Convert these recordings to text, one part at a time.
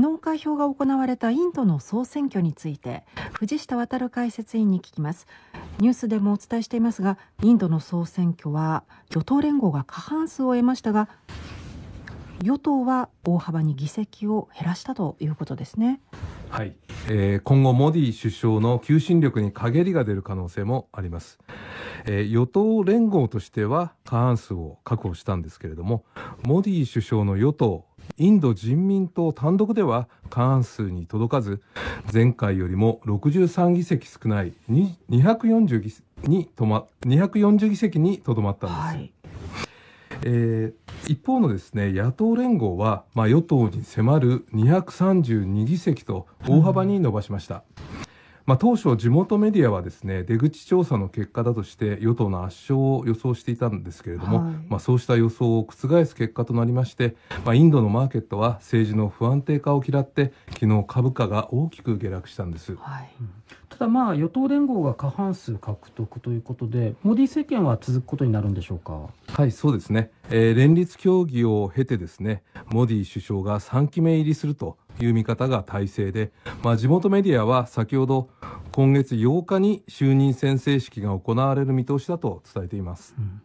昨日開票が行われたインドの総選挙について藤下渉解説委員に聞きますニュースでもお伝えしていますがインドの総選挙は与党連合が過半数を得ましたが与党は大幅に議席を減らしたということですね。はい、えー、今後モディ首相の求心力に陰りが出る可能性もあります、えー、与党連合としては過半数を確保したんですけれどもモディ首相の与党インド人民党単独では過半数に届かず前回よりも63議席少ない240議にと、ま、240議席にとどまったんです。はいえー、一方のですね野党連合は、まあ、与党に迫る232議席と大幅に伸ばしました。うんまあ、当初、地元メディアはですね出口調査の結果だとして与党の圧勝を予想していたんですけれども、はい、まあ、そうした予想を覆す結果となりまして、まあ、インドのマーケットは政治の不安定化を嫌って昨日株価が大きく下落したんです。はいただまあ与党連合が過半数獲得ということで、モディ政権は続くことになるんでしょうか。はい、そうですね。えー、連立協議を経てですね、モディ首相が3期目入りするという見方が大勢で、まあ、地元メディアは先ほど今月8日に就任宣誓式が行われる見通しだと伝えています、うん、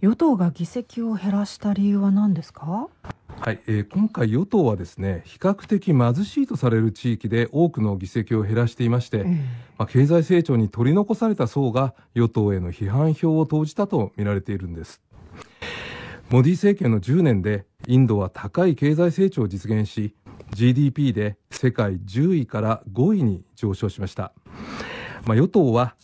与党が議席を減らした理由は何ですかはい、えー、今回与党はですね比較的貧しいとされる地域で多くの議席を減らしていまして、うん、まあ、経済成長に取り残された層が与党への批判票を投じたと見られているんですモディ政権の10年でインドは高い経済成長を実現し GDP で世界10位から5位に上昇しました、まあ、与党は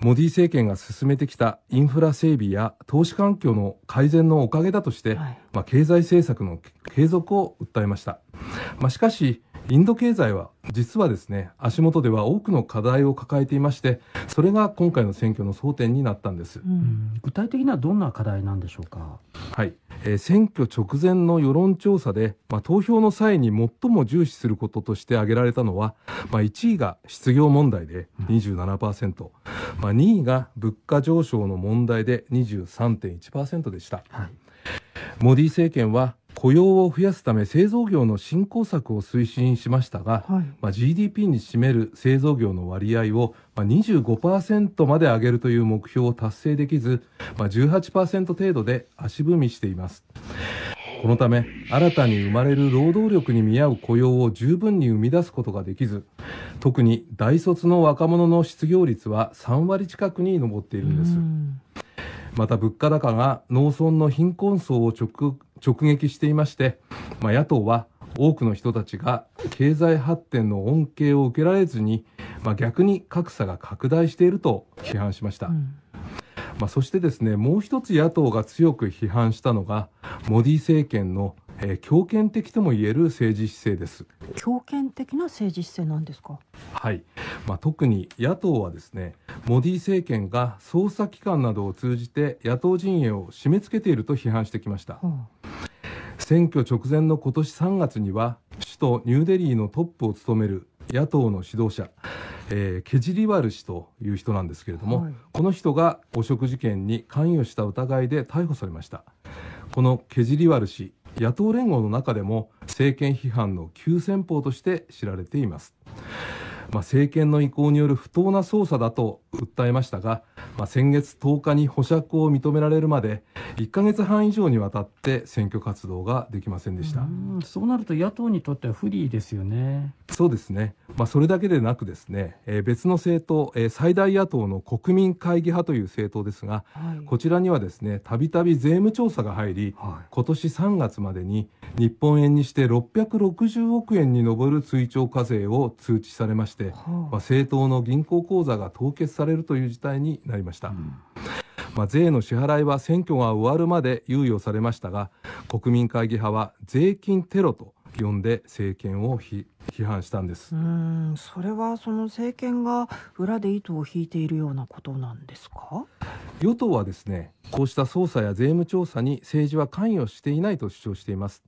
モディ政権が進めてきたインフラ整備や投資環境の改善のおかげだとして、はいまあ、経済政策の継続を訴えました。まあ、しかし、インド経済は実はですね足元では多くの課題を抱えていましてそれが今回の選挙の争点になったんです、うん、具体的にはどんな課題なんでしょうかはい、えー、選挙直前の世論調査で、まあ、投票の際に最も重視することとして挙げられたのは、まあ、1位が失業問題で27%、うんまあ、2位が物価上昇の問題で23.1%でした、はいモディ政権は雇用を増やすため製造業の振興策を推進しましたが、はい、まあ、GDP に占める製造業の割合をまあ25%まで上げるという目標を達成できず、まあ、18%程度で足踏みしています。このため新たに生まれる労働力に見合う雇用を十分に生み出すことができず特に大卒の若者の失業率は3割近くに上っているんです。また物価高が農村の貧困層を直直撃していまして、まあ、野党は多くの人たちが経済発展の恩恵を受けられずに、まあ、逆に格差が拡大していると批判しました。うんまあ、そしてですねもう一つ野党が強く批判したのがモディ政権のえー、強権的ともいえる政治姿勢です強権的な政治姿勢なんですかはい、まあ、特に野党はですねモディ政権が捜査機関などを通じて野党陣営を締め付けていると批判してきました、うん、選挙直前の今年3月には首都ニューデリーのトップを務める野党の指導者、えー、ケジリワル氏という人なんですけれども、はい、この人が汚職事件に関与した疑いで逮捕されましたこのケジリワル氏野党連合の中でも政権批判の急先鋒として知られています、まあ、政権の意向による不当な捜査だと訴えましたが、まあ、先月10日に保釈を認められるまで1か月半以上にわたって選挙活動ができませんでしたそうなると野党にとっては不利ですよねそうですね、まあ、それだけでなくですね、えー、別の政党、えー、最大野党の国民会議派という政党ですが、はい、こちらにはですねたびたび税務調査が入り、はい、今年3月までに日本円にして660億円に上る追徴課税を通知されまして、はい、まあ、政党の銀行口座が凍結されされるという事態になりました。うんまあ、税の支払いは選挙が終わるまで猶予されましたが国民会議派は税金テロと呼んで政権を批判したんですうんそれはその政権が裏で糸を引いているようなことなんですか与党はですねこうした捜査や税務調査に政治は関与していないと主張しています、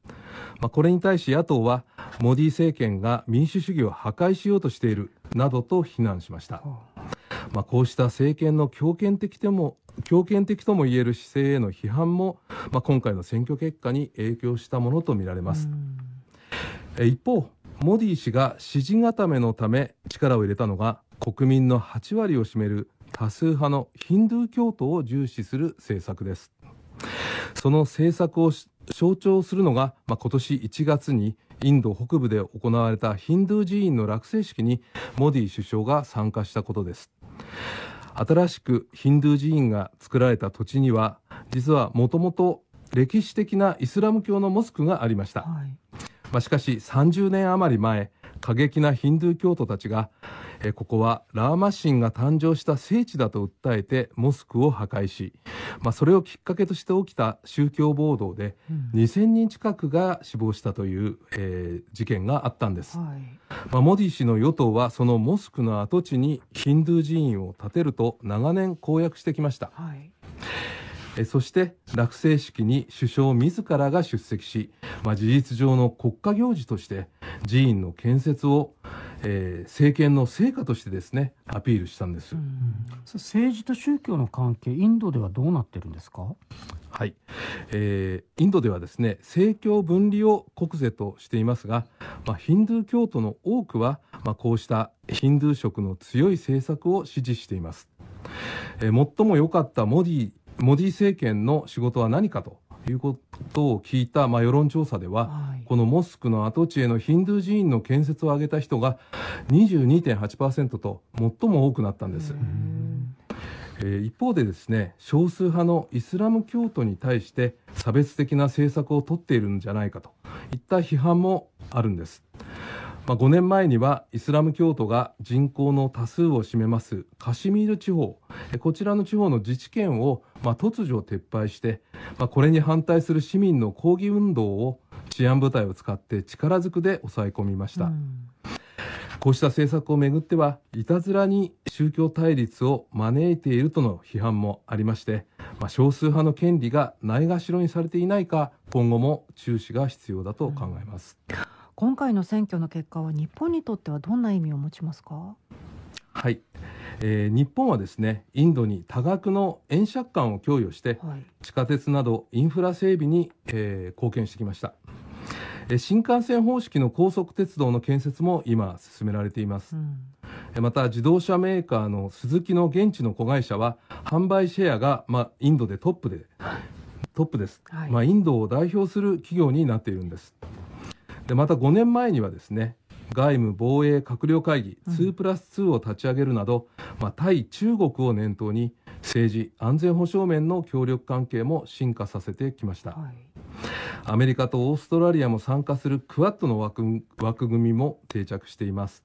まあ、これに対し野党はモディ政権が民主主義を破壊しようとしているなどと非難しました、はあまあ、こうした政権の強権的でも強権的ともいえる姿勢への批判も、まあ、今回の選挙結果に影響したものとみられます。一方モディ氏が支持固めのため力を入れたのが国民の8割を占める多数派のヒンドゥー教徒を重視する政策ですその政策を象徴するのが、まあ、今年1月にインド北部で行われたヒンドゥー寺院の落成式にモディ首相が参加したことです新しくヒンドゥー寺院が作られた土地には実はもともと歴史的なイスラム教のモスクがありました、はい、まあ、しかし30年余り前過激なヒンドゥー教徒たちがえここはラーマ神が誕生した聖地だと訴えてモスクを破壊し、まあ、それをきっかけとして起きた宗教暴動で、2000人近くが死亡したという、えー、事件があったんです、はい、まあ、モディ氏の与党はそのモスクの跡地にヒンドゥー寺院を建てると長年公約してきました、はいそして落成式に首相自らが出席し、まあ、事実上の国家行事として寺院の建設を、えー、政権の成果としてですねアピールしたんです、うん、政治と宗教の関係インドではどうなってるんですかはい、えー、インドではですね政教分離を国是としていますが、まあ、ヒンドゥー教徒の多くは、まあ、こうしたヒンドゥー色の強い政策を支持しています、えー、最も良かったモディモディ政権の仕事は何かということを聞いた、まあ、世論調査では、はい、このモスクの跡地へのヒンドゥー寺院の建設を挙げた人が22.8%と最も多くなったんです。えー、一方でですね少数派のイスラム教徒に対して差別的な政策をとっているんじゃないかといった批判もあるんです。まあ、5年前にはイスラム教徒が人口の多数を占めますカシミール地方こちらの地方の自治権を、まあ、突如撤廃して、まあ、これに反対する市民の抗議運動を治安部隊を使って力ずくで抑え込みました、うん、こうした政策をめぐってはいたずらに宗教対立を招いているとの批判もありまして、まあ、少数派の権利がないがしろにされていないか今後も注視が必要だと考えます。うん今回の選挙の結果は日本にとってはどんな意味を持ちますかはい、えー、日本はですねインドに多額の円借款を供与して、はい、地下鉄などインフラ整備に、えー、貢献してきました、えー、新幹線方式の高速鉄道の建設も今進められています、うん、また自動車メーカーのスズキの現地の子会社は販売シェアが、まあ、インドでトップでトップです、はい、まあ、インドを代表する企業になっているんですでまた5年前にはですね外務防衛閣僚会議2プラス2を立ち上げるなど、うん、まあ、対中国を念頭に政治安全保障面の協力関係も進化させてきました、はい、アメリカとオーストラリアも参加するクアッドの枠枠組みも定着しています、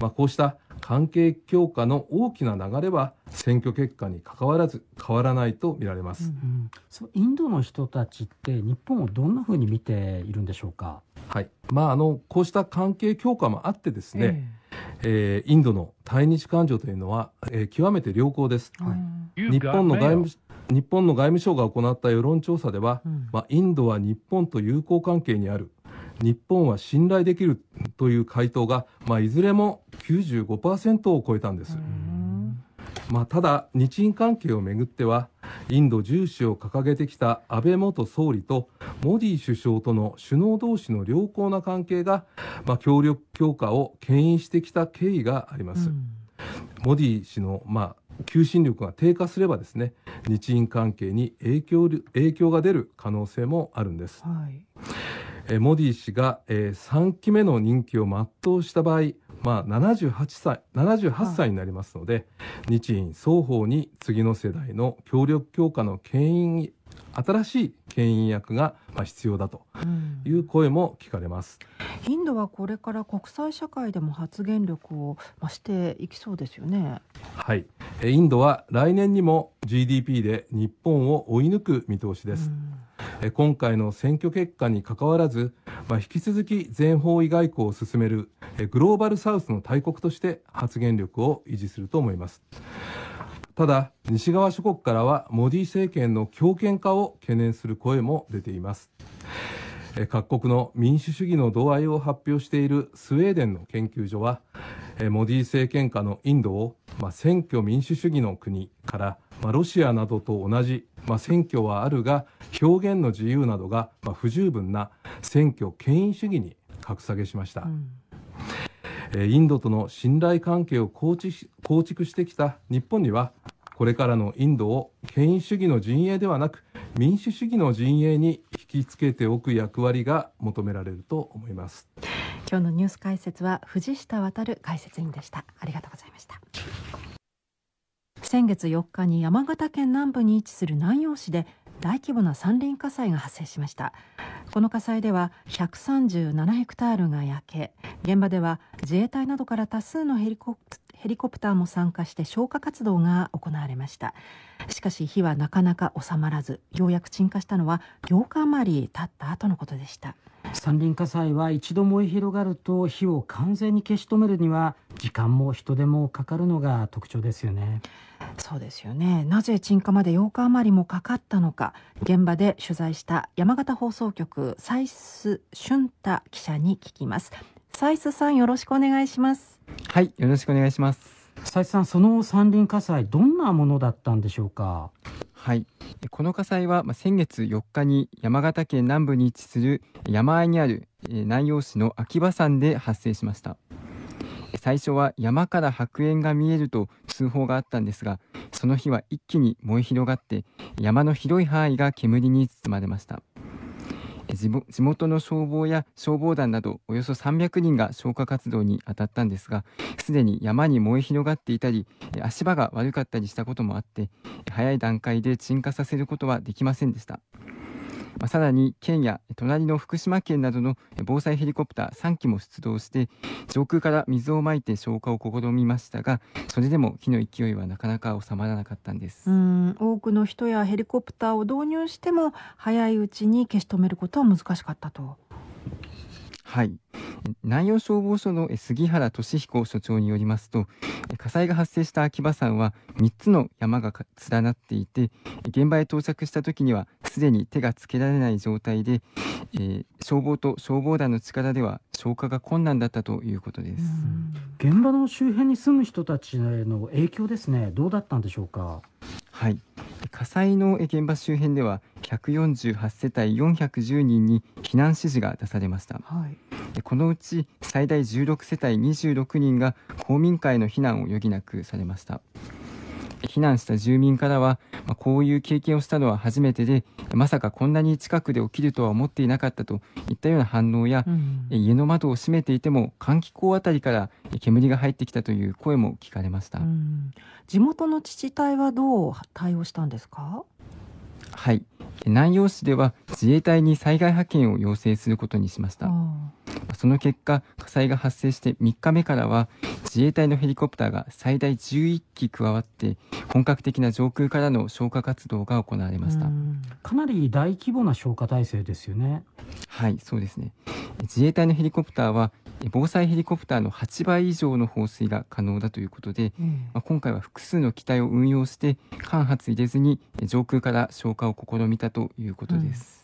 まあ、こうした関係強化の大きな流れは選挙結果にかかわらず変わらないと見られます、うんうん、インドの人たちって日本をどんなふうに見ているんでしょうかはいまあ、あのこうした関係強化もあってですね、えー、えー、インドの対日感情というのは、えー、極めて良好です、日本の外務日本の外務省が行った世論調査では、うん、まあ、インドは日本と友好関係にある日本は信頼できるという回答が、まあ、いずれも95%を超えたんです。うんまあ、ただ日印関係をめぐってはインド重視を掲げてきた安倍元総理とモディ首相との首脳同士の良好な関係が、まあ、協力強化を牽引してきた経緯があります。うん、モディ氏の、まあ求心力が低下すればですね日印関係に影響影響が出る可能性もあるんです、はい、えモディ氏が、えー、3期目の任期を全うした場合まあ、78歳78歳になりますので日印双方に次の世代の協力強化の牽引新しい牽引役が必要だという声も聞かれます、うん、インドはこれから国際社会でも発言力を増していきそうですよねはいインドは来年にも GDP で日本を追い抜く見通しです、うん今回の選挙結果にかかわらず、まあ、引き続き全方位外交を進めるグローバルサウスの大国として発言力を維持すると思いますただ西側諸国からはモディ政権の強権化を懸念する声も出ています各国の民主主義の度合いを発表しているスウェーデンの研究所はモディ政権下のインドを、まあ、選挙民主主義の国から、まあ、ロシアなどと同じ、まあ、選挙はあるが表現の自由などが不十分な選挙権威主義に格下げしました、うんインドとの信頼関係を構築してきた日本にはこれからのインドを権威主義の陣営ではなく民主主義の陣営に引きつけておく役割が求められると思います今日のニュース解説は藤下渉解説員でしたありがとうございました先月4日に山形県南部に位置する南陽市で大規模な山林火災が発生しましたこの火災では137ヘクタールが焼け現場では自衛隊などから多数のヘリコプヘリコプターも参加して消火活動が行われましたしかし火はなかなか収まらずようやく鎮火したのは8日余り経った後のことでした山林火災は一度燃え広がると火を完全に消し止めるには時間も人手もかかるのが特徴ですよねそうですよねなぜ鎮火まで8日余りもかかったのか現場で取材した山形放送局サイス俊太記者に聞きますサイスさんよろしくお願いしますはい、よろしくお願いします。佐斉さん、その山林火災、どんなものだったんでしょうか。はい、この火災は、まあ、先月4日に山形県南部に位置する山あいにある、えー、南陽市の秋葉山で発生しました。最初は山から白煙が見えると通報があったんですが、その日は一気に燃え広がって、山の広い範囲が煙に包まれました。地元の消防や消防団などおよそ300人が消火活動に当たったんですがすでに山に燃え広がっていたり足場が悪かったりしたこともあって早い段階で鎮火させることはできませんでした。まあ、さらに県や隣の福島県などの防災ヘリコプター3機も出動して上空から水をまいて消火を試みましたがそれでも火の勢いはなかなか収まらなかったんです多くの人やヘリコプターを導入しても早いうちに消し止めることは難しかったと。はい。南陽消防署の杉原俊彦所長によりますと、火災が発生した秋葉山は3つの山が連なっていて、現場へ到着した時にはすでに手がつけられない状態で、えー、消防と消防団の力では消火が困難だったということです。現場の周辺に住む人たちへの影響ですね、どうだったんでしょうか。はい、火災の現場周辺では148世帯410人に避難指示が出されました、はい、このうち最大16世帯26人が公民館への避難を余儀なくされました避難した住民からは、まあ、こういう経験をしたのは初めてで、まさかこんなに近くで起きるとは思っていなかったといったような反応や、うん、家の窓を閉めていても、換気口あたりから煙が入ってきたという声も聞かれました、うん、地元の自治体はどう対応したんですか。はい南陽市では自衛隊に災害派遣を要請することにしました。その結果、火災が発生して3日目からは、自衛隊のヘリコプターが最大11機加わって、本格的な上空からの消火活動が行われました。かなり大規模な消火体制ですよね。はい、そうですね。自衛隊のヘリコプターは、防災ヘリコプターの8倍以上の放水が可能だということで、うん、まあ、今回は複数の機体を運用して、間髪入れずに上空から消火を試みたということです。うん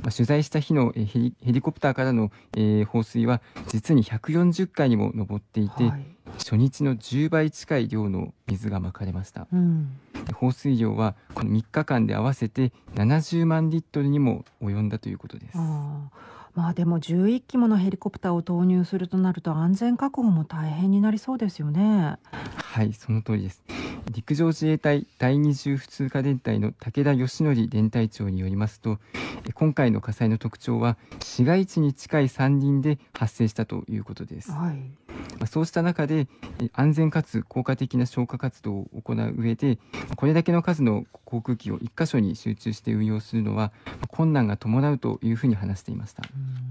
まあ、取材した日のヘリヘリコプターからの、え放水は実に140回にも上っていて、はい、初日の10倍近い量の水がまかれました、うん、放水量はこの3日間で合わせて70万リットルにも及んだということです。まあでも11機ものヘリコプターを投入するとなると安全確保も大変になりそうですよねはいその通りです陸上自衛隊第20普通科連隊の武田義則連隊長によりますと今回の火災の特徴は市街地に近い山林で発生したということです、はい、そうした中で安全かつ効果的な消火活動を行う上でこれだけの数の航空機を1箇所に集中して運用するのは困難が伴うというふうに話していました、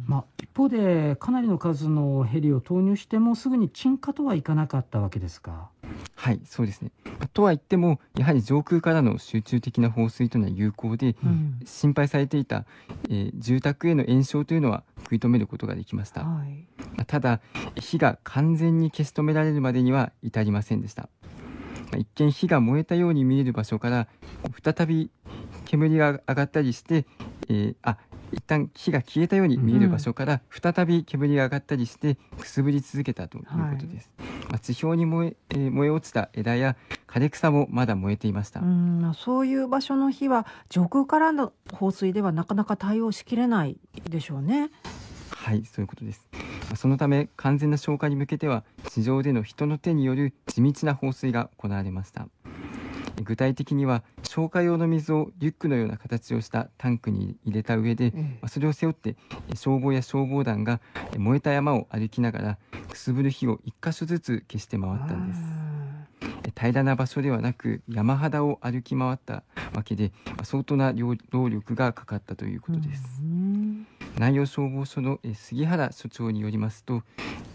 まあ、一方でかなりの数のヘリを投入してもすぐに鎮火とはいかなかったわけですか。はいそうですねとは言ってもやはり上空からの集中的な放水というのは有効で、うん、心配されていた、えー、住宅への延焼というのは食い止めることができました、はい、ただ火が完全に消し止められるまでには至りませんでした一見火が燃えたように見える場所から再び煙が上がったりして、えー、あ一旦火が消えたように見える場所から再び煙が上がったりしてくすぶり続けたということです、はい、地表に燃ええ燃え落ちた枝や枯れ草もまだ燃えていましたうんそういう場所の火は上空からの放水ではなかなか対応しきれないでしょうねはいそういうことですそのため完全な消火に向けては地上での人の手による地道な放水が行われました具体的には消火用の水をリュックのような形をしたタンクに入れた上で、うん、それを背負って消防や消防団が燃えた山を歩きながらくすぶる火を一箇所ずつ消して回ったんです。平らな場所ではなく山肌を歩き回ったわけで相当な労力がかかったということです。うん内容消防署の杉原署長によりますと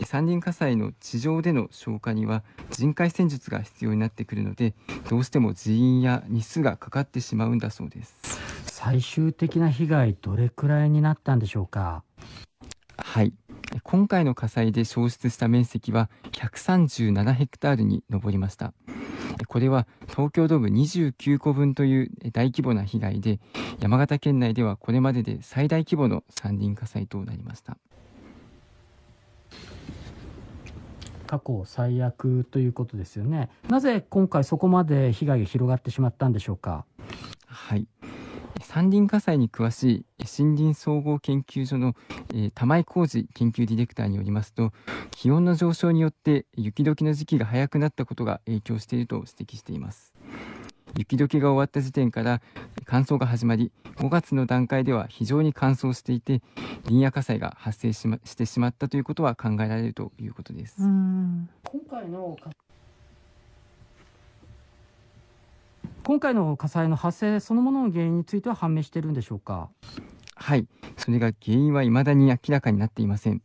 山林火災の地上での消火には人海戦術が必要になってくるのでどうしても人員や日数がかかってしまうんだそうです最終的な被害どれくらいになったんでしょうかはい今回の火災で消失した面積は137ヘクタールに上りました。これは東京ドーム29個分という大規模な被害で、山形県内ではこれまでで最大規模の山林火災となりました。過去最悪ということですよね。なぜ今回そこまで被害が広がってしまったんでしょうか。はい。山林火災に詳しい森林総合研究所の、えー、玉井浩二研究ディレクターによりますと気温の上昇によって雪解けの時期が早くなったことが影響していると指摘しています雪解けが終わった時点から乾燥が始まり5月の段階では非常に乾燥していて林野火災が発生し,、ま、してしまったということは考えられるということです今回の今回の火災の発生そのものの原因については判明しているんでしょうか。はい、それが原因は未だに明らかになっていません。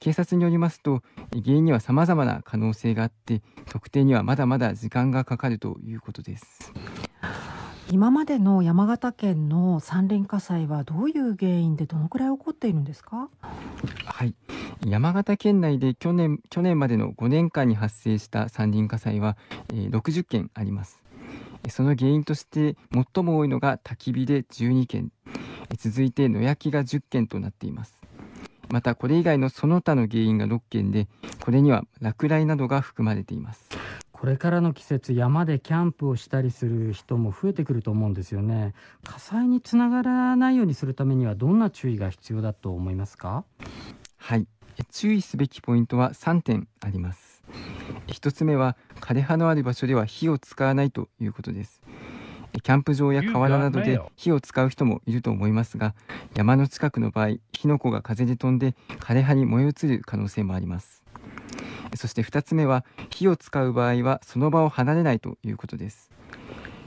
警察によりますと、原因には様々な可能性があって、特定にはまだまだ時間がかかるということです。今までの山形県の山林火災はどういう原因でどのくらい起こっているんですかはい山形県内で去年去年までの5年間に発生した山林火災は、えー、60件ありますその原因として最も多いのが焚き火で12件、続いて野焼きが10件となっています。またこれ以外のその他の原因が6件で、これには落雷などが含まれています。これからの季節山でキャンプをしたりする人も増えてくると思うんですよね火災につながらないようにするためにはどんな注意が必要だと思いますかはい注意すべきポイントは3点あります1つ目は枯葉のある場所では火を使わないということですキャンプ場や河原などで火を使う人もいると思いますが山の近くの場合火の粉が風で飛んで枯葉に燃え移る可能性もありますそして2つ目は火を使う場合はその場を離れないということです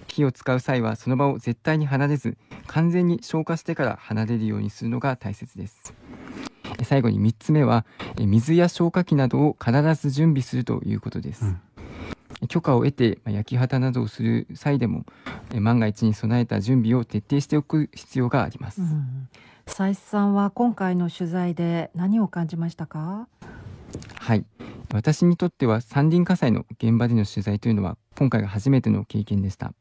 火を使う際はその場を絶対に離れず完全に消化してから離れるようにするのが大切です最後に3つ目は、水や消火器などを必ず準備するということです。うん許可を得て焼き畑などをする際でも万が一に備えた準備を徹底しておく必要があります、うん、斉さんは今回の取材で何を感じましたかはい私にとっては山林火災の現場での取材というのは今回が初めての経験でした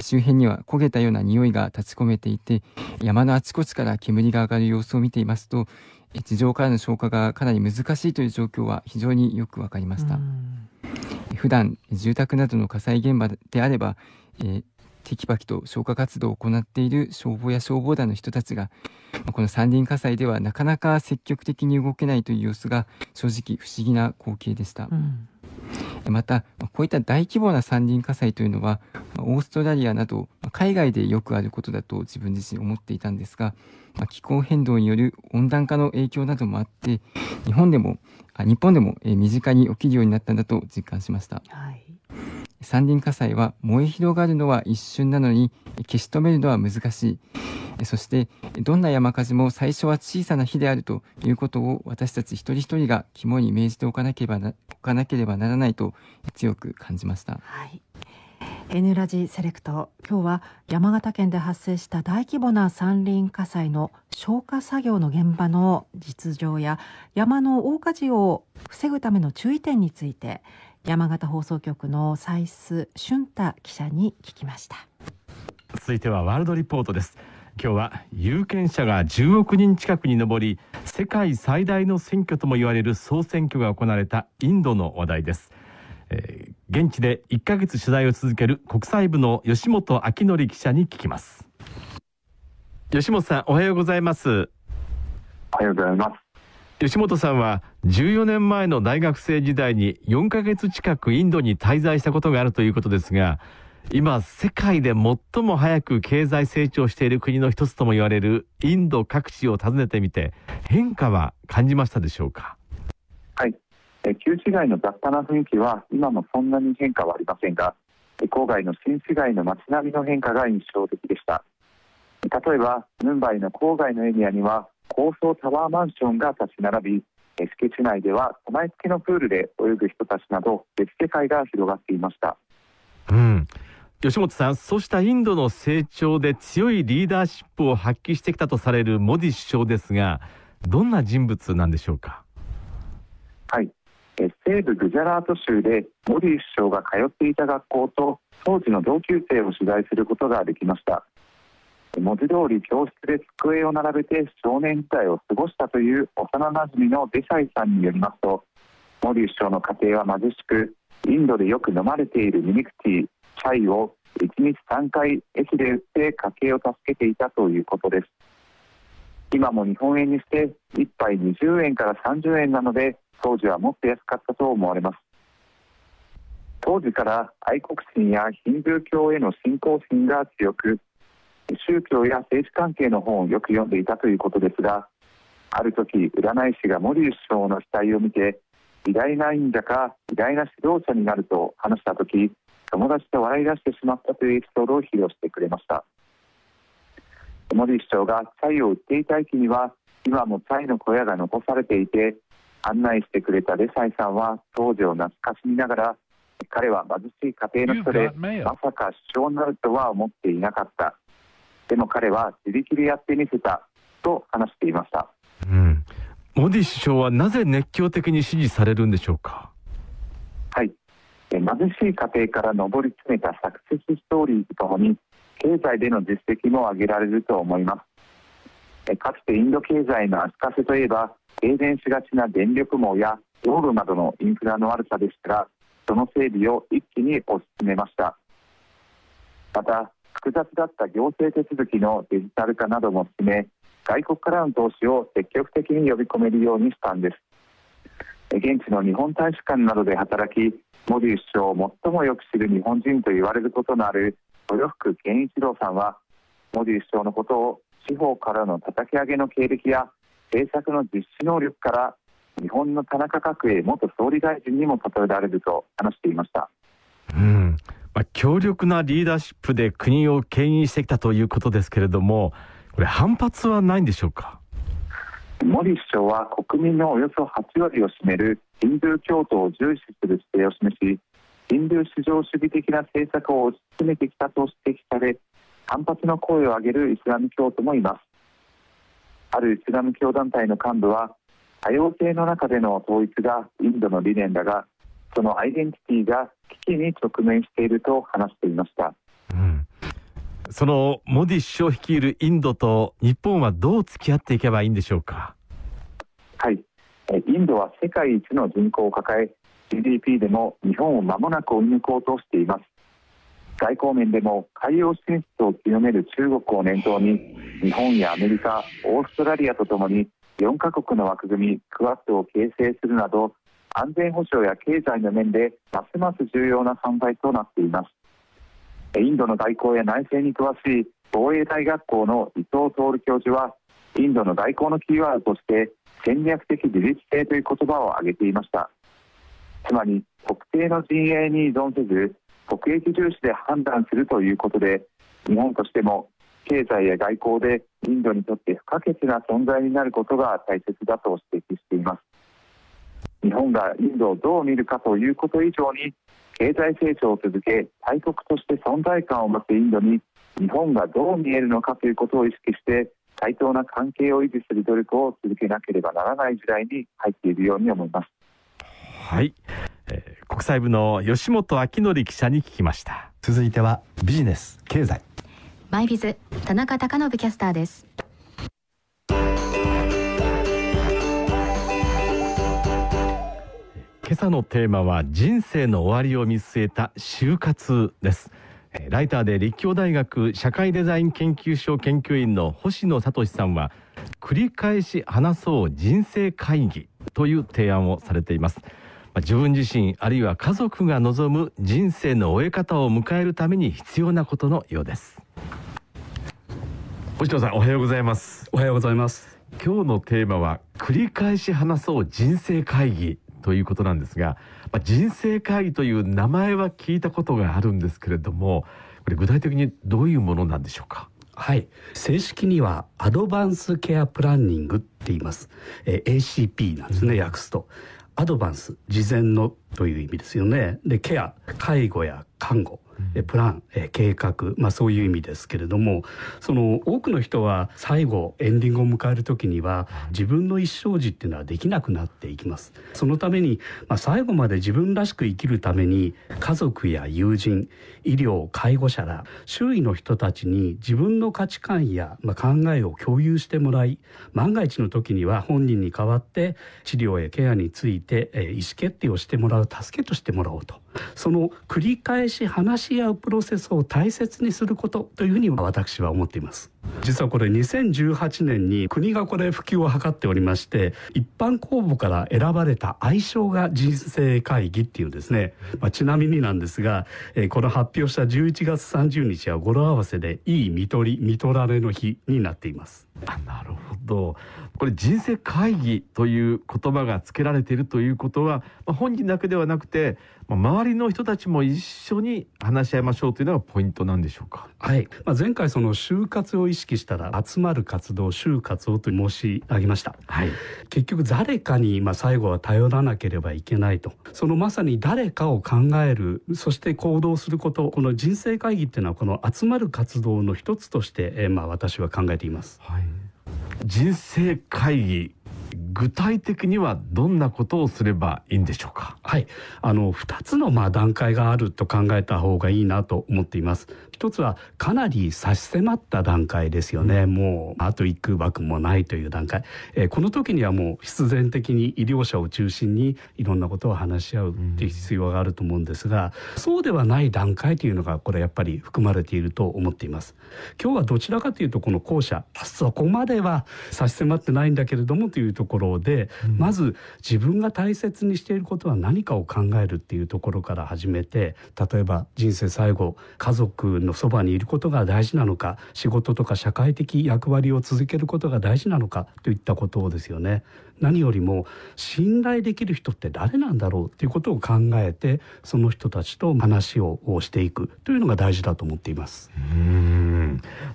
周辺には焦げたような匂いが立ち込めていて山のあちこちから煙が上がる様子を見ていますと地上からの消化がかなり難しいという状況は非常によくわかりました普段住宅などの火災現場であれば、えー、テキパキと消火活動を行っている消防や消防団の人たちがこの山林火災ではなかなか積極的に動けないという様子が正直不思議な光景でした、うんまた、こういった大規模な山林火災というのは、オーストラリアなど海外でよくあることだと自分自身思っていたんですが、気候変動による温暖化の影響などもあって、日本でも、日本でも身近に起きるようになったんだと実感しました。はい山林火災は燃え広がるのは一瞬なのに消し止めるのは難しいそしてどんな山火事も最初は小さな火であるということを私たち一人一人が肝に銘じておかなければなかなければならないと強く感じました。はい N ラジセレクト今日は山形県で発生した大規模な山林火災の消火作業の現場の実情や山の大火事を防ぐための注意点について山形放送局の斉須俊太記者に聞きました続いてはワールドリポートです今日は有権者が10億人近くに上り世界最大の選挙とも言われる総選挙が行われたインドの話題です、えー、現地で1ヶ月取材を続ける国際部の吉本明則記者に聞きます吉本さんおはようございますおはようございます吉本さんは14年前の大学生時代に4ヶ月近くインドに滞在したことがあるということですが今、世界で最も早く経済成長している国の一つとも言われるインド各地を訪ねてみて、変化は感じましたでしょうか。はい。旧市街の雑多な雰囲気は今もそんなに変化はありませんが、郊外の新市街の街並みの変化が印象的でした。例えば、ムンバイの郊外のエリアには高層タワーマンションが立ち並び、敷地内では備え付けのプールで泳ぐ人たちなど、別世界が広がっていました。うん吉本さん、そうしたインドの成長で強いリーダーシップを発揮してきたとされるモディ首相ですが、どんな人物なんでしょうか。はい、え西部グジャラート州でモディ首相が通っていた学校と当時の同級生を取材することができました。文字通り教室で机を並べて少年時代を過ごしたという幼なじみのデシャイさんによりますとモディ首相の家庭は貧しくインドでよく飲まれているミニクティーサイを1日3回駅で売って家計を助けていたということです今も日本円にして1杯20円から30円なので当時はもっと安かったと思われます当時から愛国心やヒンドゥー教への信仰心が強く宗教や政治関係の本をよく読んでいたということですがある時占い師がモディ首相の死体を見て偉大な院だか偉大な指導者になると話した時友達と笑い出してしまったというエピソードを披露してくれましたモディ首相がチャイを売っていた駅には今もチャイの小屋が残されていて案内してくれたレサイさんは当時を懐かしみながら彼は貧しい家庭の人でまさか首相になるとは思っていなかったでも彼は自力でやってみせたと話していました、うん、モディ首相はなぜ熱狂的に支持されるんでしょうか貧しい家庭から上り詰めたサクセスストーリーとともに経済での実績も挙げられると思いますかつてインド経済の足かせといえば停電しがちな電力網や道路などのインフラの悪さでしたがその整備を一気に推し進めましたまた複雑だった行政手続きのデジタル化なども進め外国からの投資を積極的に呼び込めるようにしたんです現地の日本大使館などで働きモディ首相を最もよく知る日本人と言われることのある豊福健一郎さんはモディ首相のことを司法からの叩き上げの経歴や政策の実施能力から日本の田中角栄元総理大臣にも例えられると話していました。うんまあ、強力なリーダーシップで国を牽引してきたということですけれども、これ反発はないんでしょうか。モディ首相は国民のおよそ8割を占めるヒンドゥー教徒を重視する姿勢を示しヒンドゥー至上主義的な政策を推し進めてきたと指摘され反発の声を上げるイスラム教徒もいますあるイスラム教団体の幹部は多様性の中での統一がインドの理念だがそのアイデンティティが危機に直面していると話していました、うんそのモディ首相率いるインドと日本はどう付き合っていけばいいんでしょうか。はい、インドは世界一の人口を抱え、GDP でも日本を間もなく追い抜こうとしています。外交面でも海洋進出を強める中国を念頭に、日本やアメリカ、オーストラリアとともに4カ国の枠組みクアッドを形成するなど安全保障や経済の面でますます重要な存在となっていますインドの外交や内政に詳しい防衛大学校の伊藤徹教授はインドの外交のキーワードとして戦略的自立性という言葉を挙げていましたつまり特定の陣営に依存せず国益重視で判断するということで日本としても経済や外交でインドにとって不可欠な存在になることが大切だと指摘しています日本がインドをどう見るかということ以上に経済成長を続け大国として存在感を持つインドに日本がどう見えるのかということを意識して対等な関係を維持する努力を続けなければならない時代に入っているように思います。はい、えー、国際部の吉本明則記者に聞きました。続いてはビジネス経済。マイビズ田中貴信キャスターです。今朝のテーマは人生の終わりを見据えた就活ですライターで立教大学社会デザイン研究所研究員の星野聡さんは繰り返し話そう人生会議という提案をされています自分自身あるいは家族が望む人生の終え方を迎えるために必要なことのようです星野さんおはようございますおはようございます今日のテーマは繰り返し話そう人生会議ということなんですが、まあ、人生会議という名前は聞いたことがあるんですけれども、これ具体的にどういうものなんでしょうかはい。正式にはアドバンスケアプランニングって言います。えー、ACP なんですね、うん、訳すと。アドバンス、事前のという意味ですよね。で、ケア、介護や看護。えプラン、え計画、まあ、そういう意味ですけれどもその多くの人は最後エンディングを迎える時には自分の一生時っていうのはできなくなっていきます。そのために、まあ、最後まで自分らしく生きるために家族や友人医療介護者ら周囲の人たちに自分の価値観や、まあ、考えを共有してもらい万が一の時には本人に代わって治療やケアについて、え意思決定をしてもらう助けとしてもらおうとその繰り返し話し合うプロセスを大切にすることというふうに私は思っています実はこれ2018年に国がこれ普及を図っておりまして一般公募から選ばれた愛称が人生会議っていうですね、まあ、ちなみになんですが、えー、この発表した11月30日は語呂合わせでいい見取り見取られの日になっていますあなるほどこれ人生会議という言葉がつけられているということは、まあ、本人だけではなくて、まあ、周りの人たちも一緒に話し合いましょうというのがポイントなんでしょうか、はいまあ、前回その就活を意識したら集まる活動就活をと申し上げました、はい、結局誰かにまあ最後は頼らなければいけないとそのまさに誰かを考えるそして行動することこの人生会議っていうのはこの集まる活動の一つとして、えー、まあ私は考えています。はい人生会議具体的にはどんなことをすればいいんでしょうかはいあの二つのまあ段階があると考えた方がいいなと思っています一つはかなり差し迫った段階ですよね、うん、もうあといくばもないという段階、えー、この時にはもう必然的に医療者を中心にいろんなことを話し合うっていう必要があると思うんですが、うん、そうではない段階というのがこれやっぱり含まれていると思っています今日はどちらかというとこの後者そこまでは差し迫ってないんだけれどもというところで、うん、まず自分が大切にしていることは何かを考えるっていうところから始めて例えば人生最後家族のそばにいることが大事なのか仕事とか社会的役割を続けることが大事なのかといったことですよね。何よりも信頼できる人って誰なんだろうっていうことを考えてその人たちと話をしていくというのが大事だと思っています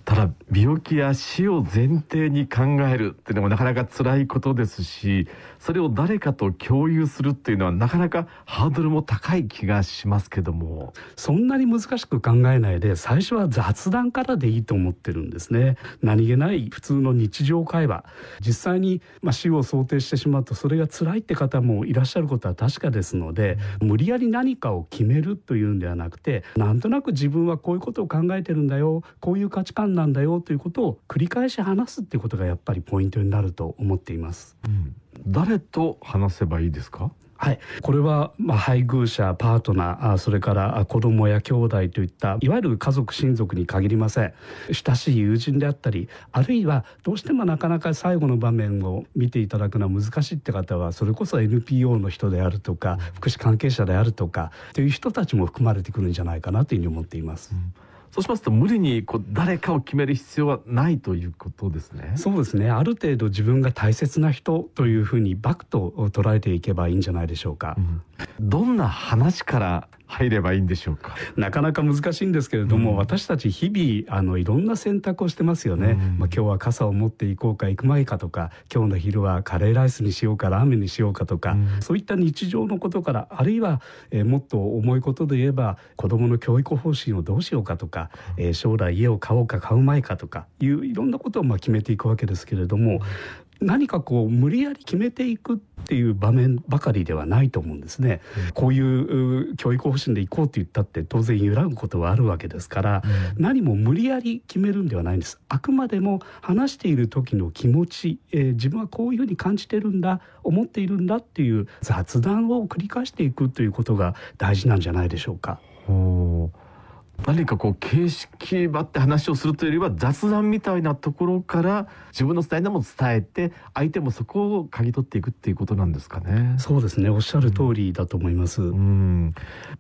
ただ病気や死を前提に考えるっていうのもなかなか辛いことですしそれを誰かと共有するっていうのはなかなかハードルも高い気がしますけどもそんなに難しく考えないで最初は雑談からでいいと思ってるんですね何気ない普通の日常会話実際に、まあ、死を想定してしまうとそれが辛いって方もいらっしゃることは確かですので、無理やり何かを決めるというんではなくてなんとなく自分はこういうことを考えてるんだよこういう価値観なんだよということを繰り返し話すっていうことがやっぱりポイントになると思っています。うん、誰と話せばいいですかはい、これは、まあ、配偶者パートナーそれから子供や兄弟といったいわゆる家族親族に限りません親しい友人であったりあるいはどうしてもなかなか最後の場面を見ていただくのは難しいって方はそれこそ NPO の人であるとか福祉関係者であるとかという人たちも含まれてくるんじゃないかなというふうに思っています。うんそうしますと無理にこう誰かを決める必要はないということですね。そうですね。ある程度自分が大切な人というふうにバクと捉えていけばいいんじゃないでしょうか。うん、どんな話から入ればいいんでしょうかなかなか難しいんですけれども、うん、私たち日々あのいろんな選択をしてますよね、うん、まあ、今日は傘を持っていこうか行く前かとか今日の昼はカレーライスにしようかラーメンにしようかとか、うん、そういった日常のことからあるいは、えー、もっと重いことで言えば子どもの教育方針をどうしようかとか、えー、将来家を買おうか買う前かとかいういろんなことをまあ決めていくわけですけれども、何かこう無理やり決めていくっていう場面ばかりではないと思うんですね、うん、こういう教育方針でいこうって言ったって当然揺らぐことはあるわけですから、うん、何も無理やり決めるんではないんですあくまでも話している時の気持ち、えー、自分はこういうふうに感じてるんだ思っているんだっていう雑談を繰り返していくということが大事なんじゃないでしょうか。うん何かこう形式ばって話をするというよりは雑談みたいなところから自分の伝えでも伝えて相手もそこを嗅ぎ取っていくっていうことなんですかね。そうですねおっしゃる通りだと思います、うん、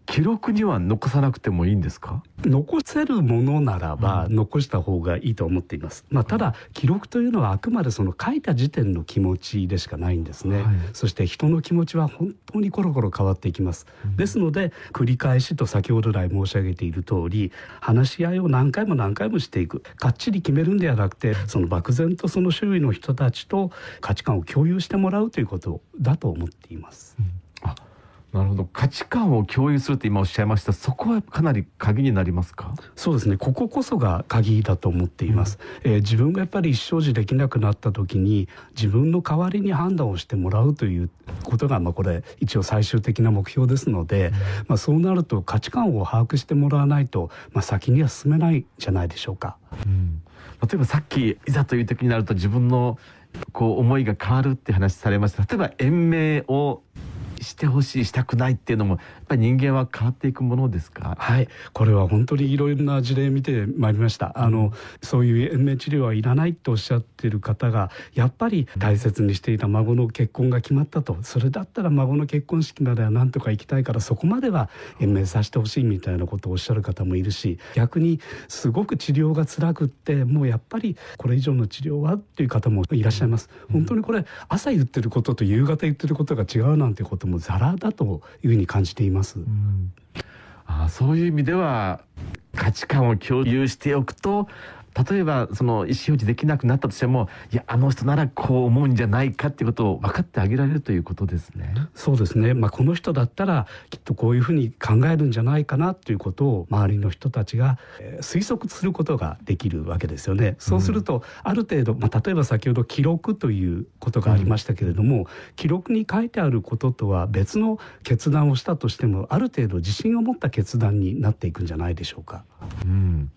記録には残さなくてもいいんですか残せるものならば残した方がいいと思っています、まあ、ただ記録というのはあくまでその書いた時点の気持ちでしかないんですね、はい、そして人の気持ちは本当にコロコロ変わっていきます、ですので繰り返しと先ほど来申し上げている通りり話し合いを何回も何回もしていくかっちり決めるんではなくてその漠然とその周囲の人たちと価値観を共有してもらうということだと思っています。うんなるほど価値観を共有するって今おっしゃいましたそこはかなり鍵になりますかそうですねこここそが鍵だと思っています、うん、えー、自分がやっぱり一生児できなくなった時に自分の代わりに判断をしてもらうということが、まあ、これ一応最終的な目標ですので、うん、まあ、そうなると価値観を把握してもらわないと、まあ、先には進めないじゃないでしょうか、うん、例えばさっきいざという時になると自分のこう思いが変わるって話されました例えば延命をしてほしいしたくないっていうのもやっぱり人間は変わっていくものですかはいこれは本当にいろいろな事例見てまいりました、あのそういう延命治療はいらないとおっしゃっている方がやっぱり大切にしていた孫の結婚が決まったとそれだったら孫の結婚式まではなんとか行きたいからそこまでは延命させてほしいみたいなことをおっしゃる方もいるし逆にすごく治療が辛くってもうやっぱりこれ以上の治療はっていう方もいらっしゃいます。本当にこれ朝言ってることと夕方言ってることが違うなんてことももザラだというふうに感じています。うん、あそういう意味では価値観を共有しておくと例えばその意思表示できなくなったとしてもいやあの人ならこう思うんじゃないかっていうことを分かってあげられるということですね。そうですね、まあ、この人だったらきっとこういうふうに考えるんじゃないかなということを周りの人たちが推測することができるわけですよね。そうするとある程度、まあ、例えば先ほど記録ということがありましたけれども、うん、記録に書いてあることとは別の決断をしたとしてもある程度自信を持った決断になっていくんじゃないでしょうか。うん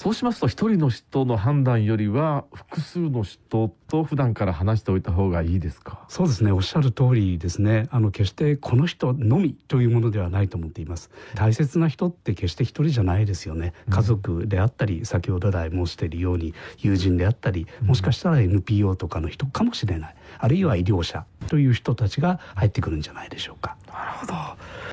そうしますと一人の人の判断よりは複数の人と普段から話しておいた方がいいですかそうですねおっしゃる通りですねあの決してこの人のみというものではないと思っています大切な人って決して一人じゃないですよね家族であったり、うん、先ほど来申しているように友人であったりもしかしたら NPO とかの人かもしれないあるいは医療者という人たちが入ってくるんじゃないでしょうかなるほど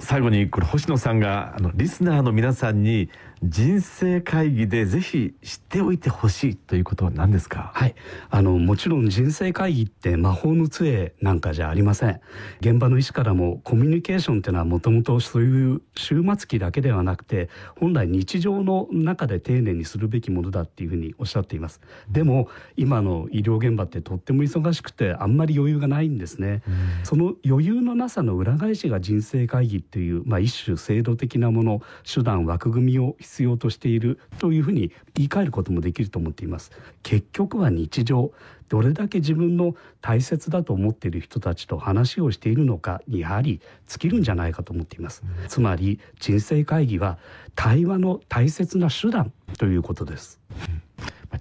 最後にこれ星野さんがあのリスナーの皆さんに人生会議でぜひ知っておいてほしいということは何ですかはいあのもちろん人生会議って魔法の杖なんかじゃありません現場の医師からもコミュニケーションっていうのはもともとそういう終末期だけではなくて本来日常の中で丁寧にするべきものだっていうふうにおっしゃっていますでも今の医療現場ってとっても忙しくてあんまり余裕がないんですね、その余裕のなさの裏返しが人生会議っていうまあ一種制度的なもの手段枠組みを必要としているというふうに言い換えることもできると思っています結局は日常どれだけ自分の大切だと思っている人たちと話をしているのかやはり尽きるんじゃないかと思っています、つまり人生会議は対話の大切な手段ということです、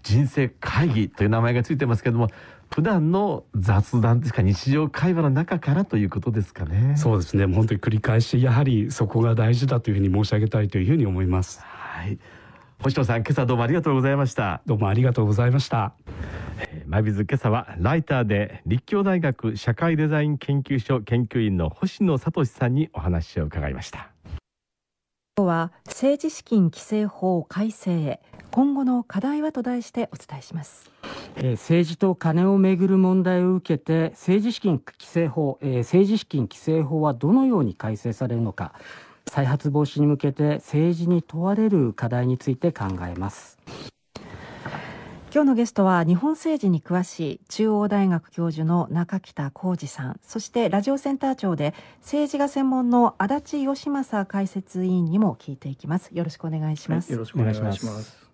人生会議という名前がついてますけれども普段の雑談ですか日常会話の中からということですかねそうですね本当に繰り返しやはりそこが大事だというふうに申し上げたいというふうに思いますはい星野さん今朝どうもありがとうございましたどうもありがとうございましたマイビズ今朝はライターで立教大学社会デザイン研究所研究員の星野聡さんにお話を伺いました今日は政治資金規正法改正今後の課題はと題してお伝えしますえ政治と金をめぐる問題を受けて政治資金規正法、えー、政治資金規正法はどのように改正されるのか再発防止に向けて政治に問われる課題について考えます今日のゲストは日本政治に詳しい中央大学教授の中北浩二さんそしてラジオセンター長で政治が専門の足立義政解説委員にも聞いていきますよろしくお願いします、はい、よろしくお願いします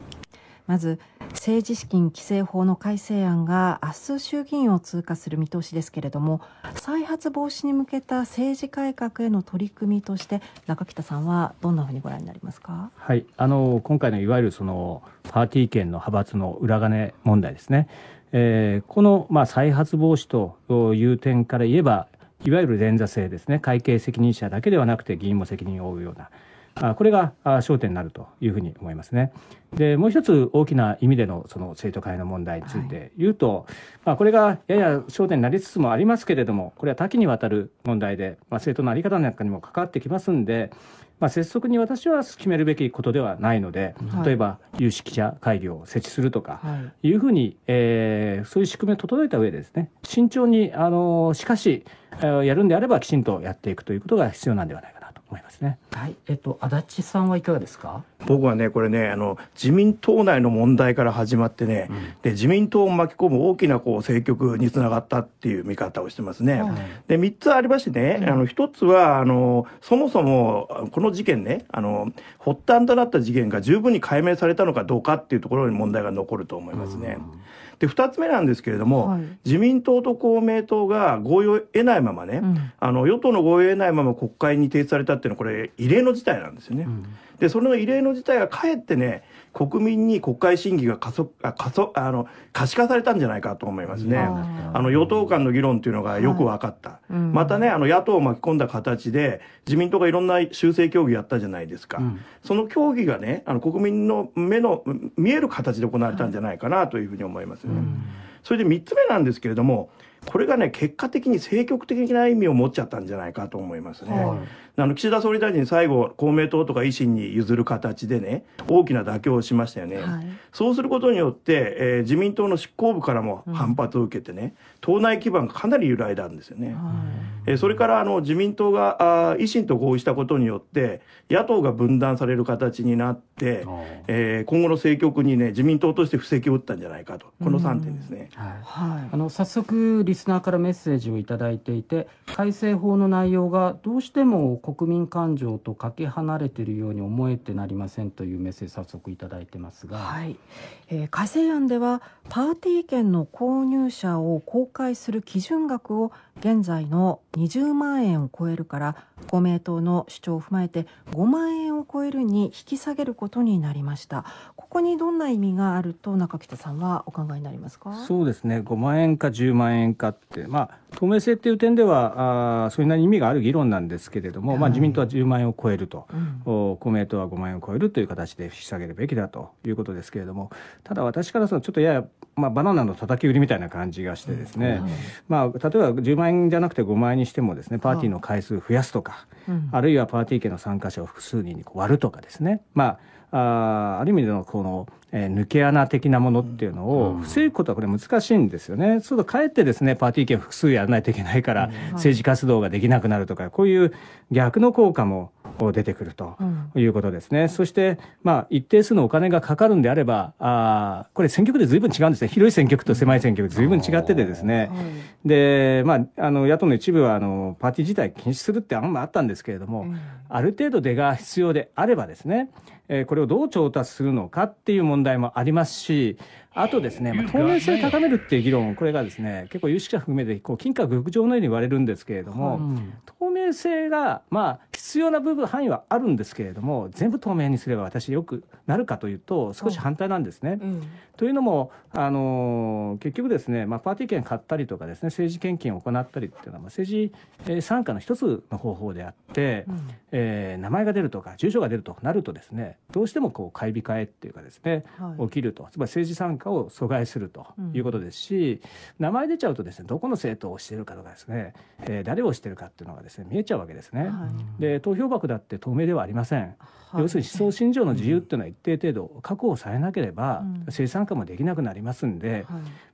まず政治資金規正法の改正案が明日衆議院を通過する見通しですけれども再発防止に向けた政治改革への取り組みとして中北さんはどんなふうにご覧になりますか、はい、あの今回のいわゆるそのパーティー券の派閥の裏金問題ですね、えー、この、まあ、再発防止という点から言えばいわゆる連座制ですね会計責任者だけではなくて議員も責任を負うような。これが焦点になるというふうに思いますね。でもう一つ大きな意味でのその生徒会の問題について言うと、はい、まあ、これがやや焦点になりつつもありますけれどもこれは多岐にわたる問題で、まあ、生徒の在り方なんかにも関わってきますんで、まあ、拙速に私は決めるべきことではないので、例えば有識者会議を設置するとか、い、うふうに、えー、そういう仕組みを整えた上でですね慎重にあのしかしやるんであればきちんとやっていくということが必要なんではないかな思いますね。はい、えっと足立さんはいかがですか。僕はねこれねあの自民党内の問題から始まってね、うん、で自民党を巻き込む大きなこう政局につながったっていう見方をしてますね。で3つありましてね、あの1つはあのそもそもこの事件ねあの発端となった事件が十分に解明されたのかどうかっていうところに問題が残ると思いますね。うんで、2つ目なんですけれども、はい、自民党と公明党が合意を得ないままね、うん、あの、与党の合意を得ないまま国会に提出されたっていうのは、これ、異例の事態なんですよね。うん、で、それの異例の事態がかえってね、国民に国会審議が加速、あ加速あの可視化されたんじゃないかと思いますね。あの与党間の議論というのがよく分かった。はいまたね、あの野党を巻き込んだ形で自民党がいろんな修正協議やったじゃないですか。うん、その協議がね、あの国民の目の見える形で行われたんじゃないかなというふうに思いますね。はい、それで3つ目なんですけれども、これがね、結果的に政局的な意味を持っちゃったんじゃないかと思いますね。はいあの、岸田総理大臣最後、公明党とか維新に譲る形でね、大きな妥協をしましたよね。はい、そうすることによって、えー、自民党の執行部からも反発を受けてね、うん、党内基盤がかなり揺らいだんですよね。はい、えー、それから、あの、自民党があ維新と合意したことによって、野党が分断される形になって、えー、今後の政局にね、自民党として布石を打ったんじゃないかと、この3点ですね。はい、あの早速、リスナーからメッセージをいただいていて、改正法の内容がどうしても国民感情とかけ離れているように思えてなりませんというメッセージ早速いただいてますが、はいえー、改正案ではパーティー券の購入者を公開する基準額を現在の20万円を超えるから公明党の主張を踏まえて5万円を超えるに引き下げることになりましたここにどんな意味があると中北さんはお考えになりますかそうですね5万円か10万円かってまあ透明性っていう点ではあそれなりに意味がある議論なんですけれども、はい、まあ、自民党は10万円を超えると、うん、公明党は5万円を超えるという形で引き下げるべきだということですけれどもただ私からそのちょっとやや、まあ、バナナの叩き売りみたいな感じがしてですね、うんはい、まあ、例えば10万万円じゃなくて5万円にしてもですねパーティーの回数増やすとか、うん、あるいはパーティー券の参加者を複数人に割るとかですねまああある意味でのこのえー、抜け穴的なものっていうのを防ぐことはこれ難しいんですよね。そうすとかえってですね、パーティー券複数やらないといけないから、政治活動ができなくなるとか、こういう逆の効果も出てくるということですね。そして、まあ、一定数のお金がかかるんであれば、あこれ選挙区で随分違うんですね。広い選挙区と狭い選挙区随分違っててですね。で、まあ、あの、野党の一部は、あの、パーティー自体禁止するって案もあったんですけれども、ある程度出が必要であればですね、えー、これをどう調達するのかっていう問題問題もありますしあとですね、まあ、透明性を高めるっていう議論、これがですね、結構有識者含めて、こう、金貨玉上のように言われるんですけれども、うん、透明性が、まあ、必要な部分、範囲はあるんですけれども、全部透明にすれば私、よくなるかというと、少し反対なんですね。うん、というのも、あのー、結局ですね、まあ、パーティー券買ったりとかですね、政治献金を行ったりっていうのは、まあ、政治参加の一つの方法であって、うん、えー、名前が出るとか、住所が出るとなるとですね、どうしてもこう、買い控えっていうかですね、はい、起きると。つまり政治参加かを阻害するということですし、うん、名前出ちゃうとですねどこの政党をしているかとかですね、えー、誰をしているかっていうのがですね見えちゃうわけですね。はい、で投票箱だって透明ではありません。はい、要するに思想信条の自由っていうのは一定程度確保されなければ生産化もできなくなりますんで、うんはい、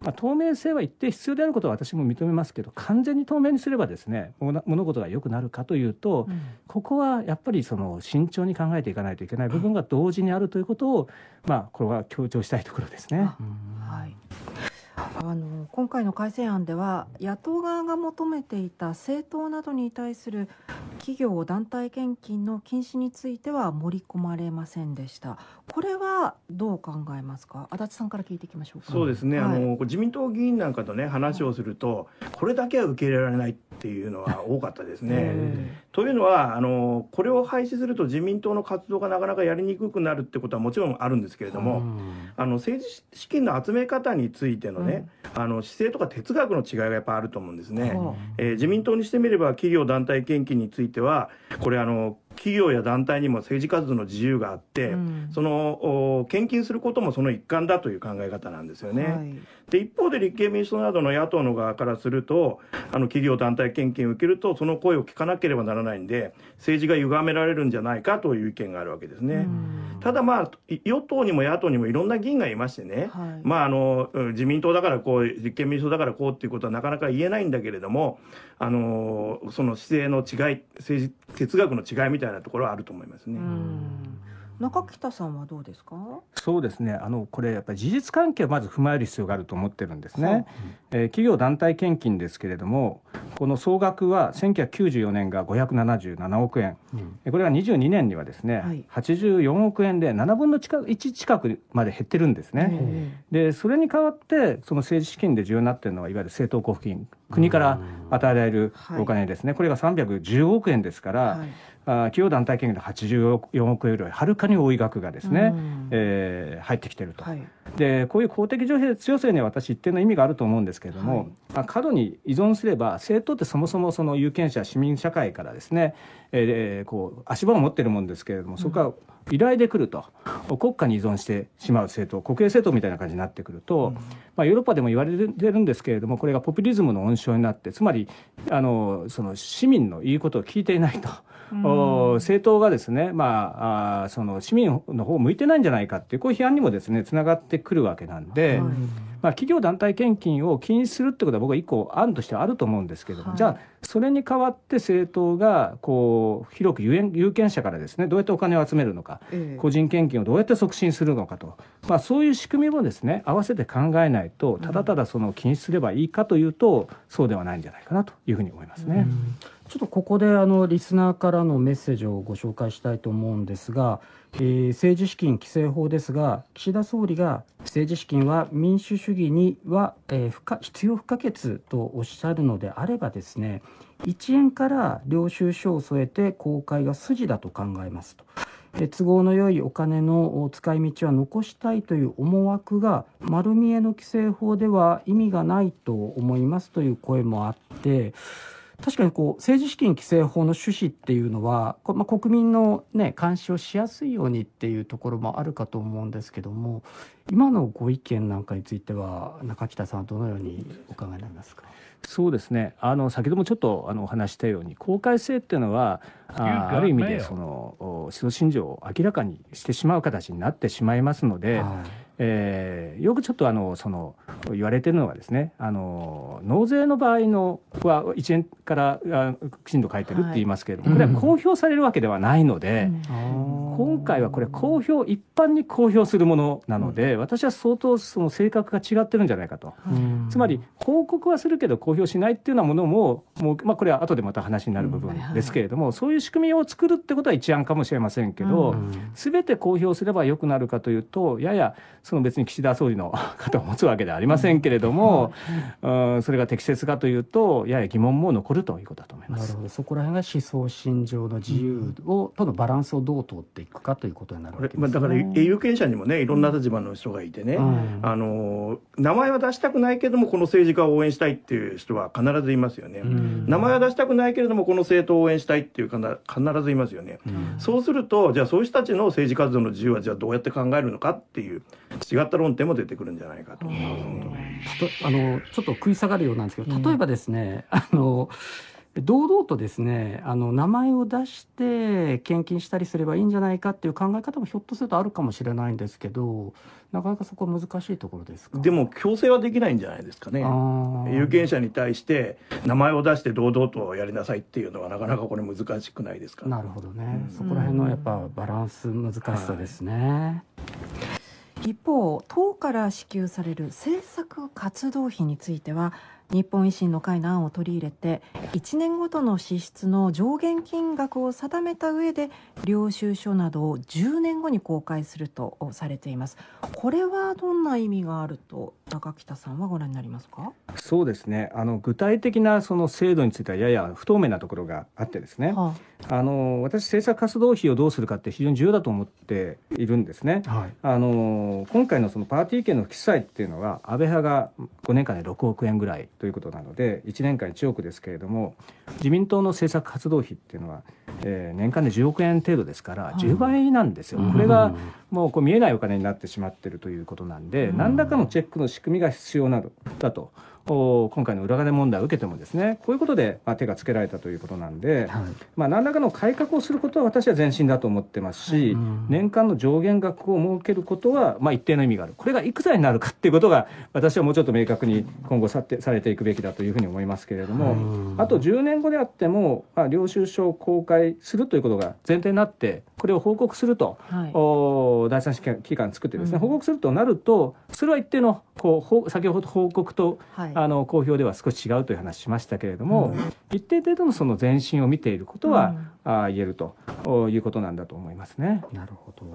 まあ、透明性は一定必要であることは私も認めますけど完全に透明にすればですね物事が良くなるかというと、うん、ここはやっぱりその慎重に考えていかないといけない部分が同時にあるということを、まあ、これは強調したいところですね。はいあの今回の改正案では野党側が求めていた政党などに対する企業団体献金の禁止については盛り込まれませんでしたこれはどう考えますか足立さんから聞いていきましょうそうですね、はい、あの自民党議員なんかとね話をすると、はい、これだけは受け入れられないっていうのは 多かったですね。というのはあのこれを廃止すると自民党の活動がなかなかやりにくくなるってことはもちろんあるんですけれども、あの政治資金の集め方についてのね、ね、あの姿勢とか哲学の違いがやっぱあると思うんですね。えー、自民党にしてみれば企業団体献金についてはこれあの企業や団体にも政治活動の自由があって、うん、その献金することもその一環だという考え方なんですよね。はい、で一方で立憲民主党などの野党の側からするとあの企業団体献金を受けるとその声を聞かなければならないんで政治が歪められるんじゃないかという意見があるわけですね。うん、ただまあ与党にも野党にもいろんな議員がいましてね、はい、まああの自民党だからこう立憲民主党だからこうっていうことはなかなか言えないんだけれどもあのその姿勢の違い政治哲学の違いみたいなたいなところはあると思いますね。中北さんはどうですかそうですねあのこれやっぱり事実関係をまず踏まえる必要があると思ってるんですね、うん、えー、企業団体献金ですけれどもこの総額は1994年が577億円、うん、これが22年にはですね、はい、84億円で7分の近1近くまで減ってるんですね、でそれに代わってその政治資金で重要になってるのはいわゆる政党交付金国から与えられるお金ですね、はい、これが310億円ですから、はい企業団体権限の84億円よりはるかに多い額がですね、えー、入ってきてると、はい、でこういう公的助成強制には私一定の意味があると思うんですけれども、はい、まあ、過度に依存すれば政党ってそもそもその有権者市民社会からですね、えー、こう足場を持ってるもんですけれどもそこは、うん依頼で来ると国家に依存してしまう政党国営政党みたいな感じになってくると、うん、まあ、ヨーロッパでも言われてるんですけれどもこれがポピュリズムの温床になってつまりあのその市民の言うことを聞いていないと。うん、政党がですね、まあ、あその市民の方向いてないんじゃないかっていうこういう批判にもですねつながってくるわけなんで、はいまあ、企業団体献金を禁止するってことは、僕は一個案としてはあると思うんですけども、はい、じゃあ、それに代わって政党がこう広く有権者からですね、どうやってお金を集めるのか、えー、個人献金をどうやって促進するのかと、まあ、そういう仕組みもですね、合わせて考えないと、ただただその禁止すればいいかというと、そうではないんじゃないかなというふうに思いますね。うんちょっとここであのリスナーからのメッセージをご紹介したいと思うんですが、えー、政治資金規正法ですが岸田総理が政治資金は民主主義には、えー、不可必要不可欠とおっしゃるのであればですね1円から領収書を添えて公開が筋だと考えますと。都合の良いお金の使い道は残したいという思惑が丸見えの規制法では意味がないと思いますという声もあって確かにこう政治資金規正法の趣旨っていうのは、まあ、国民の、ね、監視をしやすいようにっていうところもあるかと思うんですけども今のご意見なんかについては中北さんどのようにお考えになりますかそうですねあの先ほどもちょっとあのお話したように公開性っていうのはあある意味でその思想信条を明らかにしてしまう形になってしまいますので。はいえー、よくちょっとあのその言われてるのがですねあの納税の場合のは1円からあきちんと書いてるって言いますけれども、はい、これは公表されるわけではないので、うん、今回はこれ公表一般に公表するものなので、うん、私は相当その性格が違ってるんじゃないかと、うん、つまり報告はするけど公表しないっていうようなものももう、まあ、これは後でまた話になる部分ですけれども、はい、そういう仕組みを作るってことは一案かもしれませんけど、うん、全て公表すればよくなるかというとややその別に岸田総理の方を持つわけではありませんけれども、うんそれが適切かというとやや疑問も残るということだと思います。なるほどそこら辺が思想信条の自由を、とのバランスをどう通っていくかということになるわけ、ね、まあ、だから有権者にもねいろんな立場の人がいてね、うん、あの名前は出したくないけれどもこの政治家を応援したいっていう人は必ずいますよね。名前は出したくないけれどもこの政党を応援したいっていう方必ずいますよね。そうするとじゃあそういう人たちの政治活動の自由はじゃあどうやって考えるのかっていう違った論点も出てくるんじゃないかとあのちょっと食い下がるようなんですけど例えばですね、うん、あの堂々とですねあの名前を出して献金したりすればいいんじゃないかっていう考え方もひょっとするとあるかもしれないんですけどなかなかそこ難しいところですでも強制はできないんじゃないですかね有権者に対して名前を出して堂々とやりなさいっていうのはなかなかこれ難しくないですかなるほどね、うん、そこら辺のやっぱバランス難しさですね、はい一方党から支給される政策活動費については日本維新の会の案を取り入れて1年ごとの支出の上限金額を定めた上で領収書などを10年後に公開するとされていますこれはどんな意味があると中北さんはご覧になりますかそうですねあの具体的なその制度についてはやや不透明なところがあってですね、はああの私、政策活動費をどうするかって非常に重要だと思っているんですね、はい、あの今回のそのパーティー券の記載っていうのは、安倍派が5年間で6億円ぐらいということなので、1年間1億ですけれども、自民党の政策活動費っていうのは、えー、年間で10億円程度ですから、10倍なんですよ、はい、これがもうこう見えないお金になってしまってるということなんで、うん、何らかのチェックの仕組みが必要などだと今回の裏金問題を受けてもですねこういうことで、まあ、手がつけられたということなんで、はい、まあ、何らかの改革をすることは私は前進だと思ってますし、うん、年間の上限額を設けることは、まあ、一定の意味があるこれがいくつになるかっていうことが私はもうちょっと明確に今後さてされていくべきだというふうに思いますけれども、うん、あと10年後であっても、まあ、領収書を公開するということが前提になってこれを報告すると、はい、お第三者機関作ってですね、報告するとなるとそれは一定のこうほ先ほど報告と、はい、あの公表では少し違うという話しましたけれども、うん、一定程度のその前進を見ていることは、うん、あ言えるということなんだと思いますね。なるほど、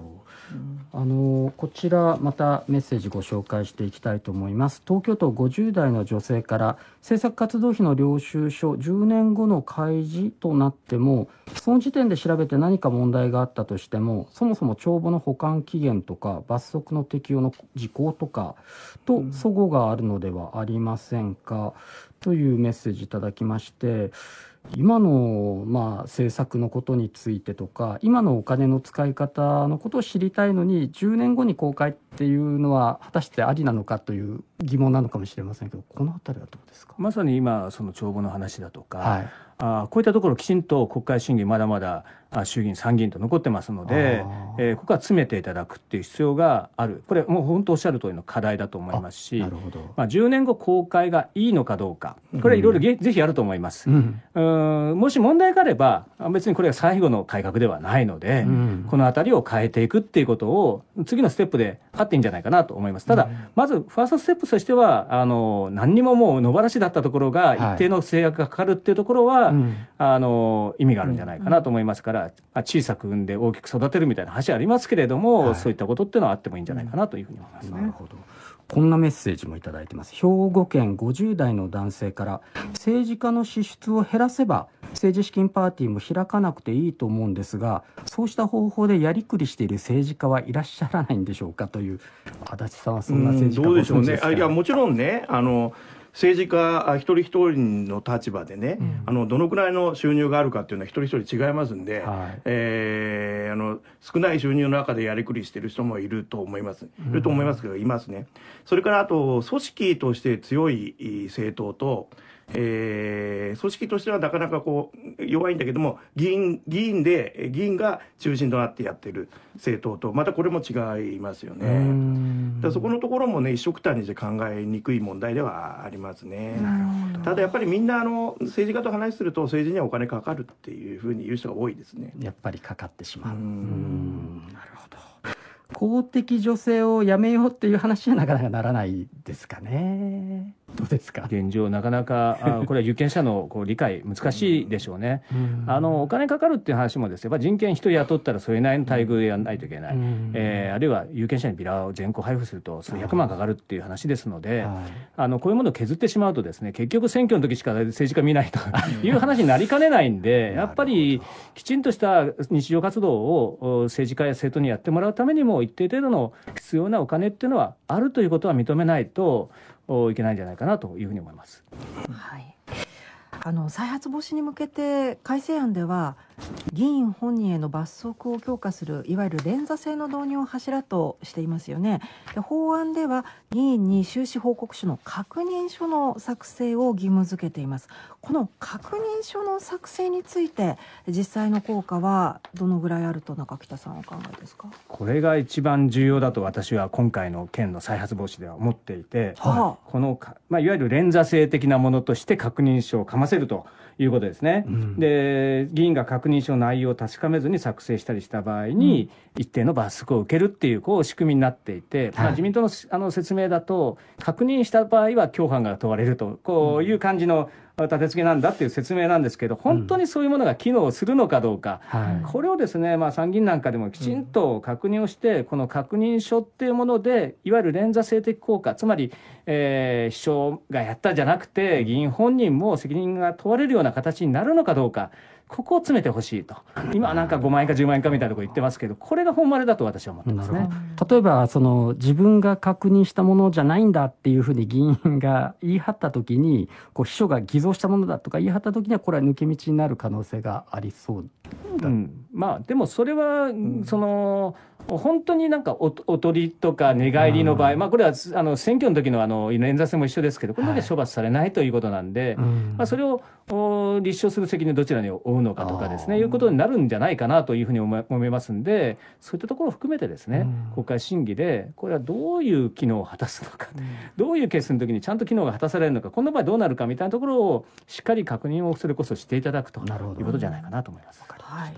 あのこちらまたメッセージご紹介していきたいと思います。東京都50代の女性から政策活動費の領収書10年後の開示となってもその時点で調べて何か問題があったとしてもそもそも帳簿の保管期限とか罰則の適用の事項とかと齟齬があるのではありませんか、というメッセージいただきまして今の、まあ、政策のことについてとか今のお金の使い方のことを知りたいのに10年後に公開っていうのは果たしてありなのかという疑問なのかもしれませんけどこの辺りはどうですかまさに今その帳簿の話だとか、はい、あこういったところきちんと国会審議まだまだ衆議院参議院と残ってますので、えー、ここは詰めていただくっていう必要があるこれもう本当おっしゃる通りの課題だと思いますしまあ、10年後公開がいいのかどうかこれいろいろ、ぜひやると思います、うん、うんもし問題があれば別にこれが最後の改革ではないので、うん、この辺りを変えていくっていうことを次のステップであっていいんじゃないかなと思いますただ、うん、まずファーストステップとしてはあの何にももう野放しだったところが一定の制約がかかるっていうところは、はい、あの意味があるんじゃないかなと思いますから、あ小さく産んで大きく育てるみたいな話ありますけれども、はい、そういったことっていうのはあってもいいんじゃないかなというふうに思います、ね、なるほどこんなメッセージもいただいてます兵庫県50代の男性から政治家の支出を減らせば政治資金パーティーも開かなくていいと思うんですがそうした方法でやりくりしている政治家はいらっしゃらないんでしょうかという足立さんはそんな政治家どうでしょうねあいやもちろんねあの政治家一人一人の立場でね、うん、あのどのくらいの収入があるかっていうのは一人一人違いますんで、はい、えー、あの少ない収入の中でやりくりしてる人もいると思います、いると思いますけど、いますね。それからあと組織として強い政党とえー、組織としてはなかなかこう弱いんだけども議員議員で議員が中心となってやってる政党とまたこれも違いますよねだそこのところもね一緒くたにじゃ考えにくい問題ではありますねただやっぱりみんなあの政治家と話すると政治にはお金かかるっていうふうに言う人が多いですねやっぱりかかってしまううなるほど公的女性をやめようっていう話はなかなかならないですかねどうですか現状、なかなかあ これは有権者のこう理解、難しいでしょうね、あのお金かかるっていう話もです、ね、やっぱ人権人雇ったらそれなりの待遇でやらないといけない、えー、あるいは有権者にビラを全国配布すると数百万かかるっていう話ですので、あのこういうものを削ってしまうと、ですね結局、選挙の時しか政治家見ないという話になりかねないんで、やっぱりきちんとした日常活動を政治家や政党にやってもらうためにも、一定程度の必要なお金っていうのはあるということは認めないと、いけないんじゃないかなというふうに思います。はいあの再発防止に向けて改正案では議員本人への罰則を強化するいわゆる連座制の導入を柱としていますよねで法案では議員に収支報告書の確認書の作成を義務付けていますこの確認書の作成について実際の効果はどのぐらいあると中北さんお考えですかこれが一番重要だと私は今回の件の再発防止では思っていて、はあ、この、まあ、いわゆる連座制的なものとして確認書をかませるということですね、うん、で議員が確認書の内容を確かめずに作成したりした場合に、一定の罰則を受けるっていうこう仕組みになっていて、はい、まあ、自民党のあの説明だと、確認した場合は共犯が問われるとこういう感じの立て付けなんだっていう説明なんですけど、本当にそういうものが機能するのかどうか、うん、これをですね、まあ、参議院なんかでもきちんと確認をして、うん、この確認書っていうもので、いわゆる連座性的効果、つまり、えー、秘書がやったじゃなくて、議員本人も責任が問われるような形になるのかどうか。ここを詰めてほしいと今なんか5万円か10万円かみたいなとこ言ってますけどこれが本丸だと私は思ってますね、例えばその自分が確認したものじゃないんだっていうふうに議員が言い張った時にこう秘書が偽造したものだとか言い張った時にはこれは抜け道になる可能性がありそうだ、うん、まあでもそれは、その、うん本当になんかおおとりとか寝返りの場合、うん、まあ、これはあの選挙の時のあの演座戦も一緒ですけど、これまで処罰されないということなんで、はい、まあ、それをお立証する責任をどちらに負うのかとかですね、いうことになるんじゃないかなというふうに思いますんで、そういったところを含めてですね、うん、国会審議で、これはどういう機能を果たすのか、うん、どういうケースの時にちゃんと機能が果たされるのか、この場合どうなるかみたいなところをしっかり確認をそれこそしていただくということじゃないかなと思います。はい、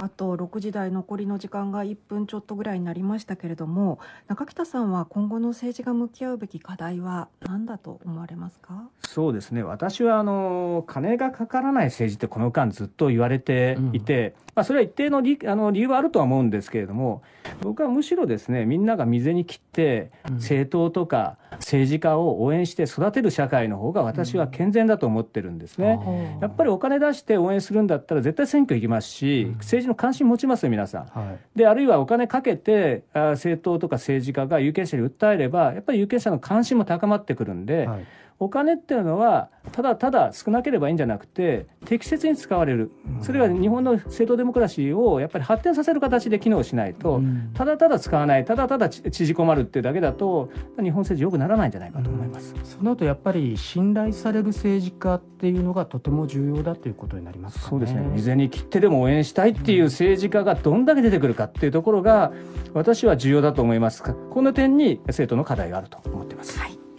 あと6時台残りの時間が1分ちょょっとぐらいになりましたけれども中北さんは今後の政治が向き合うべき課題は何だと思われますかそうですね私はあの金がかからない政治ってこの間ずっと言われていて、まあ、それは一定の理あの理由はあるとは思うんですけれども、僕はむしろですね、みんなが未然に切って、政党とか政治家を応援して育てる社会の方が私は健全だと思ってるんですね。やっぱりお金出して応援するんだったら絶対選挙行きますし、政治の関心持ちますよ、皆さん。で、あるいはお金かけて、あ政党とか政治家が有権者に訴えれば、やっぱり有権者の関心も高まってくるんで、はいお金っていうのはただただ少なければいいんじゃなくて適切に使われるそれが日本の政党デモクラシーをやっぱり発展させる形で機能しないとただただ使わないただただ縮こまるっていうだけだと日本政治よくならないんじゃないかと思います、うん、その後やっぱり信頼される政治家っていうのがとても重要だということになります、ね、そうですね未然に切ってでも応援したいっていう政治家がどんだけ出てくるかっていうところが私は重要だと思いますこの点に政党の課題があると思ってます。はい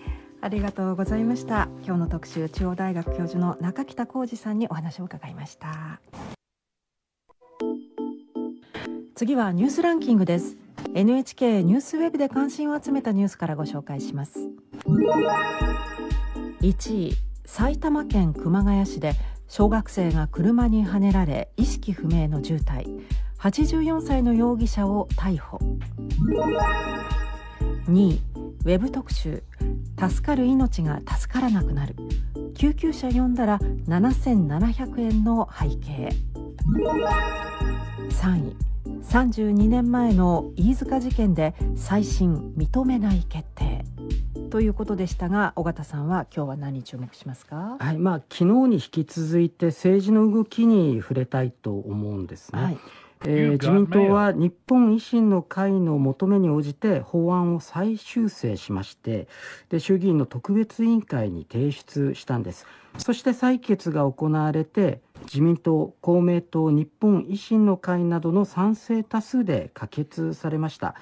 ありがとうございました今日の特集中央大学教授の中北浩二さんにお話を伺いました次はニュースランキングです NHK ニュースウェブで関心を集めたニュースからご紹介します1位埼玉県熊谷市で小学生が車にはねられ意識不明の重体84歳の容疑者を逮捕2位ウェブ特集「助かる命が助からなくなる」救急車呼んだら7700円の背景3位32年前の飯塚事件で再審認めない決定ということでしたが尾形さんは今日は何に注目しますか、はいまあ、昨日に引き続いて政治の動きに触れたいと思うんですね。はいえー、自民党は日本維新の会の求めに応じて法案を再修正しましてで衆議院の特別委員会に提出したんですそして採決が行われて自民党公明党日本維新の会などの賛成多数で可決されました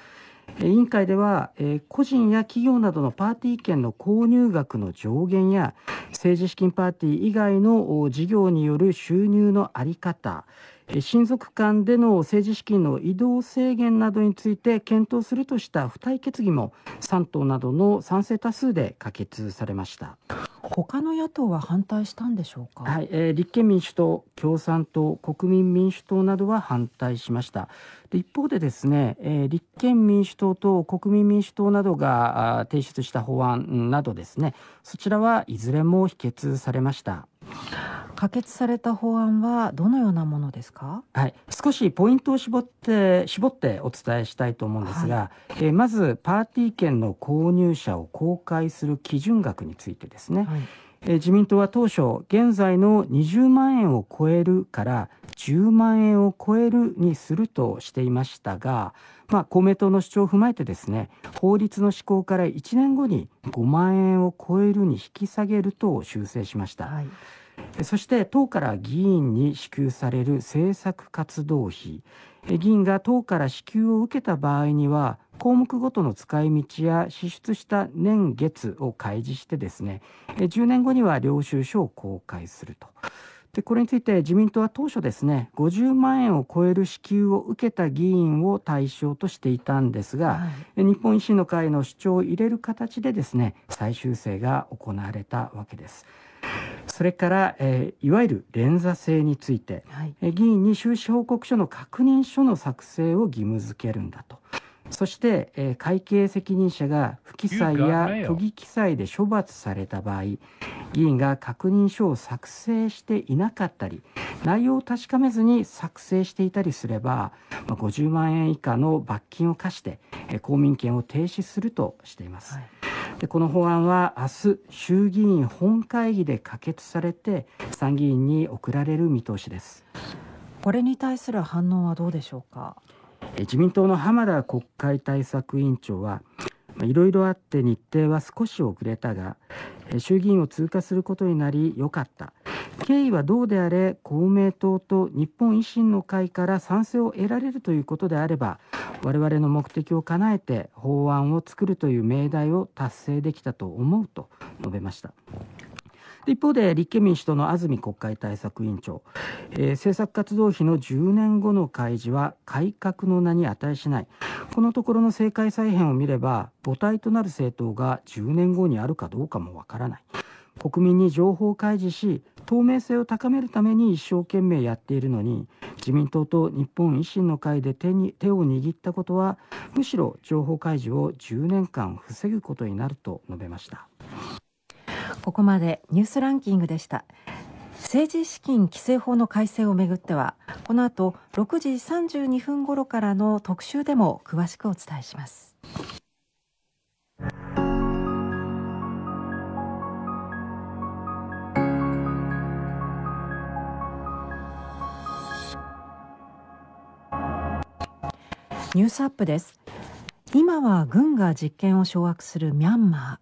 委員会では、えー、個人や企業などのパーティー券の購入額の上限や政治資金パーティー以外の事業による収入の在り方親族間での政治資金の移動制限などについて検討するとした付帯決議も3党などの賛成多数で可決されました。他の野党は反対したんでしょうか、はいえー、立憲民主党、共産党、国民民主党などは反対しました一方でですね、えー、立憲民主党と国民民主党などが提出した法案などですねそちらはいずれも否決されました。可決された法案はどのようなものですか、はい、少しポイントを絞って絞ってお伝えしたいと思うんですが、はい、えまずパーティー券の購入者を公開する基準額についてですね、はい、え自民党は当初、現在の20万円を超えるから10万円を超えるにするとしていましたが、まあ、公明党の主張を踏まえてですね、法律の施行から1年後に5万円を超えるに引き下げると修正しました。はいそして党から議員に支給される政策活動費議員が党から支給を受けた場合には項目ごとの使い道や支出した年月を開示してですね、10年後には領収書を公開すると。でこれについて自民党は当初ですね50万円を超える支給を受けた議員を対象としていたんですが、はい、日本維新の会の主張を入れる形でですね再修正が行われたわけです。それから、えー、いわゆる連座制について、はい、議員に収支報告書の確認書の作成を義務付けるんだと。そして、えー、会計責任者が不記載や虚偽記載で処罰された場合議員が確認書を作成していなかったり内容を確かめずに作成していたりすれば、まあ、50万円以下の罰金を課して、えー、公民権を停止するとしています。はいでこの法案は明日衆議院本会議で可決されて参議院に送られる見通しですこれに対する反応はどうでしょうか自民党の浜田国会対策委員長はいろいろあって日程は少し遅れたが衆議院を通過することになりよかった経緯はどうであれ公明党と日本維新の会から賛成を得られるということであれば我々の目的を叶えて法案を作るという命題を達成できたと思うと述べました。一方で立憲民主党の安住国会対策委員長、えー、政策活動費の10年後の開示は改革の名に値しないこのところの政界再編を見れば母体となる政党が10年後にあるかどうかもわからない国民に情報開示し透明性を高めるために一生懸命やっているのに自民党と日本維新の会で手に手を握ったことはむしろ情報開示を10年間防ぐことになると述べました。ここまでニュースランキングでした政治資金規正法の改正をめぐってはこの後6時32分頃からの特集でも詳しくお伝えしますニュースアップです今は軍が実権を掌握するミャンマ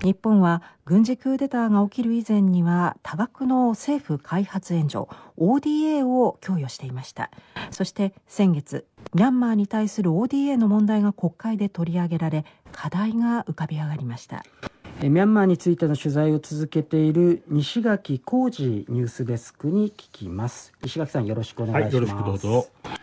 ー日本は軍事クーデターが起きる以前には多額の政府開発援助 ODA を供与していましたそして先月ミャンマーに対する ODA の問題が国会で取り上げられ課題が浮かび上がりましたミャンマーについての取材を続けている西垣浩二ニュースデスクに聞きます西垣さんよろしくお願いします、はい、よろしくどうぞ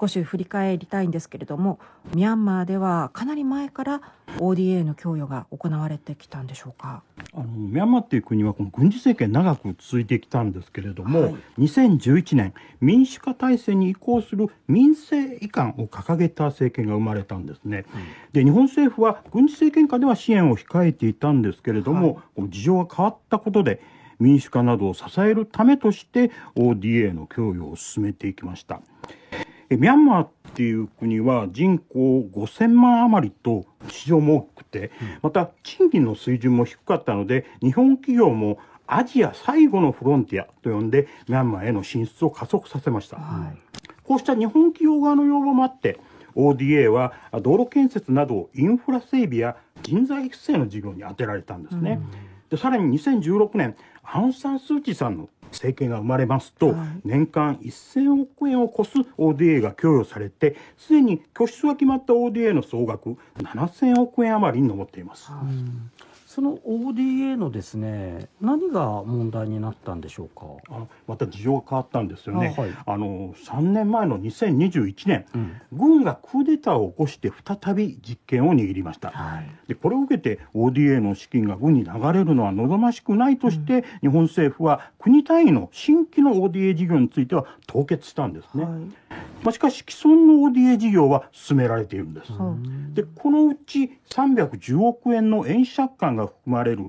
少し振り返りたいんですけれどもミャンマーではかなり前から ODA の供与が行われてきたんでしょうかあのミャンマーという国はこの軍事政権長く続いてきたんですけれども、はい、2011年民主化体制に移行する民政移管を掲げた政権が生まれたんですね、で日本政府は軍事政権下では支援を控えていたんですけれども、はい、事情が変わったことで民主化などを支えるためとして ODA の供与を進めていきました。ミャンマーっていう国は人口5000万余りと市場も大きくて、また賃金の水準も低かったので、日本企業もアジア最後のフロンティアと呼んで、ミャンマーへの進出を加速させました。はい、こうした日本企業側の要望もあって、ODA は道路建設などインフラ整備や人材育成の事業に充てられたんですね。うん、でさらに2016年アン・サン・スー・チーさんの政権が生まれますと、年間1000億円を超す ODA が供与されてすでに拠出が決まった ODA の総額7000億円余りに上っています。その ODA のですね何が問題になったんでしょうかあまた事情が変わったんですよねあ、はい、あの3年前の2021年、うん、軍がクーデターを起こして再び実権を握りました、はい、でこれを受けて ODA の資金が軍に流れるのは望ましくないとして、うん、日本政府は国単位の新規の ODA 事業については凍結したんですね、はいまあ、しかし既存の ODA 事業は進められているんです。うん、で、このうち310億円の円借款が含まれる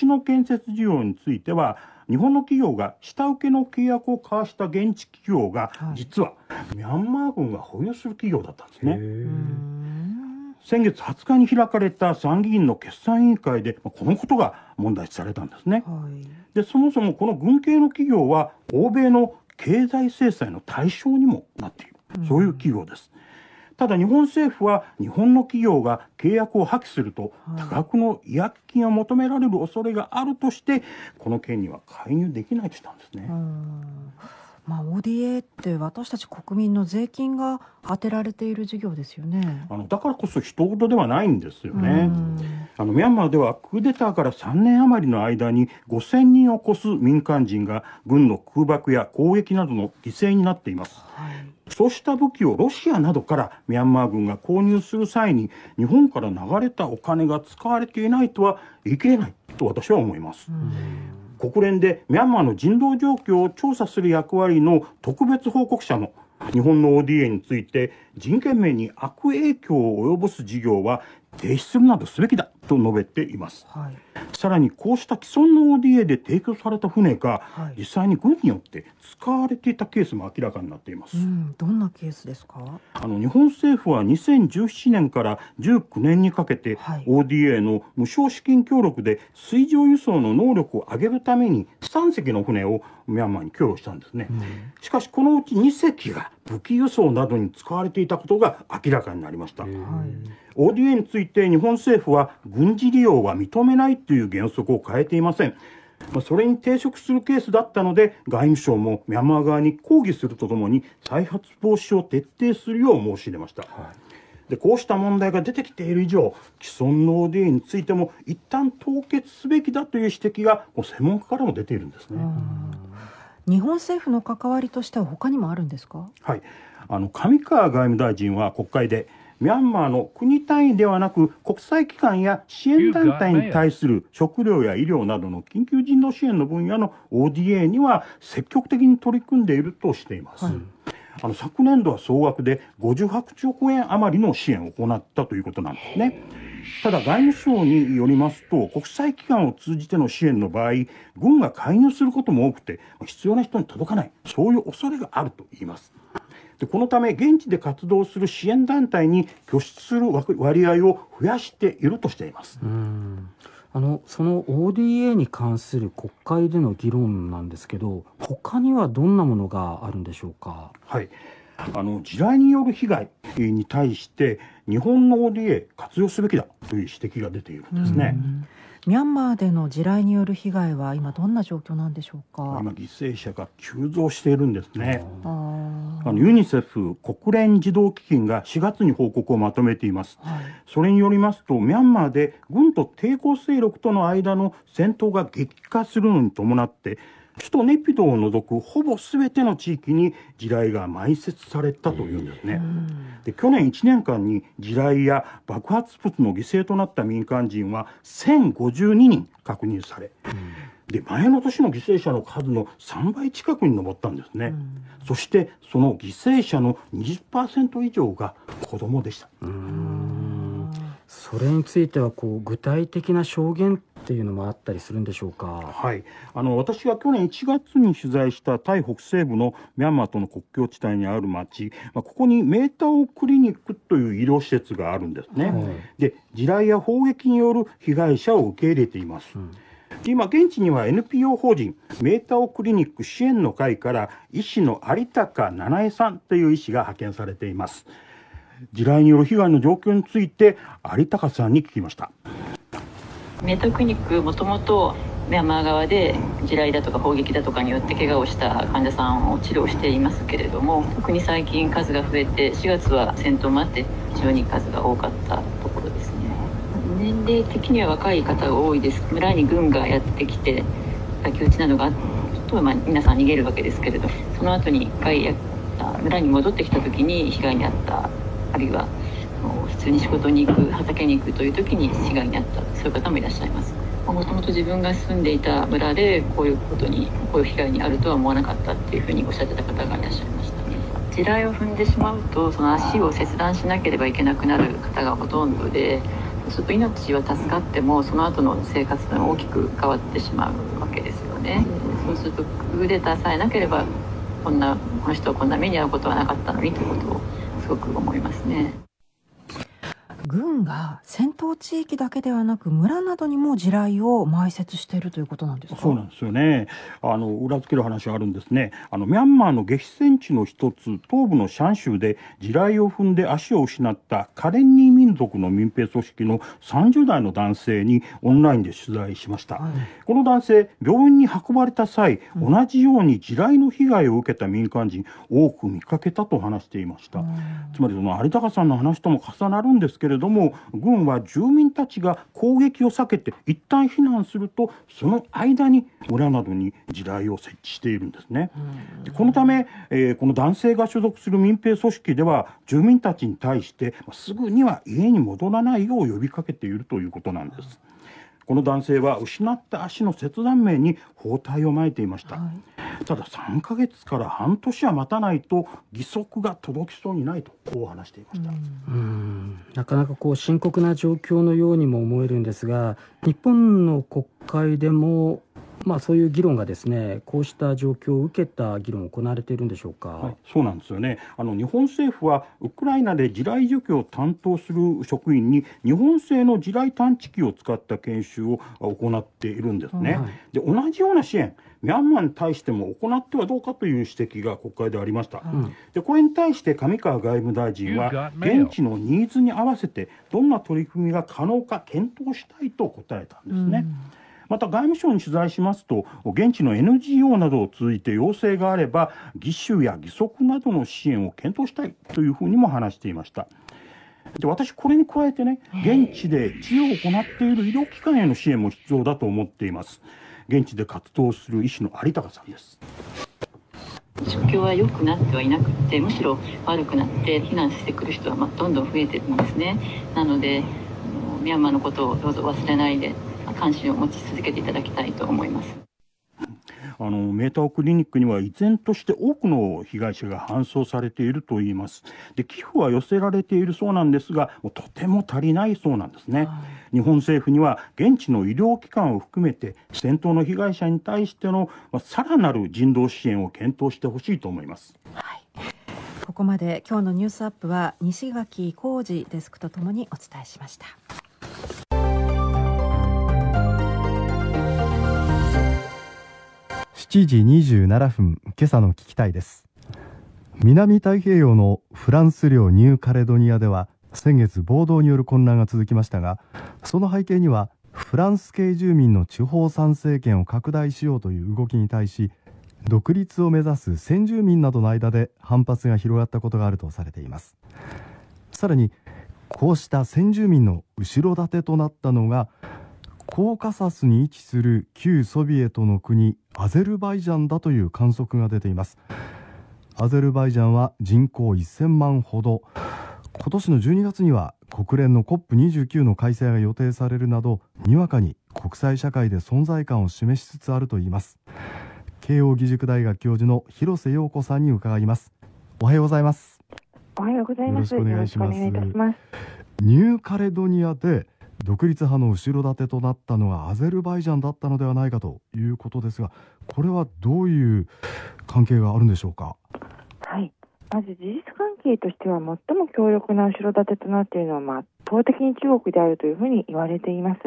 橋の建設事業については、日本の企業が下請けの契約を交わした現地企業が、実はミャンマー軍が保有する企業だったんですね。先月20日に開かれた参議院の決算委員会で、このことが問題視されたんですね。はい、で、そもそもこの軍系の企業は、欧米の経済制裁の対象にもなっている、そういう企業です。ただ日本政府は日本の企業が契約を破棄すると多額の違約金を求められる恐れがあるとしてこの件には介入できないとしたんですね。まあ、ODA って私たち国民の税金が当てられている事業ですよねあのだからこそ人事ではないんですよね。あのミャンマーではクーデターから3年余りの間に5000人を超す民間人が軍の空爆や攻撃などの犠牲になっています。はいそうした武器をロシアなどからミャンマー軍が購入する際に日本から流れたお金が使われていないとは言い切れないと私は思います。国連でミャンマーの人道状況を調査する役割の特別報告者も日本の ODA について人権面に悪影響を及ぼす事業は停止するなどすべきだと述べています、はい、さらにこうした既存の ODA で提供された船が、実際に軍によって使われていたケースも明らかになっています、うん、どんなケースですかあの日本政府は2017年から19年にかけて、ODA の無償資金協力で水上輸送の能力を上げるために3隻の船をミャンマーに供与したんですね、うん、しかしこのうち2隻が武器輸送などに使われていたことが明らかになりました、はい、ODA について日本政府は軍事利用は認めないという原則を変えていません。それに抵触するケースだったので、外務省もミャンマー側に抗議するとともに、再発防止を徹底するよう申し入れました。はいでこうした問題が出てきている以上既存の ODA についても一旦凍結すべきだという指摘がもう専門家からも出ているんですね。日本政府の関わりとしては他にもあるんですかはいあの上川外務大臣は国会でミャンマーの国単位ではなく国際機関や支援団体に対する食料や医療などの緊急人道支援の分野の ODA には積極的に取り組んでいるとしています。はいあの昨年度は総額で58億円余りの支援を行ったということなんですね。ただ外務省によりますと国際機関を通じての支援の場合軍が介入することも多くて必要な人に届かないそういう恐れがあると言いますでこのため現地で活動する支援団体に拠出する割合を増やしているとしています。あのその ODA に関する国会での議論なんですけど他にはどんなものがあるんでしょうか。はいあの地雷による被害に対して日本の ODA 活用すべきだという指摘が出ているんですね。うんミャンマーでの地雷による被害は今どんな状況なんでしょうか今犠牲者が急増しているんですねあのユニセフ国連児童基金が4月に報告をまとめています、はい、それによりますとミャンマーで軍と抵抗勢力との間の戦闘が激化するのに伴って首都ネピドを除くほぼ全ての地域に地雷が埋設されたというんですね。で去年1年間に地雷や爆発物の犠牲となった民間人は1052人確認され、で前の年の犠牲者の数の3倍近くに上ったんですね、うん、そしてその犠牲者の20%以上が子供でしたそれについてはこう具体的な証言っていうのもあったりするんでしょうか、はい、あの私が去年1月に取材したタイ北西部のミャンマーとの国境地帯にある町、まあ、ここにメータオクリニックという医療施設があるんですね、はい、で地雷や砲撃による被害者を受け入れています、うん今、現地には NPO 法人メータオクリニック支援の会から医師の有高七恵さんという医師が派遣されています地雷による被害の状況について有高さんに聞きましたメタクニックもともとミャンマー側で地雷だとか砲撃だとかによって怪我をした患者さんを治療していますけれども特に最近数が増えて4月は戦闘もあって非常に数が多かったところですね年齢的には若い方が多いです村に軍がやってきて先打ちなどがあって、まあ、皆さん逃げるわけですけれどその後に1回村に戻ってきた時に被害に遭ったあるいは普通に仕事に行く畑に行くという時に被害に遭ったそういう方もいらっしゃいますもともと自分が住んでいた村でこういうことにこういう被害に遭るとは思わなかったっていうふうにおっしゃってた方がいらっしゃいました地雷を踏んでしまうとその足を切断しなければいけなくなる方がほとんどでちょっと命は助かってもその後の生活が大きく変わってしまうわけですよねそうするとクーデターさえなければこんなこの人はこんな目に遭うことはなかったのにということをすごく思いますね。軍が戦闘地域だけではなく村などにも地雷を埋設しているということなんですかそうなんですよねあの裏付ける話があるんですねあのミャンマーの激戦地の一つ東部のシャン州で地雷を踏んで足を失ったカレンニー民族の民兵組織の30代の男性にオンラインで取材しました、はい、この男性病院に運ばれた際、うん、同じように地雷の被害を受けた民間人多く見かけたと話していました、うん、つまりその有高さんの話とも重なるんですけれれども軍は住民たちが攻撃を避けて一旦避難するとその間に村などに地雷を設置しているんですね。でこのため、えー、この男性が所属する民兵組織では住民たちに対してすぐには家に戻らないよう呼びかけているということなんです。この男性は失った足の切断面に包帯を巻いていました、はい、ただ3ヶ月から半年は待たないと義足が届きそうにないとこう話していましたうんなかなかこう深刻な状況のようにも思えるんですが日本の国会でもまあ、そういう議論がですねこうした状況を受けた議論行われているんでしょうか、はい、そうなんですよねあの日本政府はウクライナで地雷除去を担当する職員に日本製の地雷探知機を使った研修を行っているんですね、はい、で同じような支援ミャンマーに対しても行ってはどうかという指摘が国会でありました、うん、でこれに対して上川外務大臣は現地のニーズに合わせてどんな取り組みが可能か検討したいと答えたんですね、うんまた外務省に取材しますと現地の NGO などを通じて要請があれば義手や義足などの支援を検討したいというふうにも話していました。で私、これに加えてね、現地で治療を行っている医療機関への支援も必要だと思っています。現地で活動する医師の有高さんです。状況は良くなってはいなくて、むしろ悪くなって避難してくる人はまどんどん増えてるんですね。なので、あのミャンマーのことをどうぞ忘れないで関心を持ち続けていただきたいと思います。あのメータークリニックには依然として多くの被害者が搬送されているといいますで寄付は寄せられているそうなんですがとても足りないそうなんですね、はい、日本政府には現地の医療機関を含めて戦闘の被害者に対しての、まあ、さらなる人道支援を検討してほしいと思います、はい、ここまで今日のニュースアップは西垣浩二デスクとともにお伝えしました7時27分今朝の聞きたいです南太平洋のフランス領ニューカレドニアでは先月暴動による混乱が続きましたがその背景にはフランス系住民の地方参政権を拡大しようという動きに対し独立を目指す先住民などの間で反発が広がったことがあるとされていますさらにこうした先住民の後ろ盾となったのがコーカサスに位置する旧ソビエトの国アゼルバイジャンだという観測が出ていますアゼルバイジャンは人口1000万ほど今年の12月には国連の COP29 の開催が予定されるなどにわかに国際社会で存在感を示しつつあるといいます慶應義塾大学教授の広瀬陽子さんに伺いますおはようございますおはようございますよろしくお願いしますニューカレドニアで独立派の後ろ盾となったのはアゼルバイジャンだったのではないかということですがこれはどういう関係があるんでしょうか。はいまず事実関係としては最も強力な後ろ盾となっているのは、圧倒的に中国であるというふうに言われています。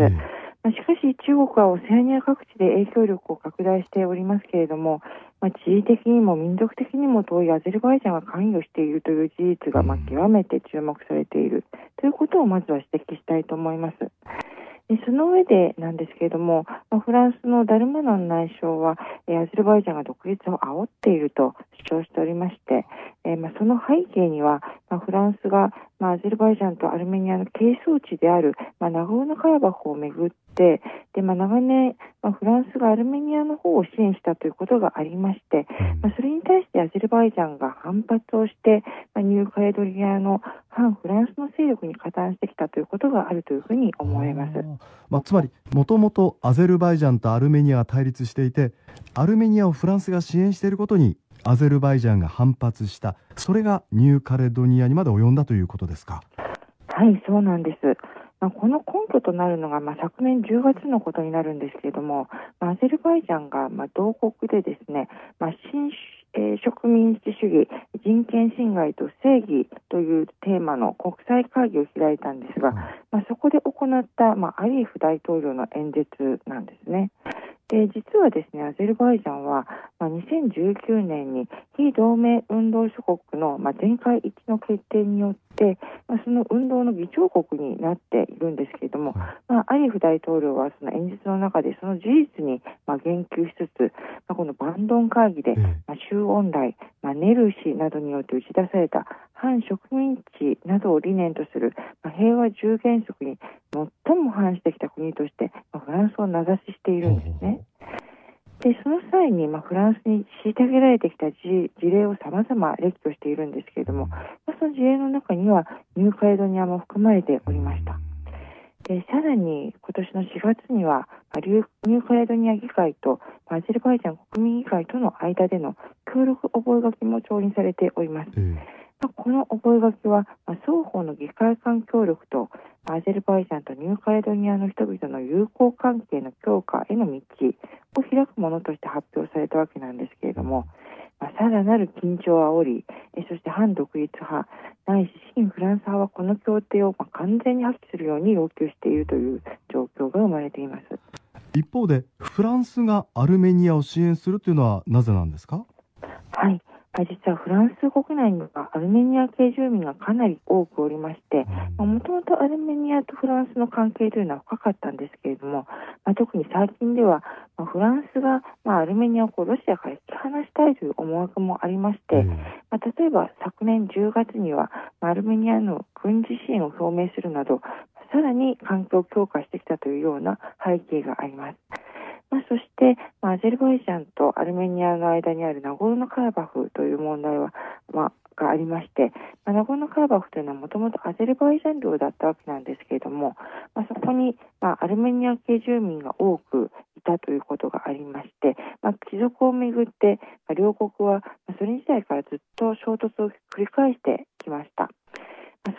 ましかし中国はオセアニア各地で影響力を拡大しておりますけれども、まあ、地理的にも民族的にも遠いアゼルバイジャンが関与しているという事実がまあ極めて注目されているということをまずは指摘したいと思います。その上でなんですけれども、まあ、フランスのダルマナン内相は、アゼルバイジャンが独立を煽っていると主張しておりまして、えー、まあ、その背景には、まあ、フランスが、まあ、アゼルバイジャンとアルメニアの係争地である、まあ、ナゴルノカラバフをめぐってで、まあ、長年、まあ、フランスがアルメニアの方を支援したということがありまして、まあ、それに対してアゼルバイジャンが反発をして、まあ、ニューカレドリアの反フランスの勢力に加担してきたということがあるというふうに思えます、まあ、つまりもともとアゼルバイジャンとアルメニアは対立していてアルメニアをフランスが支援していることにアゼルバイジャンが反発したそれがニューカレドニアにまで及んだということですか。はいそうなんですこの根拠となるのが、まあ、昨年10月のことになるんですけれども、まあ、アゼルバイジャンが、まあ、同国でですね、まあ新えー、植民地主義、人権侵害と正義というテーマの国際会議を開いたんですが、まあ、そこで行った、まあ、アリーフ大統領の演説なんですね。で実はですねアゼルバイジャンは、まあ、2019年に非同盟運動諸国の、まあ、全会一致の決定によって、まあ、その運動の議長国になっているんですけれども、まあ、アリフ大統領はその演説の中でその事実に、まあ、言及しつつ、まあ、このバンドン会議で、まあ、周恩来、まあ、ネル氏などによって打ち出された反植民地などを理念とする、まあ、平和10原則に最も反してきた国として、まあ、フランスを名指ししているんですね。でその際に、まあ、フランスに虐げられてきた事例をさまざま列挙しているんですけれども、まあ、その事例の中にはニューカレドニアも含まれておりました。でさらに今年の4月には、まあ、ニューカレドニア議会とアゼルバイジャン国民議会との間での協力覚書も調印されております。えーまあ、この覚書は、まあ、双方の議会間協力とアゼルバイジャンとニューカレドニアの人々の友好関係の強化への道を開くものとして発表されたわけなんですけれども、まあ、さらなる緊張を煽りそして反独立派ないし新フランス派はこの協定をまあ完全に破棄するように要求しているという状況が生まれています一方でフランスがアルメニアを支援するというのはなぜなんですかはい実はフランス国内にはアルメニア系住民がかなり多くおりましてもともとアルメニアとフランスの関係というのは深かったんですけれども、まあ、特に最近では、まあ、フランスが、まあ、アルメニアをこうロシアから引き離したいという思惑もありまして、まあ、例えば昨年10月には、まあ、アルメニアの軍事支援を表明するなどさらに環境を強化してきたというような背景があります。まあ、そして、まあ、アゼルバイジャンとアルメニアの間にあるナゴルノカラバフという問題は、まあ、がありまして、まあ、ナゴルノカラバフというのはもともとアゼルバイジャン領だったわけなんですけれども、まあ、そこに、まあ、アルメニア系住民が多くいたということがありまして、まあ、帰属をめぐって、まあ、両国はそれ自体からずっと衝突を繰り返してきました。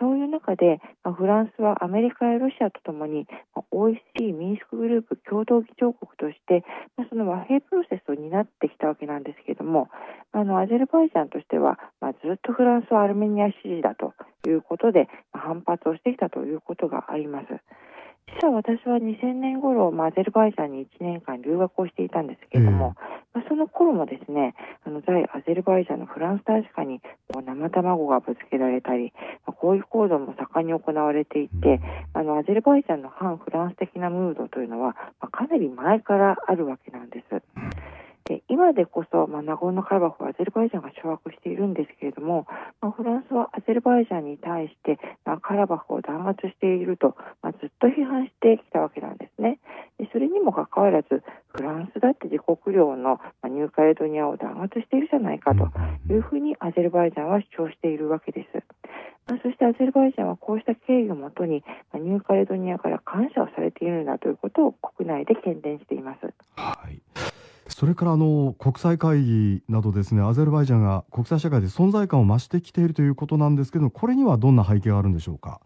そういう中で、フランスはアメリカやロシアとともに o e c ミンスクグループ共同議長国としてその和平プロセスを担ってきたわけなんですけれどもあのアゼルバイジャンとしては、まずっとフランスはアルメニア支持だということで反発をしてきたということがあります。実は私は2000年頃、まあ、アゼルバイジャンに1年間留学をしていたんですけれども、うん、まあ、その頃もですねあの在アゼルバイジャンのフランス大使館に生卵がぶつけられたり、まあ、こういう行動も盛んに行われていて、うん、あのアゼルバイジャンの反フランス的なムードというのは、まあ、かなり前からあるわけなんです。うんで今でこそ、まあ、ナゴルノカラバフはアゼルバイジャンが掌握しているんですけれども、まあ、フランスはアゼルバイジャンに対して、まあ、カラバフを弾圧していると、まあ、ずっと批判してきたわけなんですね。でそれにもかかわらずフランスだって自国領の、まあ、ニューカレドニアを弾圧しているじゃないかというふうにアゼルバイジャンは主張しているわけです。まあ、そしてアゼルバイジャンはこうした経緯をもとに、まあ、ニューカレドニアから感謝をされているんだということを国内で懸念しています。はいそれからあの国際会議などですねアゼルバイジャンが国際社会で存在感を増してきているということなんですけどこれにはどんな背景があるんでしょうか。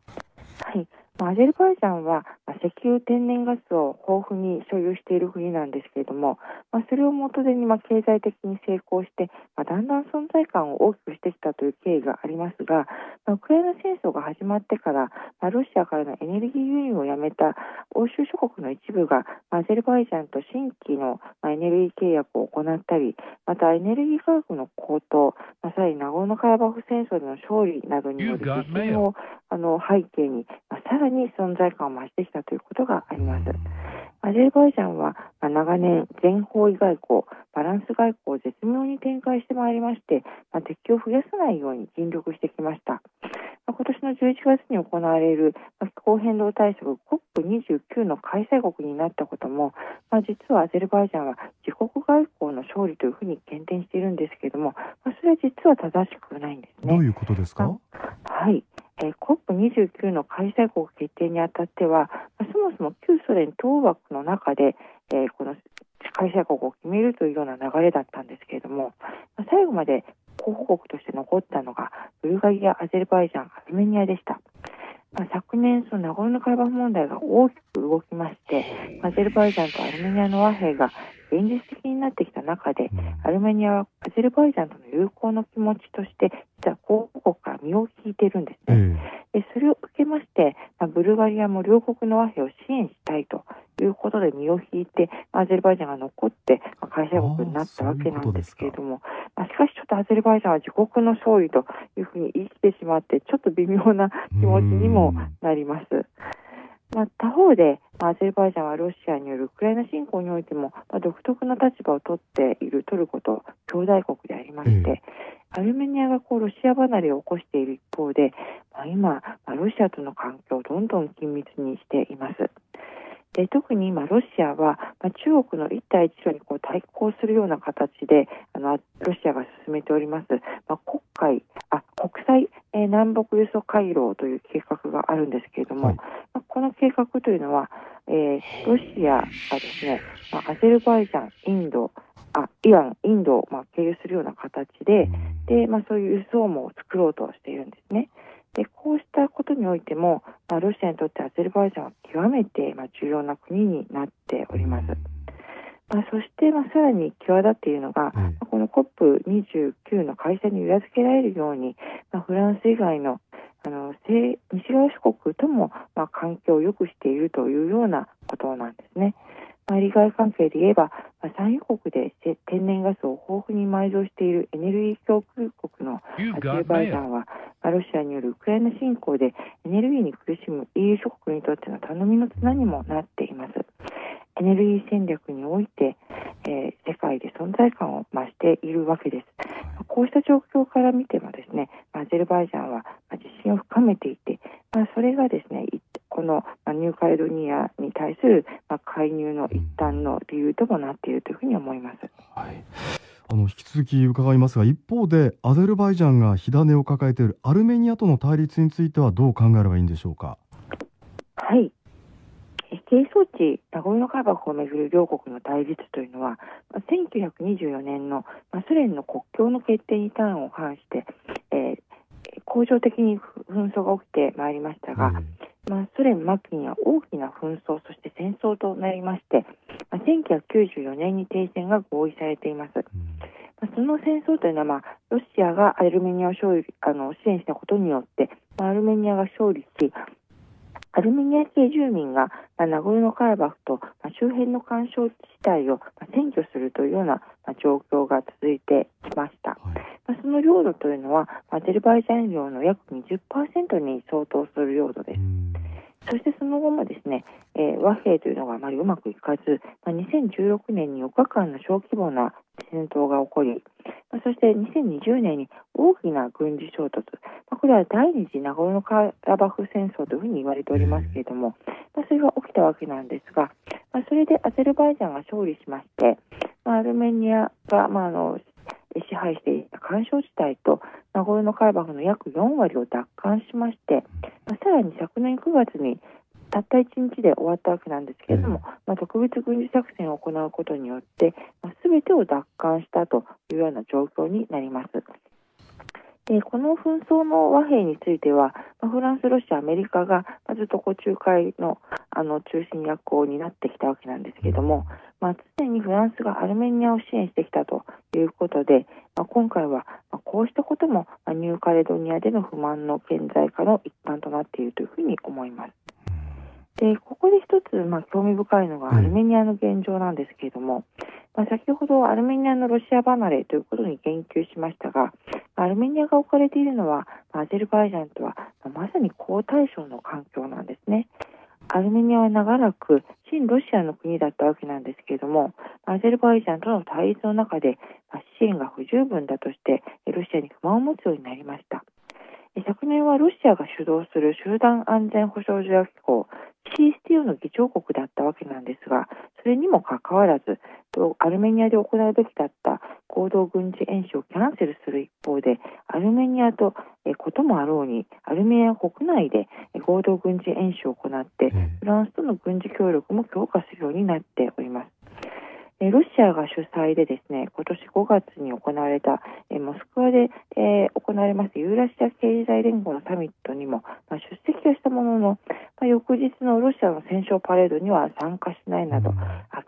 はいアゼルバイジャンは石油天然ガスを豊富に所有している国なんですけれども、まあ、それを元手にまあ経済的に成功して、まあ、だんだん存在感を大きくしてきたという経緯がありますが、まあ、ウクライナ戦争が始まってから、まあ、ロシアからのエネルギー輸入をやめた欧州諸国の一部が、まあ、アゼルバイジャンと新規のエネルギー契約を行ったり、またエネルギー価格の高騰、まあ、さらにナゴノカラバフ戦争での勝利などによる実信をあの背景に、まあ、さらにに存在感を増してきたということがあります。アゼルバイジャンは長年全方位外交バランス外交を絶妙に展開してまいりまして敵を増やさないように尽力してきました今年の11月に行われる気候変動対策 COP29 の開催国になったことも、まあ、実はアゼルバイジャンは自国外交の勝利というふうに減定しているんですけれども、まあ、それは実は正しくないんですね。どういうことですかはい、えー、COP29 の開催国決定にあたっては、まあ、そもそも旧ソ連当枠の中で、えー、この開催国を決めるというような流れだったんですけれども、まあ、最後まで候補国として残ったのがブルガリア、アゼルバイジャン、アルメニアでした。まあ、昨年、そのナゴルノカラバフ問題が大きく動きまして、アゼルバイジャンとアルメニアの和平が現実的になってきた中で、アルメニアはアゼルバイジャンとの友好の気持ちとして、実は候補国から身を引いているんですね。でそれを受けまして、まあ、ブルガリアも両国の和平を支援したいということで身を引いて、アゼルバイジャンが残って、まあ、開催国になったわけなんですけれども、あしかしちょっとアゼルバイジャンは自国の勝利というふうに言い切ってしまって、ちょっと微妙な気持ちにもなります。まあ、他方で、アゼルバイジャンはロシアによるウクライナ侵攻においても、まあ、独特な立場を取っているトルコと兄弟国でありまして、うん、アルメニアがこうロシア離れを起こしている一方で、まあ、今、まあ、ロシアとの関係をどんどん緊密にしています。で特に今、ロシアは、まあ、中国の一帯一路にこう対抗するような形であのロシアが進めております、まあ、国会あ国際、えー、南北輸送回廊という計画があるんですけれども、はい、まあ、この計画というのは、えー、ロシアがですね、まあ、アゼルバイジャン、インドあイラン、インドを、まあ、経由するような形でで、まあ、そういう輸送網を作ろうとしているんですね。でこうしたことにおいても、まあ、ロシアにとってアゼルバイジャンは極めて、まあ、重要な国になっております。まあ、そして、まあ、さらに際立っているのが、はい、この COP29 の開催に裏付けられるように、まあ、フランス以外のあの西側諸国とも、まあ、関係を良くしているというようなことなんですね。まあ、利害関係で言えば、まあ、産油国で天然ガスを豊富に埋蔵しているエネルギー供給国のアゼルバイジャンは、まあ、ロシアによるウクライナ侵攻でエネルギーに苦しむ EU 諸国にとっての頼みの綱にもなっています。エネルギー戦略において、えー、世界で存在感を増しているわけです。こうした状況から見てもですね、アゼルバイジャンは自信を深めていて、まあ、それがですね、一このニューカレドニアに対するまあ、介入の一端の理由ともなっているというふうに思います。はいあの引き続き伺いますが一方でアゼルバイジャンが火種を抱えているアルメニアとの対立についてはどう考えればいいんでしょうか。はい係争地ナゴルノカラバフをめぐる両国の対立というのは1924年のソ連の国境の決定に端を反して、えー、恒常的に紛争が起きてまいりましたが、まあ、ソ連末期には大きな紛争そして戦争となりまして、まあ、1994年に停戦が合意されています、まあ、その戦争というのは、まあ、ロシアがアルメニアを勝利あの支援したことによって、まあ、アルメニアが勝利しアルメニア系住民が、まあ、ナゴルノカラバフと、まあ、周辺の干渉地帯を、まあ、占拠するというような、まあ、状況が続いてきました、はい、まあ、その領土というのはアゼルバイジャン領の約20%に相当する領土です。そしてその後もですね、えー、和平というのがあまりうまくいかず、まあ、2016年に4日間の小規模な戦闘が起こり、まあ、そして2020年に大きな軍事衝突、まあ、これは第二次ナゴルノカラバフ戦争というふうに言われておりますけれども、まあ、それが起きたわけなんですが、まあ、それでアゼルバイジャンが勝利しまして、まあ、アルメニアが、まあ、あの支配していた干渉地帯とナゴルノカラバフの約4割を奪還しまして、まあ、さらに昨年9月にたった1日で終わったわけなんですけれども、まあ、特別軍事作戦を行うことによって、まあ、全てを奪還したというような状況になります。でこの紛争の和平については、まフランス、ロシア、アメリカが、まずっとこう仲介のあの中心役を担ってきたわけなんですけども、まあ、常にフランスがアルメニアを支援してきたということで、まあ、今回は、まこうしたことも、まニューカレドニアでの不満の顕在化の一環となっているというふうに思います。でここで一つ、まあ、興味深いのがアルメニアの現状なんですけれども、まあ、先ほどアルメニアのロシア離れということに言及しましたがアルメニアが置かれているのはアゼルバイジャンとはまさに好対象の環境なんですね。アルメニアは長らく親ロシアの国だったわけなんですけれどもアゼルバイジャンとの対立の中で支援が不十分だとしてロシアに不満を持つようになりました。昨年はロシアが主導する集団安全保障条約機構 CSTO の議長国だったわけなんですがそれにもかかわらずアルメニアで行うべきだった合同軍事演習をキャンセルする一方でアルメニアとこともあろうにアルメニア国内で合同軍事演習を行ってフランスとの軍事協力も強化するようになっております。えロシアが主催でですね今年5月に行われた、えモスクワで、え行われますユーラシア経済連合のサミットにも、ま出席はしたものの、ま翌日のロシアの戦勝パレードには参加しないなど、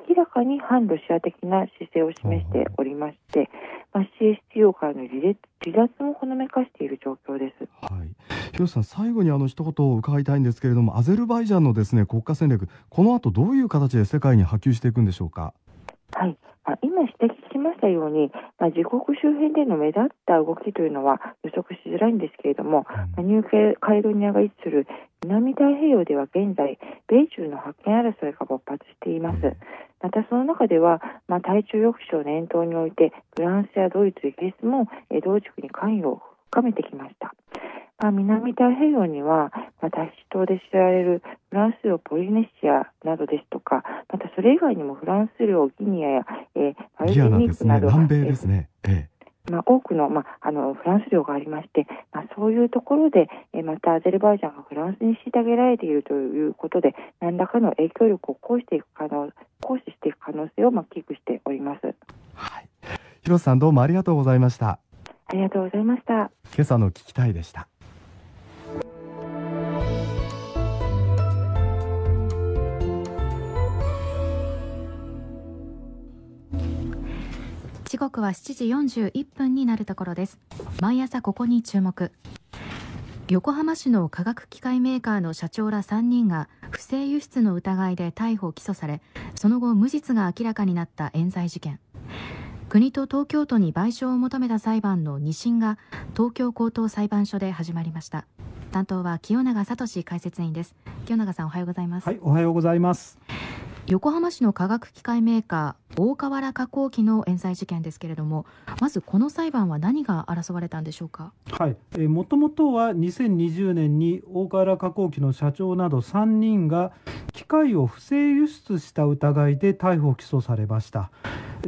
明らかに反ロシア的な姿勢を示しておりまして、ま CSTO からの離脱もほのめかしている状況です。はい広瀬さん、最後にあの一言を伺いたいんですけれども、アゼルバイジャンのですね国家戦略、この後どういう形で世界に波及していくんでしょうか。はい、まあ、今指摘しましたように、まあ、自国周辺での目立った動きというのは予測しづらいんですけれども、まあ、ニューカイロニアが位置する南太平洋では現在、米中の覇権争いが勃発しています。またその中では、まあ、対中抑止を念頭においてフランスやドイツ、イギリスも同地区に関与を深めてきました。まあ、南太平洋には、まあ、脱島で知られるフランス領ポリネシアなどですとか、またそれ以外にもフランス領ギニアや、えマルディニークなど、南米ですね。えまあ、多くの,、まあ、あのフランス領がありまして、まあ、そういうところで、えー、またアゼルバイジャンがフランスに虐げられているということで何らかの影響力を行使していく可能行使していく可能性を、まあ、危惧しております。はい、広瀬さんどうもありがとうございました。ありがとうございました。今朝の聞きたいでした。時刻は7時41分になるところです毎朝ここに注目横浜市の化学機械メーカーの社長ら3人が不正輸出の疑いで逮捕・起訴されその後無実が明らかになった冤罪事件国と東京都に賠償を求めた裁判の2審が東京高等裁判所で始まりました担当は清永聡解説員です清永さんおはようございますはいおはようございます横浜市の化学機械メーカー大河原加工機の冤罪事件ですけれどもまずこの裁判は何が争われたんでしょうかはいもともとは2020年に大河原加工機の社長など3人が機械を不正輸出した疑いで逮捕起訴されました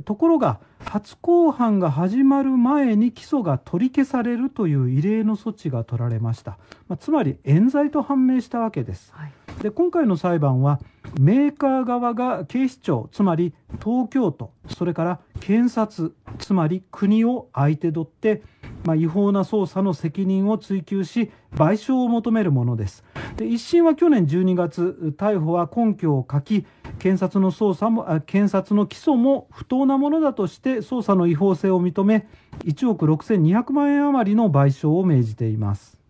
ところが初公判が始まる前に起訴が取り消されるという異例の措置が取られました、まあ、つまり冤罪と判明したわけです、はい、で今回の裁判はメーカー側が警視庁つまり東京都それから検察つまり国を相手取って、まあ、違法な捜査の責任を追及し賠償を求めるものですで一審は去年12月逮捕は根拠を書き検察の捜査も検察の起訴も不当なものだとして捜査の違法性を認め1億6200万円余りの賠償を命じています。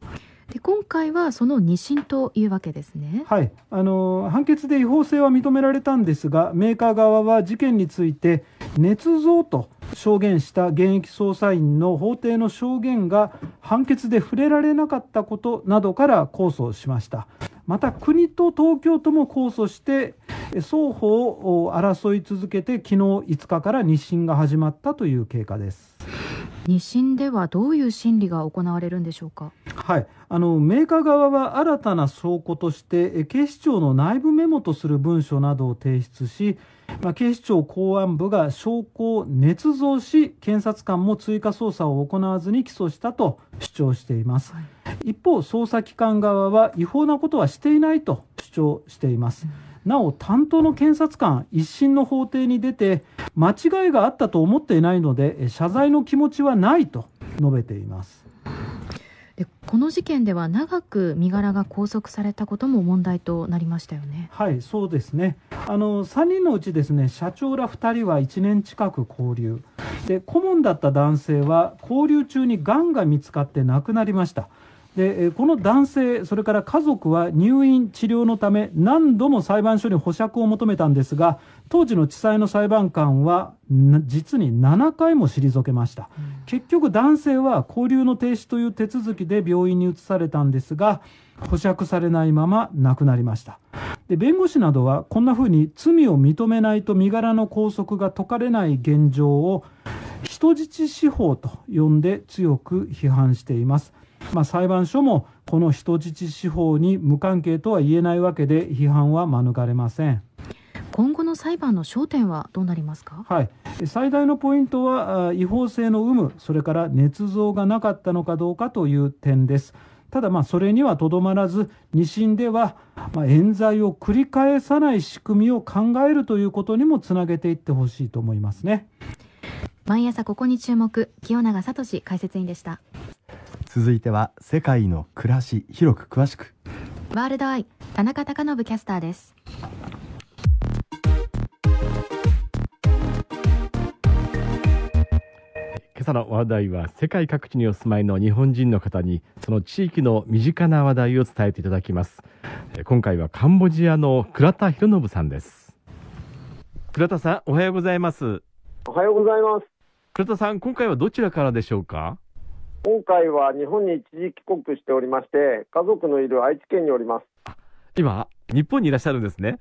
で今回はその2審というわけですね、はい、あの判決で違法性は認められたんですがメーカー側は事件について捏造と証言した現役捜査員の法廷の証言が判決で触れられなかったことなどから控訴しましたまた国と東京とも控訴して双方を争い続けて昨日5日から日審が始まったという経過です。2審ではどういう審理が行われるんでしょうか。はいあのメーカー側は新たな証拠として警視庁の内部メモとする文書などを提出し、まあ、警視庁公安部が証拠を捏造し検察官も追加捜査を行わずに起訴したと主張しています、はい、一方捜査機関側は違法なことはしていないと主張しています、うんなお担当の検察官一審の法廷に出て間違いがあったと思っていないので謝罪の気持ちはないと述べていますでこの事件では長く身柄が拘束されたことも問題となりましたよねはいそうですねあの3人のうちですね社長ら2人は1年近く交留で顧問だった男性は交流中にがんが見つかって亡くなりましたでこの男性、それから家族は入院、治療のため何度も裁判所に保釈を求めたんですが当時の地裁の裁判官は実に7回も退けました、うん、結局、男性は交流の停止という手続きで病院に移されたんですが保釈されないまま亡くなりましたで弁護士などはこんなふうに罪を認めないと身柄の拘束が解かれない現状を人質司法と呼んで強く批判しています。まあ、裁判所もこの人質司法に無関係とは言えないわけで批判は免れません。今後の裁判の焦点はどうなりますか、はい、最大のポイントは違法性の有無それから捏造がなかったのかどうかという点ですただまあそれにはとどまらず2審ではま冤罪を繰り返さない仕組みを考えるということにもつなげていってほしいと思いますね毎朝ここに注目清永聡解説員でした続いては世界の暮らし広く詳しくワールドアイ田中貴信キャスターです今朝の話題は世界各地にお住まいの日本人の方にその地域の身近な話題を伝えていただきます今回はカンボジアの倉田博信さんです倉田さんおはようございますおはようございます倉田さん今回はどちらからでしょうか今回は日本に一時帰国しておりまして、家族のいる愛知県におります。今、日本にいらっしゃるんですね。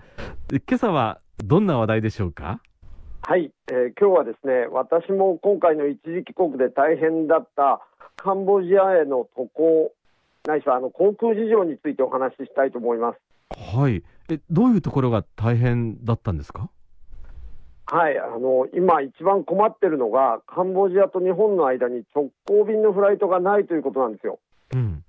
今朝はどんな話題でしょうかはい、えー、今日はですね、私も今回の一時帰国で大変だったカンボジアへの渡航、ないしはあの航空事情についてお話ししたいと思います。はい。え、どういうところが大変だったんですかはい、あの今、一番困ってるのが、カンボジアと日本の間に直行便のフライトがないということなんですよ。うん、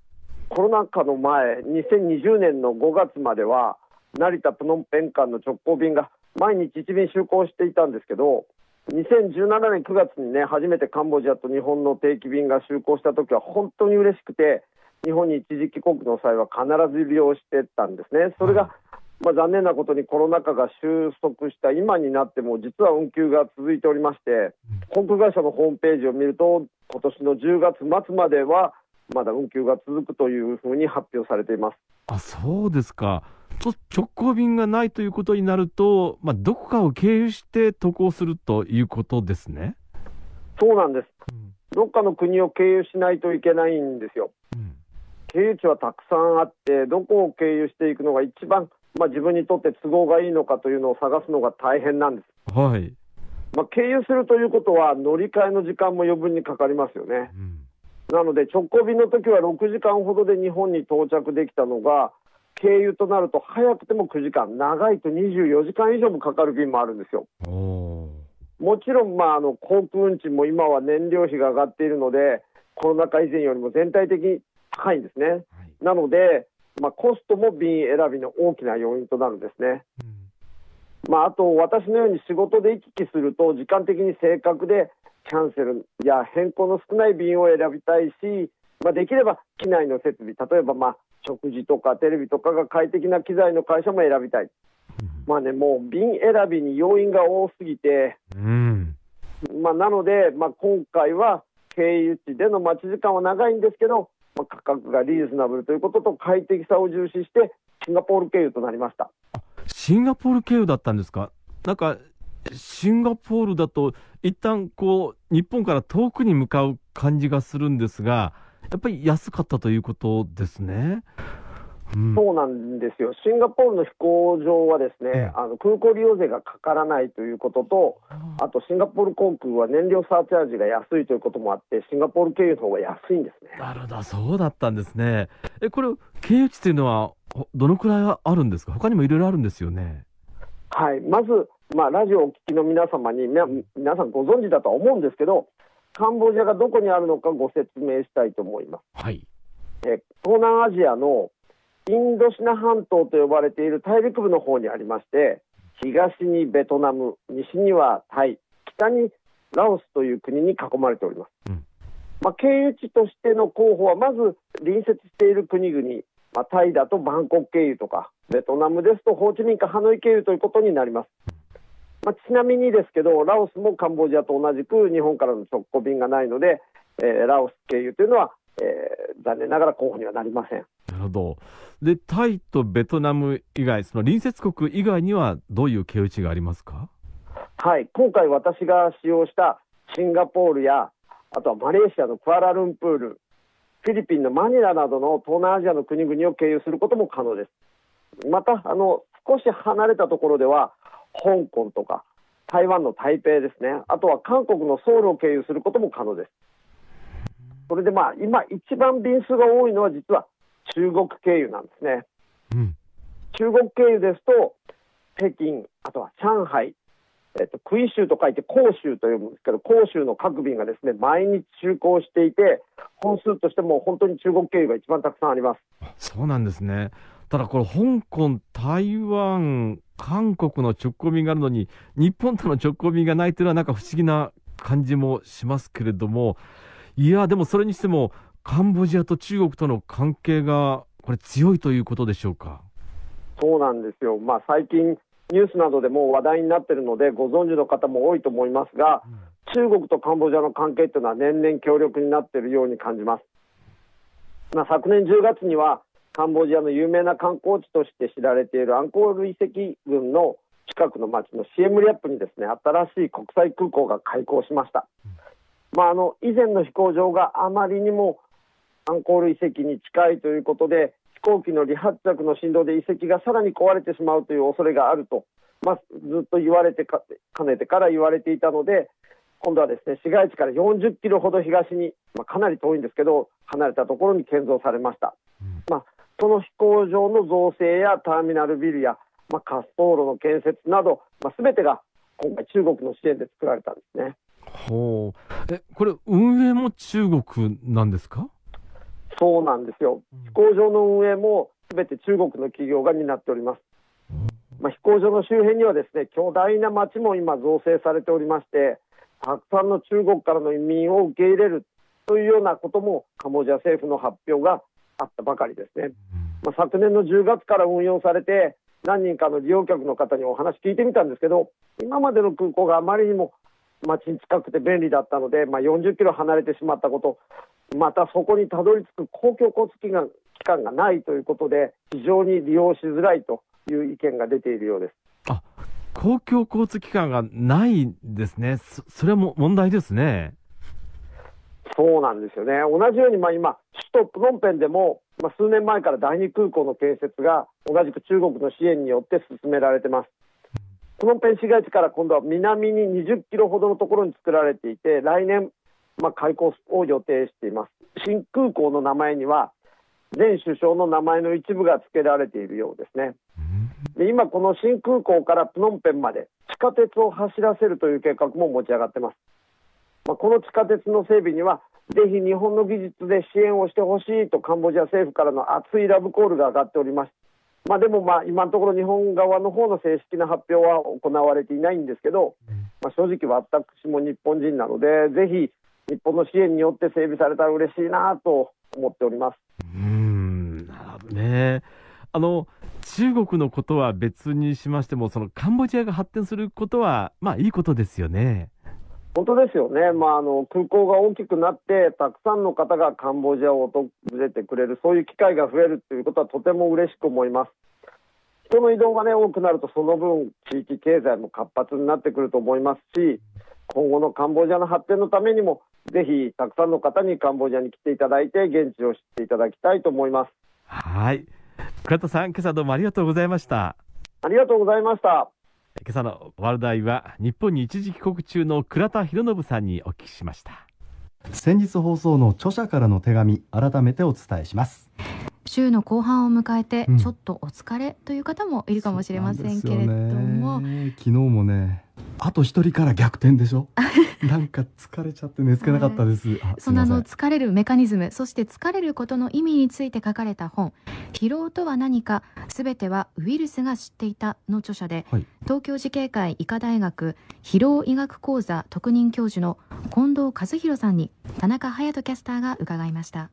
コロナ禍の前、2020年の5月までは、成田、プノンペン間の直行便が毎日1便就航していたんですけど、2017年9月にね、初めてカンボジアと日本の定期便が就航したときは、本当に嬉しくて、日本に一時帰国の際は必ず利用してたんですね。それが、まあ、残念なことにコロナ禍が収束した今になっても実は運休が続いておりまして航空会社のホームページを見ると今年の10月末まではまだ運休が続くというふうに発表されていますあそうですか直行便がないということになると、まあ、どこかを経由して渡航するということですねそうなんです、うん、どっかの国を経由しないといけないんですよ、うん、経由地はたくさんあってどこを経由していくのが一番まあ、自分にとって都合がいいのかというのを探すのが大変なんです。はいまあ、経由するということは、乗り換えの時間も余分にかかりますよね。うん、なので、直行便の時は6時間ほどで日本に到着できたのが、経由となると早くても9時間、長いと24時間以上もかかる便もあるんですよ。もちろん、まあ、あの航空運賃も今は燃料費が上がっているので、コロナ禍以前よりも全体的に高いんですね。はい、なので、まあ、コストも便選びの大きな要因となるんですね。うん、まあ、あと、私のように仕事で行き来すると、時間的に正確で、キャンセルや変更の少ない便を選びたいし、まあ、できれば機内の設備、例えば、まあ、食事とかテレビとかが快適な機材の会社も選びたい。まあね、もう便選びに要因が多すぎて、うん、まあ、なので、まあ、今回は経由地での待ち時間は長いんですけど、価格がリーズナブルということと快適さを重視してシンガポール経由となりましたシンガポール経由だったんですかなんかシンガポールだと一旦こう日本から遠くに向かう感じがするんですがやっぱり安かったということですね。そうなんですよ、シンガポールの飛行場はですね、あの空港利用税がかからないということと、あとシンガポール航空は燃料サーチャージが安いということもあって、シンガポール経由の方が安いんですね。なるほど、そうだったんですね。えこれ、経由地というのは、どのくらいあるんですか、他にもいろいろあるんですよね。はい、まず、まあ、ラジオをお聞きの皆様に、皆さんご存知だとは思うんですけど、カンボジアがどこにあるのかご説明したいと思います。はい、え東南アジアのインドシナ半島と呼ばれている大陸部の方にありまして東にベトナム西にはタイ北にラオスという国に囲まれております、うん、まあ、経由地としての候補はまず隣接している国々、まあ、タイだとバンコク経由とかベトナムですとホーチミンかハノイ経由ということになります、まあ、ちなみにですけどラオスもカンボジアと同じく日本からの直行便がないので、えー、ラオス経由というのは、えー、残念ながら候補にはなりませんなるほど。で、タイとベトナム以外、その隣接国以外にはどういう経由地がありますかはい、今回私が使用したシンガポールや、あとはマレーシアのクアラルンプール、フィリピンのマニラなどの東南アジアの国々を経由することも可能です。また、あの、少し離れたところでは、香港とか、台湾の台北ですね、あとは韓国のソウルを経由することも可能です。それでまあ、今、一番便数が多いのは、実は中国経由なんですね。うん、中国経由ですと、北京、あとは上海、えっと、杭州と書いて杭州と呼ぶんですけど、杭州の各便がですね、毎日就航していて、本数としても本当に中国経由が一番たくさんあります。そうなんですね。ただこれ、香港、台湾、韓国の直行便があるのに、日本との直行便がないというのは、なんか不思議な感じもしますけれども、いや、でもそれにしても、カンボジアと中国との関係がこれ強いということでしょうか。そうなんですよ、まあ、最近、ニュースなどでも話題になっているので、ご存知の方も多いと思いますが、うん、中国とカンボジアの関係というのは年々強力になっているように感じます。まあ、昨年10月には、カンボジアの有名な観光地として知られているアンコール遺跡群の近くの町のシエムリアップにですね新しい国際空港が開港しました。まあ、あの以前の飛行場があまりにもアンコール遺跡に近いということで、飛行機の離発着の振動で遺跡がさらに壊れてしまうという恐れがあると、まあ、ずっと言われてかかねてから言われていたので、今度はですね市街地から40キロほど東に、まあ、かなり遠いんですけど、離れたところに建造されました。まあ、その飛行場の造成やターミナルビルや、まあ、滑走路の建設など、まあ、全てが今回、中国の支援で作られたんですね。ほうえこれ、運営も中国なんですかそうなんですよ、飛行場の運営もすべて中国の企業が担っております。まあ、飛行場の周辺にはですね巨大な町も今造成されておりましてたくさんの中国からの移民を受け入れるというようなこともカンボジア政府の発表があったばかりですね、まあ、昨年の10月から運用されて何人かの利用客の方にお話聞いてみたんですけど今までの空港があまりにも街に近くて便利だったので、まあ、40キロ離れてしまったこと、またそこにたどり着く公共交通機関機関がないということで、非常に利用しづらいという意見が出ているようです。あ公共交通機関がないですね、それはも問題ですね。そうなんですよね。同じように、まあ今、首都プロンペンでも、まあ、数年前から第二空港の建設が同じく中国の支援によって進められてます。プノンペン市街地から今度は南に20キロほどのところに作られていて、来年、まあ、開港を予定しています。新空港の名前には、前首相の名前の一部が付けられているようですね。で今、この新空港からプノンペンまで地下鉄を走らせるという計画も持ち上がってます。まあ、この地下鉄の整備には、ぜひ日本の技術で支援をしてほしいとカンボジア政府からの熱いラブコールが上がっております。まあ、でもまあ今のところ日本側の方の正式な発表は行われていないんですけど、まあ、正直私も日本人なのでぜひ日本の支援によって整備されたら嬉しいなと思っておりますうんなるほどねあの中国のことは別にしましてもそのカンボジアが発展することはまあいいことですよね。本当ですよね、まあ、あの空港が大きくなって、たくさんの方がカンボジアを訪れてくれる、そういう機会が増えるということは、とても嬉しく思います。人の移動が、ね、多くなると、その分、地域経済も活発になってくると思いますし、今後のカンボジアの発展のためにも、ぜひたくさんの方にカンボジアに来ていただいて、現地を知っていただきたいと思います。はい倉田さん、今朝どうもありがとうございました。ありがとうございました。今朝のワルダイは日本に一時帰国中の倉田博信さんにお聞きしました先日放送の著者からの手紙改めてお伝えします週の後半を迎えて、ちょっとお疲れという方もいるかもしれませんけれども、ね、昨日もねあと一人から逆転でしょ なんか疲れちゃって寝つけなかったです、はい、そのあの疲れるメカニズムそして疲れることの意味について書かれた本疲労とは何かすべてはウイルスが知っていたの著者で、はい、東京慈恵会医科大学疲労医学講座特任教授の近藤和弘さんに田中隼人キャスターが伺いました。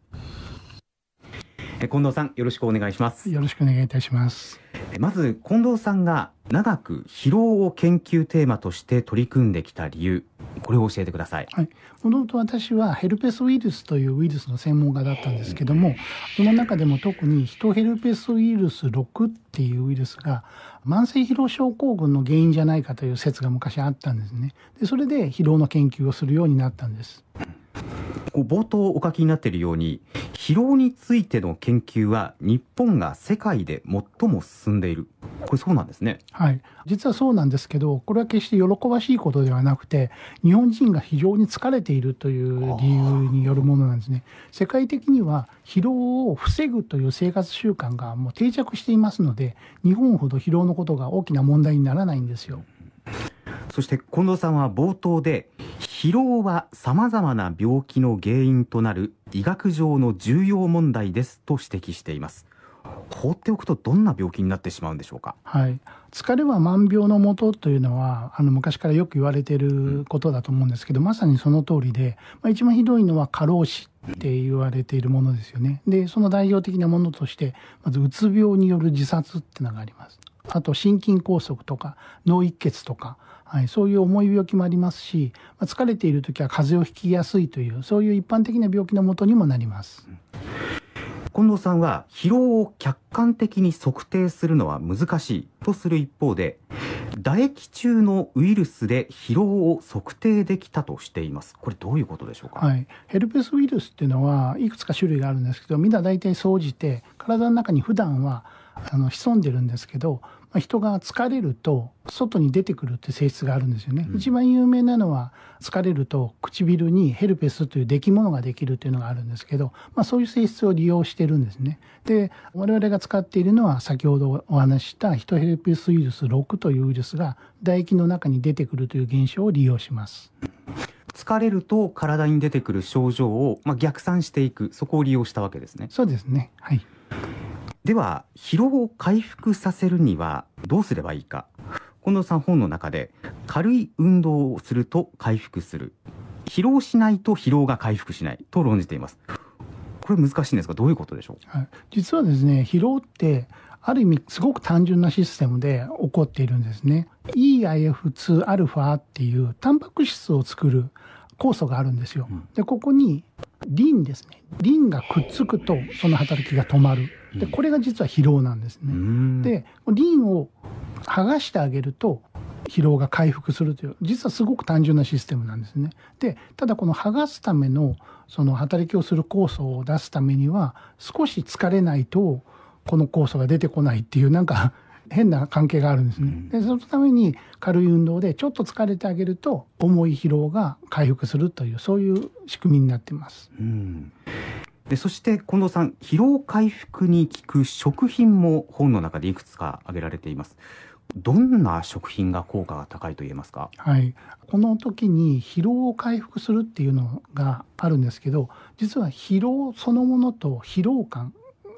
近藤さんよろしくお願いしますよろしくお願いいたしますまず近藤さんが長く疲労を研究テーマとして取り組んできた理由これを教えてくださいもともと私はヘルペスウイルスというウイルスの専門家だったんですけどもその中でも特にヒトヘルペスウイルス6っていうウイルスが慢性疲労症候群の原因じゃないかという説が昔あったんですねでそれで疲労の研究をするようになったんです、こう冒頭お書きになっているように疲労についての研究は日本が世界で最も進んでいるこれそうなんですねはい実はそうなんですけどこれは決して喜ばしいことではなくて日本人が非常に疲れているという理由によるものなんですね世界的には疲労を防ぐという生活習慣がもう定着していますので日本ほど疲労のことが大きな問題にならないんですよそして近藤さんは冒頭で疲労はさまざまな病気の原因となる医学上の重要問題ですと指摘しています放っておくとどんな病気になってしまうんでしょうか、はい、疲れは万病のもとというのはあの昔からよく言われていることだと思うんですけど、うん、まさにその通りで、まあ、一番ひどいのは過労死って言われているものですよねでその代表的なものとしてまずうつ病による自殺っていうのがありますあと心筋梗塞とか脳溢血とかはい、そういう重い病気もありますし、まあ、疲れている時は風邪をひきやすいというそういう一般的な病気のもとにもなります。近藤さんは疲労を客観的に測定するのは難しいとする一方で唾液中のウイルスで疲労を測定できたとしていますこれどういうことでしょうか、はい、ヘルペスウイルスっていうのはいくつか種類があるんですけどみんな大体総じて体の中に普段はあの潜んでるんですけどまあ、人が疲れると外に出てくるって性質があるんですよね、うん、一番有名なのは疲れると唇にヘルペスという出来物ができるというのがあるんですけど、まあ、そういう性質を利用してるんですねで我々が使っているのは先ほどお話したヒトヘルペスウイルス6というウイルスが唾液の中に出てくるという現象を利用します疲れると体に出てくる症状を、まあ、逆算していくそこを利用したわけですねそうですねはいでは疲労を回復させるにはどうすればいいか近藤さん本の中で軽い運動をすると回復する疲労しないと疲労が回復しないと論じていますこれ難しいんですかどういうことでしょう、はい、実はですね疲労ってある意味すごく単純なシステムで起こっているんですね EIF2α っていうタンパク質を作る酵素があるんですよ、でここにリンですねリンがくっつくとその働きが止まるでこれが実は疲労なんですね。でリンを剥がしてあげると疲労が回復するという実はすごく単純なシステムなんですね。でただこの剥がすためのその働きをする酵素を出すためには少し疲れないとこの酵素が出てこないっていうなんか 変な関係があるんですね。でそのために軽い運動でちょっと疲れてあげると重い疲労が回復するというそういう仕組みになってます。うんでそして近藤さん疲労回復に効く食品も本の中でいくつか挙げられていますどんな食品が効果が高いと言えますか、はい、この時に疲労を回復するっていうのがあるんですけど実は疲労そのものと疲労感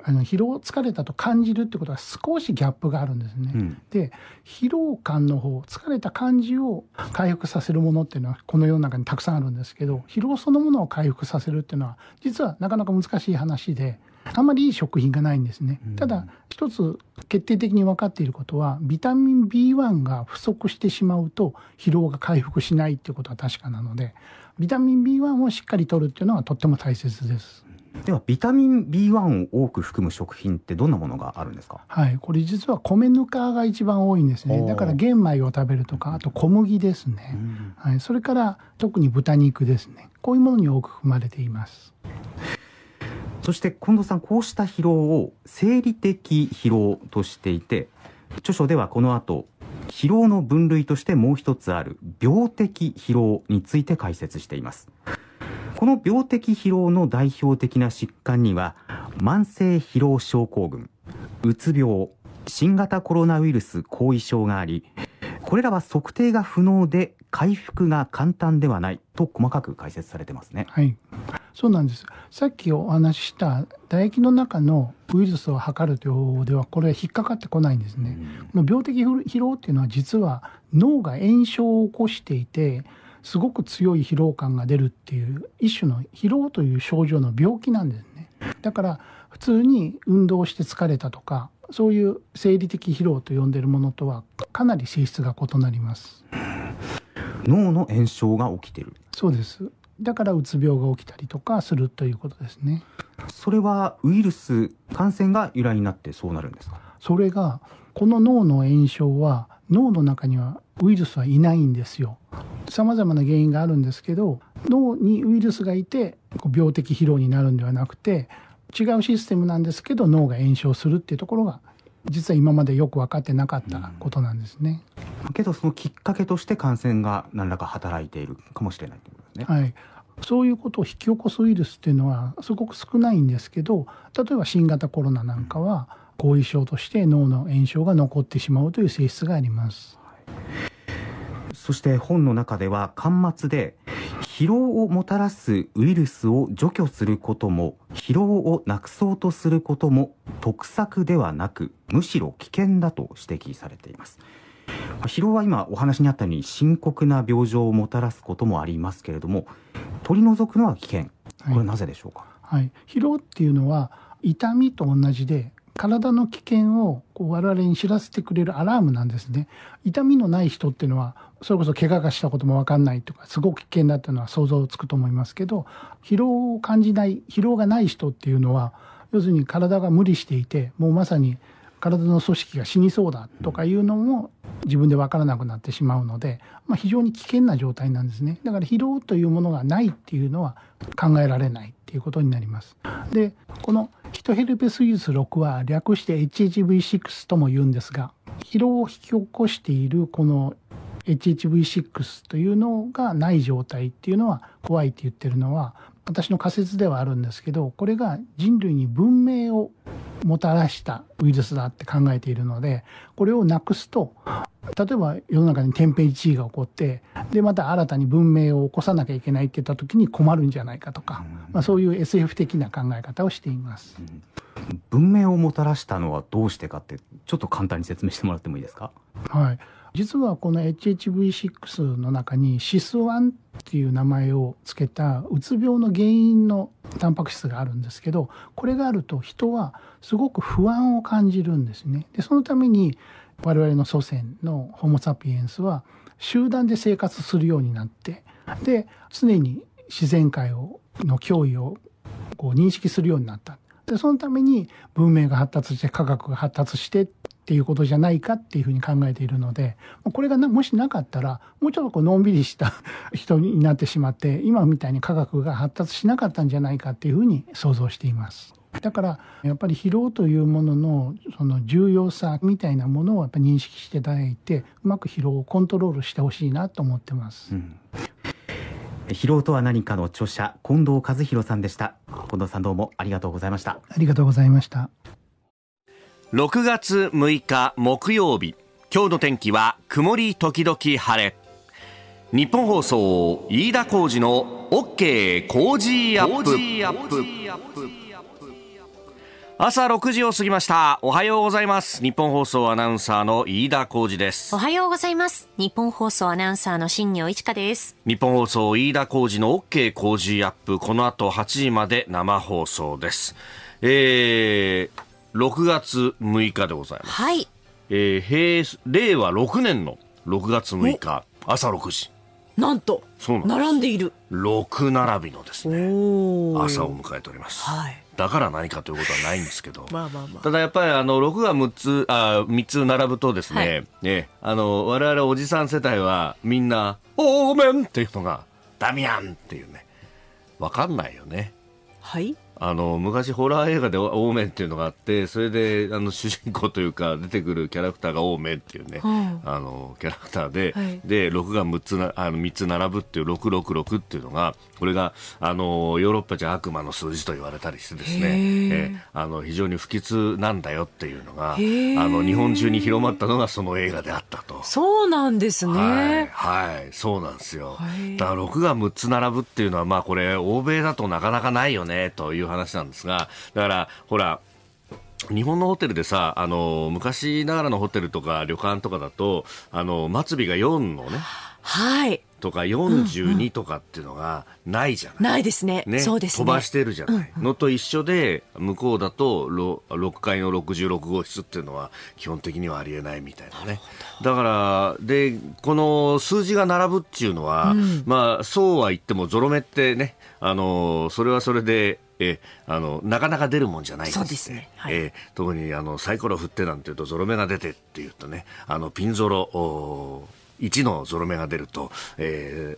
あの疲労疲れたと感じるってことは少しギャップがあるんですね。うん、で疲労感の方疲れた感じを回復させるものっていうのはこの世の中にたくさんあるんですけど疲労そのものを回復させるっていうのは実はなかなか難しい話で。あまりいい食品がないんですね。ただ、一つ決定的に分かっていることは、ビタミン B1 が不足してしまうと、疲労が回復しないっていうことは確かなので、ビタミン B1 をしっかりとるっていうのはとっても大切です。ではビタミン B1 を多く含む食品ってどんなものがあるんですかはいこれ実は米ぬかが一番多いんですねだから玄米を食べるとかあと小麦ですね、うん、はい、それから特に豚肉ですねこういうものに多く含まれていますそして近藤さんこうした疲労を生理的疲労としていて著書ではこの後疲労の分類としてもう一つある病的疲労について解説していますこの病的疲労の代表的な疾患には、慢性疲労症候群、うつ病、新型コロナウイルス後遺症があり、これらは測定が不能で回復が簡単ではないと細かく解説されてますね。はい、そうなんです。さっきお話しした唾液の中のウイルスを測るという方法ではこれは引っかかってこないんですね。この病的疲労っていうのは実は脳が炎症を起こしていてすごく強い疲労感が出るっていう一種の疲労という症状の病気なんですねだから普通に運動して疲れたとかそういう生理的疲労と呼んでるものとはかなり性質が異なります脳の炎症が起きてるそうですだからうつ病が起きたりとかするということですねそれはウイルス感染が由来になってそうなるんですかそれがこの脳の炎症は脳の中にはウイルスはいないんですよ。さまざまな原因があるんですけど脳にウイルスがいて病的疲労になるんではなくて違うシステムなんですけど脳が炎症するっていうところが実は今までよく分かってなかったことなんですね。うん、けどそのきっかけとして感染が何らか働いているかもしれないということですね。はい、そういうことを引き起こすウイルスっていうのはすごく少ないんですけど例えば新型コロナなんかは後遺症として脳の炎症が残ってしまうという性質があります。そして本の中では巻末で疲労をもたらすウイルスを除去することも疲労をなくそうとすることも得策ではなくむしろ危険だと指摘されています疲労は今お話にあったように深刻な病状をもたらすこともありますけれども取り除くのは危険これはなぜでしょうか、はい、はい、疲労っていうのは痛みと同じで体の危険をこう我々に知らせてくれるアラームなんですね。痛みのない人っていうのは、それこそ怪我がしたこともわかんないとか、すごく危険だっていうのは想像つくと思いますけど、疲労を感じない、疲労がない人っていうのは、要するに体が無理していて、もうまさに体の組織が死にそうだとかいうのも自分で分からなくなってしまうので、まあ、非常に危険な状態なんですねだから疲労というものがないっていうのは考えられないっていうことになりますでこのヒトヘルペスウイス6は略して HHV6 とも言うんですが疲労を引き起こしているこの HHV6 というのがない状態っていうのは怖いって言ってるのは私の仮説ではあるんですけどこれが人類に文明をもたらしたウイルスだって考えているのでこれをなくすと例えば世の中に天変地異が起こってでまた新たに文明を起こさなきゃいけないって言った時に困るんじゃないかとか、まあ、そういう SF 的な考え方をしています、文明をもたらしたのはどうしてかってちょっと簡単に説明してもらってもいいですかはい実はこの HHV6 の中にシスワ1っていう名前を付けたうつ病の原因のタンパク質があるんですけどこれがあると人はすごく不安を感じるんですね。でそのために我々の祖先のホモ・サピエンスは集団で生活するようになってで常に自然界をの脅威をこう認識するようになった。でそのために文明が発達して科学が発達してっっていうことじゃないかっていうふうに考えているので、これがもしなかったら、もうちょっとこうのんびりした 人になってしまって、今みたいに科学が発達しなかったんじゃないかっていうふうに想像しています。だからやっぱり疲労というもののその重要さみたいなものをやっぱ認識していただいてうまく疲労をコントロールしてほしいなと思ってます、うん、疲労とは何かの著者近藤和弘さんでした近藤さんどうもありがとうございましたありがとうございました6月6日木曜日今日の天気は曇り時々晴れ日本放送飯田浩二の OK 工事アップ朝6時を過ぎましたおはようございます日本放送アナウンサーの飯田浩二ですおはようございます日本放送アナウンサーの新業一華です日本放送飯田浩二の OK 工事アップこの後8時まで生放送ですえー6月6日でございます。はい。えー、平令和6年の6月6日朝6時。なんとなん並んでいる6並びのですね朝を迎えております、はい、だから何かということはないんですけど まあまあ、まあ、ただやっぱりあの6が6つあ3つ並ぶとですねはい、ねあの我々おじさん世帯はみんな「おーめん!」っていうのが「ダミアン!」っていうね分かんないよね。はいあの昔ホラー映画でオーメンっていうのがあってそれであの主人公というか出てくるキャラクターがオーメンっていうね、うん、あのキャラクターで、はい、で6が6つなあの3つ並ぶっていう666っていうのがこれがあのヨーロッパじゃ悪魔の数字と言われたりしてですね、えあの非常に不吉なんだよっていうのがあの日本中に広まったのがその映画であったとそうなんですねはい、はい、そうなんですよだから6が6つ並ぶっていうのはまあこれ欧米だとなかなかないよねといういう話なんですが、だから、ほら、日本のホテルでさあの昔ながらのホテルとか旅館とかだとあの末尾が4のね、はい、とか42とかっていうのがないじゃない、うんうん、ないですね、ねね、飛ばしてるじゃない、うんうん、のと一緒で向こうだと 6, 階の66号室っていうのは基本的にはありえないみたいなねだからでこの数字が並ぶっていうのは、うん、まあそうは言ってもゾロ目ってねあのそれはそれでえー、あのなかなか出るもんじゃないです、そうですね、はい、えー、特にあのサイコロ振ってなんていうとゾロ目が出てっていうとねあのピンゾロ1のゾロ目が出ると、えー、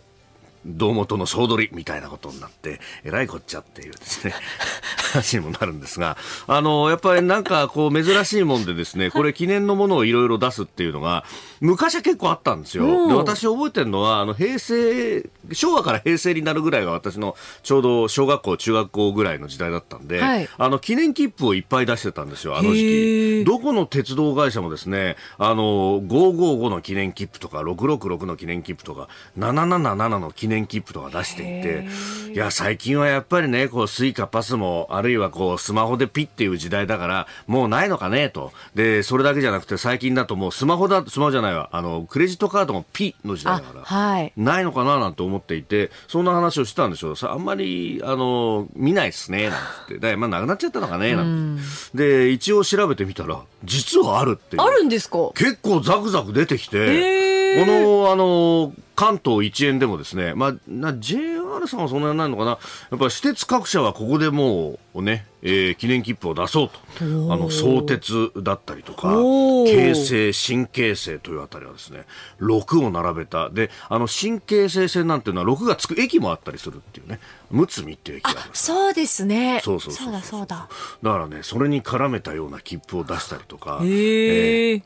堂本の総取りみたいなことになって、えらいこっちゃっていうですね、話にもなるんですが、あの、やっぱりなんかこう珍しいもんでですね、これ記念のものをいろいろ出すっていうのが、昔は結構あったんですよ。で、私覚えてるのは、あの、平成、昭和から平成になるぐらいが私のちょうど小学校、中学校ぐらいの時代だったんで、はい、あの、記念切符をいっぱい出してたんですよ、あの時期。どこの鉄道会社もですね、あの、555の記念切符とか、666の記念切符とか、777の記念年切符とか出していて、いや、最近はやっぱりね、こう、スイカ、パスも、あるいはこう、スマホでピッっていう時代だから、もうないのかね、と。で、それだけじゃなくて、最近だともう、スマホだ、スマホじゃないわ、あの、クレジットカードもピの時代だから、はい、ないのかな、なんて思っていて、そんな話をしてたんでしょう。あんまり、あの、見ないっすね、なんって。だまあ、なくなっちゃったのかね、なんて。で、一応調べてみたら、実はあるってあるんですか結構ザクザク出てきて、この、あの、関東一円でもですね、まあ、な JR さんはそんなにないのかな、やっぱ私鉄各社はここでもうね、えー、記念切符を出そうと、あの、相鉄だったりとか、京成、新京成というあたりはですね、6を並べた。で、あの、新京成線なんていうのは6がつく駅もあったりするっていうね、むつみっていう駅があるまそうですね。そうそうそうだそうだ。だからね、それに絡めたような切符を出したりとか、ええー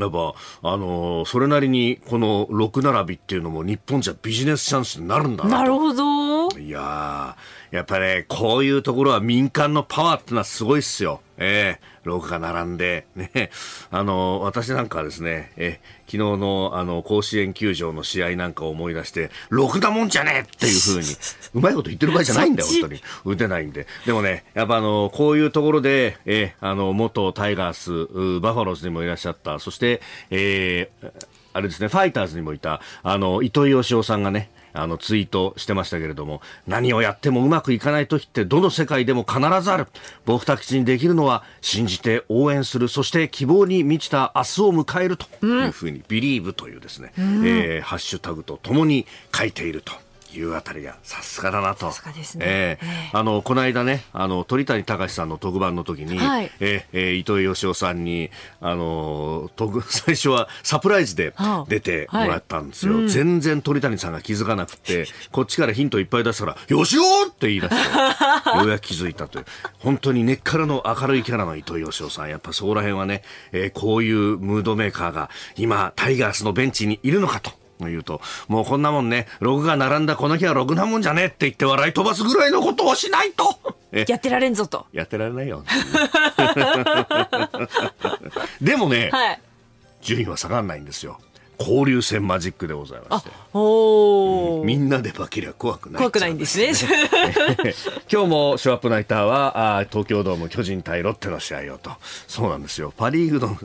やっぱ、あのー、それなりに、この6並びっていうのも日本じゃビジネスチャンスになるんだな。なるほど。いやー。やっぱね、こういうところは民間のパワーってのはすごいっすよ。えー、廊下が並んで、ね、あの、私なんかはですね、え昨日の、あの、甲子園球場の試合なんかを思い出して、ろくなもんじゃねえっていうふうに、うまいこと言ってる場合じゃないんだよ、本当に。打てないんで。でもね、やっぱあの、こういうところで、えあの、元タイガース、バファローズにもいらっしゃった、そして、えー、あれですね、ファイターズにもいた、あの、糸井義雄さんがね、あのツイートしてましたけれども、何をやってもうまくいかない時ってどの世界でも必ずある。僕たちにできるのは信じて応援する、そして希望に満ちた明日を迎えるというふうに、ビリーブというですね、うん、えー、ハッシュタグとともに書いていると。いうあたりがさすがだなと。さすがですね。えー、あの、この間ね、あの、鳥谷隆さんの特番の時に、はい、えー、えー、糸井義雄さんに、あの、特、最初はサプライズで出てもらったんですよ。はいうん、全然鳥谷さんが気づかなくて、こっちからヒントいっぱい出したら、義雄って言い出して、ようやく気づいたという。本当に根っからの明るいキャラの糸井義雄さん。やっぱそこら辺はね、えー、こういうムードメーカーが今、タイガースのベンチにいるのかと。言うと、もうこんなもんね、ログが並んだこの日はログなもんじゃねえって言って笑い飛ばすぐらいのことをしないと。やってられんぞと。やってられないよ。でもね、はい、順位は下がらないんですよ。交流戦マジックでございましてお、うん、みんなで化けりゃ怖くない、ね、怖くないんですね 今日もショーアップナイターはあ東京ドーム巨人対ロッテの試合をとそうなんですよパ・リーグの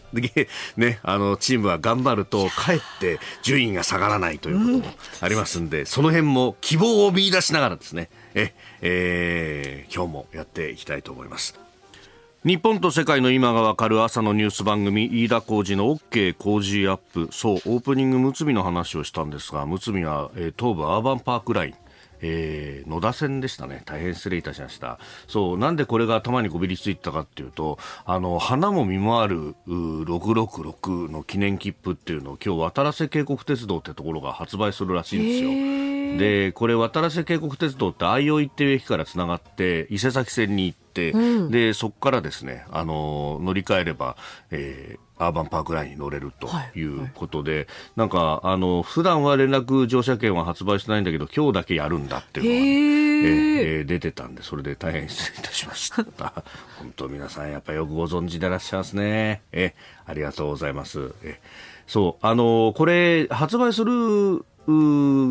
ね、あのチームは頑張るとかえって順位が下がらないということもありますんで、うん、その辺も希望を見出しながらですねえ、えー、今日もやっていきたいと思います。日本と世界の今がわかる朝のニュース番組飯田浩司の OK 工事アップそうオープニングむつみの話をしたんですがむつみは、えー、東部アーバンパークラインえー、野田線でしたね。大変失礼いたしました。そう、なんでこれが頭にこびりついたかっていうと、あの、花も見ある、666の記念切符っていうのを今日、渡良瀬渓谷鉄道ってところが発売するらしいんですよ。で、これ渡良瀬渓谷鉄道って相生っていう駅からつながって、伊勢崎線に行って、うん、で、そこからですね、あの、乗り換えれば、えー、アーバンパークラインに乗れるということで、はいはい、なんかあの普段は連絡乗車券は発売してないんだけど今日だけやるんだっていうのが、ね、ええ出てたんでそれで大変失礼いたしました 本当皆さんやっぱよくご存知でいらっしゃいますねえありがとうございますえそうあのこれ発売する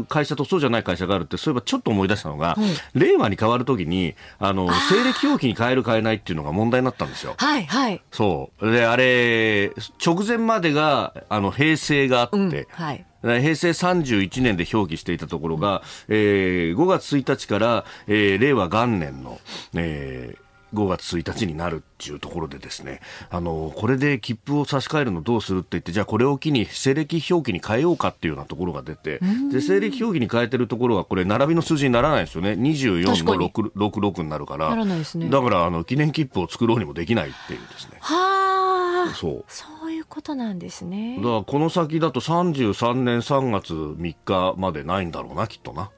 会社とそうじゃない会社があるってそういえばちょっと思い出したのが、令和に変わるときにあの西暦表記に変える変えないっていうのが問題になったんですよ。はいはい、そうであれ直前までがあの平成があって、うん、はい、平成31年で表記していたところが、えー、5月1日から、えー、令和元年の、えー、5月1日になるっていうところでですね、あの、これで切符を差し替えるのどうするって言って、じゃあこれを機に西暦表記に変えようかっていうようなところが出て、で、西暦表記に変えてるところはこれ並びの数字にならないですよね。24の66になるから。ならないね。だから、あの、記念切符を作ろうにもできないっていうですね。はあ。そう。そういうことなんですね。だからこの先だと33年3月3日までないんだろうな、きっとな。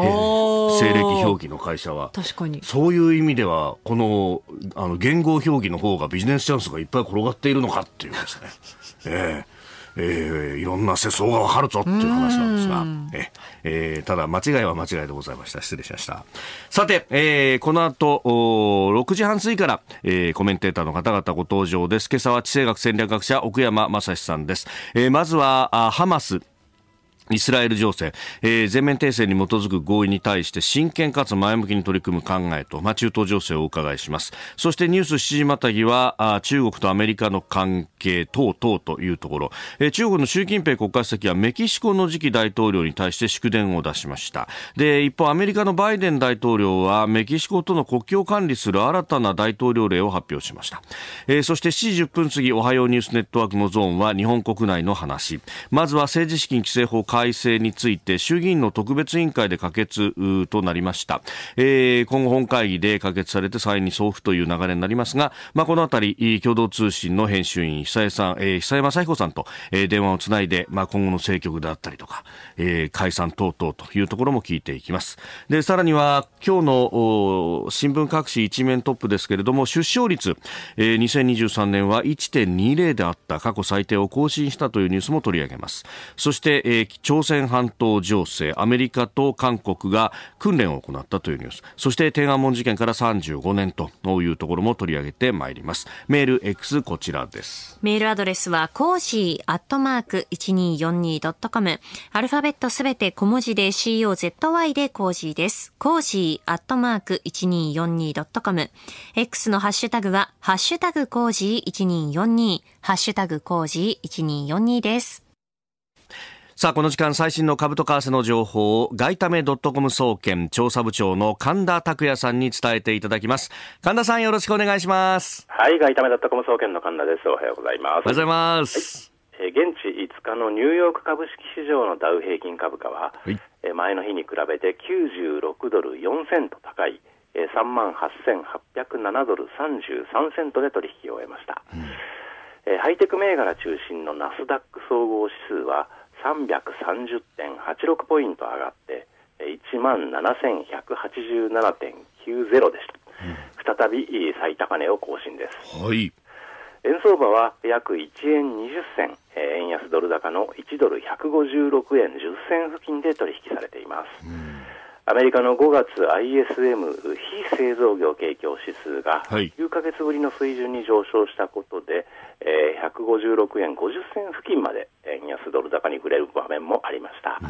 えー、西暦表記の会社は確かにそういう意味ではこのあの言語表記の方がビジネスチャンスがいっぱい転がっているのかっていうですね。えーえー、いろんな世相がわかるぞっていう話なんですが、ええー、ただ間違いは間違いでございました。失礼しました。さて、えー、この後、6時半過ぎから、えー、コメンテーターの方々ご登場です。今朝は地政学戦略学者、奥山正史さんです。えー、まずは、ハマス。イスラエル情勢、えー、全面訂正に基づく合意に対して真剣かつ前向きに取り組む考えと、まあ、中東情勢をお伺いします。そしてニュース7時またぎは、あ中国とアメリカの関係等々というところ、えー、中国の習近平国家主席はメキシコの次期大統領に対して祝電を出しました。で、一方アメリカのバイデン大統領はメキシコとの国境を管理する新たな大統領令を発表しました。えー、そして7時10分過ぎ、おはようニュースネットワークのゾーンは日本国内の話。まずは政治資金規正法改正について衆議院の特別委員会で可決となりました、えー、今後本会議で可決されて再に送付という流れになりますが、まあ、このあたり共同通信の編集員久江さん、えー、久江雅彦さんと、電話をつないで、まあ、今後の政局であったりとか、えー、解散等々というところも聞いていきますでさらには今日の新聞各紙一面トップですけれども出生率、えー、2023年は1.20であった過去最低を更新したというニュースも取り上げますそして、えー、朝鮮半島情勢アメリカと韓国が訓練を行ったというニュースそして天安門事件から35年というところも取り上げてまいりますメール X こちらですメールアドレスはコージーアットマーク 1242.com アルファベットすべて小文字で COZY でコージーですコージーアットマーク 1242.com X のハッシュタグはハッシュタグコージー1242ハッシュタグコージー1242ですさあ、この時間最新の株と為替の情報を外為ドットコム総研調査部長の神田拓也さんに伝えていただきます。神田さんよろしくお願いします。はい、外為ドットコム総研の神田です。おはようございます。おはようございます。はい、えー、現地5日のニューヨーク株式市場のダウ平均株価は、はい、えー、前の日に比べて96ドル4セント高い、え3万8807ドル33セントで取引を終えました。うん、えハイテク銘柄中心のナスダック総合指数は330.86ポイント上がって、1万7187.90でした。再び最高値を更新です。はい。円相場は約1円20銭、円安ドル高の1ドル156円10銭付近で取引されています。うんアメリカの5月 ISM 非製造業景況指数が9か月ぶりの水準に上昇したことで、えー、156円50銭付近まで円安ドル高に触れる場面もありました、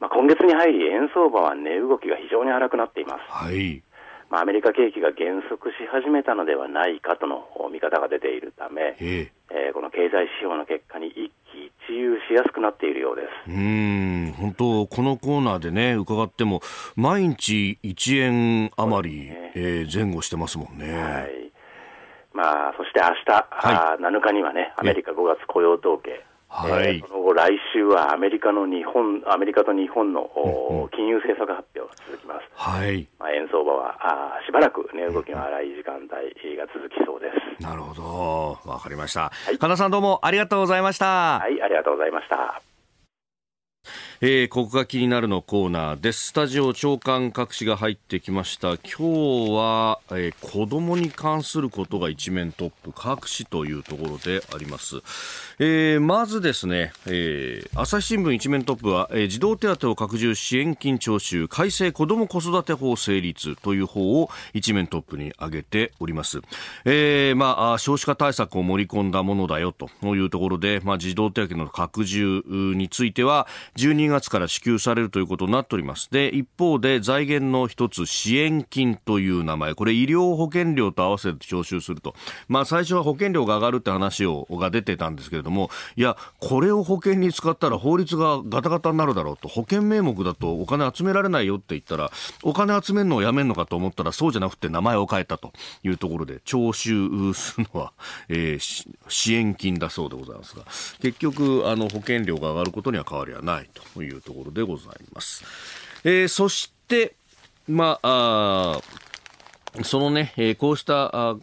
まあ、今月に入り円相場は値動きが非常に荒くなっています、はいまあ、アメリカ景気が減速し始めたのではないかとの見方が出ているため、えー、この経済指標の結果に一自由しやすくなっているようですうん本当、このコーナーでね、伺っても、毎日1円余り、ねえー、前後してますもんね。はいまあ、そして明日、はい、7日にはね、アメリカ5月雇用統計。はい、えー、その後、来週はアメリカの日本アメリカと日本の、うんうん、金融政策発表が続きます、はいまあ、円相場はあしばらく値、ね、動きの荒い時間帯が続きそうです、なるほど、わかりました、はい、神田さん、どうもありがとうございました。はい、ありがとうございましたえー、ここが気になるのコーナーです。スタジオ長官各紙が入ってきました。今日は、えー、子供に関することが一面トップ各紙というところであります。えー、まずですね、えー、朝日新聞一面トップは、えー、児童手当を拡充支援金徴収改正子ども子育て法成立という方を一面トップに挙げております。えー、まあ少子化対策を盛り込んだものだよというところで、まあ児童手当の拡充については12月から支給されるということになっておりますで一方で財源の一つ支援金という名前これ医療保険料と合わせて徴収すると、まあ、最初は保険料が上がるって話をが出てたんですけれどもいやこれを保険に使ったら法律がガタガタになるだろうと保険名目だとお金集められないよって言ったらお金集めるのをやめるのかと思ったらそうじゃなくて名前を変えたというところで徴収するのは、えー、支援金だそうでございますが結局あの保険料が上がることには変わりはない。いというところでございます。えー、そして、まあ、あそのね、えこうした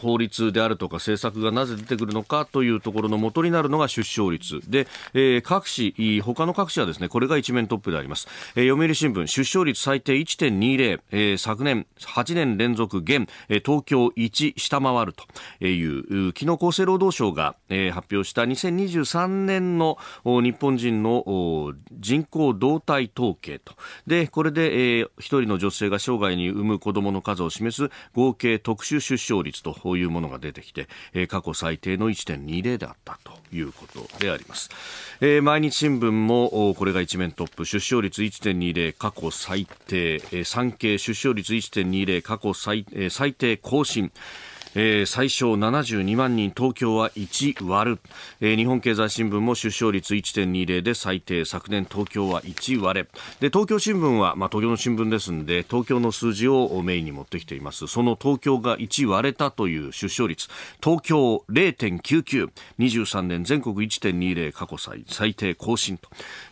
法律であるとか政策がなぜ出てくるのかというところの元になるのが出生率で、えー、各紙、他の各紙はですねこれが一面トップであります、えー、読売新聞出生率最低1.20、えー、昨年8年連続減、え東京1下回るという昨日厚生労働省が、え発表した2023年の日本人の人口動態統計とでこれで、え1人の女性が生涯に産む子どもの数を示す合計特殊出生率とというものが出てきて、えー、過去最低の1.20であったということであります、えー、毎日新聞もこれが一面トップ出生率1.20過去最低、えー、産経出生率1.20過去最,、えー、最低更新えー、最小72万人東京は1割る、えー、日本経済新聞も出生率1.20で最低昨年東京は1割れで東京新聞は、まあ、東京の新聞ですので東京の数字をメインに持ってきていますその東京が1割れたという出生率東京0.9923年全国1.20過去最最低更新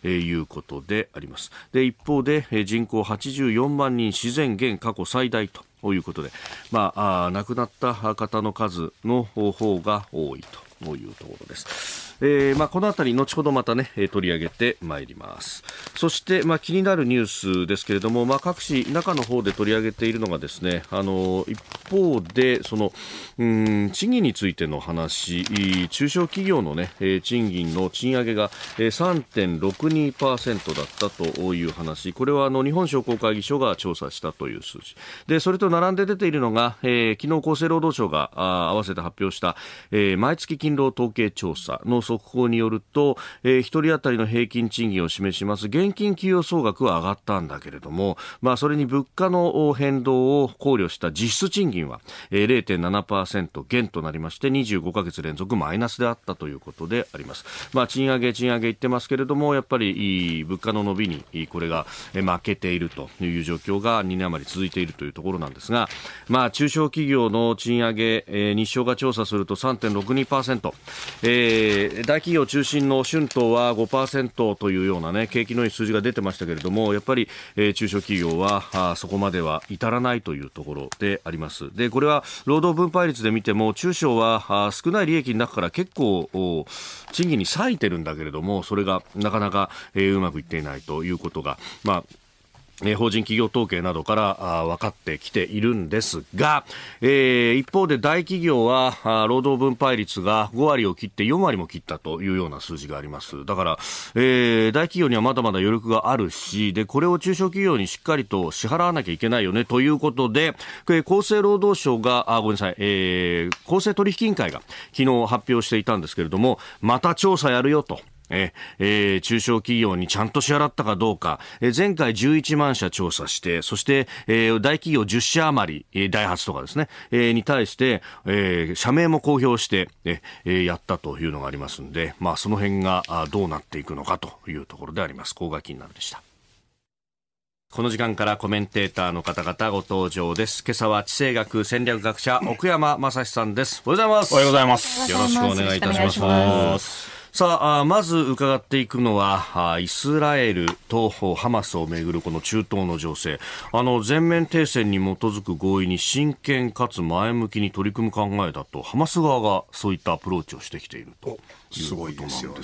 ということでありますで一方で人口84万人自然減過去最大とということで、まあ、亡くなった方の数の方が多いというところです。えー、まあ、この辺り、後ほどまたね、取り上げてまいります。そして、まあ、気になるニュースですけれども、まあ、各紙、中の方で取り上げているのがですね、あの、一方で、その、うん、賃金についての話、中小企業のね、賃金の賃上げが3.62%だったという話、これはあの、日本商工会議所が調査したという数字。で、それと並んで出ているのが、えー、昨日厚生労働省が合わせて発表した、えー、毎月勤労統計調査の速報によると、えー、1人当たりの平均賃金を示します現金給与総額は上がったんだけれども、まあ、それに物価の変動を考慮した実質賃金は、えー、0.7%減となりまして25か月連続マイナスであったということであります、まあ、賃上げ、賃上げ言ってますけれどもやっぱり物価の伸びにこれが負けているという状況が2年余り続いているというところなんですが、まあ、中小企業の賃上げ、えー、日商が調査すると3.62%、えー、大企業中心の春闘は5%というような、ね、景気のいい数字が出てましたけれどもやっぱり、えー、中小企業はあそこまでは至らないというところでありますでこれは労働分配率で見ても中小はあ少ない利益の中から結構賃金に割いてるんだけれどもそれがなかなか、えー、うまくいっていないということが、まあえ法人企業統計などから分かってきているんですが、えー、一方で大企業は労働分配率が5割を切って4割も切ったというような数字があります。だから、えー、大企業にはまだまだ余力があるし、で、これを中小企業にしっかりと支払わなきゃいけないよねということで、厚生労働省が、あ、ごめんなさい、えー、厚生取引委員会が昨日発表していたんですけれども、また調査やるよと。ええー、中小企業にちゃんと支払ったかどうか、えー、前回11万社調査して、そして、えー、大企業10社余り、えー、ダイハツとかですね、えー、に対して、えー、社名も公表して、えー、やったというのがありますんで、まあ、その辺があ、どうなっていくのかというところであります。高画金なるでした。この時間からコメンテーターの方々ご登場です。今朝は地政学戦略学者奥山正史さんです。おはようございます。おはようございます。よろしくお願いいたします。さあ、まず伺っていくのは、イスラエルとハマスをめぐるこの中東の情勢。あの、全面停戦に基づく合意に真剣かつ前向きに取り組む考えだと、ハマス側がそういったアプローチをしてきていると。すごいですよね。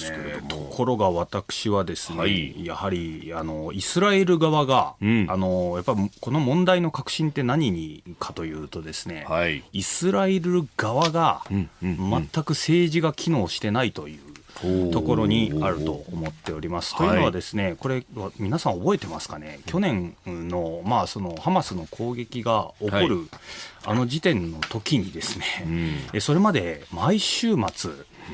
ところが私はですね、はい、やはりあのイスラエル側が、うん、あのやっぱこの問題の核心って何にかというとですね、はい、イスラエル側が全く政治が機能してないという。ところにあると思っております。というのはですね、これ皆さん覚えてますかね、去年の,、まあそのハマスの攻撃が起こる、はい、あの時点の時にですね、うん、それまで毎週末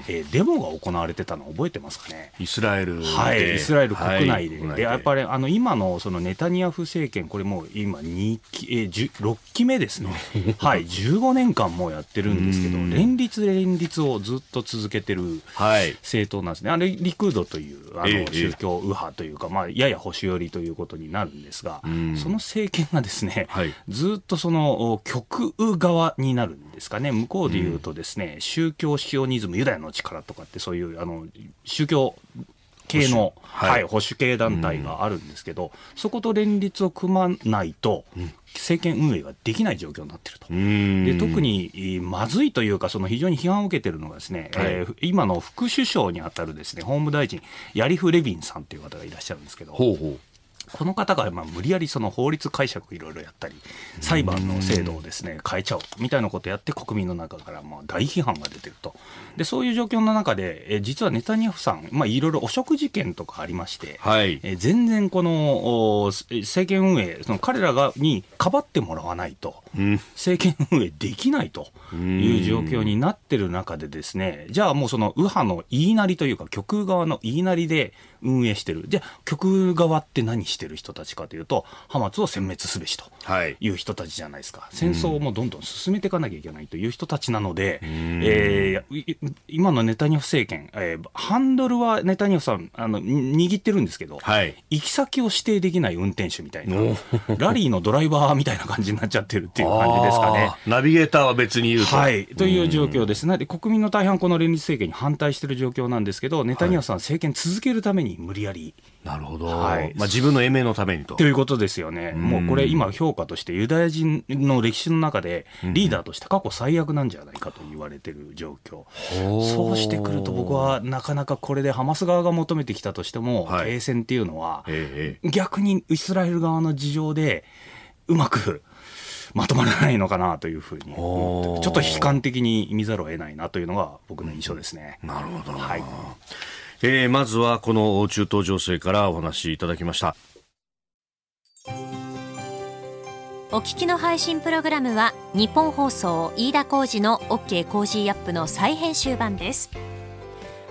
えー、デモが行われてたの覚えてますかねイスラエルはいイスラエル国内ではい、でやっぱりあの今のそのネタニヤフ政権これもう今期、えー、6期目ですね はい15年間もやってるんですけど連立連立をずっと続けてる政党なんですね、はい、あれリクードというあの宗教右派というか、まあ、やや保守寄りということになるんですが、その政権がですね、はい、ずっとその極右側になるんですかね、向こうで言うとですね、うん、宗教シオニズム、ユダヤの力とかって、そういうあの宗教系のはい、はい、保守系団体があるんですけど、うん、そこと連立を組まないと、政権運営ができない状況になってると、うん、で特にまずいというか、その非常に批判を受けてるのが、ですね、はい、えー、今の副首相にあたるですね法務大臣、ヤリフ・レビンさんという方がいらっしゃるんですけど。ほうほうこの方がまあ無理やりその法律解釈いろいろやったり裁判の制度をですね変えちゃおうみたいなことやって国民の中からまあ大批判が出てるとでそういう状況の中でえ実はネタニヤフさんいろいろ汚職事件とかありまして、はい、え全然この政権運営その彼らがにかばってもらわないと、うん、政権運営できないという状況になってる中でですねじゃあもうその右派の言いなりというか極右側の言いなりで運営してる、じゃあ、局側って何してる人たちかというと、ハマスを殲滅すべしという人たちじゃないですか、はい、戦争もどんどん進めていかなきゃいけないという人たちなので、うえー、今のネタニヤフ政権、えー、ハンドルはネタニヤフさん、あの握ってるんですけど、はい、行き先を指定できない運転手みたいな、ラリーのドライバーみたいな感じになっちゃってるっていう感じですかね。ナビゲーターは別に言うと。はい、という状況です、なので、国民の大半、この連立政権に反対している状況なんですけど、ネタニヤフさん、政権続けるためにに無理やり。なるほど。はい、まあ、自分の英明のためにと。ということですよね。もうこれ今評価としてユダヤ人の歴史の中でリーダーとして過去最悪なんじゃないかと言われてる状況。うん、そうしてくると僕はなかなかこれでハマス側が求めてきたとしても、はい、停戦っていうのは、逆にイスラエル側の事情でうまくまとまらないのかなというふうにちょっと悲観的に見ざるを得ないなというのが僕の印象ですね。なるほど、はいえー、まずはこの中東情勢からお話しいただきましたお聞きの配信プログラムは日本放送飯田浩二の OK コージーアップの再編集版です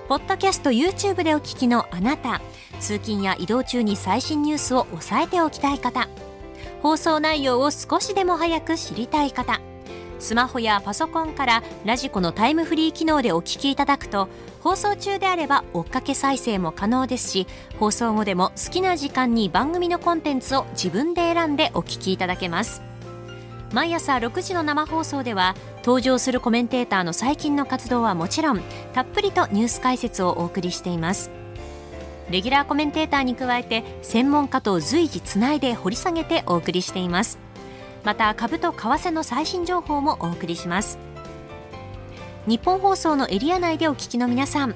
ポッドキャスト YouTube でお聞きのあなた通勤や移動中に最新ニュースを押さえておきたい方放送内容を少しでも早く知りたい方スマホやパソコンからラジコのタイムフリー機能でお聞きいただくと放送中であれば追っかけ再生も可能ですし放送後でも好きな時間に番組のコンテンツを自分で選んでお聞きいただけます毎朝6時の生放送では登場するコメンテーターの最近の活動はもちろんたっぷりとニュース解説をお送りしていますレギュラーコメンテーターに加えて専門家と随時つないで掘り下げてお送りしていますまた株と為替の最新情報もお送りします日本放送のエリア内でお聞きの皆さん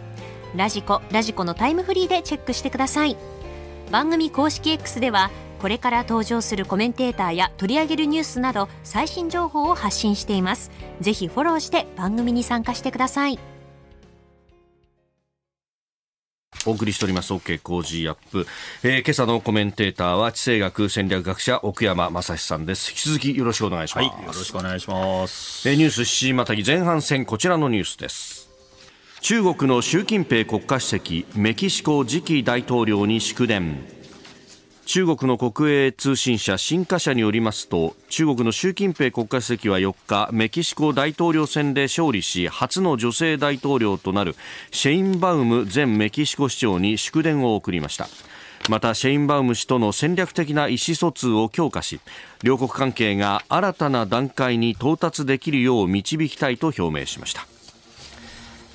ラジコラジコのタイムフリーでチェックしてください番組公式 X ではこれから登場するコメンテーターや取り上げるニュースなど最新情報を発信していますぜひフォローして番組に参加してくださいお送りしております OK 工事アップ、えー、今朝のコメンテーターは地政学戦略学者奥山正史さんです引き続きよろしくお願いします、はい、よろしくお願いします、えー、ニュース7時またぎ前半戦こちらのニュースです中国の習近平国家主席メキシコ次期大統領に祝電中国の国営通信社新華社によりますと中国の習近平国家主席は4日メキシコ大統領選で勝利し初の女性大統領となるシェインバウム前メキシコ市長に祝電を送りましたまたシェインバウム氏との戦略的な意思疎通を強化し両国関係が新たな段階に到達できるよう導きたいと表明しました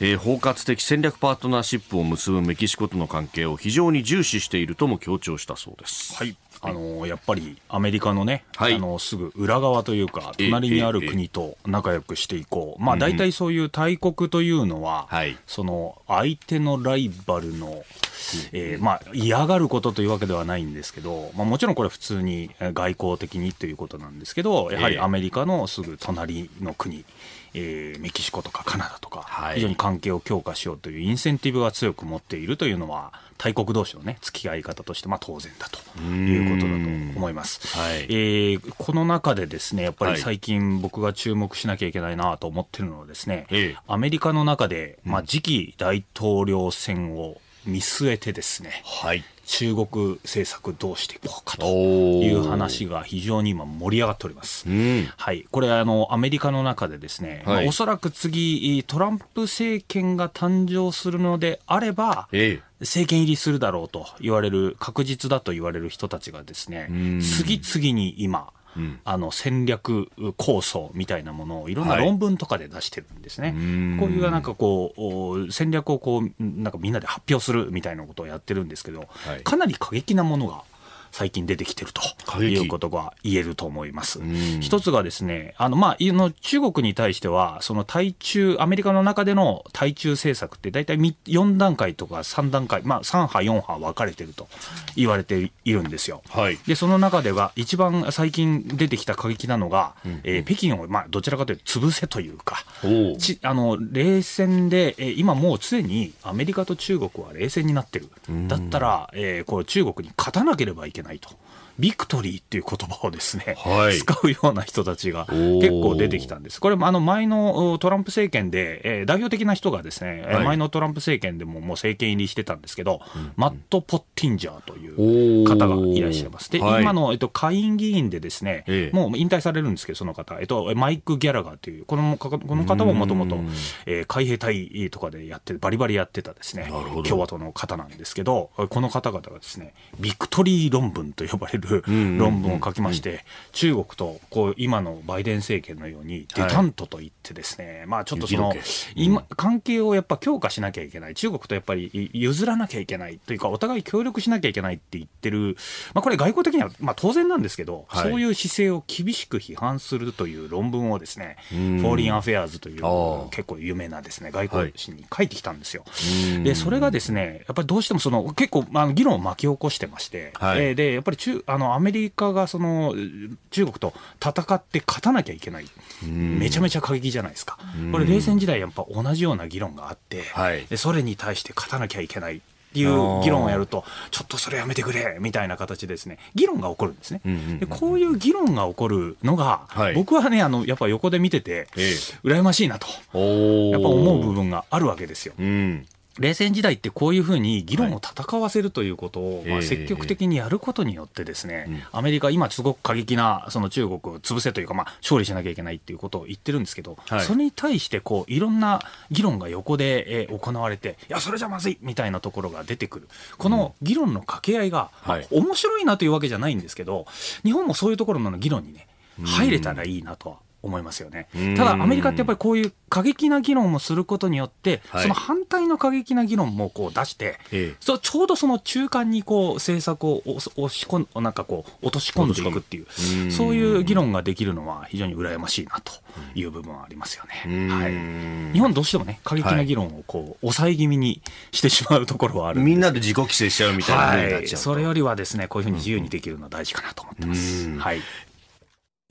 えー、包括的戦略パートナーシップを結ぶメキシコとの関係を非常に重視しているとも強調したそうです。はいあのやっぱりアメリカのね、はい、あのすぐ裏側というか、隣にある国と仲良くしていこう、まあ、大体そういう大国というのは、うん、その相手のライバルの、えー、まあ、嫌がることというわけではないんですけど、まあ、もちろんこれ、普通に外交的にということなんですけど、やはりアメリカのすぐ隣の国。えー、メキシコとかカナダとか、はい、非常に関係を強化しようというインセンティブが強く持っているというのは、大国同士のね、付き合い方として、まあ当然だということだと思います。はい、えー、この中でですね、やっぱり最近僕が注目しなきゃいけないなと思ってるのはですね、はい、アメリカの中で、まあ次期大統領選を見据えてですね、はい、中国政策どうしていこうかという話が非常に今盛り上がっております。はい、これあのアメリカの中でですね、はい、まあ、おそらく次トランプ政権が誕生するのであれば、ええ政権入りするだろうと言われる、確実だと言われる人たちがですね、次々に今、あの戦略構想みたいなものをいろんな論文とかで出してるんですね。はい、こういうなんかこう戦略をこうなんかみんなで発表するみたいなことをやってるんですけど、はい、かなり過激なものが最近出てきてるということが言えると思います。一つがですね、あの、まあ、の中国に対しては、その対中、アメリカの中での対中政策って大体4段階とか3段階、まあ、3派4派分かれてると言われているんですよ。はい、で、その中では一番最近出てきた過激なのが、うんうん、えー、北京を、まあ、どちらかというと潰せというか、ちあの冷戦で、えー、今もう常にアメリカと中国は冷戦になってる。だったら、えー、これ中国に勝たなければいけない。けないと。ビクトリーっていう言葉をですね、はい、使うような人たちが結構出てきたんです。これあの前のトランプ政権で、えー、代表的な人がですね、はい、前のトランプ政権でももう政権入りしてたんですけど、うんマット・ポッティンジャーという方がいらっしゃいます。で、今の、えっと、下院議員でですね、ええ、もう引退されるんですけど、その方、えっと、マイク・ギャラガーという、このこの方ももともと、えー、海兵隊とかでやって、バリバリやってたですね、共和党の方なんですけど、この方々がですね、ビクトリー論文と呼ばれるう論文を書きまして、中国とこう今のバイデン政権のように、デタントと言ってですね、まあちょっとその、今、関係をやっぱ強化しなきゃいけない、中国とやっぱり譲らなきゃいけないというか、お互い協力しなきゃいけないって言ってる、まこれ外交的にはまあ当然なんですけど、そういう姿勢を厳しく批判するという論文をですね、フォーリンアフェアーズという結構有名なですね、外交誌に書いてきたんですよ。で、それがですね、やっぱりどうしてもその結構、議論を巻き起こしてまして、はい、でやっぱり中あのアメリカがその中国と戦って勝たなきゃいけない、めちゃめちゃ過激じゃないですか、これ、冷戦時代、やっぱ同じような議論があって、はい、ソ連に対して勝たなきゃいけないっていう議論をやると、ちょっとそれやめてくれみたいな形ですね、議論が起こるんですね。でこういう議論が起こるのが、はい、僕はね、あのやっぱ横で見てて、ええ、羨ましいなと、やっぱ思う部分があるわけですよ。うん冷戦時代ってこういうふうに議論を戦わせるということを、まあ、積極的にやることによってですね、アメリカ今すごく過激なその中国を潰せというか、まあ、勝利しなきゃいけないっていうことを言ってるんですけど、はい、それに対してこういろんな議論が横で、えー、行われていやそれじゃまずいみたいなところが出てくるこの議論の掛け合いが、うん、はい、面白いなというわけじゃないんですけど日本もそういうところの議論にね入れたらいいなとは思いますよね。ただ、アメリカってやっぱりこういう過激な議論をすることによって、その反対の過激な議論もこう出して、そちょうどその中間にこう政策を押し込んなんかこう落とし込んでいくっていう、そういう議論ができるのは非常に羨ましいなという部分はありますよね。はい、日本どうしてもね、過激な議論をこう抑え気味にしてしまうところはある、はい、みんなで自己規制しちゃうみたいな、はい、それよりはですね、こういうふうに自由にできるのは大事かなと思ってます。はい、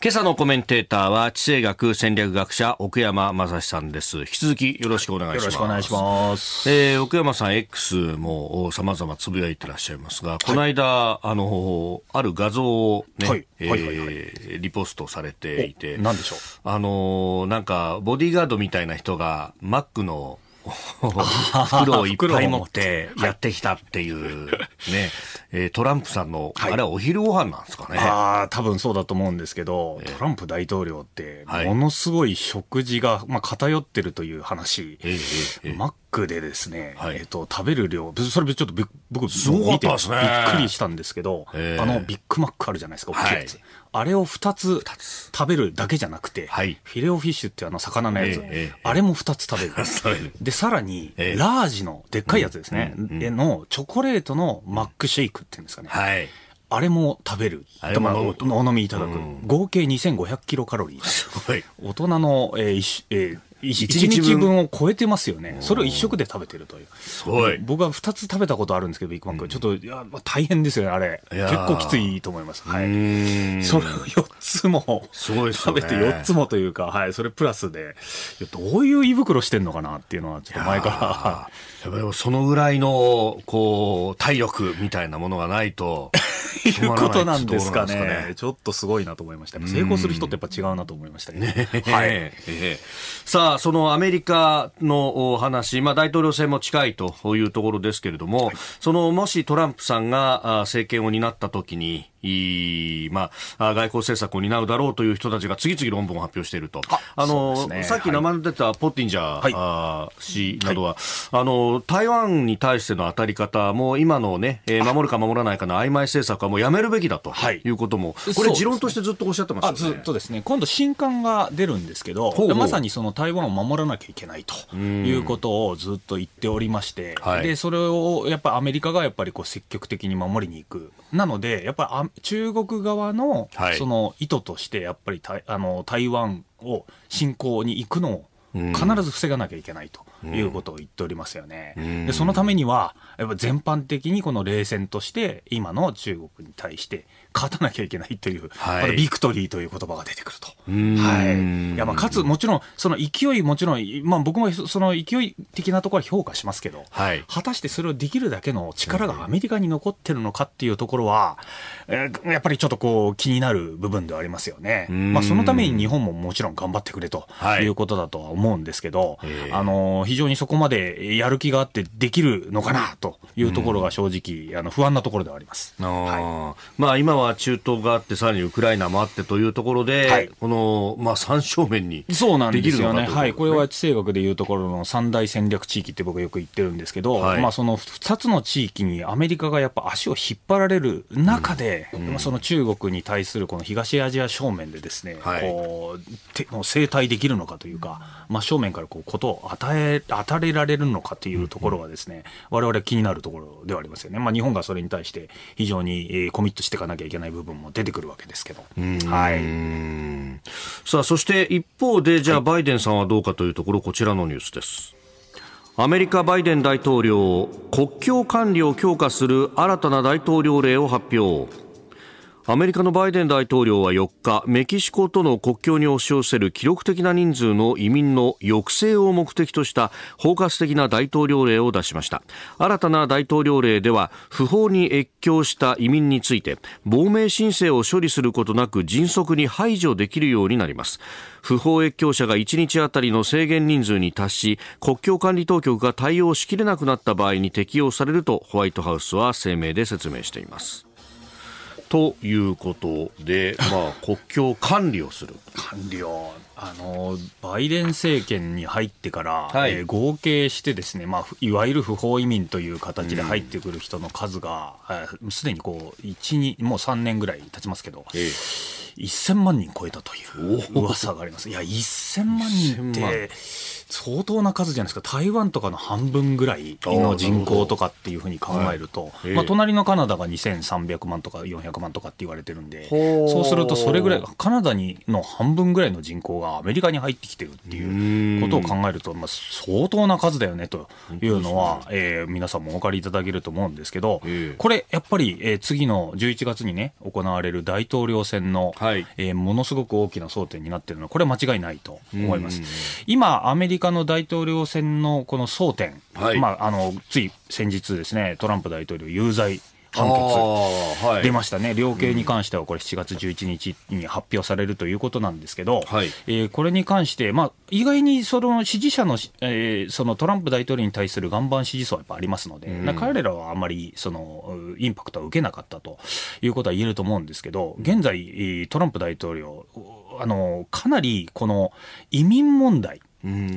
今朝のコメンテーターは地政学戦略学者奥山正史さんです引き続きよろしくお願いしますよろしくお願いします、えー、奥山さん X も様々つぶやいてらっしゃいますが、この間あのある画像をね、えー、リポストされていて何でしょうあのなんかボディーガードみたいな人がマックの袋をいっぱい持ってやってきたっていう、ね、トランプさんの、あれはお昼ご飯なんですかね。はい、ああ、多分そうだと思うんですけど、トランプ大統領って、ものすごい食事が、まあ、偏ってるという話、えーマックでですね、はい、えっ、と、食べる量、それちょっと僕、見て、びっくりしたんですけど、あの、ビッグマックあるじゃないですか、大きいやつ。あれを2つ食べるだけじゃなくて、はい、フィレオフィッシュっていうあの魚のやつ、えー、あれも2つ 食べる。で、さらに、えー、ラージの、でっかいやつですね、うんのチョコレートのマックシェイクっていうんですかね。はいあれも食べる。お飲みいただく。合計2500キロカロリー。すごい。大人の、えーえー、1日分を超えてますよね、それを1食で食べてるという、僕は2つ食べたことあるんですけど、ビッグマック、ちょっとや大変ですよね、あれ、結構きついと思います、はい、それを4つも食べて、4つもというか、はい、それプラスで、どういう胃袋してんのかなっていうのは、ちょっと前から。そのぐらいのこう体力みたいなものがないと いうことなんですかね、ね、ちょっとすごいなと思いました成功する人ってやっぱ違うなと思いましたねはい、ええ、さあそのアメリカのお話、まあ、大統領選も近いというところですけれども、はい、そのもしトランプさんが政権を担った時にまあ、外交政策を担うだろうという人たちが次々論文を発表していると。あの、ね、さっき名前の出たポッティンジャー、はい、氏などは、はい、あの、台湾に対しての当たり方も今のね、え守るか守らないかの曖昧政策はもうやめるべきだということも、はい、これ持論としてずっとおっしゃってます、ねね、ずっとですね、今度新刊が出るんですけどほうほう、まさにその台湾を守らなきゃいけないということをずっと言っておりまして、で、それをやっぱアメリカがやっぱりこう積極的に守りに行く。なので、やっぱり中国側のその意図として、やっぱりたあの台湾を侵攻に行くのを必ず防がなきゃいけないということを言っておりますよね。うん、でそのためには、やっぱ全般的にこの冷戦として、今の中国に対して、勝たなきゃいけないという、はい、ビクトリーという言葉が出てくると。はい、いやまあかつ、もちろん、その勢い、もちろん、まあ、僕もその勢い的なところは評価しますけど、はい、果たしてそれをできるだけの力がアメリカに残ってるのかっていうところは、えやっぱりちょっとこう気になる部分ではありますよね。まあ、そのために日本ももちろん頑張ってくれということだとは思うんですけど、はい、あの非常にそこまでやる気があってできるのかなというところが正直、あの不安なところではあります。あはい、まあ、今は中東があって、さらにウクライナもあってというところで、はい、この、まあ、三正面にそうなんですよね。はい、これは地政学でいうところの三大戦略地域って僕はよく言ってるんですけど、はい、まあ、その二つの地域にアメリカがやっぱ足を引っ張られる中で、うんで、うん、その中国に対するこの東アジア正面でですね、はい、こう正対できるのかというか、真、まあ、正面からこうことを与え与えられるのかというところはですね、我々気になるところではありますよね。まあ、日本がそれに対して非常にコミットしていかなきゃいけない部分も出てくるわけですけど。はい、さあそして一方でじゃあ、バイデンさんはどうかというところこちらのニュースです。アメリカ、バイデン大統領、国境管理を強化する新たな大統領令を発表。アメリカのバイデン大統領は4日、メキシコとの国境に押し寄せる記録的な人数の移民の抑制を目的とした包括的な大統領令を出しました。新たな大統領令では、不法に越境した移民について、亡命申請を処理することなく迅速に排除できるようになります。不法越境者が1日あたりの制限人数に達し、国境管理当局が対応しきれなくなった場合に適用されるとホワイトハウスは声明で説明しています。ということで、まあ、国境管理をする管理をあのバイデン政権に入ってから、はい、えー、合計してですね、まあ、いわゆる不法移民という形で入ってくる人の数がすで、にこう1もう3年ぐらい経ちますけど、ええ、1000万人超えたという噂があります。いや1000万人って相当な数じゃないですか、台湾とかの半分ぐらいの人口とかっていうふうに考えると、はい、まあ、隣のカナダが2300万とか400万とかって言われてるんで、そうすると、それぐらい、カナダにの半分ぐらいの人口がアメリカに入ってきてるっていうことを考えると、まあ、相当な数だよねというのは、えー、皆さんもお分かりいただけると思うんですけど、これ、やっぱり、えー、次の11月にね、行われる大統領選の、はい、えー、ものすごく大きな争点になってるのは、これは間違いないと思います。今アメリリカの大統領選のこの争点、はい、まあ、あのつい先日ですね、トランプ大統領、有罪判決、出ましたね、量刑に関しては、これ、7月11日に発表されるということなんですけど、はい、えー、これに関して、まあ、意外にその支持者の,、えー、そのトランプ大統領に対する岩盤支持層はやっぱありますので、うん、彼らはあまりそのインパクトは受けなかったということは言えると思うんですけど、現在、トランプ大統領、あのかなりこの移民問題、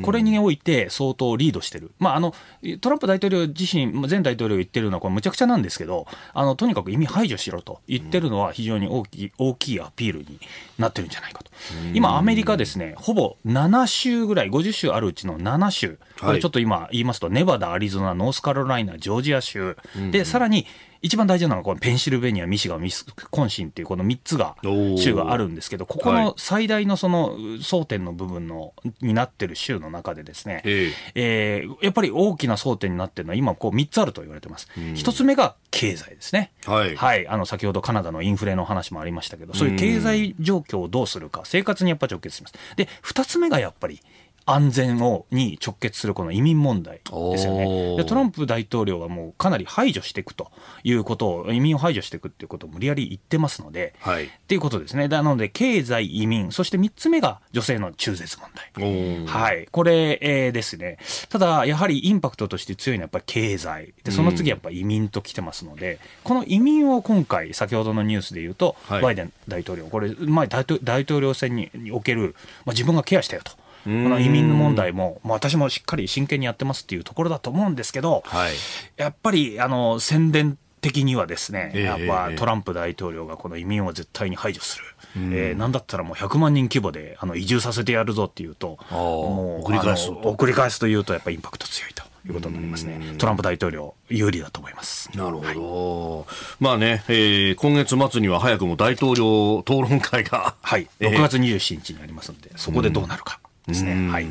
これにおいて相当リードしてる、まあ、あのトランプ大統領自身、前大統領言ってるのは、これ、むちゃくちゃなんですけど、あのとにかく意味排除しろと言ってるのは、非常に大きい大きいアピールになってるんじゃないかと、今、アメリカですね、ほぼ7州ぐらい、50州あるうちの7州、これちょっと今言いますと、ネバダ、アリゾナ、ノースカロライナ、ジョージア州、でさらに一番大事なのはこのペンシルベニア、ミシガン、ミスコンシンっていうこの3つが州があるんですけど、ここの最大のその争点の部分の、になってる州の中でですね、ええやっぱり大きな争点になってるのは今こう3つあると言われてます。1つ目が経済ですね。はい。はい。あの、先ほどカナダのインフレの話もありましたけど、そういう経済状況をどうするか、生活にやっぱり直結します。で、2つ目がやっぱり、安全をに直結するこの移民問題ですよねでトランプ大統領はもうかなり排除していくということを移民を排除していくということを無理やり言ってますので、はい、っていうことですねなので経済移民そして3つ目が女性の中絶問題、はい、これ、えー、ですねただやはりインパクトとして強いのはやっぱり経済でその次やっぱり移民ときてますので、うん、この移民を今回先ほどのニュースで言うと、はい、バイデン大統領これ、まあ、大統領選における、まあ、自分がケアしたよと。この移民問題も、も私もしっかり真剣にやってますっていうところだと思うんですけど、はい、やっぱりあの宣伝的にはですね、やっぱトランプ大統領がこの移民を絶対に排除する、えー、えなんだったらもう100万人規模であの移住させてやるぞっていうと、もう送り返すと送り返すというと、やっぱりインパクト強いと。いうことになりますね。トランプ大統領、有利だと思います。なるほど。はい、まあね、えー、今月末には早くも大統領討論会が。はい。6月27日にありますので、そこでどうなるか。ですね。はい、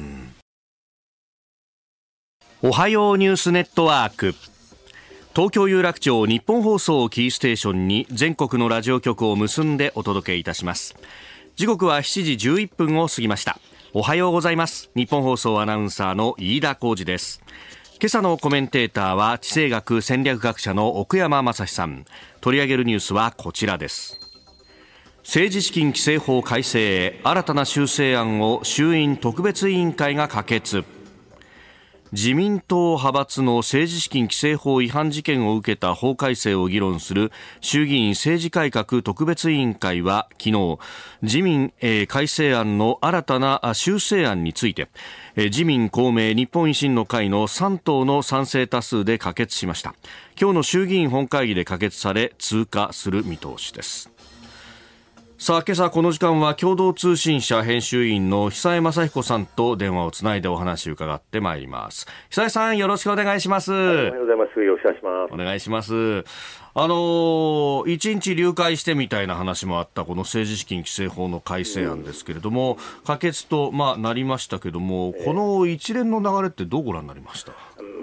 おはようニュースネットワーク東京有楽町日本放送キーステーションに全国のラジオ局を結んでお届けいたします時刻は7時11分を過ぎましたおはようございます日本放送アナウンサーの飯田浩二です今朝のコメンテーターは地政学戦略学者の奥山雅史さん取り上げるニュースはこちらです政治資金規正法改正へ新たな修正案を衆院特別委員会が可決自民党派閥の政治資金規正法違反事件を受けた法改正を議論する衆議院政治改革特別委員会は昨日自民、え改正案の新たな修正案について、え自民公明日本維新の会の3党の賛成多数で可決しました今日の衆議院本会議で可決され通過する見通しですさあ今朝この時間は共同通信社編集員の久江雅彦さんと電話をつないでお話を伺ってまいります久江さんよろしくお願いします、はい、おはようございますよろしくお願いしますお願いしますあのー、一日流会してみたいな話もあったこの政治資金規正法の改正案ですけれども、うん、可決と、まあ、なりましたけれども、えー、この一連の流れってどうご覧になりました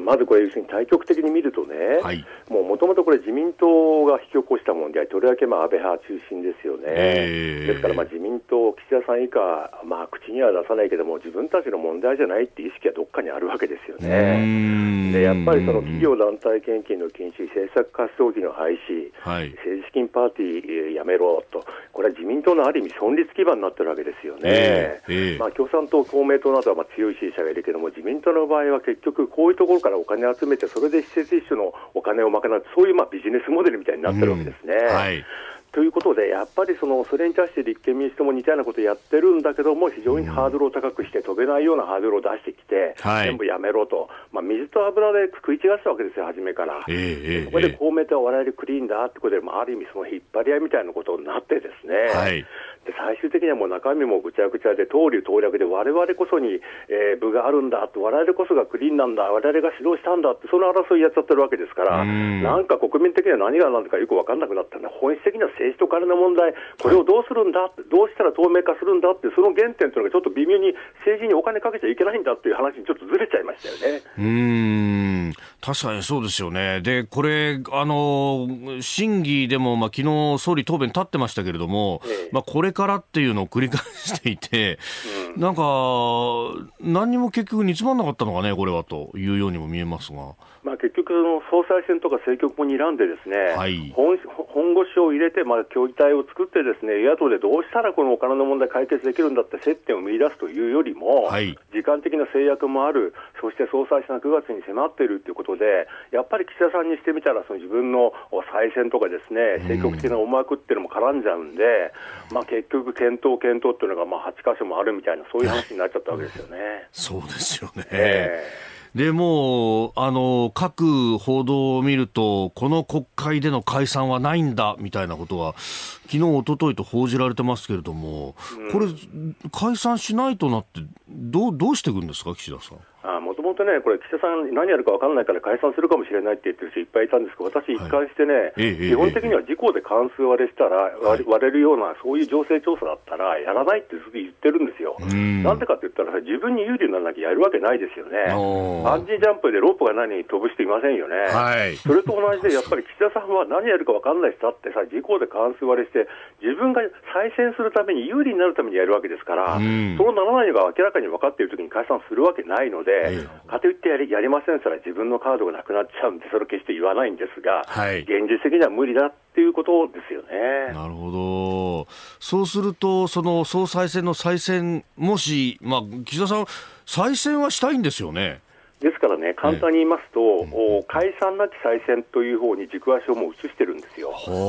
まずこれ、要するに対局的に見るとね、はい、もともとこれ、自民党が引き起こしたもんで、とりわけまあ安倍派中心ですよね、えー、ですからまあ自民党、岸田さん以下、まあ、口には出さないけども、自分たちの問題じゃないって意識はどっかにあるわけですよね、でやっぱりその企業団体献金の禁止、政策活動費の廃止、はい、政治資金パーティーやめろと、これは自民党のある意味、存立基盤になってるわけですよね、えーえー、まあ、共産党、公明党などはまあ強い支持者がいるけども、自民党の場合は結局、こういうところからお金集めて、それで施設一種のお金をそういうまあビジネスモデルみたいになってるわけですね。うん、はいということで、やっぱりそのそれに対して立憲民主党も似たようなことをやってるんだけども、非常にハードルを高くして、飛べないようなハードルを出してきて、全部やめろと、まあ、水と油で食い違ってたわけですよ、初めから。えー、そこで公明党は我々クリーンだってことで、まあ、ある意味、その引っ張り合いみたいなことになってですね、はい、最終的にはもう中身もぐちゃぐちゃで、党流党略で、われわれこそに、えー、部があるんだと、われこそがクリーンなんだ、われわれが指導したんだって、その争いやっちゃってるわけですから、んなんか国民的には何が何だかよく分かんなくなったんで、本質的には政治と金の問題、これをどうするんだ、どうしたら透明化するんだって、その原点というのがちょっと微妙に政治にお金かけちゃいけないんだっていう話にちょっとずれちゃいましたよね。うん確かにそうですよね。で、これ、あの、審議でも、まあ、昨日総理答弁立ってましたけれども、ええ、まあ、これからっていうのを繰り返していて、ん、なんか、何にも結局煮詰まんなかったのかね、これはというようにも見えますが。まあ結の総裁選とか政局も睨んでですね、はい、本本腰を入れて、まあ、協議体を作ってですね野党でどうしたらこのお金の問題解決できるんだって接点を見出すというよりも、はい、時間的な制約もあるそして総裁選が9月に迫っているということでやっぱり岸田さんにしてみたらその自分の再選とかですね政局的な思惑っていうのも絡んじゃうんで、うん、まあ、結局検討検討っていうのがまあ8箇所もあるみたいなそういう話になっちゃったわけですよね。そうですよね、えーでもうあの各報道を見るとこの国会での解散はないんだみたいなことは昨日一昨日と報じられてますけれども、これ解散しないとなってどうどうしていくんですか岸田さん。本当ね、これ、岸田さん、何やるか分かんないから解散するかもしれないって言ってる人いっぱいいたんですけど、私、一貫してね、はい、基本的には事故で関数割れしたら、割れるような、そういう情勢調査だったら、やらないってすぐ言ってるんですよ。なんでかって言ったら、自分に有利にならなきゃやるわけないですよね。バンジージャンプでロープが何に飛ぶしていませんよね。はい、それと同じで、やっぱり岸田さんは何やるか分かんない人だってさ、事故で関数割れして、自分が再選するために、有利になるためにやるわけですから、そうならないのが明らかに分かっているときに解散するわけないので、かといってやりやりませんしたら自分のカードがなくなっちゃうんで、それ決して言わないんですが、はい、現実的には無理だっていうことですよね。なるほど。そうすると、その総裁選の再選、もし、まあ、岸田さん、再選はしたいんですよね。ですからね、簡単に言いますと、お解散なき再選という方に軸足をもう移してるんですよ。はあはあ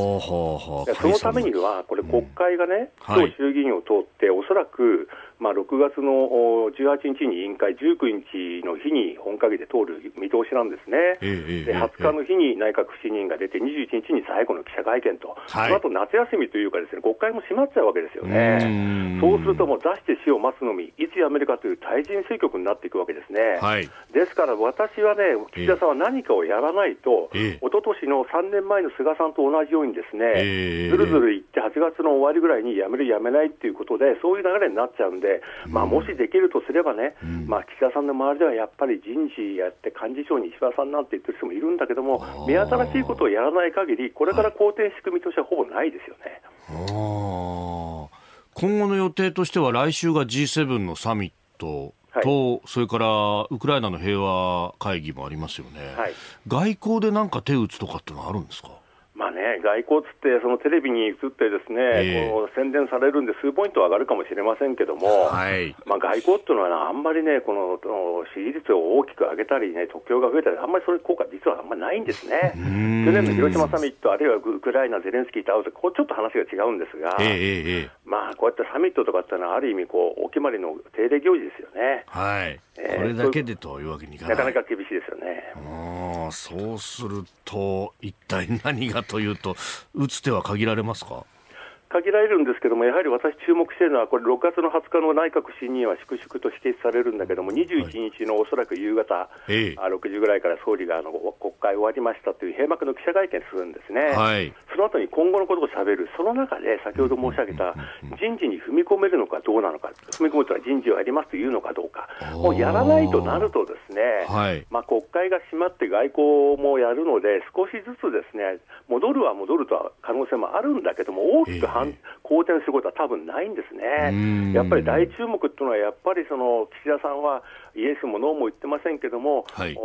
はあ、そのためには、これ、国会がね、うん、はい、衆議院を通って、おそらくまあ、6月の18日に委員会、19日の日に本会議で通る見通しなんですね、ええ、で20日の日に内閣不信任が出て、21日に最後の記者会見と、はい、その後夏休みというか、ですね国会も閉まっちゃうわけですよね、うそうするともう、出して死を待つのみ、いつやめるかという対人政局になっていくわけですね、はい、ですから私はね、岸田さんは何かをやらないと、ええ、一昨年の3年前の菅さんと同じように、ですね、ずるずるいって、8月の終わりぐらいにやめる、やめないっていうことで、そういう流れになっちゃうんで、で、まあ、もしできるとすればね、まあ、岸田さんの周りではやっぱり人事やって幹事長に石破さんなんて言ってる人もいるんだけども、目新しいことをやらない限り、これから肯定仕組みとしてはほぼないですよね。今後の予定としては、来週が G7 のサミット。と、はい、それからウクライナの平和会議もありますよね、はい、外交でなんか手打つとかってのはあるんですかまあね、外交つって、そのテレビに映ってですね、えー、こう宣伝されるんで、数ポイント上がるかもしれませんけども、はい、まあ、外交っていうのは、あんまりね、この支持率を大きく上げたりね、得票が増えたり、あんまりそういう効果、実はあんまりないんですね。去年の広島サミット、あるいはウクライナ、ゼレンスキーと会うと、こうちょっと話が違うんですが、えー、まあ、こうやってサミットとかってのは、ある意味こう、お決まりの定例行事ですよね。はい、えー、これだけでというわけにいかない。なかなか厳しいですよね。そうすると、一体何がというと打つ手は限られますか限られるんですけども、やはり私、注目しているのは、これ、6月の20日の内閣審議は粛々と否摘されるんだけども、21日のおそらく夕方、はい、6時ぐらいから総理があの国会終わりましたという閉幕の記者会見するんですね、はい、その後に今後のことをしゃべる、その中で先ほど申し上げた、人事に踏み込めるのかどうなのか、踏み込むとは人事をやりますというのかどうか、もうやらないとなると、ですね、はい、まあ、国会が閉まって外交もやるので、少しずつですね戻るは戻るとは可能性もあるんだけども、大きく好転することは多分ないんですね、やっぱり大注目というのは、やっぱりその岸田さんはイエスもノーも言ってませんけども、はい、人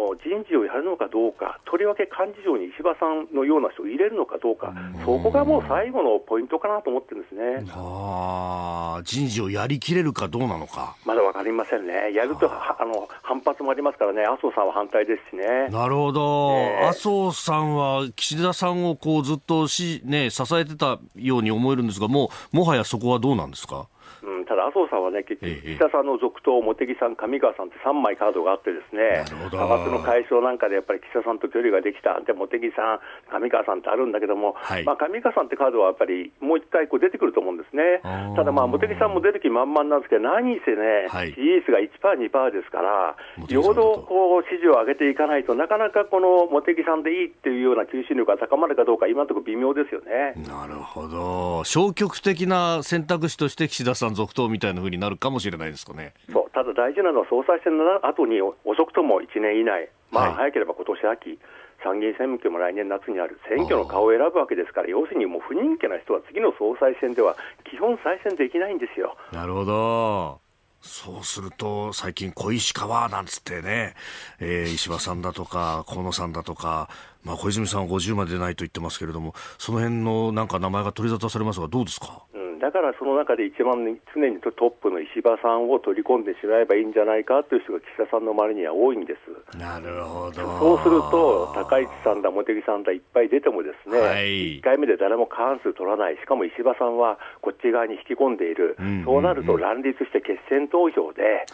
事をやるのかどうか、とりわけ幹事長に石破さんのような人を入れるのかどうか、そこがもう最後のポイントかなと思ってるんですねあ人事をやりきれるかどうなのか。まだ分かりませんね、やるとあの反発もありますからね、麻生さんは反対ですしね。なるほど、えー、麻生さんは岸田さんをこうずっとし、ね、支えてたように思えるんですが、もうもはやそこはどうなんですか。うん、ただ麻生さんはね、結局、岸田さんの続投、茂木さん、上川さんって3枚カードがあって、ですね派閥の解消なんかでやっぱり岸田さんと距離ができた、で茂木さん、上川さんってあるんだけども、はい、まあ、上川さんってカードはやっぱりもう一回こう出てくると思うんですね、ただ、まあ、茂木さんも出る気満々なんですけど、何せね、はい、支持率が1%、2%ですから、よほどこう支持を上げていかないとなかなかこの茂木さんでいいっていうような求心力が高まるかどうか、今のところ微妙ですよね。なるほど消極的な選択肢として岸田さん続投みたいなふうになるかもしれないですかね。そうただ大事なのは総裁選の後に遅くとも1年以内、まあ、早ければ今年秋、参議院選挙も来年夏にある、選挙の顔を選ぶわけですから、要するにもう不人気な人は次の総裁選では、基本再選できないんですよ。なるほどそうすると、最近、小石川なんつってね、えー、石破さんだとか、河野さんだとか、まあ、小泉さんは50まで出ないと言ってますけれども、その辺のなんか名前が取り沙汰されますが、どうですかだからその中で一番常にトップの石破さんを取り込んでしまえばいいんじゃないかという人が岸田さんの周りには多いんですなるほどそうすると、高市さんだ、茂木さんだいっぱい出ても、ですね、はい、1回目で誰も過半数取らない、しかも石破さんはこっち側に引き込んでいる、うんうんうん、そうなると乱立して決選投票で。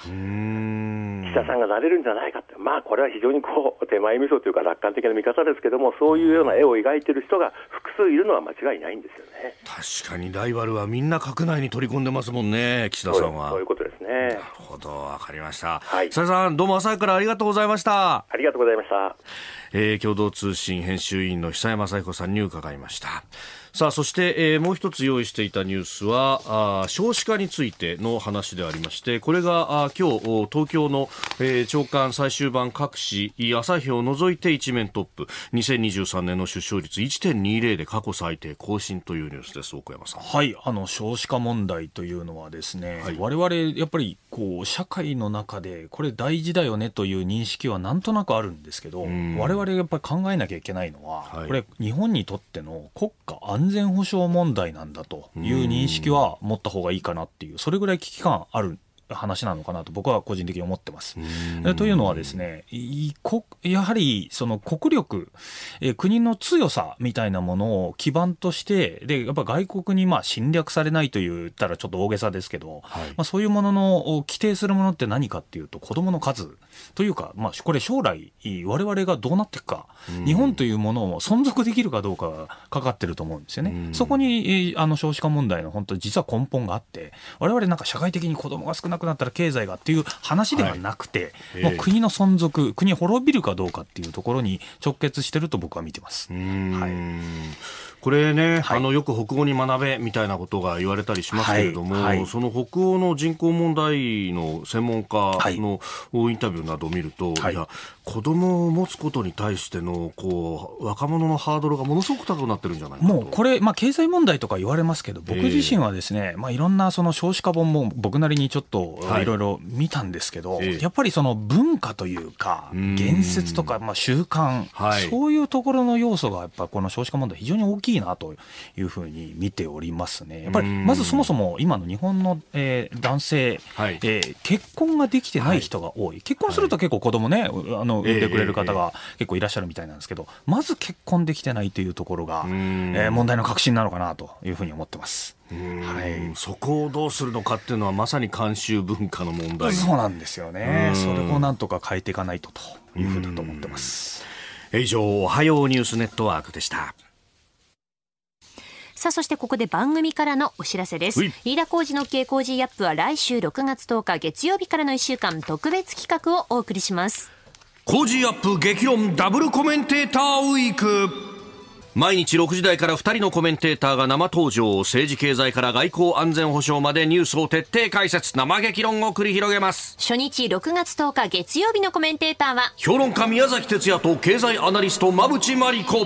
岸田さんがなれるんじゃないかって、まあ、これは非常にこう手前味噌というか、楽観的な見方ですけども、そういうような絵を描いている人が複数いるのは間違いないんですよね確かにライバルはみんな閣内に取り込んでますもんね、岸田さんは。そういうことですね。なるほど、わかりました。はい、さん、どうも朝からありがとうございました。ありがとうございました。えー、共同通信編集委員の久山雅彦さんに伺いました。さあそして、えー、もう一つ用意していたニュースはあ少子化についての話でありましてこれがあ今日東京の、えー、長官最終版各紙朝日を除いて一面トップ2023年の出生率1.20で過去最低更新というニュースです奥山さんはいあの少子化問題というのはですね、はい、我々やっぱりこう社会の中でこれ大事だよねという認識はなんとなくあるんですけど我々やっぱり考えなきゃいけないのは、はい、これ日本にとっての国家安安全保障問題なんだという認識は持った方がいいかなっていう、それぐらい危機感ある話なのかなと僕は個人的に思ってます。というのはですね、やはりその国力、え国の強さみたいなものを基盤として、で、やっぱ外国にまあ侵略されないと言ったらちょっと大げさですけど、はい、まあ、そういうものの規定するものって何かっていうと子供の数というか、まあ、これ将来われわれがどうなっていくか、日本というものを存続できるかどうかがかかってると思うんですよね。そこに、あの少子化問題の本当実は根本があって、われわれなんか社会的に子供が少なくなったら経済がっていう話ではなくて、はい、もう国の存続、国滅びるかどうかっていうところに直結してると僕は見てます。はいこれね、はい、あのよく北欧に学べみたいなことが言われたりしますけれども、はいはい、その北欧の人口問題の専門家のインタビューなどを見ると、いや子供を持つことに対してのこう若者のハードルがものすごく高くなってるんじゃないもうこれ、まあ、経済問題とか言われますけど僕自身はですね、えー、まあ、いろんなその少子化本も僕なりにちょっといろいろ見たんですけど、えー、やっぱりその文化というか言説とか、まあ、習慣、そういうところの要素がやっぱこの少子化問題非常に大きいきいなというふうに見ておりますね。やっぱりまずそもそも今の日本の、えー、男性、はい、えー、結婚ができてない人が多い、結婚すると結構子供ね、はい、あの産んでくれる方が結構いらっしゃるみたいなんですけど、まず結婚できてないというところが、えー、問題の核心なのかなというふうに思ってます。はい、そこをどうするのかっていうのはまさに慣習文化の問題そうなんですよねそれをなんとか変えていかないとというふうだと思ってます以上おはようニュースネットワークでしたさあそしてここで番組からのお知らせです飯田浩司の傾向 G アップは来週6月10日月曜日からの1週間特別企画をお送りします工事アップ激論ダブルコメンテーターウィーク毎日6時台から2人のコメンテーターが生登場政治経済から外交安全保障までニュースを徹底解説生激論を繰り広げます初日6月10日月曜日のコメンテーターは評論家宮崎哲也と経済アナリスト馬淵真理子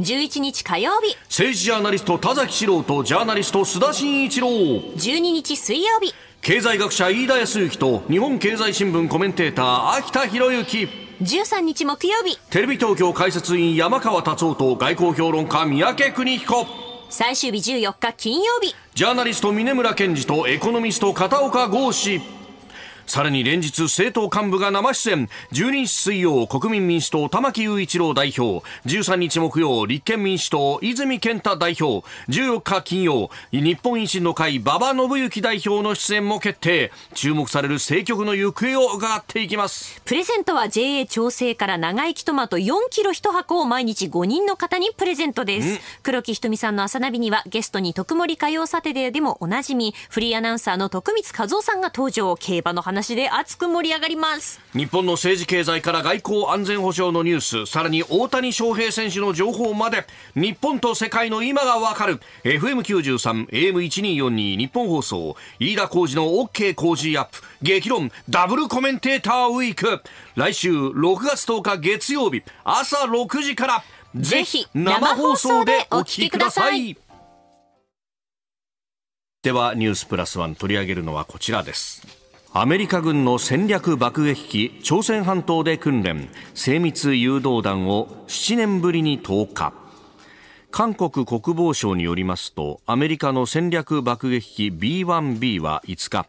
11日火曜日政治ジャーナリスト田崎史郎とジャーナリスト須田慎一郎12日水曜日経済学者飯田康之と日本経済新聞コメンテーター秋田博之13日木曜日テレビ東京解説委員山川達夫と外交評論家三宅邦彦最終日14日金曜日ジャーナリスト峰村健二とエコノミスト片岡剛志さらに連日政党幹部が生出演12日水曜国民民主党玉木雄一郎代表13日木曜立憲民主党泉健太代表14日金曜日本維新の会馬場信之代表の出演も決定注目される政局の行方を伺っていきますプレゼントは JA 調整から長生きトマト4キロ1箱を毎日5人の方にプレゼントです黒木ひとみさんの朝ナビにはゲストに徳森火曜サテデーでもおなじみフリーアナウンサーの徳光和夫さんが登場競馬の話話で熱く盛り上がります日本の政治経済から外交安全保障のニュースさらに大谷翔平選手の情報まで日本と世界の今がわかる FM93AM1242 日本放送飯田浩司の OK 工事アップ激論ダブルコメンテーターウィーク来週6月10日月曜日朝6時からぜひ生放送でお聞きくださいではニュースプラスワン取り上げるのはこちらですアメリカ軍の戦略爆撃機朝鮮半島で訓練精密誘導弾を7年ぶりに投下韓国国防省によりますとアメリカの戦略爆撃機 B1B は5日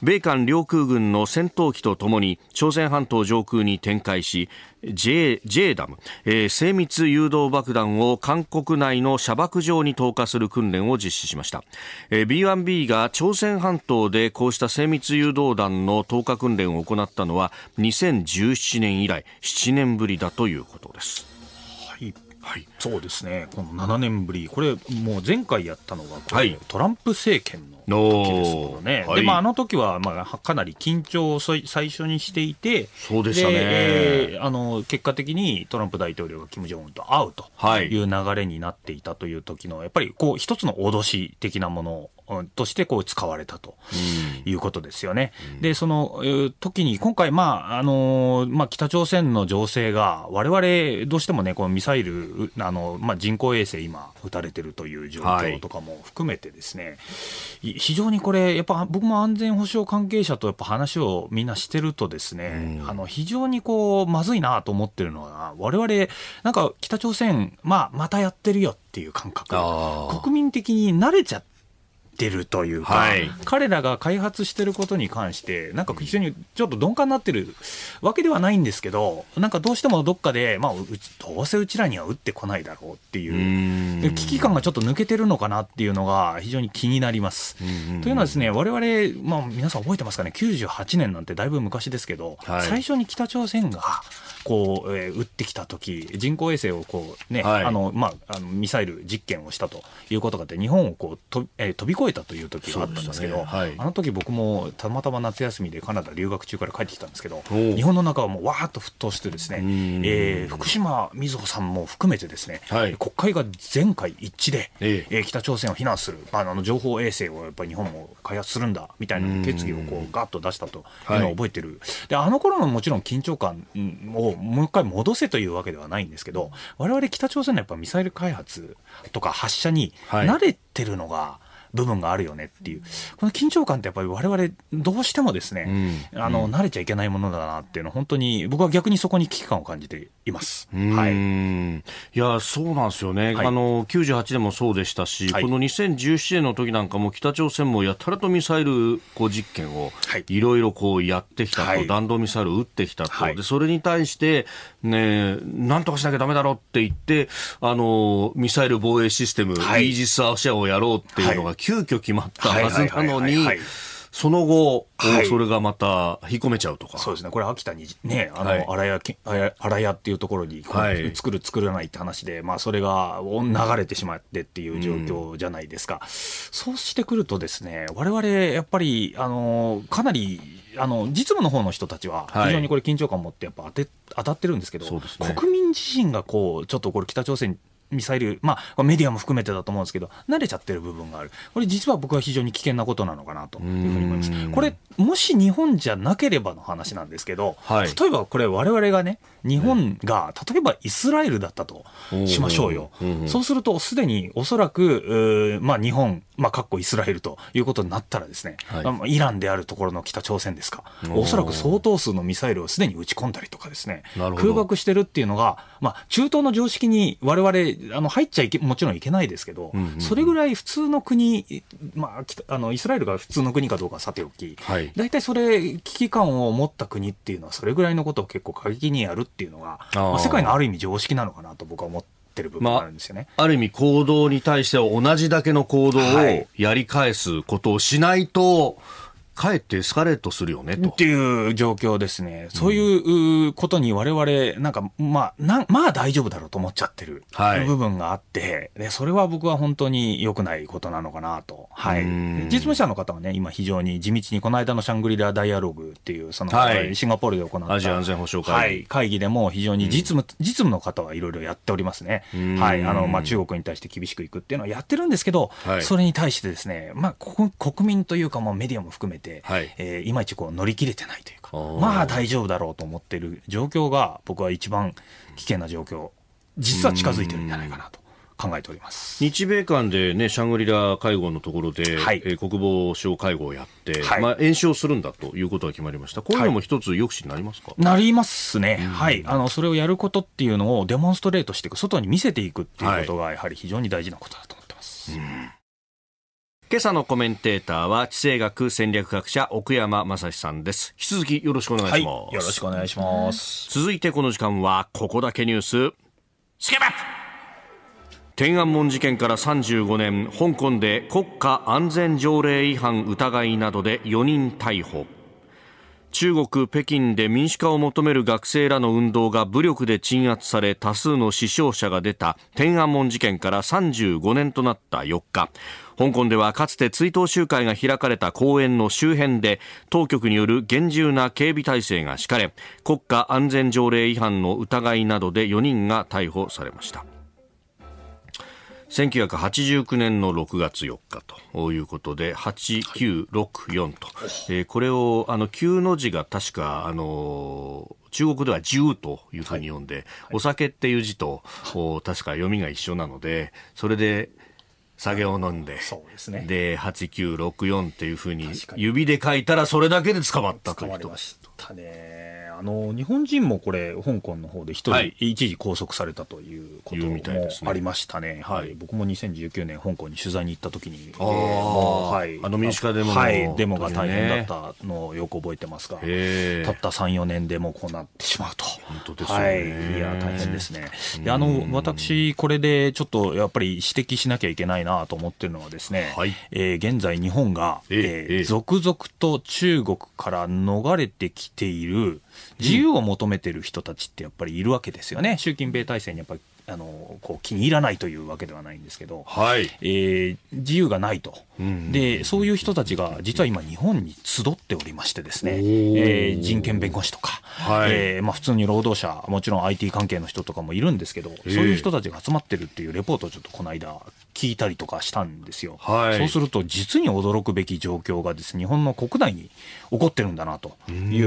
米韓両空軍の戦闘機とともに朝鮮半島上空に展開し J, J ダム、えー、精密誘導爆弾を韓国内の射爆場に投下する訓練を実施しました、えー、B1B が朝鮮半島でこうした精密誘導弾の投下訓練を行ったのは2017年以来7年ぶりだということですはい、そうですね、この7年ぶり、これ、もう前回やったのが、はい、トランプ政権の時ですけどね、はい、でまあ、あの時はまはかなり緊張を最初にしていて、そうでしたね、あの結果的にトランプ大統領が金正恩と会うという流れになっていたという時の、やっぱりこう一つの脅し的なものとしてこう使われたということですよね。うん、で、その時に、今回、まああのまあ、北朝鮮の情勢が、われわれどうしてもね、このミサイル、あのまあ、人工衛星、今、撃たれてるという状況とかも含めてですね、はい、非常にこれ、やっぱ僕も安全保障関係者とやっぱ話をみんなしてるとですね、うん、あの非常にこうまずいなと思ってるのは、われわれ、なんか北朝鮮、まあ、またやってるよっていう感覚、国民的に慣れちゃって、ってるというか、はい、彼らが開発してることに関して、なんか非常にちょっと鈍感になってるわけではないんですけど、なんかどうしてもどっかで、まあ、どうせうちらには打ってこないだろうっていう、う危機感がちょっと抜けてるのかなっていうのが、非常に気になります。というのはですね、我々、ま皆さん覚えてますかね、98年なんてだいぶ昔ですけど、はい、最初に北朝鮮が、こう、えー、撃ってきた時人工衛星をこうね、あのまあ、あのミサイル実験をしたということがあって日本をこうと、えー、飛び越えたという時があったんですけど、ねはい、あの時僕もたまたま夏休みでカナダ留学中から帰ってきたんですけど日本の中はもうわーっと沸騰してですね、えー、福島みずほさんも含めてですね、はい、国会が全会一致で、えー、北朝鮮を非難するあの情報衛星をやっぱり日本も開発するんだみたいな決議をこうガッと出したというのを覚えてる、であの頃のもちろん緊張感をもう一回戻せというわけではないんですけど、我々北朝鮮のやっぱミサイル開発とか発射に慣れてるのが、部分があるよねっていう、この緊張感ってやっぱり我々どうしてもですね、うん、あの慣れちゃいけないものだなっていうのは、本当に僕は逆にそこに危機感を感じています、はい、いや、そうなんですよね、はい、あの98年もそうでしたし、はい、この2017年の時なんかも、北朝鮮もやたらとミサイルこう実験をいろいろやってきたと、弾道ミサイルを撃ってきたと、でそれに対して、ね、なんとかしなきゃだめだろうって言って、あの、ミサイル防衛システム、はい、イージス・アシアをやろうっていうのが急遽決まったはずなのに、その後、はい、それがまた引っ込めちゃうとか。そうですね。これ秋田にね、あの、はい、荒屋、荒屋っていうところに、はい、作る作らないって話で、まあそれが流れてしまってっていう状況じゃないですか。うん、そうしてくるとですね、我々やっぱり、あの、かなりあの実務の方の人たちは、非常にこれ、緊張感を持ってやっぱ当て当たってるんですけど、ね、国民自身がこうちょっとこれ、北朝鮮ミサイル、まあ、メディアも含めてだと思うんですけど、慣れちゃってる部分がある、これ、実は僕は非常に危険なことなのかなというふうに思います。これ、もし日本じゃなければの話なんですけど、はい、例えばこれ、われわれがね、日本が、例えばイスラエルだったとしましょうよ。そうすると、すでにおそらく、まあ、日本、まあ、かっこイスラエルということになったらですね、はい、イランであるところの北朝鮮ですか、おそらく相当数のミサイルをすでに撃ち込んだりとかですね、空爆してるっていうのが、まあ、中東の常識にわれあの、入っちゃいけ、もちろんいけないですけど、うんうんうん、それぐらい普通の国、まあ、あの、イスラエルが普通の国かどうかさておき、大、は、体、い、それ、危機感を持った国っていうのは、それぐらいのことを結構過激にやるってっていうのが、まあ、世界のある意味常識なのかなと僕は思って。る部分があるんですよね、まあ、ある意味行動に対しては同じだけの行動をやり返すことをしないと、はいかえってスカレートするよねと。っていう状況ですね。そういうことに我々、なんか、まあ、なまあ大丈夫だろうと思っちゃってる部分があって、でそれは僕は本当に良くないことなのかなと。はい。実務者の方はね、今非常に地道に、この間のシャングリラダイアログっていう、その、はい、シンガポールで行った。アジア安全保障会議。はい、会議でも非常に実務、実務の方はいろいろやっておりますね。はい。あの、まあ中国に対して厳しくいくっていうのはやってるんですけど、はい、それに対してですね、まあ、国民というか、もうメディアも含めて、て、はい、えー、いまいちこう乗り切れてないというかまあ大丈夫だろうと思ってる状況が僕は一番危険な状況実は近づいてるんじゃないかなと。考えております日米間で、ね、シャングリラ会合のところで、はい、えー、国防相会合をやって、はい、まあ、演習をするんだということが決まりました、こういうのも一つ、抑止になりますか、はい、なりますね、はい、あの、それをやることっていうのをデモンストレートしていく、外に見せていくっていうことが、やはり非常に大事なことだと思ってます。うん今朝のコメンテーターは地政学戦略学者奥山正史さんです引き続きよろしくお願いします、はい、よろしくお願いします続いてこの時間はここだけニューススケバッ天安門事件から35年香港で国家安全条例違反疑いなどで4人逮捕中国・北京で民主化を求める学生らの運動が武力で鎮圧され多数の死傷者が出た天安門事件から35年となった4日香港ではかつて追悼集会が開かれた公園の周辺で当局による厳重な警備体制が敷かれ国家安全条例違反の疑いなどで4人が逮捕されました1989年の6月4日ということで8964と、えー、これをあの9の字が確か、あのー、中国では「十」というふうに読んで、はいはい、お酒っていう字と確か読みが一緒なのでそれで酒を飲んで、そうですね。で、8964っていうふうに、指で書いたらそれだけで捕まったというと。捕まりましたね。あの日本人もこれ、香港の方で一人、はい、一時拘束されたということもありましたね、ねはい、僕も2019年、香港に取材に行った時に、あえー、はい、あの民主化デモ、はい、デモが大変だったのをよく覚えてますが、ね、たった3、4年でもこうなってしまうと、本当ですね、はい、いや、大変ですね、であの私、これでちょっとやっぱり指摘しなきゃいけないなと思ってるのは、ですね、はいえー、現在、日本が、えー、えー、続々と中国から逃れてきている自由を求めてる人たちってやっぱりいるわけですよね、習近平体制にやっぱりあのこう気に入らないというわけではないんですけど、はいえー、自由がないと、うん、で、そういう人たちが実は今、日本に集っておりましてですね、えー、人権弁護士とか、はいえーまあ、普通に労働者、もちろん IT 関係の人とかもいるんですけど、そういう人たちが集まってるっていうレポートをちょっとこの間、聞いたりとかしたんですよ、はい、そうすると実に驚くべき状況がです日本の国内に起こってるんだなとい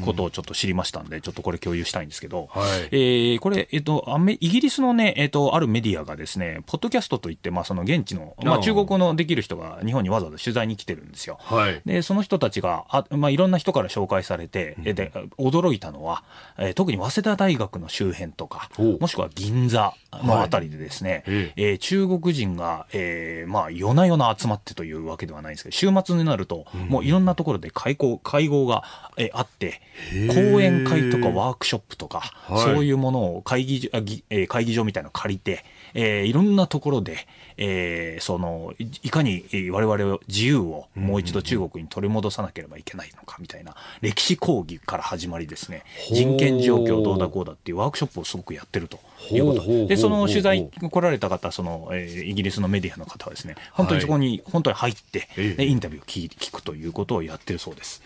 うことをちょっと知りましたんでちょっとこれ共有したいんですけど、はい、えー、これ、えっと、イギリスのね、えっと、あるメディアがですねポッドキャストといって、まあ、その現地の、まあ、中国語のできる人が日本にわざわざ取材に来てるんですよ、はい、でその人たちがあ、まあ、いろんな人から紹介されて、うん、で驚いたのは、えー、特に早稲田大学の周辺とかもしくは銀座の辺りでですね、はい、えー、中国人が、えー、まあ、夜な夜な集まってというわけではないんですけど、週末になると、もういろんなところで会合会合が、えあって、講演会とかワークショップとか、そういうものを会議,、え会議場みたいなのを借りて、えー、いろんなところで、えー、そのいかに我々は自由をもう一度中国に取り戻さなければいけないのかみたいな歴史講義から始まりですね人権状況どうだこうだっていうワークショップをすごくやってるということでその取材に来られた方その、えー、イギリスのメディアの方はですね本当にそこに、本当に入って、ね、インタビューを聞聞くということをやってるそうです。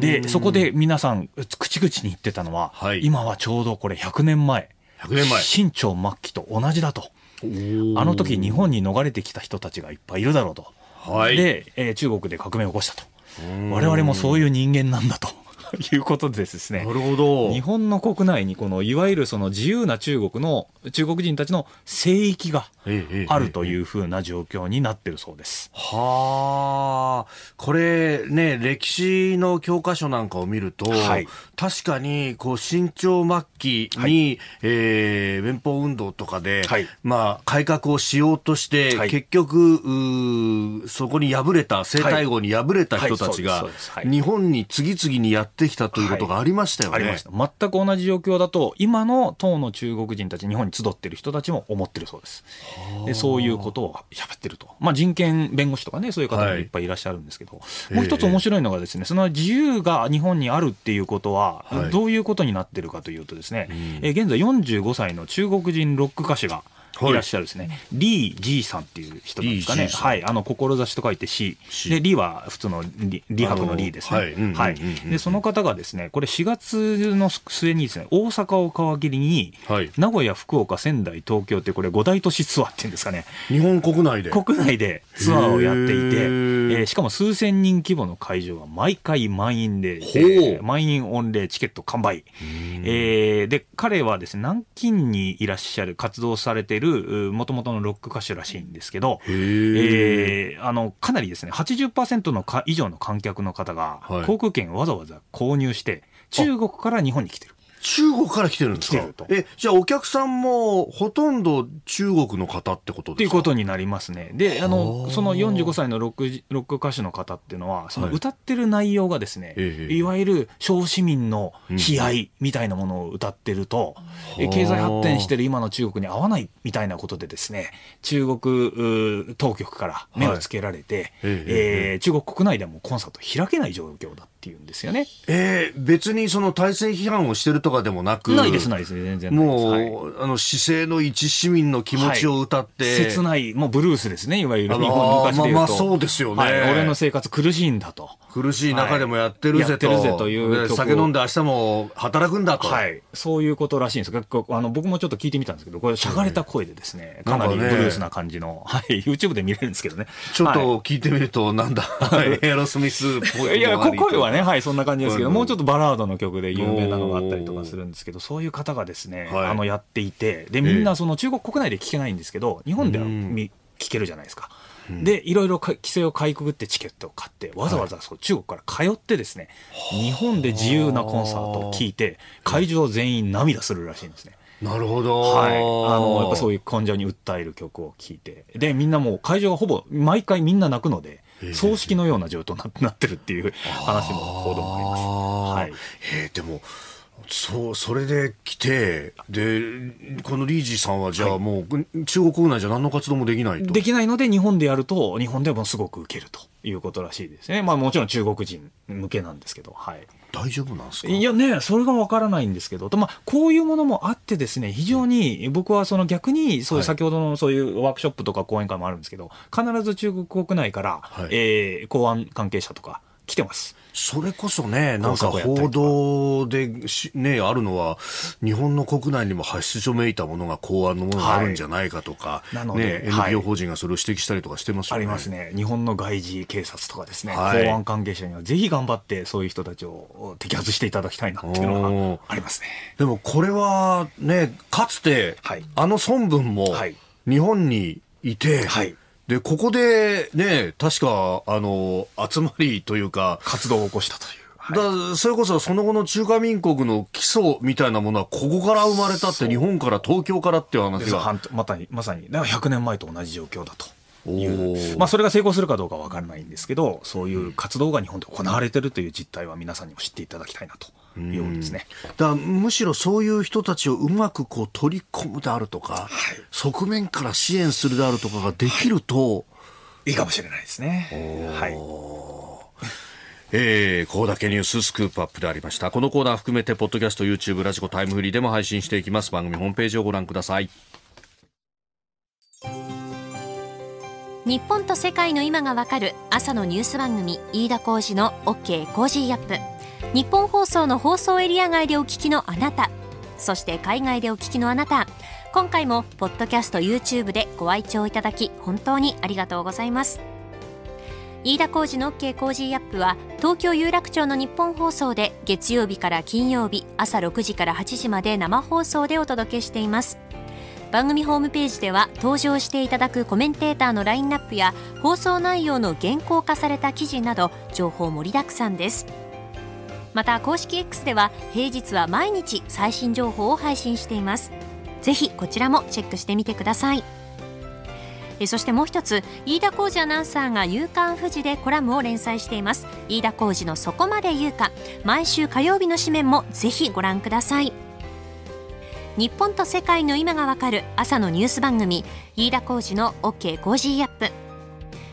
でそこで皆さん口々に言ってたのは、はい、今はちょうどこれ100年前。100年前清朝末期と同じだとあの時日本に逃れてきた人たちがいっぱいいるだろうと、はい、で、えー、中国で革命を起こしたと我々もそういう人間なんだと。いうことですね。なるほど。日本の国内にこのいわゆるその自由な中国の中国人たちの聖域があるというふうな状況になってるそうです。えええ、はあ、これね歴史の教科書なんかを見ると、はい、確かにこう新潮末期に、はい、えー、連邦運動とかで、はい、まあ改革をしようとして、はい、結局そこに敗れた西太后に敗れた人たちが、日本に次々にやってってきたということがありましたよね、はい、ありました全く同じ状況だと今の当の中国人たち日本に集ってる人たちも思ってるそうですでそういうことをしゃべってると、まあ、人権弁護士とかねそういう方もいっぱいいらっしゃるんですけど、はい、もう一つ面白いのがですね、えー、その自由が日本にあるっていうことはどういうことになってるかというとですね、はい、え現在45歳の中国人ロック歌手がいらっしゃるですね、はい、リー・ジーさんっていう人なんですかね、はい、あの志と書いて C、C でリは普通のリリハブのリーですね、はいで、その方がですねこれ、4月の末にです、ね、大阪を皮切りに、はい、名古屋、福岡、仙台、東京って、これ、五大都市ツアーっていうんですかね、日本国内で国内でツアーをやっていて、えー、しかも数千人規模の会場は毎回満員で、えー、満員御礼、チケット完売、えー、で彼はですね南京にいらっしゃる、活動されているるもともとのロック歌手らしいんですけど、えー、あのかなりですね80%のか以上の観客の方が航空券をわざわざ購入して中国から日本に来てる。中国から来てるんですかえ、じゃあお客さんもほとんど中国の方ってことですかっていうことになりますね。で、あの、その45歳のロック、ロック歌手の方っていうのは、その歌ってる内容がですね、はい、いわゆる小市民の悲哀みたいなものを歌ってると、うん、経済発展してる今の中国に合わないみたいなことでですね、中国当局から目をつけられて、はい、えー、中国国内でもコンサート開けない状況だった。っていうんですよね。えー、別にその体制批判をしてるとかでもなく。ないです、ないです、全然もう、はい、あの、姿勢の一市民の気持ちを歌って。はい、切ない、もうブルースですね、いわゆる。日本昔で言うと。まあ、まあそうですよね、はい、俺の生活苦しいんだと。苦しい中でもやってるぜと。やってるぜという。酒飲んで明日も働くんだと。はい。そういうことらしいんですが、あの、僕もちょっと聞いてみたんですけど、これ、しゃがれた声でですね、かなりブルースな感じの、はい、YouTube で見れるんですけどね。ちょっと聞いてみると、なんだ、はい、エアロスミスっぽい。いや、声はね、ね、はい、そんな感じですけど、もうちょっとバラードの曲で有名なのがあったりとかするんですけど、そういう方がですね、あのやっていて、で、みんなその中国国内で聴けないんですけど、日本では聴けるじゃないですか。で、いろいろ規制をかいくぐってチケットを買って、わざわざそう中国から通ってですね、日本で自由なコンサートを聴いて、会場全員涙するらしいんですね。なるほど、はい、あのやっぱそういう感情に訴える曲を聴いてでみんなもう会場がほぼ毎回みんな泣くので葬式のような状況になってるっていう話も報道もあります。はい、えー、でもそうそれで来てでこのリージーさんはじゃあもう、はい、中国国内じゃ何の活動もできないとできないので日本でやると日本でもすごく受けるということらしいですね、まあ、もちろん中国人向けなんですけど、はい、大丈夫なんですかいやね、それがわからないんですけど、まあ、こういうものもあってですね、非常に僕はその逆に、そういう先ほどのそういうワークショップとか講演会もあるんですけど、必ず中国国内から、はえ公安関係者とか来てます。それこそね、なんか報道でし、ね、あるのは、日本の国内にも発出所めいたものが公安のものがあるんじゃないかとか、はい、ね、NPO 法人がそれを指摘したりとかしてますよね、はい、ありますね、日本の外事警察とかですね、はい、公安関係者にはぜひ頑張って、そういう人たちを摘発していただきたいなっていうのがありますね。でもこれはね、かつて、あの孫文も日本にいて、はいで、ここでね、確か、あの、集まりというか、活動を起こしたという。だそれこそその後の中華民国の基礎みたいなものはここから生まれたって日本から東京からっていう話がまたまさに100年前と同じ状況だという、まあ、それが成功するかどうかは分からないんですけどそういう活動が日本で行われてるという実態は皆さんにも知っていただきたいなと。ようですね。だむしろそういう人たちをうまくこう取り込むであるとか、はい、側面から支援するであるとかができると、はい、いいかもしれないですね。はい。えー、こうだけニューススクープアップでありました。このコーナー含めて、ポッドキャスト、YouTube、ラジコ、タイムフリーでも配信していきます。番組ホームページをご覧ください。日本と世界の今がわかる朝のニュース番組、飯田浩二の OK コージーアップ。日本放送の放送エリア外でお聞きのあなたそして海外でお聞きのあなた今回もポッドキャスト YouTube でご愛聴いただき本当にありがとうございます飯田浩二の OK 工事アップは東京有楽町の日本放送で月曜日から金曜日朝6時から8時まで生放送でお届けしています番組ホームページでは登場していただくコメンテーターのラインナップや放送内容の原稿化された記事など情報盛りだくさんですまた公式 X では平日は毎日最新情報を配信していますぜひこちらもチェックしてみてくださいえそしてもう一つ飯田浩二アナウンサーが「夕刊富士」でコラムを連載しています飯田浩二の「そこまで言うか」毎週火曜日の紙面もぜひご覧ください日本と世界の今がわかる朝のニュース番組飯田浩二の OK コージーアップ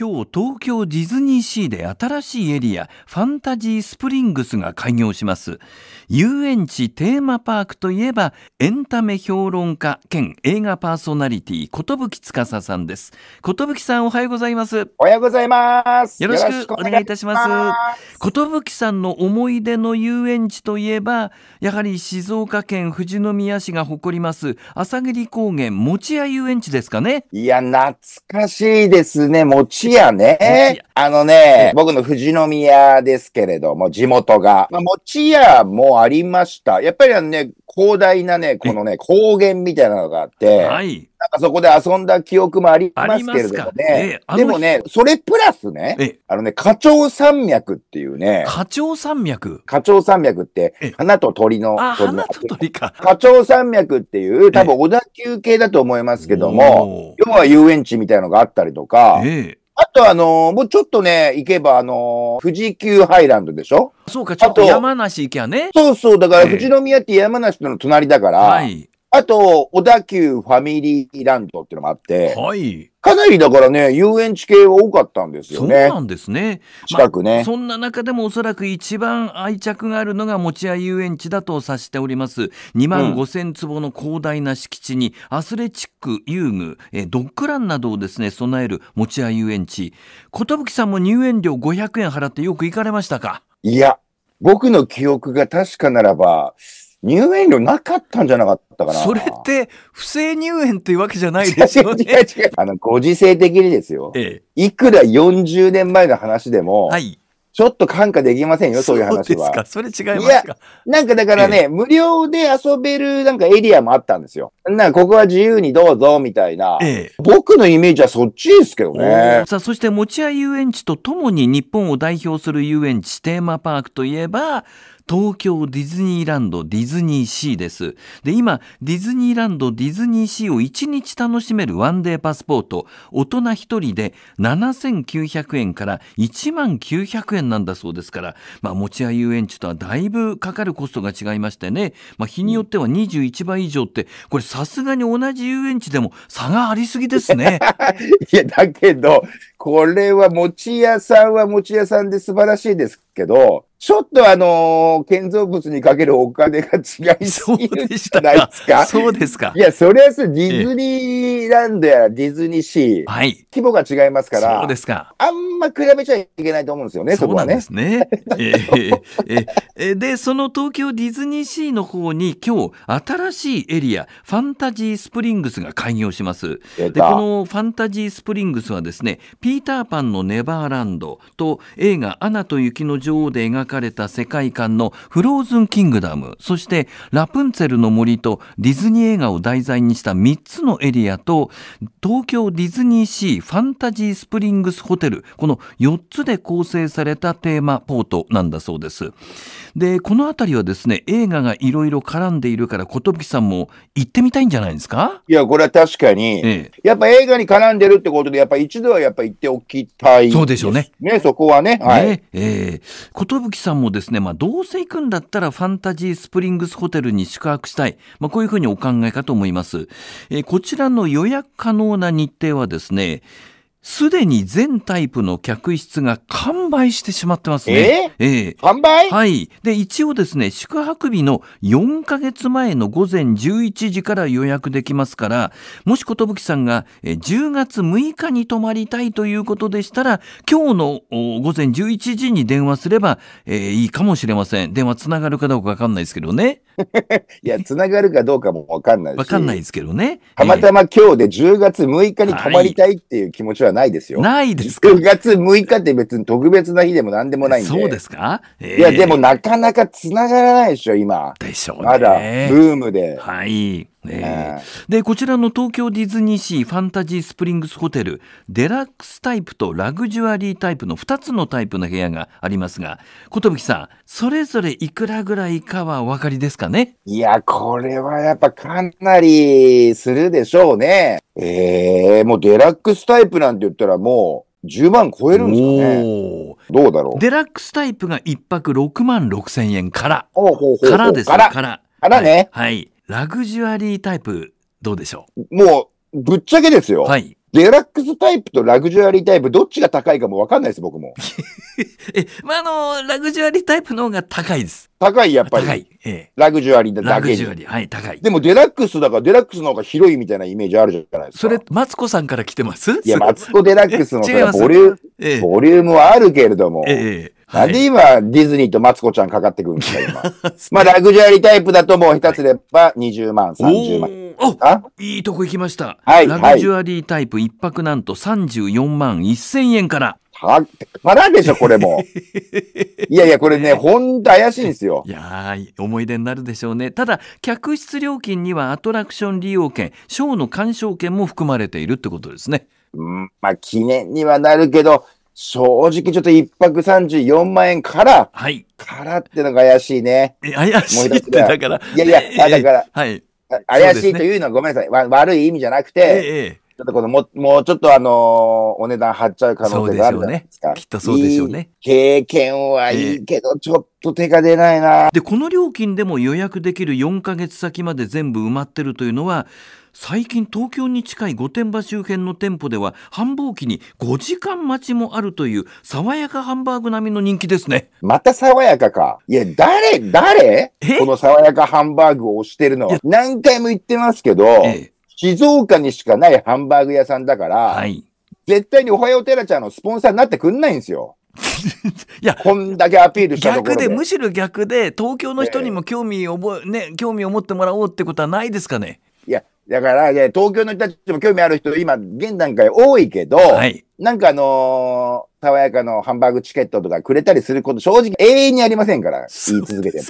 今日東京ディズニーシーで新しいエリアファンタジースプリングスが開業します遊園地テーマパークといえばエンタメ評論家兼映画パーソナリティことぶきつかささんです寿さんおはようございますおはようございますよろしくお願いいたします寿さんの思い出の遊園地といえばやはり静岡県富士宮市が誇ります朝霧高原餅屋遊園地ですかねいや懐かしいですね持餅屋ね。あのね、僕の富士宮ですけれども、地元が。まあ、餅屋もありました。やっぱりあのね、広大なね、このね、高原みたいなのがあって、はい。なんかそこで遊んだ記憶もありますけれどもね。でもね、それプラスね、あのね、花鳥山脈っていうね。花鳥山脈花鳥山脈って、花と鳥の。あ、花と鳥か。花鳥山脈っていう、多分小田急系だと思いますけども、要は遊園地みたいなのがあったりとか、あとあのー、もうちょっとね、行けばあのー、富士急ハイランドでしょそうか、ちょっと山梨行きゃね。そうそう、だから富士宮って山梨の隣だから、えーあと、小田急ファミリーランドっていうのもあって、はい。かなりだからね、遊園地系は多かったんですよね。そうなんですね。近くね、まそんな中でもおそらく一番愛着があるのが持屋遊園地だと指しております。2万5千坪の広大な敷地に、アスレチック、遊具、えドッグランなどをですね、備える持屋遊園地。小田吹さんも入園料500円払ってよく行かれましたかいや、僕の記憶が確かならば、入園料なかったんじゃなかったかな。それって、不正入園というわけじゃないですよね。違う違うあの、ご時世的にですよ。ええ、いくら40年前の話でも、はい。ちょっと感化できませんよ、そういう話は。そうですか、それ違いますか。なんかだからね、ええ、無料で遊べるなんかエリアもあったんですよ。なんかここは自由にどうぞ、みたいな。ええ、僕のイメージはそっちですけどね。さあ、そして持ちい遊園地とともに日本を代表する遊園地、テーマパークといえば、東京ディズニーランドディズニーシーです。で、今、ディズニーランドディズニーシーを1日楽しめるワンデーパスポート、大人1人で7900円から1万900円なんだそうですから、まあ、持屋遊園地とはだいぶかかるコストが違いましてね、まあ、日によっては21倍以上って、これさすがに同じ遊園地でも差がありすぎですね。いや、だけど、これは持屋さんは持屋さんで素晴らしいですけど、ちょっとあのー、建造物にかけるお金が違いそうでしたないですか。そうですか。いや、それはディズニーランドやディズニーシー、はい、規模が違いますから、そうですか。あんま比べちゃいけないと思うんですよね、そこはね。ですね。えー、えー、で、その東京ディズニーシーの方に今日、新しいエリア、ファンタジースプリングスが開業します。で、このファンタジースプリングスはですね、ピーターパンのネバーランドと映画アナと雪の女王で描かれた世界観のフローズンキングダム、そしてラプンツェルの森とディズニー映画を題材にした3つのエリアと、東京ディズニーシーファンタジースプリングスホテル、この4つで構成されたテーマポートなんだそうです。で、この辺りはですね、映画がいろいろ絡んでいるから、寿さんも行ってみたいんじゃないですかいや、これは確かに、ええ、やっぱ映画に絡んでるってことで、やっぱ一度はやっぱ行っておきたい、そうでしょうね。ね、そこはね。はい。ねえー、さんもですね、まあ、どうせ行くんだったらファンタジースプリングスホテルに宿泊したい。まあ、こういうふうにお考えかと思います。えー、こちらの予約可能な日程はですね、すでに全タイプの客室が完売してしまってますね。えー、えー、完売はい。で、一応ですね、宿泊日の4ヶ月前の午前11時から予約できますから、もしことぶきさんが10月6日に泊まりたいということでしたら、今日の午前11時に電話すれば、えー、いいかもしれません。電話つながるかどうかわかんないですけどね。いや、つながるかどうかもわかんないし。わかんないですけどね。たまたま今日で10月6日に泊まりたいっていう気持ちはないですよ。ないですか ?10 月6日って別に特別な日でも何でもないんで。そうですか、えー、いや、でもなかなかつながらないでしょ、今。でしょうね。まだ、ブームで。はい。でこちらの東京ディズニーシーファンタジースプリングスホテルデラックスタイプとラグジュアリータイプの2つのタイプの部屋がありますが寿さんそれぞれいくらぐらいかはお分かりですかねいやこれはやっぱかなりするでしょうね。えー、もうデラックスタイプなんて言ったらもう10万超えるんですかね。どうだろう。デラックスタイプが1泊6万6千円から。ほうほうほうほうからですから。からね。はい。ラグジュアリータイプ、どうでしょうもう、ぶっちゃけですよ。はい。デラックスタイプとラグジュアリータイプ、どっちが高いかもわかんないです、僕も。え、まあ、あの、ラグジュアリータイプの方が高いです。高い、やっぱり。高い。ええ。ラグジュアリーだけラグジュアリー、はい、高い。でもデラックスだから、デラックスの方が広いみたいなイメージあるじゃないですか。それ、マツコさんから来てますいや、マツコデラックスの、方が ボリューム、ボリュームはあるけれども。ええ。なんで今、ディズニーとマツコちゃんかかってくるんですか、今。まあ、ラグジュアリータイプだともう一手でば20万、30万。いいとこ行きました。はい。ラグジュアリータイプ一泊なんと34万1000円から。は、からでしょ、これも。いやいや、これね、ほんと怪しいんですよ。いや思い出になるでしょうね。ただ、客室料金にはアトラクション利用券、ショーの鑑賞券も含まれているってことですね。うん、まあ、記念にはなるけど、正直ちょっと一泊34万円から、はい。からってのが怪しいね。怪しいってだから。いやいや、だから、はい。怪しいというのはごめんなさい。わ悪い意味じゃなくて、ええ、ちょっとこのも、もうちょっとあのお値段張っちゃう可能性があるんですか。ね、きっとそうでしょうね。いい経験はいいけど、ちょっと手が出ないな、えー。で、この料金でも予約できる4ヶ月先まで全部埋まってるというのは、最近東京に近い御殿場周辺の店舗では繁忙期に5時間待ちもあるという爽やかハンバーグ並みの人気ですねまた爽やかかいや誰誰この爽やかハンバーグを推してるのは何回も言ってますけど、静岡にしかないハンバーグ屋さんだから、はい、絶対におはようテラちゃんのスポンサーになってくんないんですよ いや、こんだけアピールした逆で、むしろ逆で、東京の人にも興味を覚え、ね、興味を持ってもらおうってことはないですかね。だから、東京の人たちも興味ある人、今、現段階多いけど、はい、なんかあのー、爽やかのハンバーグチケットとかくれたりすること、正直永遠にありませんから、言い続けて。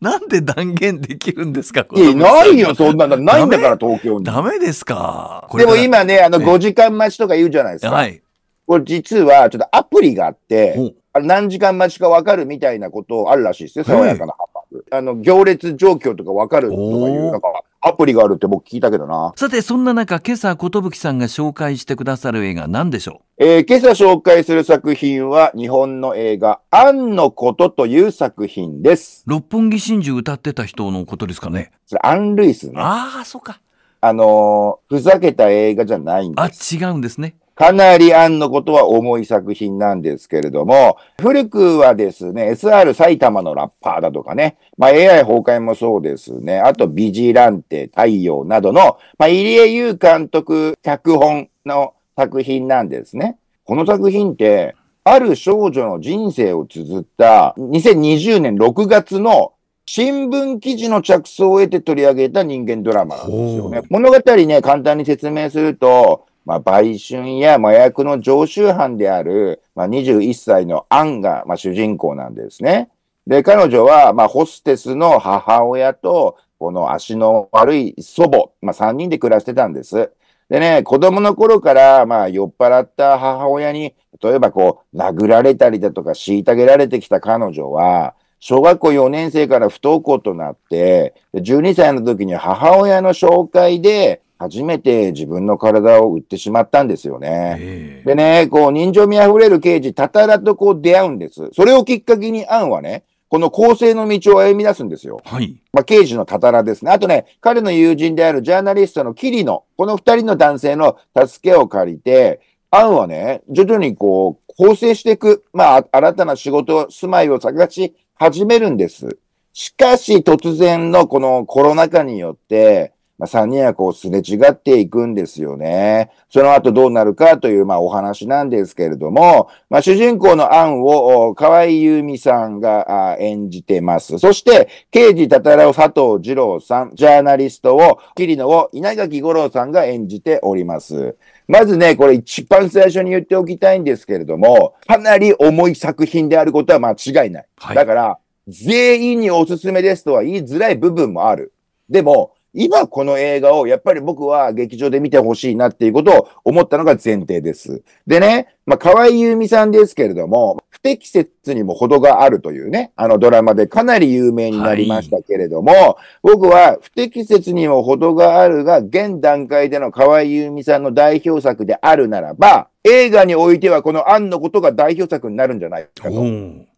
なんで断言できるんですかいや、ないよ、そんなの。ないんだから、東京に。ダメですか。でも今ね、あの、5時間待ちとか言うじゃないですか。はい。これ実は、ちょっとアプリがあって、あ何時間待ちかわかるみたいなことあるらしいですよ、爽やかなハンバーグ。あの、行列状況とかわかるとかいう、なんか、アプリがあるって僕聞いたけどな。さて、そんな中、今朝、ことぶきさんが紹介してくださる映画何でしょうえー、今朝紹介する作品は、日本の映画、アンのことという作品です。六本木真珠歌ってた人のことですかねそれ、アン・ルイスね。ああ、そうか。あのー、ふざけた映画じゃないんです。あ、違うんですね。かなり案のことは重い作品なんですけれども、古くはですね、SR 埼玉のラッパーだとかね、まあ、AI 崩壊もそうですね、あとビジランテ、太陽などの、まあ、入江優監督脚本の作品なんですね。この作品って、ある少女の人生を綴った2020年6月の新聞記事の着想を得て取り上げた人間ドラマなんですよね。物語ね、簡単に説明すると、まあ、売春や麻薬の常習犯である、まあ、21歳のアンが、まあ、主人公なんですね。で、彼女は、まあ、ホステスの母親と、この足の悪い祖母、まあ、3人で暮らしてたんです。でね、子供の頃から、まあ、酔っ払った母親に、例えばこう、殴られたりだとか、虐げられてきた彼女は、小学校4年生から不登校となって、12歳の時に母親の紹介で、初めて自分の体を売ってしまったんですよね。でね、こう、人情味あふれる刑事、たたらとこう出会うんです。それをきっかけにアンはね、この構成の道を歩み出すんですよ。はい。まあ、刑事のたたらですね。あとね、彼の友人であるジャーナリストのキリノ、この二人の男性の助けを借りて、アンはね、徐々にこう、構成していく、まあ、新たな仕事、住まいを探し始めるんです。しかし、突然のこのコロナ禍によって、まあ、三人はこうすれ違っていくんですよね。その後どうなるかという、まあ、お話なんですけれども、まあ、主人公のアンを河合優美さんが演じてます。そして、刑事たたらう佐藤二郎さん、ジャーナリストを、桐野を稲垣五郎さんが演じております。まずね、これ一番最初に言っておきたいんですけれども、かなり重い作品であることは間違いない。はい、だから、全員におすすめですとは言いづらい部分もある。でも、今この映画をやっぱり僕は劇場で見てほしいなっていうことを思ったのが前提です。でね、まあ、河合優美さんですけれども、不適切にも程があるというね、あのドラマでかなり有名になりましたけれども、はい、僕は不適切にも程があるが、現段階での河合優美さんの代表作であるならば、映画においてはこの案のことが代表作になるんじゃないかと。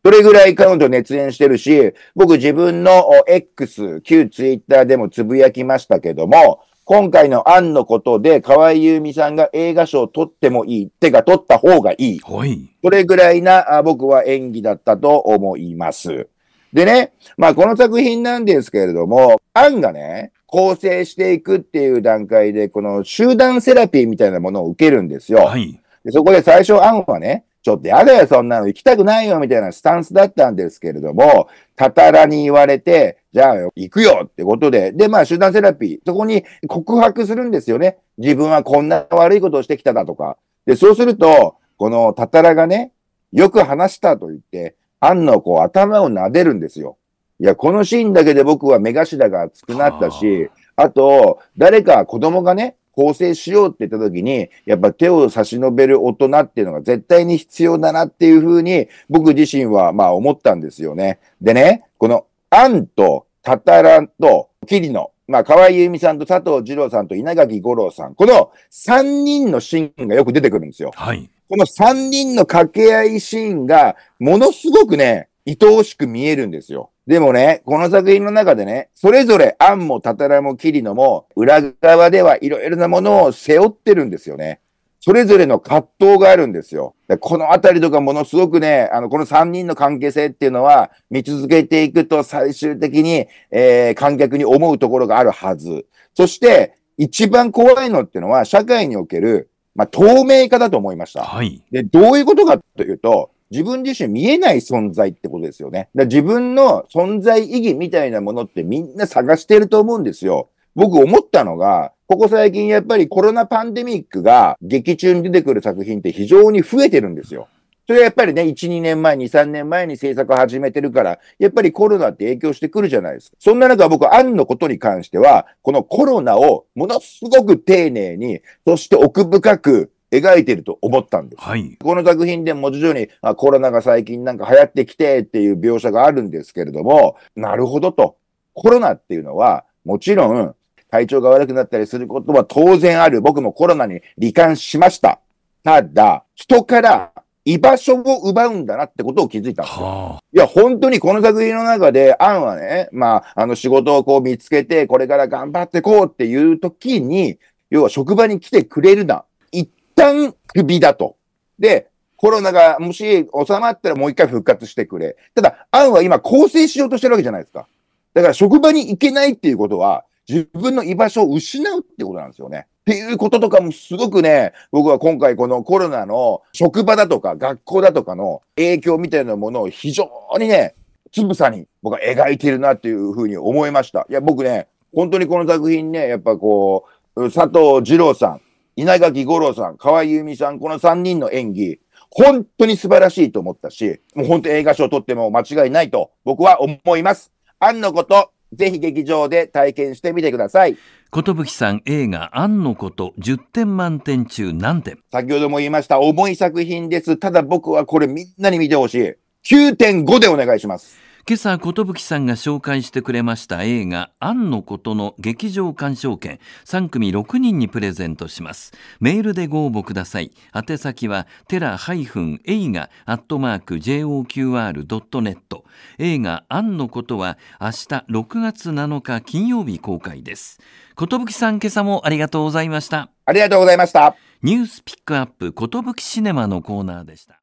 それぐらい彼女熱演してるし、僕自分の X、旧 Twitter でもつぶやきましたけども、今回の案のことで、河合優美さんが映画賞を取ってもいい。てか、取った方がいい。はい。それぐらいなあ僕は演技だったと思います。でね、まあこの作品なんですけれども、案がね、構成していくっていう段階で、この集団セラピーみたいなものを受けるんですよ。はい。でそこで最初、アンはね、ちょっとやだよ、そんなの行きたくないよ、みたいなスタンスだったんですけれども、たたらに言われて、じゃあ、行くよってことで。で、まあ、集団セラピー。そこに告白するんですよね。自分はこんな悪いことをしてきただとか。で、そうすると、このたたらがね、よく話したと言って、んのこう頭を撫でるんですよ。いや、このシーンだけで僕は目頭が熱くなったし、あと、誰か子供がね、構成しようって言った時に、やっぱ手を差し伸べる大人っていうのが絶対に必要だなっていうふうに、僕自身はまあ思ったんですよね。でね、このアンとタタランとキリノ、まあ、河合由美さんと佐藤二郎さんと稲垣五郎さん、この3人のシーンがよく出てくるんですよ。はい。この3人の掛け合いシーンが、ものすごくね、愛おしく見えるんですよ。でもね、この作品の中でね、それぞれアンもタタラもキリノも裏側ではいろいろなものを背負ってるんですよね。それぞれの葛藤があるんですよ。このあたりとかものすごくね、あの、この3人の関係性っていうのは、見続けていくと最終的に、えー、観客に思うところがあるはず。そして、一番怖いのっていうのは、社会における、まあ、透明化だと思いました。はい。で、どういうことかというと、自分自身見えない存在ってことですよね。だ自分の存在意義みたいなものってみんな探してると思うんですよ。僕思ったのが、ここ最近やっぱりコロナパンデミックが劇中に出てくる作品って非常に増えてるんですよ。それはやっぱりね、1、2年前、2、3年前に制作を始めてるから、やっぱりコロナって影響してくるじゃないですか。そんな中僕、アンのことに関しては、このコロナをものすごく丁寧に、そして奥深く描いてると思ったんです。はい。この作品でも徐々にあコロナが最近なんか流行ってきてっていう描写があるんですけれども、なるほどと。コロナっていうのは、もちろん体調が悪くなったりすることは当然ある。僕もコロナに罹患しました。ただ、人から居場所を奪うんだなってことを気づいたんですよ。いや、本当にこの作品の中で、アンはね、まあ、あの仕事をこう見つけて、これから頑張ってこうっていう時に、要は職場に来てくれるな。一旦首だと。で、コロナがもし収まったらもう一回復活してくれ。ただ、アンは今更成しようとしてるわけじゃないですか。だから職場に行けないっていうことは、自分の居場所を失うってことなんですよね。っていうこととかもすごくね、僕は今回このコロナの職場だとか学校だとかの影響みたいなものを非常にね、つぶさに僕は描いてるなっていうふうに思いました。いや、僕ね、本当にこの作品ね、やっぱこう、佐藤二郎さん、稲垣吾郎さん、河合由美さん、この3人の演技、本当に素晴らしいと思ったし、もう本当映画賞を取っても間違いないと僕は思います。あんのこと、ぜひ劇場で体験してみてください。寿さん映画「アンのこと」10点満点中何点先ほども言いました重い作品です。ただ僕はこれみんなに見てほしい。9.5でお願いします。今朝寿さんが紹介してくれました映画「アンのこと」の劇場鑑賞券3組6人にプレゼントしますメールでご応募ください宛先はテラ映画アットマーク JOQR.net 映画「アンのこと」は明日6月7日金曜日公開です寿さん今朝もありがとうございましたありがとうございましたニュースピックアップ寿シネマのコーナーでした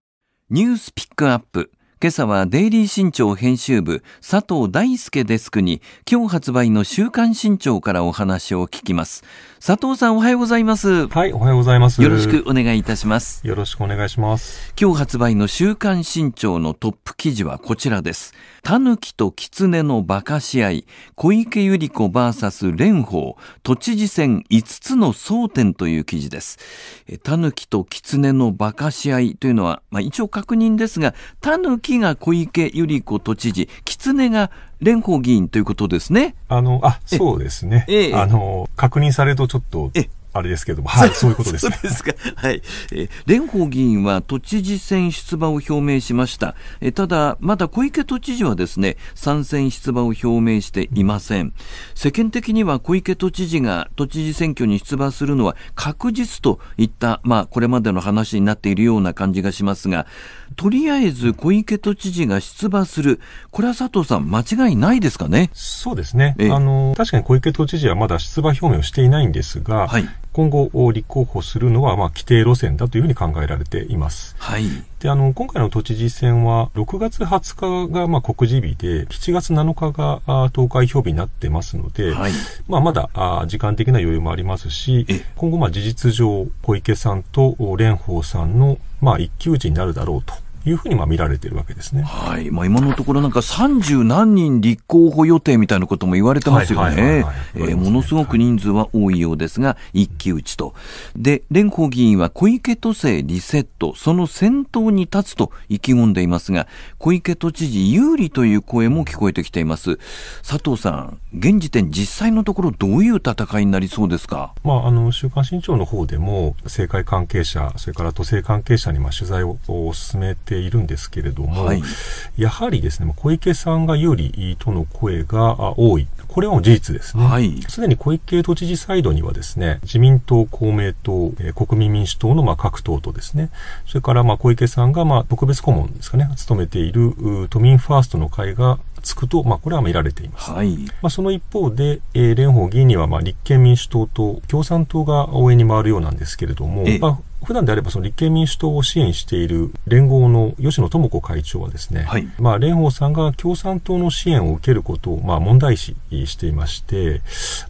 ニュースピックアップ今朝はデイリー新潮編集部佐藤大輔デスクに今日発売の週刊新潮からお話を聞きます。佐藤さんおはようございます。はい、おはようございます。よろしくお願いいたします。よろしくお願いします。今日発売の週刊新潮のトップ記事はこちらです。タヌキとキツネの馬鹿試合、小池百合子 VS 蓮舫、都知事選5つの争点という記事です。タヌキとキツネの馬鹿試合というのは、まあ、一応確認ですが、タヌキが小池百合子都知事、キツネが蓮舫議員ということですね。あの、あ、そうですね。ええ、あの、確認されるとちょっと。えあれですけども、はい、そういうことです。ですか。はい。え蓮舫議員は都知事選出馬を表明しました。えただ、まだ小池都知事はですね、参戦出馬を表明していません。世間的には小池都知事が都知事選挙に出馬するのは確実といった、まあ、これまでの話になっているような感じがしますが、とりあえず小池都知事が出馬する、これは佐藤さん、間違いないですかね。そうですね。あの、確かに小池都知事はまだ出馬表明をしていないんですが、はい、今後、立候補するのは、まあ、規定路線だというふうに考えられています。はい。で、あの、今回の都知事選は、6月20日が、まあ、告示日で、7月7日が、あ投開票日になってますので、はい、まあ、まだ、あ時間的な余裕もありますし、今後、まあ、事実上、小池さんと蓮舫さんの、まあ、一騎打ちになるだろうと。いうふうにまあ見られてるわけですね。はい。まあ今のところなんか30何人立候補予定みたいなことも言われてますよね。ものすごく人数は多いようですが、一騎打ちと。で、蓮舫議員は小池都政リセット、その先頭に立つと意気込んでいますが、小池都知事有利という声も聞こえてきています。佐藤さん、現時点実際のところどういう戦いになりそうですかまあ、あの、週刊新潮の方でも、政界関係者、それから都政関係者にまあ取材を進めてているんですけれども、はい、やはりですね、小池さんが有利との声が多い。これはもう事実ですね。す、で、に小池都知事サイドにはですね、自民党、公明党、え国民民主党のまあ各党とですね、それからまあ小池さんがまあ特別顧問ですかね、務めている都民ファーストの会がつくと、まあ、これは見られています。はい、まあ、その一方で、えー、蓮舫議員には、まあ、立憲民主党と共産党が応援に回るようなんですけれども、まあ、普段であればその立憲民主党を支援している連合の吉野智子会長はですね、はい、まあ蓮舫さんが共産党の支援を受けることをまあ問題視していまして、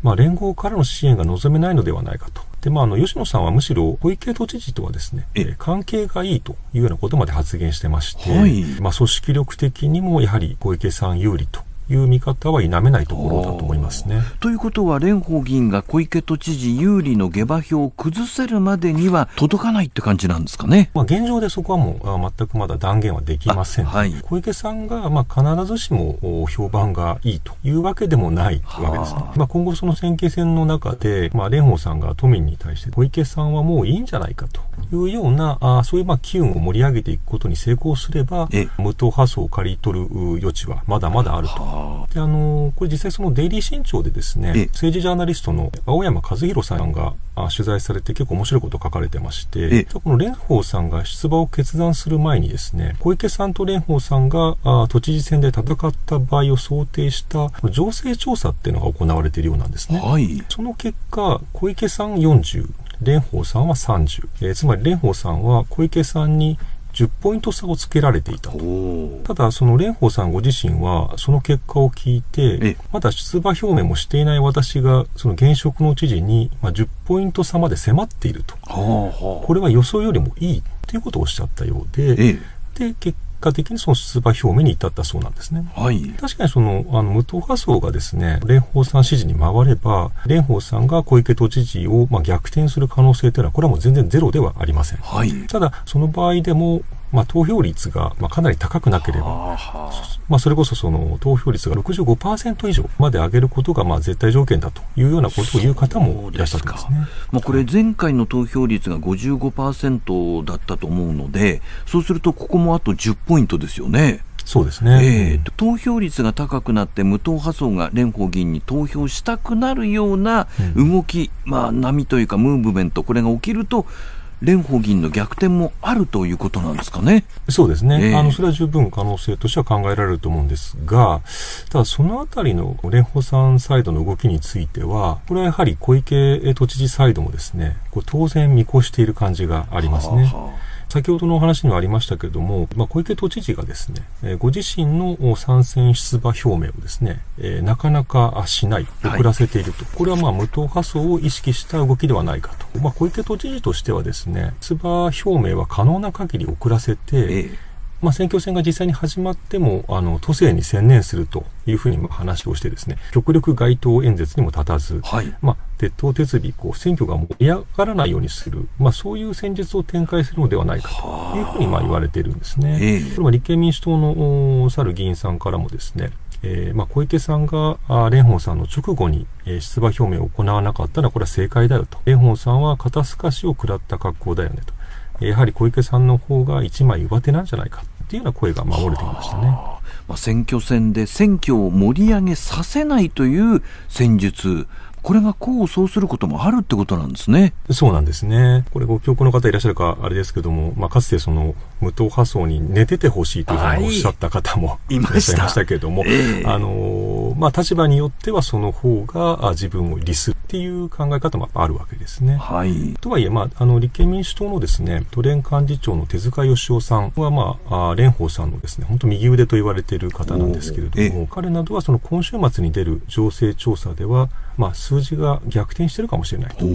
まあ連合からの支援が望めないのではないかと。で、まあ、あの、吉野さんはむしろ、小池都知事とはですね、関係がいいというようなことまで発言してまして、はい、まあ、組織力的にもやはり小池さん有利という見方は否めないところだと思いますね。ということは、蓮舫議員が小池都知事有利の下馬評を崩せるまでには届かないって感じなんですかね。まあ、現状でそこはもう全くまだ断言はできません、はい、小池さんがまあ必ずしも評判がいいというわけでもないわけですね。まあ、今後その選挙戦の中で、まあ、蓮舫さんが都民に対して小池さんはもういいんじゃないかというような、あそういうまあ機運を盛り上げていくことに成功すれば、無党派層を刈り取る余地はまだまだあると。であのこれ実際そのデイリー新潮でですね、政治ジャーナリストの青山和弘さんが取材されて結構面白いこと書かれてまして、この蓮舫さんが出馬を決断する前にですね、小池さんと蓮舫さんがあ都知事選で戦った場合を想定した情勢調査っていうのが行われているようなんですね。はい、その結果、小池さん40、蓮舫さんは30、えー、つまり蓮舫さんは小池さんに10ポイント差をつけられていたただ、その蓮舫さんご自身は、その結果を聞いて、まだ出馬表明もしていない私が、その現職の知事に、まあ、10ポイント差まで迫っていると。これは予想よりもいいということをおっしゃったようで、で、結果的にその出馬表明に至ったそうなんですね。はい、確かにそのあの無党派層がですね、蓮舫さん支持に回れば、蓮舫さんが小池都知事をまあ逆転する可能性というのは、これはもう全然ゼロではありません。はい、ただ、その場合でも、まあ、投票率が、まあ、かなり高くなければ、まあ、それこそその投票率が65%以上まで上げることがまあ絶対条件だというようなことを言う方もいらっしゃるすねまあ、これ、前回の投票率が55%だったと思うので、そうすると、ここもあと10ポイントですよね。そうですね、えー、投票率が高くなって無党派層が蓮舫議員に投票したくなるような動き、うん、まあ、波というかムーブメントこれが起きると蓮舫議員の逆転もあるということなんですかね。そうですね、えー、あのそれは十分可能性としては考えられると思うんですが、ただそのあたりの蓮舫さんサイドの動きについては、これはやはり小池都知事サイドもですね、こう当然見越している感じがありますね。はあはあ先ほどのお話にもありましたけれども、まあ、小池都知事がですね、えご自身の参戦出馬表明をですね、えなかなかしない、遅らせていると。はい、これはまあ無党派層を意識した動きではないかと。まあ、小池都知事としてはですね、出馬表明は可能な限り遅らせて、えまあ、選挙戦が実際に始まっても、あの、都政に専念するというふうに話をしてですね、極力街頭演説にも立たず、はい、まあ、鉄頭鉄尾、こう、選挙が盛り上がらないようにする、まあ、そういう戦術を展開するのではないかというふうに、まあ、言われているんですね。えー、これは立憲民主党のお、去る議員さんからもですね、えーまあ、小池さんが蓮舫さんの直後に、ええ、出馬表明を行わなかったのはこれは正解だよと蓮舫さんは肩透かしを食らった格好だよねとやはり小池さんの方が一枚上手なんじゃないかっていうような声が守れてきましたね。まあ、選挙戦で選挙を盛り上げさせないという戦術これが功を奏することもあるってことなんですね。そうなんですね。これご記憶の方いらっしゃるか、あれですけども、まあ、かつてその、無党派層に寝ててほしいというふうにおっしゃった方も、い、らっしゃいましたけども、あの、まあ、立場によってはその方が自分を利すっていう考え方もあるわけですね。はい。とはいえ、まあ、あの、立憲民主党のですね、都連幹事長の手塚義雄さんは、まあ、蓮舫さんのですね、本当右腕と言われている方なんですけれども、彼などはその今週末に出る情勢調査では、まあ、数字が逆転してるかもしれないと、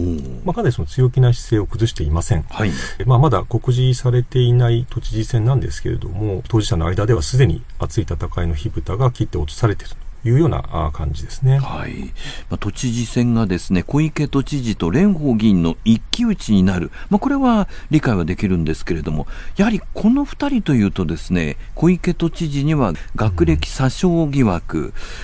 まあ、かなりその強気な姿勢を崩していません、はいまあ、まだ告示されていない都知事選なんですけれども、当事者の間ではすでに熱い戦いの火蓋が切って落とされているいうような感じですね、はい、まあ、都知事選がですね小池都知事と蓮舫議員の一騎打ちになる、まあ、これは理解はできるんですけれども、やはりこの2人というと、ですね小池都知事には学歴詐称疑惑、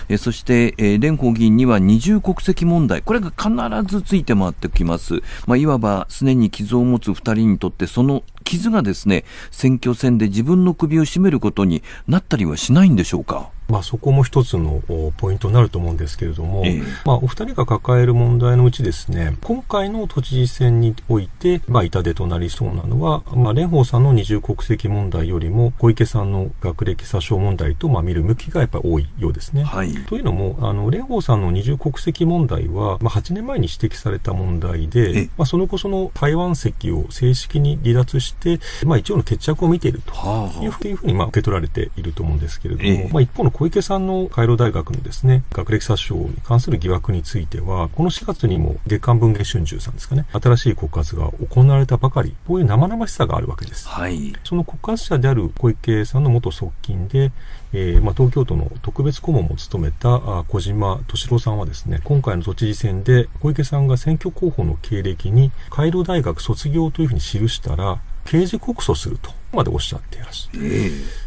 うん、えそして、えー、蓮舫議員には二重国籍問題、これが必ずついて回ってきます、まあ、いわば常に傷を持つ2人にとって、その傷がですね選挙戦で自分の首を絞めることになったりはしないんでしょうか。まあ、そこも一つのポイントになると思うんですけれども、えー、まあ、お二人が抱える問題のうちですね、今回の都知事選において、まあ、痛手となりそうなのは、まあ、蓮舫さんの二重国籍問題よりも、小池さんの学歴詐称問題と、まあ、見る向きがやっぱり多いようですね。はい、というのも、あの、蓮舫さんの二重国籍問題は、まあ、8年前に指摘された問題で、まあ、その後その台湾籍を正式に離脱して、まあ、一応の決着を見ているというふうに、まあ、受け取られていると思うんですけれども、まあ、一方の小池さんのカイロ大学のですね、学歴詐称に関する疑惑については、この4月にも月刊文芸春秋さんですかね、新しい告発が行われたばかり、こういう生々しさがあるわけです。はい。その告発者である小池さんの元側近で、えー、ま東京都の特別顧問も務めた小島敏郎さんはですね、今回の都知事選で小池さんが選挙候補の経歴に、カイロ大学卒業というふうに記したら、刑事告訴するとまでおっしゃっていらっしゃる、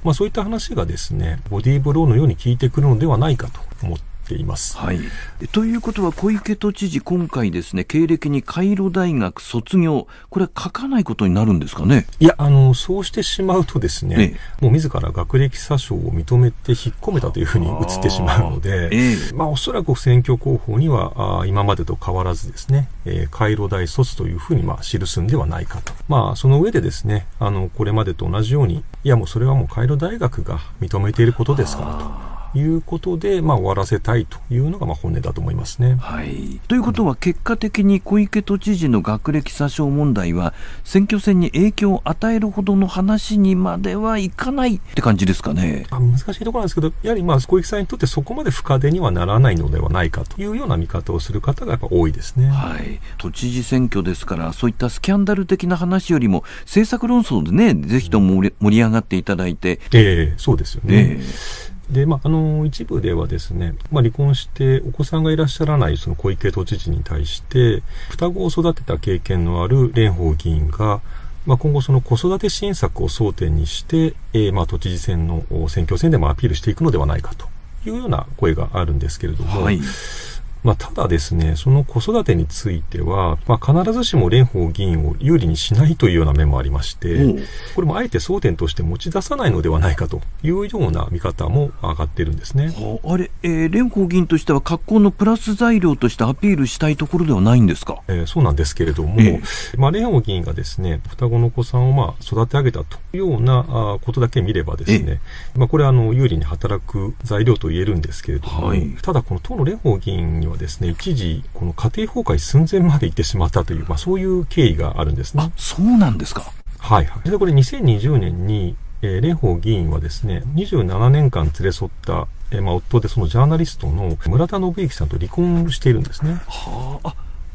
まあ、そういった話がですねボディーブローのように効いてくるのではないかと思ってています。はい、ということは、小池都知事、今回ですね、経歴にカイロ大学卒業、これは書かないことになるんですかねいや、あの、そうしてしまうとですね、ええ、もう自ら学歴詐称を認めて引っ込めたというふうに映ってしまうので、え、まあ、おそらく選挙候補には、あ今までと変わらずですね、えー、カイロ大卒というふうに、まあ、記すんではないかと。まあ、その上でですね、あの、これまでと同じように、いや、もうそれはもうカイロ大学が認めていることですからと。いうことで、まあ、終わらせたいというのがまあ本音だと思いますね。はい、ということは、結果的に小池都知事の学歴詐称問題は、選挙戦に影響を与えるほどの話にまではいかないって感じですかね。あ難しいところなんですけど、やはりまあ小池さんにとってそこまで深手にはならないのではないかというような見方をする方がやっぱ多いですね、はい、都知事選挙ですから、そういったスキャンダル的な話よりも、政策論争でね、ぜひとも盛り上がっていただいて。ええー、そうですよね。えーで、まあ、あの、一部ではですね、まあ、離婚してお子さんがいらっしゃらないその小池都知事に対して、双子を育てた経験のある蓮舫議員が、まあ、今後その子育て支援策を争点にして、えー、まあ、都知事選の選挙戦でもアピールしていくのではないかというような声があるんですけれども、はいまあ、ただですね、その子育てについては、まあ、必ずしも蓮舫議員を有利にしないというような面もありまして、これもあえて争点として持ち出さないのではないかというような見方も上がってるんですね。あれ、えー、蓮舫議員としては格好のプラス材料としてアピールしたいところではないんですか、えー、そうなんですけれども、えー、まあ、蓮舫議員がですね、双子の子さんをまあ育て上げたというようなことだけ見ればですね、えー、まあ、これはあの有利に働く材料と言えるんですけれども、はい、ただこの党の蓮舫議員にははですね、一時、この家庭崩壊寸前まで行ってしまったという、まあ、そういう経緯があるんですね。あ、そうなんですか。はいはい。で、これ2020年に、えー、蓮舫議員はですね、27年間連れ添った、えー、まあ、夫でそのジャーナリストの村田信之さんと離婚しているんですね。はあ、あ、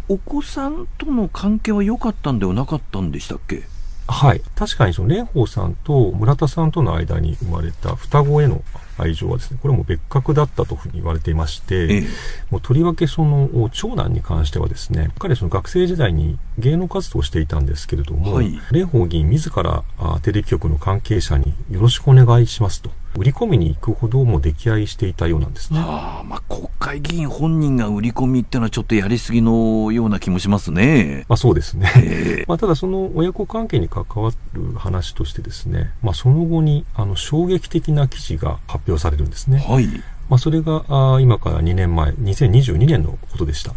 お子さんとの関係は良かったんではなかったんでしたっけはい。確かにその蓮舫さんと村田さんとの間に生まれた双子への愛情はですね、これも別格だったというふうに言われていまして、もうとりわけその長男に関してはですね、彼その学生時代に芸能活動をしていたんですけれども、はい、蓮舫議員自らテレビ局の関係者によろしくお願いしますと。売り込みに行くほども溺愛していたようなんですね。あ、まあ、国会議員本人が売り込みっていうのはちょっとやりすぎのような気もしますね。まあ、そうですね。まあ、ただその親子関係に関わる話としてですね、まあ、その後にあの衝撃的な記事が発表されるんですね。はい。まあ、それがあ今から2年前、2022年のことでした。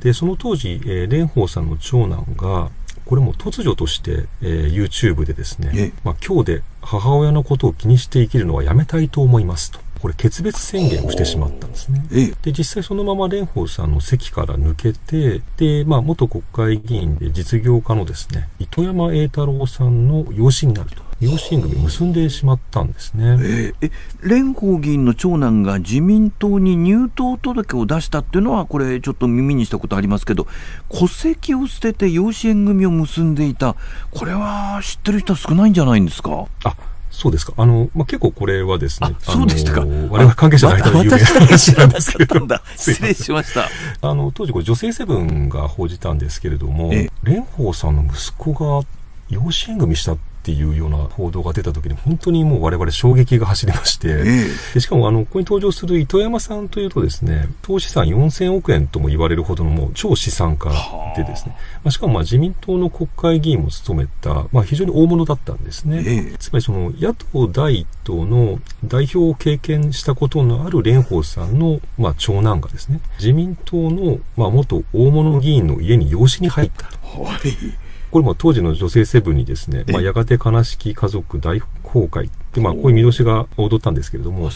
で、その当時、えー、蓮舫さんの長男が、これも突如として、えー、YouTube でですね、まあ、今日で母親のことを気にして生きるのはやめたいと思いますと。これ決別宣言をしてしまったんですね。で、実際そのまま蓮舫さんの席から抜けて、で、まあ、元国会議員で実業家のですね、糸山栄太郎さんの養子になると。養子縁組結んでしまったんですね。え蓮舫議員の長男が自民党に入党届を出したっていうのは、これ、ちょっと耳にしたことありますけど、戸籍を捨てて養子縁組を結んでいた、これは知ってる人は少ないんじゃないんですかあそうですか。あの、まあ、結構これはですね。そうでしたか。我々関係者の間で有名な話なんですけど。ま、失礼しました。あの、当時これ女性セブンが報じたんですけれども、蓮舫さんの息子が養子縁組したっていうような報道が出た時に本当にもう我々衝撃が走りまして、でしかもあの、ここに登場する糸山さんというとですね、投資産4000億円とも言われるほどのもう超資産家でですね、まあ、しかもまあ自民党の国会議員も務めた、まあ、非常に大物だったんですね。つまりその野党第一党の代表を経験したことのある蓮舫さんのまあ長男がですね、自民党のまあ元大物議員の家に養子に入った。はいこれも当時の女性セブンにですね、まあ、やがて悲しき家族大崩壊って、まあ、こういう見出しが踊ったんですけれども、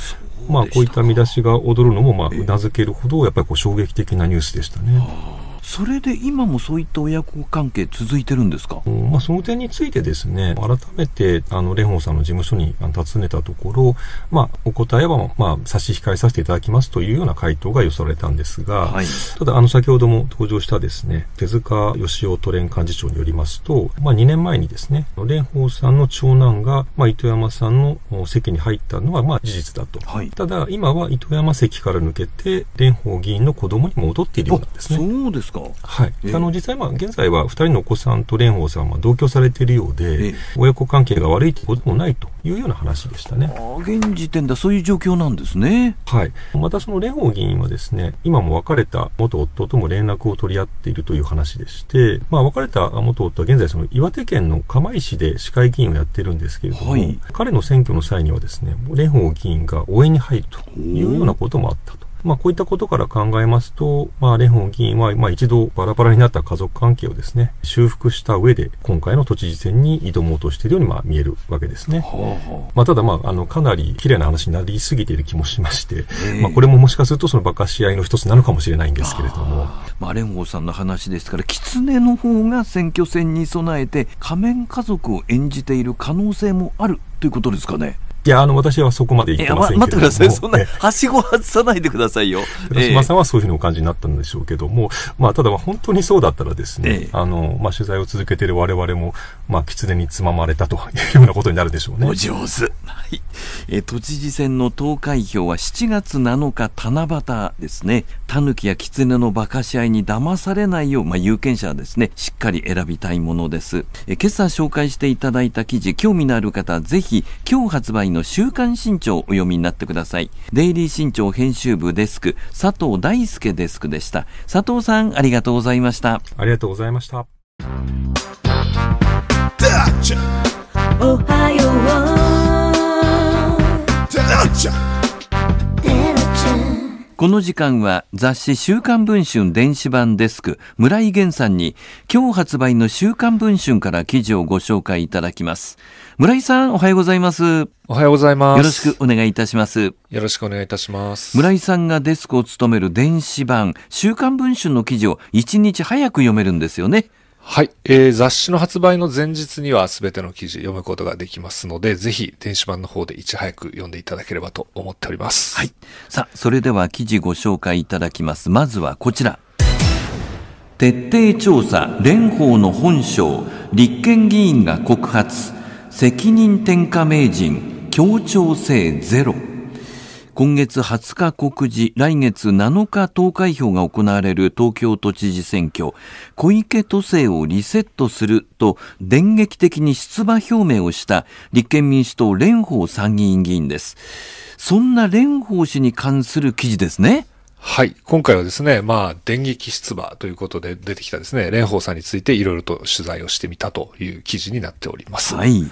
まあ、こういった見出しが踊るのも、まあ、頷けるほど、やっぱりこう衝撃的なニュースでしたね。それで今もそういった親子関係続いてるんですか、まあ、その点についてですね、改めて、あの、蓮舫さんの事務所に尋ねたところ、まあ、お答えは、まあ、差し控えさせていただきますというような回答が寄せられたんですが、はい、ただ、あの、先ほども登場したですね、手塚義雄都連幹事長によりますと、まあ、2年前にですね、蓮舫さんの長男が、まあ、糸山さんの席に入ったのは、まあ、事実だと。はい、ただ、今は糸山席から抜けて、蓮舫議員の子供に戻っているようなんですね。そうですですか。はい。えー、あの、実際、まあ、現在は2人のお子さんと蓮舫さんは同居されているようで、えー、親子関係が悪いってこともないというような話でしたね。現時点でそういう状況なんですね。はい。また、その蓮舫議員はですね、今も別れた元夫とも連絡を取り合っているという話でして、まあ、別れた元夫は現在、その岩手県の釜石で市会議員をやっているんですけれども、はい、彼の選挙の際にはですね、蓮舫議員が応援に入るというようなこともあったと。まあ、こういったことから考えますと、まあ、蓮舫議員は、まあ、一度バラバラになった家族関係をですね、修復した上で、今回の都知事選に挑もうとしているように、まあ、見えるわけですね。はあはあ、まあ、ただ、まあ、あの、かなり綺麗な話になりすぎている気もしまして、まあ、これももしかすると、その馬鹿し合いの一つなのかもしれないんですけれども。あまあ、蓮舫さんの話ですから、狐の方が選挙戦に備えて、仮面家族を演じている可能性もあるということですかね。いや、あの、私はそこまで言ってませんけども。待ってください。そんな、はしご外さないでくださいよ。寺島さんはそういうふうにお感じになったんでしょうけども、まあ、ただ、本当にそうだったらですね、あの、まあ、取材を続けている我々も、まあ、狐につままれたというようなことになるでしょうね。お上手。はい。え、都知事選の投開票は7月7日七夕ですね。狸や狐の馬鹿し合いに騙されないよう、まあ、有権者はですね、しっかり選びたいものです。え、今朝紹介していただいた記事、興味のある方、ぜひ、今日発売の週刊新潮をお読みになってください。デイリー新潮編集部デスク、佐藤大輔デスクでした。佐藤さん、ありがとうございました。ありがとうございました。おはよう。この時間は雑誌週刊文春電子版デスク村井源さんに今日発売の週刊文春から記事をご紹介いただきます。村井さん、おはようございます。おはようございます。よろしくお願いいたします。よろしくお願いいたします。村井さんがデスクを務める電子版、週刊文春の記事を一日早く読めるんですよね。はい、えー、雑誌の発売の前日には全ての記事読むことができますので、ぜひ電子版の方でいち早く読んでいただければと思っております。はい。さあ、それでは記事ご紹介いただきます。まずはこちら。徹底調査、蓮舫の本性立憲議員が告発。責任転嫁名人協調性ゼロ今月20日告示、来月7日投開票が行われる東京都知事選挙、小池都政をリセットすると電撃的に出馬表明をした立憲民主党蓮舫参議院議員です。そんな蓮舫氏に関する記事ですね。はい。今回はですね、まあ、電撃出馬ということで出てきたですね、蓮舫さんについていろいろと取材をしてみたという記事になっております。はい。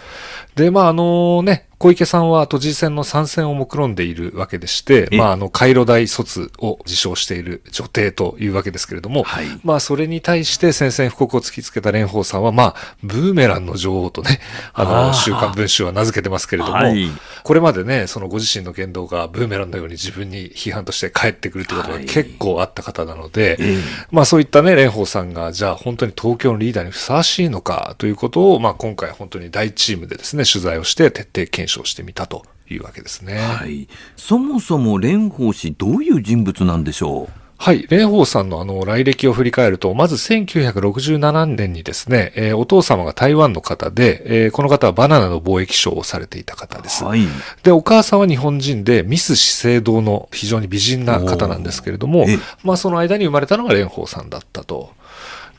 で、まあ、あのね、小池さんは都知事選の参戦を目論んでいるわけでして、まあ、あの、回路大卒を自称している女帝というわけですけれども、はい、まあ、それに対して宣戦布告を突きつけた蓮舫さんは、まあ、ブーメランの女王とね、あの、週刊文春は名付けてますけれども、はい、これまでね、そのご自身の言動がブーメランのように自分に批判として返ってくるということが結構あった方なので、はい、まあ、そういったね、蓮舫さんが、じゃあ本当に東京のリーダーにふさわしいのかということを、まあ、今回本当に大チームでですね、取材をして徹底検証証してみたというわけですね。はい、そもそも蓮舫氏どういう人物なんでしょうはい。蓮舫さんのあの、来歴を振り返ると、まず1967年にですね、えー、お父様が台湾の方で、えー、この方はバナナの貿易商をされていた方です。はい。で、お母さんは日本人で、ミス資生堂の非常に美人な方なんですけれども、まあ、その間に生まれたのが蓮舫さんだったと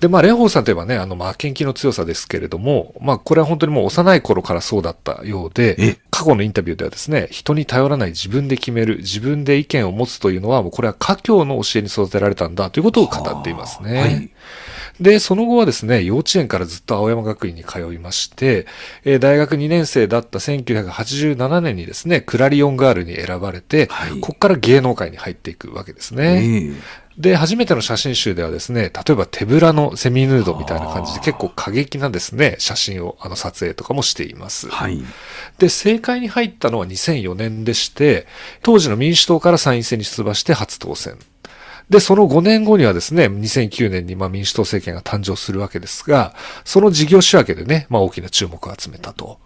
で、まあ、蓮舫さんといえばね、あの、まあ、研究の強さですけれども、まあ、これは本当にもう幼い頃からそうだったようで、過去のインタビューではですね、人に頼らない自分で決める、自分で意見を持つというのは、もうこれは家教の教えに育てられたんだということを語っていますね。で、その後はですね、幼稚園からずっと青山学院に通いまして、えー、大学2年生だった1987年にですね、クラリオンガールに選ばれて、はい、ここから芸能界に入っていくわけですね。えーで、初めての写真集ではですね、例えば手ぶらのセミヌードみたいな感じで結構過激なですね、写真を、あの、撮影とかもしています。はい。で、政界に入ったのは2004年でして、当時の民主党から参院選に出馬して初当選。で、その5年後にはですね、2009年にま民主党政権が誕生するわけですが、その事業仕分けでね、まあ大きな注目を集めたと。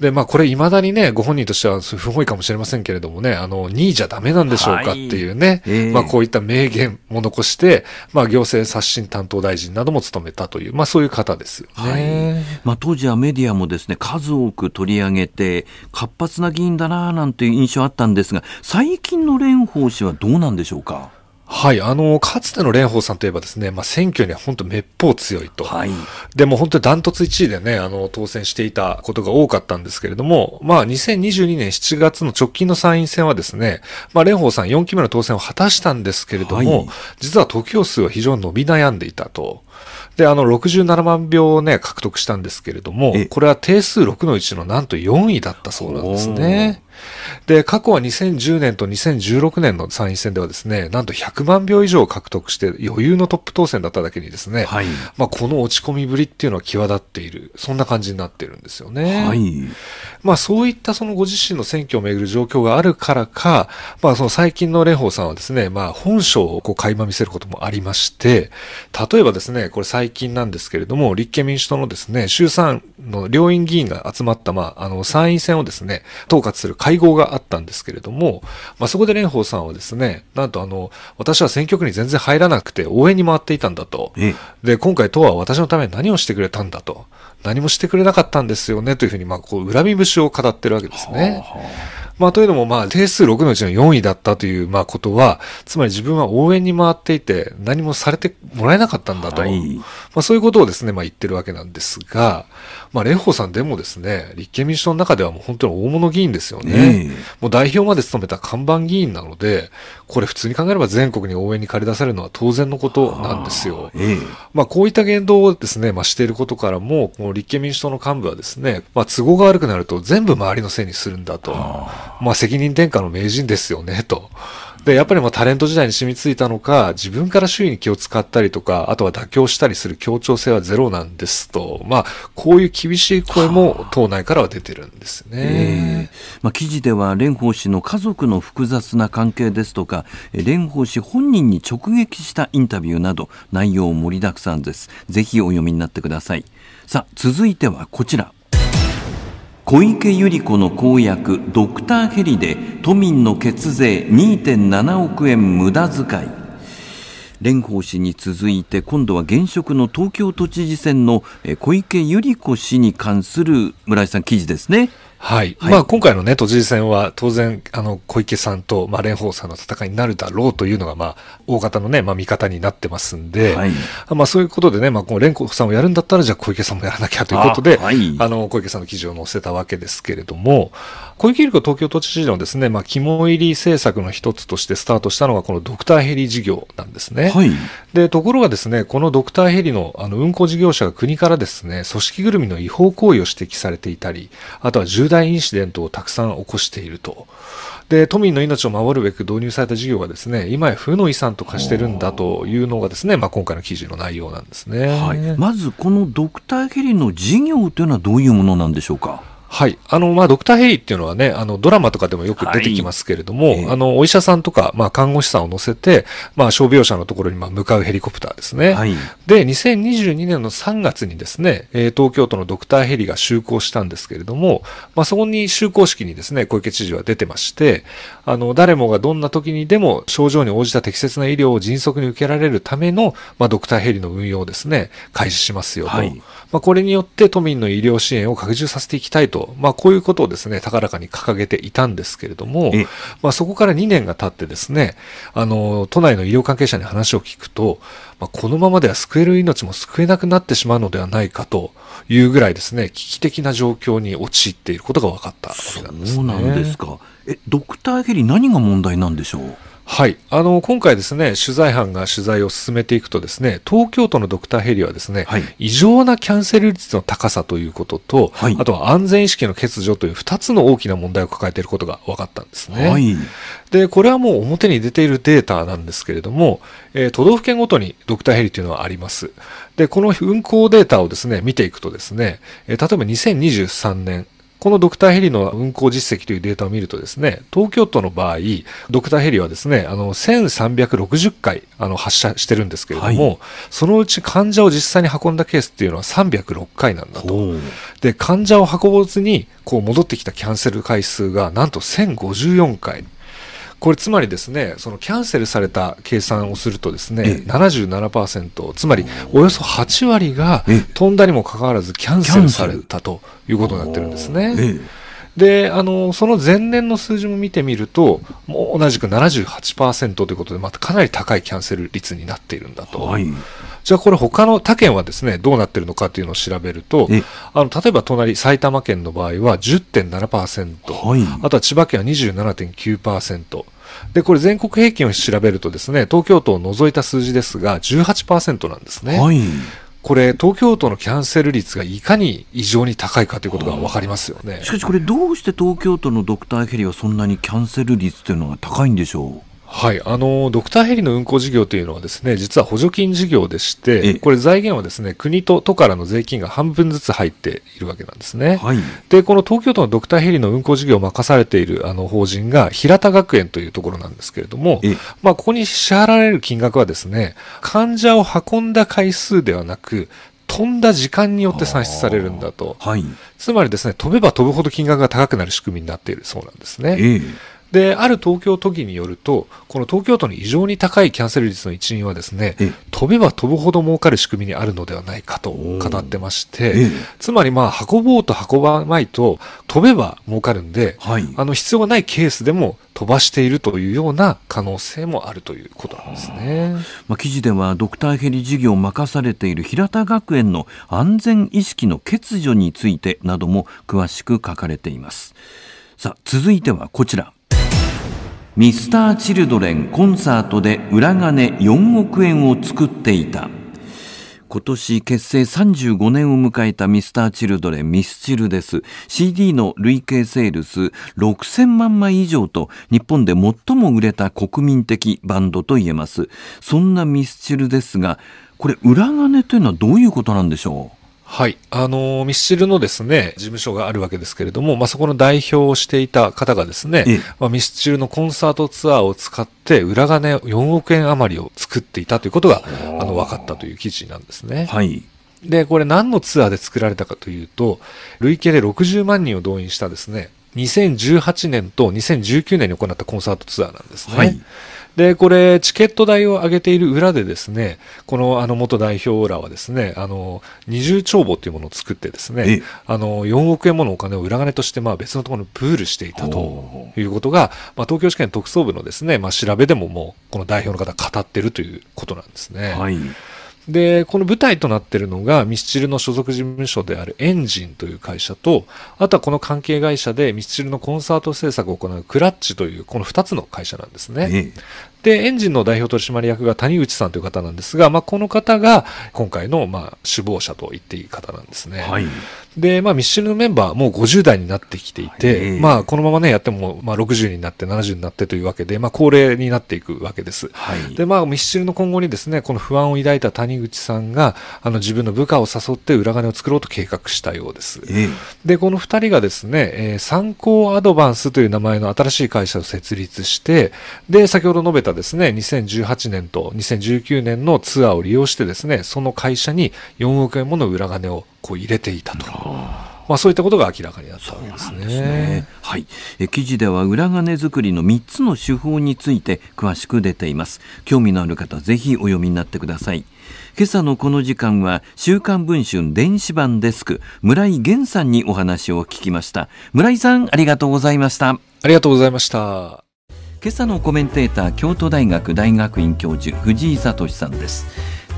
で、まあこれ未だにね、ご本人としては不本意かもしれませんけれどもね、あの、2位じゃダメなんでしょうかっていうね、はい、まあこういった名言も残して、まあ行政刷新担当大臣なども務めたという、まあそういう方ですよね。はい、まあ当時はメディアもですね、数多く取り上げて、活発な議員だななんていう印象あったんですが、最近の蓮舫氏はどうなんでしょうかはい、あの、かつての蓮舫さんといえばですね、まあ、選挙には本当めっぽう強いと。はい。でも本当にダントツ1位でね、あの、当選していたことが多かったんですけれども、まあ、2022年7月の直近の参院選はですね、まあ、蓮舫さん4期目の当選を果たしたんですけれども、はい、実は得票数は非常に伸び悩んでいたと。で、あの、67万票をね、獲得したんですけれども、これは定数6のちのなんと4位だったそうなんですね。で、過去は2010年と2016年の参院選ではですね、なんと100万票以上獲得して余裕のトップ当選だっただけにですね、はい、まあこの落ち込みぶりっていうのは際立っている、そんな感じになってるんですよね。はい、まあそういったそのご自身の選挙をめぐる状況があるからか、まあその最近の蓮舫さんはですね、まあ本性をこう垣間見せることもありまして、例えばですね、これ最最近なんですけれども、立憲民主党のですね、衆参の両院議員が集まった、まあ、あの、参院選をですね、統括する会合があったんですけれども、まあ、そこで蓮舫さんはですね、なんとあの、私は選挙区に全然入らなくて応援に回っていたんだと。で、今回党は私のために何をしてくれたんだと。何もしてくれなかったんですよね、というふうに、まあ、こう、恨み節を語ってるわけですね。はあはあまあ、というのも、まあ、定数6のうちの4位だったという、まあ、ことは、つまり自分は応援に回っていて、何もされてもらえなかったんだと。はい、まあ、そういうことをですね、まあ、言ってるわけなんですが、まあ、蓮舫さんでもですね、立憲民主党の中ではもう本当に大物議員ですよね。もう代表まで務めた看板議員なので、これ普通に考えれば全国に応援に駆り出されるのは当然のことなんですよ。まあ、こういった言動をですね、まあ、していることからも、この立憲民主党の幹部はですね、まあ、都合が悪くなると全部周りのせいにするんだと。まあ、責任転嫁の名人ですよね、と。で、やっぱりもうタレント時代に染みついたのか、自分から周囲に気を使ったりとか、あとは妥協したりする協調性はゼロなんですと、まあ、こういう厳しい声も党内からは出てるんですね。まあ、記事では、蓮舫氏の家族の複雑な関係ですとか、蓮舫氏本人に直撃したインタビューなど、内容盛りだくさんです。ぜひお読みになってください。さあ、続いてはこちら。小池百合子の公約ドクターヘリで都民の血税2.7億円無駄遣い蓮舫氏に続いて今度は現職の東京都知事選の小池百合子氏に関する村井さん記事ですね。はい。はい、まあ、今回のね、都知事選は当然、あの、小池さんと、まあ、蓮舫さんの戦いになるだろうというのが、まあ、大方のね、まあ、見方になってますんで、はい、まあ、そういうことでね、まあ、この蓮舫さんをやるんだったら、じゃあ小池さんもやらなきゃということで、あはい、あの、小池さんの記事を載せたわけですけれども、小池百合子東京都知事のですね、まあ、肝入り政策の一つとしてスタートしたのが、このドクターヘリ事業なんですね。で、ところがですね、このドクターヘリの、あの、運行事業者が国からですね、組織ぐるみの違法行為を指摘されていたり、あとは重重大インシデントをたくさん起こしていると。で、都民の命を守るべく導入された事業がですね、今や負の遺産と化してるんだというのがですね、まあ、今回の記事の内容なんですね。はい、まず、このドクターヘリの事業というのはどういうものなんでしょうか。はい。あの、まあ、ドクターヘリっていうのはね、あの、ドラマとかでもよく出てきますけれども、はい、あの、お医者さんとか、まあ、看護師さんを乗せて、まあ、傷病者のところに、まあ、向かうヘリコプターですね。はい。で、2022年の3月にですね、えー、東京都のドクターヘリが就航したんですけれども、まあ、そこに就航式にですね、小池知事は出てまして、あの、誰もがどんな時にでも症状に応じた適切な医療を迅速に受けられるための、まあ、ドクターヘリの運用をですね、開始しますよと。はい、まあ、これによって都民の医療支援を拡充させていきたいとまあ、こういうことをですね、高らかに掲げていたんですけれども、まあ、そこから2年が経ってですね、あの、都内の医療関係者に話を聞くと、まあ、このままでは救える命も救えなくなってしまうのではないかというぐらいですね、危機的な状況に陥っていることが分かったわけなんです、ね、そうなんですか。え、ドクターヘリ何が問題なんでしょうはい、あの今回ですね取材班が取材を進めていくとですね東京都のドクターヘリはですね、はい、異常なキャンセル率の高さということと、はい、あとは安全意識の欠如という2つの大きな問題を抱えていることが分かったんですね、はい、でこれはもう表に出ているデータなんですけれども、えー、都道府県ごとにドクターヘリというのはありますでこの運行データをですね見ていくとですね、えー、例えば2023年このドクターヘリの運航実績というデータを見るとですね、東京都の場合、ドクターヘリはですね、あの、1360回、あの、発射してるんですけれども、はい、そのうち患者を実際に運んだケースっていうのは306回なんだと。で、患者を運ぼずに、こう、戻ってきたキャンセル回数が、なんと1054回。これつまりですねそのキャンセルされた計算をするとですね、えー、77%つまりおよそ8割が飛んだにもかかわらずキャンセルされたということになってるんですね。であのその前年の数字も見てみるともう同じく78%ということでまたかなり高いキャンセル率になっているんだと。はいじゃあこれ他の他県はですね、どうなってるのかというのを調べると、あの、例えば隣、埼玉県の場合は10.7%、はい、あとは千葉県は27.9%、で、これ全国平均を調べるとですね、東京都を除いた数字ですが、18%なんですね。はい、これ、東京都のキャンセル率がいかに異常に高いかということが分かりますよね。しかしこれ、どうして東京都のドクターヘリはそんなにキャンセル率というのが高いんでしょうはい、あのドクターヘリの運行事業というのはですね実は補助金事業でして、これ財源はですね国と都からの税金が半分ずつ入っているわけなんですね。はい、でこの東京都のドクターヘリの運行事業を任されているあの法人が平田学園というところなんですけれども、まあ、ここに支払われる金額はですね患者を運んだ回数ではなく飛んだ時間によって算出されるんだと、はい、つまりですね飛べば飛ぶほど金額が高くなる仕組みになっているそうなんですね。えーで、ある東京都議によると、この東京都の異常に高いキャンセル率の一因はですね、飛べば飛ぶほど儲かる仕組みにあるのではないかと語ってまして、つまりまあ運ぼうと運ばないと飛べば儲かるんで、はい、あの必要がないケースでも飛ばしているというような可能性もあるということなんですね。まあ、記事ではドクターヘリ事業を任されている平田学園の安全意識の欠如についてなども詳しく書かれています。さあ続いてはこちら。ミスター・チルドレンコンサートで裏金4億円を作っていた。今年結成35年を迎えたミスターチルドレンミスチルです CD の累計セールス6000万枚以上と日本で最も売れた国民的バンドといえますそんなミスチルですがこれ裏金というのはどういうことなんでしょうはい。あの、ミスチルのですね、事務所があるわけですけれども、まあ、そこの代表をしていた方がですね、まあ、ミスチルのコンサートツアーを使って、裏金4億円余りを作っていたということが、あの、分かったという記事なんですね。はい。で、これ何のツアーで作られたかというと、累計で60万人を動員したですね、2018年と2019年に行ったコンサートツアーなんですね。はいで、これ、チケット代を上げている裏でですね、このあの元代表らはですね、あの、二重帳簿というものを作ってですね、あの、4億円ものお金を裏金として、まあ別のところにプールしていたということが、まあ東京地検特捜部のですね、まあ調べでももう、この代表の方語ってるということなんですね。はい。で、この舞台となっているのが、ミスチルの所属事務所であるエンジンという会社と、あとはこの関係会社でミスチルのコンサート制作を行うクラッチという、この2つの会社なんですね。で、エンジンの代表取締役が谷口さんという方なんですが、まあ、この方が今回の、まあ、首謀者と言っていい方なんですね。はい、で、まあ、ミッシュルのメンバーもう50代になってきていて、はい、まあ、このままね、やっても、まあ、60になって70になってというわけで、まあ、高齢になっていくわけです。はい、で、まあ、ミッシュルの今後にですね、この不安を抱いた谷口さんが、あの、自分の部下を誘って裏金を作ろうと計画したようです。えー、で、この2人がですね、えー、参考アドバンスという名前の新しい会社を設立して、で、先ほど述べたですね、2018年と2019年のツアーを利用してですね、その会社に4億円もの裏金をこう入れていたと。まあ、そういったことが明らかになったわけですね、ね、はい、え記事では裏金作りの3つの手法について詳しく出ています興味のある方ぜひお読みになってください今朝のこの時間は週刊文春電子版デスク村井源さんにお話を聞きました村井さんありがとうございましたありがとうございました今朝のコメンテーター京都大学大学院教授藤井聡さんです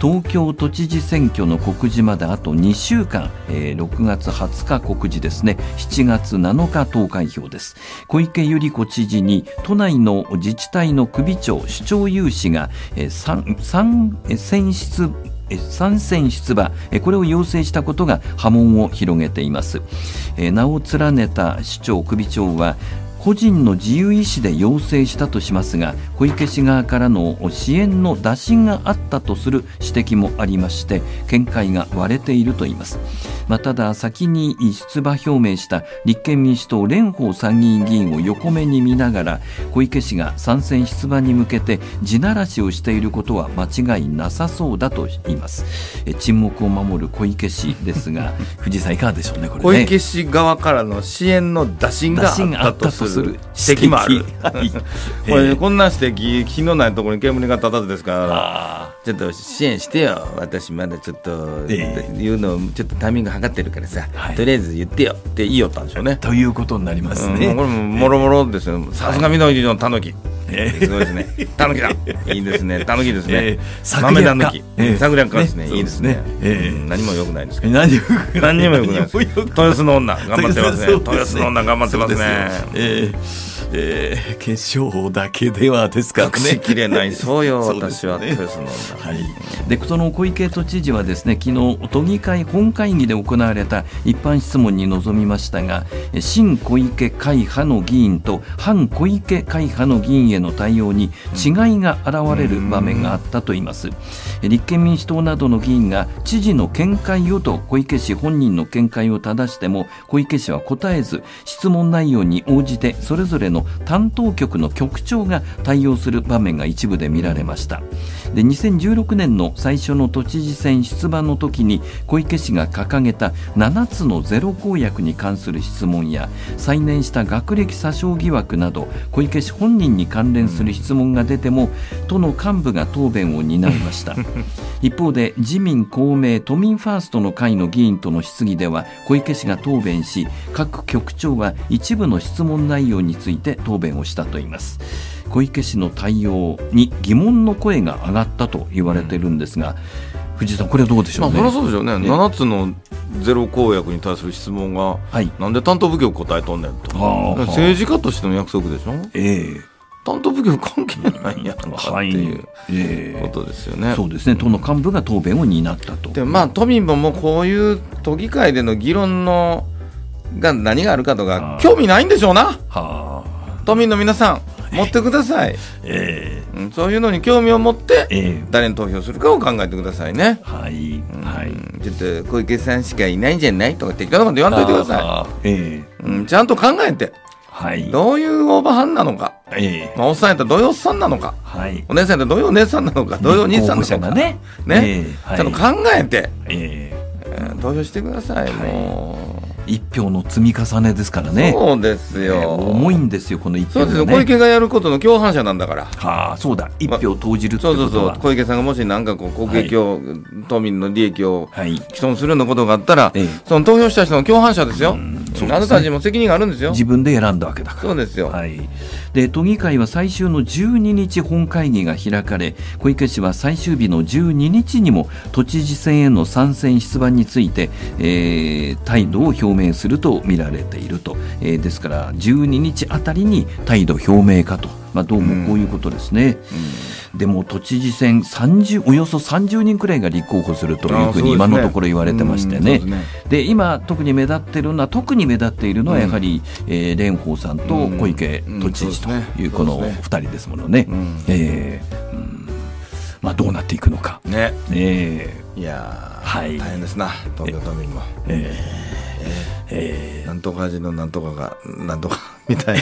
東京都知事選挙の告示まであと2週間、えー、6月20日告示ですね7月7日投開票です小池百合子知事に都内の自治体の首長首長有志が、えー、3選出参戦出馬これを要請したことが波紋を広げています名を連ねた市長首長は個人の自由意思で要請したとしますが小池氏側からの支援の打診があったとする指摘もありまして見解が割れているといいます、まあ、ただ先に出馬表明した立憲民主党蓮舫参議院議員を横目に見ながら小池氏が参戦出馬に向けて地ならしをしていることは間違いなさそうだと言います沈黙を守る小池氏ですが 藤井さんいかがでしょうねこれ、ね、小池氏側からの支援の打診があったとする指摘もある、これこんな指摘気のないところに煙が立たずですからちょっと支援してよ私まだちょっと、えー、言うのちょっとタイミング測ってるからさ、はい、とりあえず言ってよって言いよったんでしょうね。ということになりますね。うん、これももろもろですよさすが緑のたぬき。はいえー、すごいですね。たぬきだ。いいですね。たぬきですね。豆たぬき。さくらんかですね。いいですね。うん、何も良くないですけど。何も良くない。豊洲の女頑張ってますね。豊洲の女頑張ってますね。ええー、化粧だけではですかね。隠しきれない、そうよ、そうね、私は、ね、はい。で、その小池都知事はですね、昨日都議会本会議で行われた一般質問に臨みましたが、新小池会派の議員と反小池会派の議員への対応に違いが現れる場面があったといいます。立憲民主党などの議員が知事の見解をと小池氏本人の見解を正しても小池氏は答えず質問内容に応じてそれぞれれの担当局の局長が対応する場面が一部で見られましたで2016年の最初の都知事選出馬の時に小池氏が掲げた7つのゼロ公約に関する質問や再燃した学歴詐称疑惑など小池氏本人に関連する質問が出ても都の幹部が答弁を担いました 一方で自民公明都民ファーストの会の議員との質疑では小池氏が答弁し各局長は一部の質問内容について答弁をしたといいます。小池氏の対応に疑問の声が上がったと言われてるんですが、うん、藤井さん、これはどうでしょうね。まあ、そうでしょうね7つのゼロ公約に対する質問が、はい、なんで担当部局答えとんねんと、政治家としての約束でしょ。えー担当部局関係ないやとかっていう、ことですよね。そうですね党の幹部が答弁を担ったと。でまあ都民ももうこういう都議会での議論のが何があるかとか興味ないんでしょうな。はあ都民の皆さん持ってください、えー、そういうのに興味を持って、えー、誰に投票するかを考えてくださいねはい、うん、はい、ちょっと小池さんしかいないんじゃないとか適当なこと言わんといてください、えー、うん、ちゃんと考えてはい、どういうオーバーハンなのか、えーまあ、おっさんやったらどういうおっさんなのか、はい、お姉さんやったらどういうお姉さんなのか、どういうお兄さんなのか、ねね、えーはい、ちゃんと考えて、えー、えー、投票してください、はい、もう。一票の積み重ねですからね。そうですよ。ね、重いんですよこの一票、ね、そうですよ。小池がやることの共犯者なんだから。はあ、そうだ。一票投じるってことは、まそうそうそう。小池さんがもしなんかこう国益を、はい、都民の利益をはい、毀損するようなことがあったら、はい、その投票した人の共犯者ですよ。うね、あなたたちも責任があるんですよ。自分で選んだわけだから。そうですよ。はい。で都議会は最終の12日本会議が開かれ小池氏は最終日の12日にも都知事選への参戦出馬について、えー、態度を表明するとみられていると、えー、ですから12日あたりに態度表明かと。まあ、どうもこういうことですね、うん、でも都知事選30およそ30人くらいが立候補するというふうに今のところ言われてましてね、ね、で、ね、今特に目立ってるのは特に目立っているのはやはり、うん、えー、蓮舫さんと小池都知事というこの2人ですものね。うえまあ、どうなっていくのか。ね。えねいや、はい、大変ですな、東京都民も。えー、えーえー、なんとか味のなんとかが なんとかみたい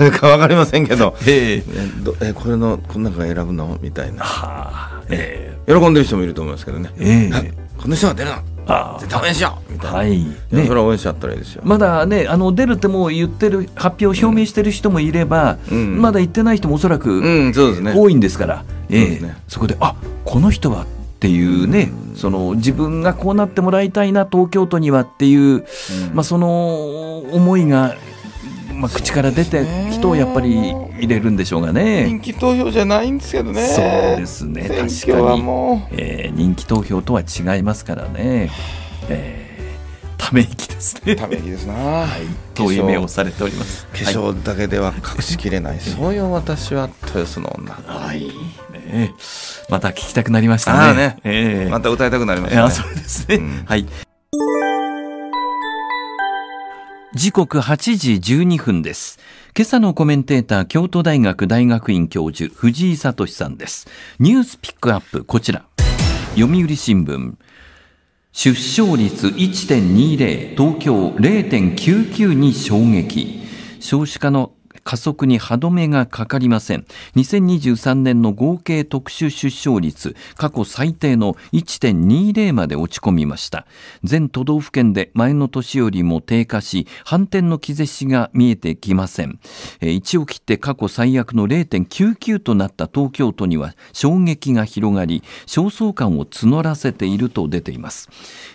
なか分かりませんけど、えー、えどえこれのこの中選ぶのみたいな、はえー、喜んでる人もいると思いますけどね、えー、この人が出るのあ絶対応援しようみたいな、はいね、それは応援しちゃったらいいですよまだねあの出るってもう言ってる発表表明してる人もいれば、うん、まだ行ってない人もおそらく、うんそうですね、多いんですから、えー、ね、そこであこの人はっていうね、うん、その自分がこうなってもらいたいな東京都にはっていう、うん、まあ、その思いが、まあ、口から出て人をやっぱり入れるんでしょうがね、ね、人気投票じゃないんですけどねそうですね確かに、えー、人気投票とは違いますからね。えーため息ですね。ため息ですな。はい、遠い目をされております。化粧だけでは隠しきれない。そういう私は豊洲の女。はい。えー、また聞きたくなりましたね。ねえー、また歌いたくなりました、ね、そうですね。うん、はい。時刻8時12分です。今朝のコメンテーター、京都大学大学院教授、藤井聡さんです。ニュースピックアップ、こちら。読売新聞。出生率1.20、東京0.99に衝撃。少子化の加速に歯止めがかかりません2023年の合計特殊出生率過去最低の1.20まで落ち込みました全都道府県で前の年よりも低下し反転の兆しが見えてきません1を切って過去最悪の0.99となった東京都には衝撃が広がり焦燥感を募らせていると出ています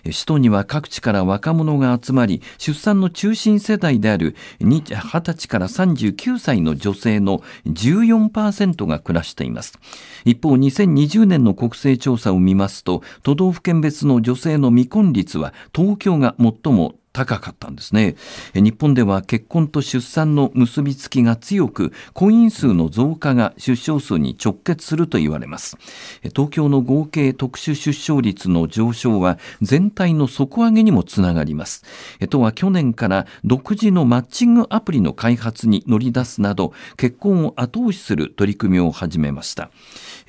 首都には各地から若者が集まり出産の中心世代である20歳から39 19歳の女性の14%が暮らしています一方2020年の国勢調査を見ますと都道府県別の女性の未婚率は東京が最も高かったんですね日本では結婚と出産の結びつきが強く婚姻数の増加が出生数に直結すると言われます東京の合計特殊出生率の上昇は全体の底上げにもつながります都は去年から独自のマッチングアプリの開発に乗り出すなど結婚を後押しする取り組みを始めました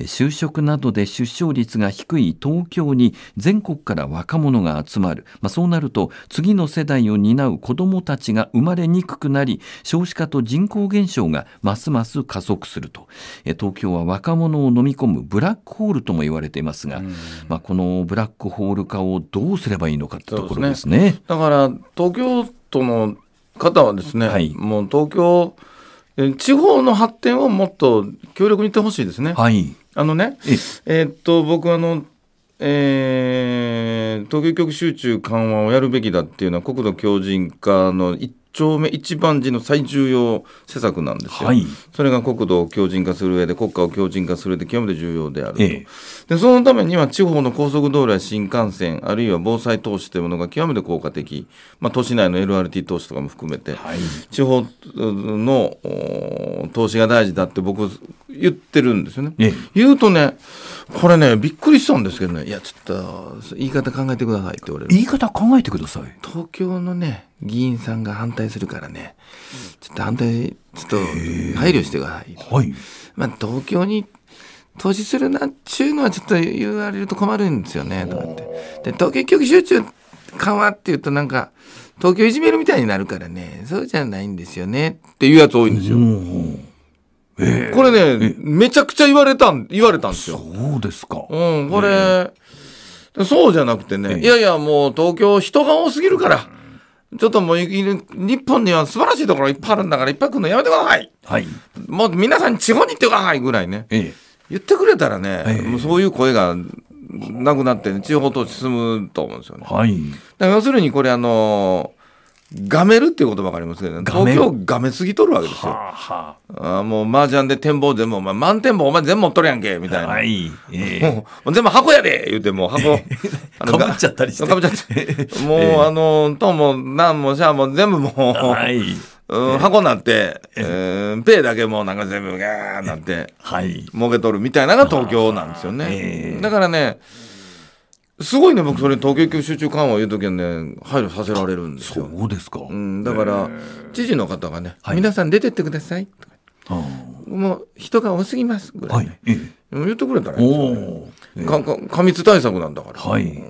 就職などで出生率が低い東京に全国から若者が集まる、まあ、そうなると次の世代を担う子どもたちが生まれにくくなり少子化と人口減少がますます加速すると東京は若者を飲み込むブラックホールとも言われていますが、まあ、このブラックホール化をどうすればいいのかってところですね。すねだから東京都の方はですね、はい、もう東京地方の発展をもっと強力に言ってほしいですね。はいあのね、えー、っと、僕あの、えー、東京局集中緩和をやるべきだっていうのは国土強靭化の一丁目一番地の最重要施策なんですよ、はい、それが国土を強靭化する上で国家を強靭化する上で極めて重要であると、ええ、でそのためには地方の高速道路や新幹線あるいは防災投資というものが極めて効果的、まあ、都市内の LRT 投資とかも含めて、はい、地方の投資が大事だって僕言ってるんですよね、え、言うとねこれねびっくりしたんですけどねいやちょっと言い方考えてくださいって言われる言い方考えてください東京のね議員さんが反対するからね、ちょっと反対、ちょっと配慮してください。はい。まあ、東京に投資するなっちゅうのはちょっと言われると困るんですよね、とかって。で、東京局集中緩和って言うとなんか、東京いじめるみたいになるからね、そうじゃないんですよね、っていうやつ多いんですよ。これね、めちゃくちゃ言われたん、言われたんですよ。そうですか。うん、これ、そうじゃなくてね、いやいや、もう東京人が多すぎるから、ちょっともう、日本には素晴らしいところいっぱいあるんだから、いっぱい来るのやめてください。はい。もう皆さん地方に行ってくださいぐらいね。ええ、言ってくれたらね、ええ、もうそういう声がなくなって、ね、地方と進むと思うんですよね。はい。だから要するにこれあの、がめるっていう言葉がありますけど、ね、東京がめすぎとるわけですよ。はあ、はあ、もう麻雀で展望全部、お前満点望お前全部持っとるやんけ、みたいな。はい。もう全部箱やで言うて、もう箱。かぶっちゃったりして。かぶっちゃって。もう、えー、あの、とも、なんも、しゃあも全部もう、はい。うん、箱になって、えー、えペイだけもうなんか全部ガーなって、はい。儲けとるみたいなのが東京なんですよね。えー、だからね、すごいね、僕、それ、東京急集中緩和言うときはね、配慮させられるんですよ。そうですか。うん、だから、知事の方がね、はい、皆さん出てってくださいともう人が多すぎますぐらい、はい、言ってくれたらいいですよ、ね、過密対策なんだから。はい、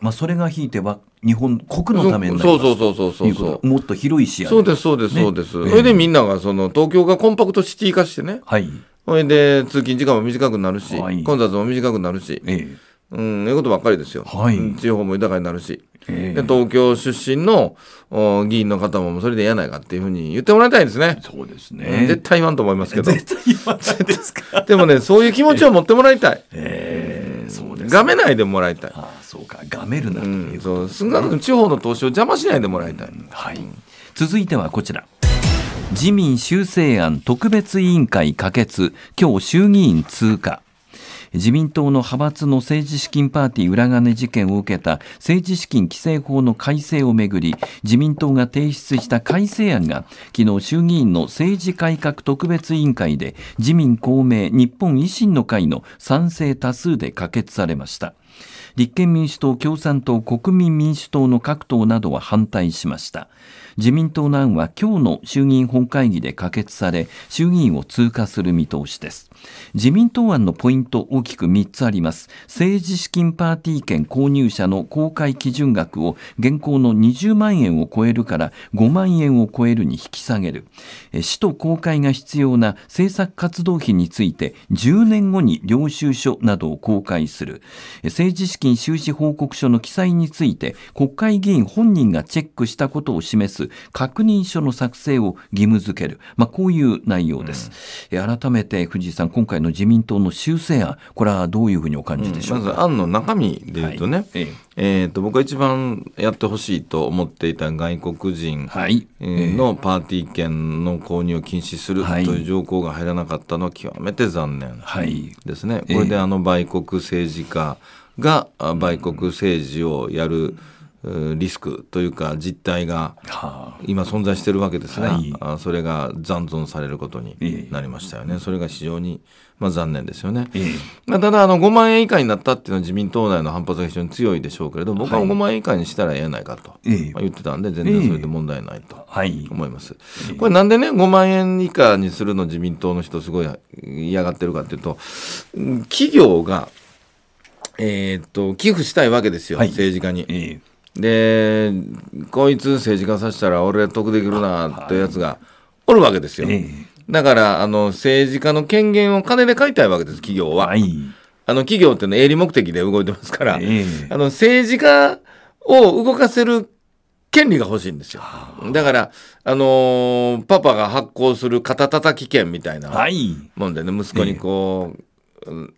まあ、それが引いては日本国のためになりますそうそうそうそうそうもっと広い視野そうですそうですそうです、それでみんながその東京がコンパクトシティ化してね、はい、それで通勤時間も短くなるし、混雑も短くなるし、ええうん、いうことばっかりですよ、はい、地方も豊かになるし、えー、で東京出身の議員の方もそれで嫌ないかっていうふうに言ってもらいたいですね。そうですね、うん、絶対言わんと思いますけど。絶対言わないですか。でもね、そういう気持ちを持ってもらいたい。えー、そうね。がめないでもらいたい。ああ、そうか、がめるなというと、ね、うん。そう、なく地方の投資を邪魔しないでもらいたい。うん、はい。続いてはこちら。自民修正案特別委員会可決、今日衆議院通過。自民党の派閥の政治資金パーティー裏金事件を受けた政治資金規正法の改正をめぐり自民党が提出した改正案が昨日衆議院の政治改革特別委員会で自民公明日本維新の会の賛成多数で可決されました立憲民主党共産党国民民主党の各党などは反対しました自民党の案は今日の衆議院本会議で可決され、衆議院を通過する見通しです。自民党案のポイント大きく3つあります。政治資金パーティー券購入者の公開基準額を現行の20万円を超えるから5万円を超えるに引き下げる。使途公開が必要な政策活動費について10年後に領収書などを公開する。政治資金収支報告書の記載について国会議員本人がチェックしたことを示す確認書の作成を義務付ける、まあ、こういう内容です、うん、改めて藤井さん、今回の自民党の修正案、これはどういうふうにお感じでしょうか、うん、まず案の中身でいうとね、はい、ええー、と僕が一番やってほしいと思っていた外国人のパーティー券の購入を禁止するという条項が入らなかったのは極めて残念ですね。はいえー、これであの売国政治家が売国政治をやる、うんリスクというか実態が今存在してるわけですが、はい、それが残存されることになりましたよね、それが非常に、まあ、残念ですよね、ただあの5万円以下になったっていうのは自民党内の反発が非常に強いでしょうけれど僕は5万円以下にしたらええないかと、言ってたんで全然それで問題ないと思います、これなんでね5万円以下にするの自民党の人すごい嫌がってるかっていうと企業がえー、っと寄付したいわけですよ、はい、政治家に。でこいつ政治家させたら俺得できるなってやつがおるわけですよ、だからあの政治家の権限を金で買いたいわけです企業は、あの企業っての営利目的で動いてますから、あの政治家を動かせる権利が欲しいんですよ。だから、あのー、パパが発行する肩たたき券みたいなもんでね、息子にこう、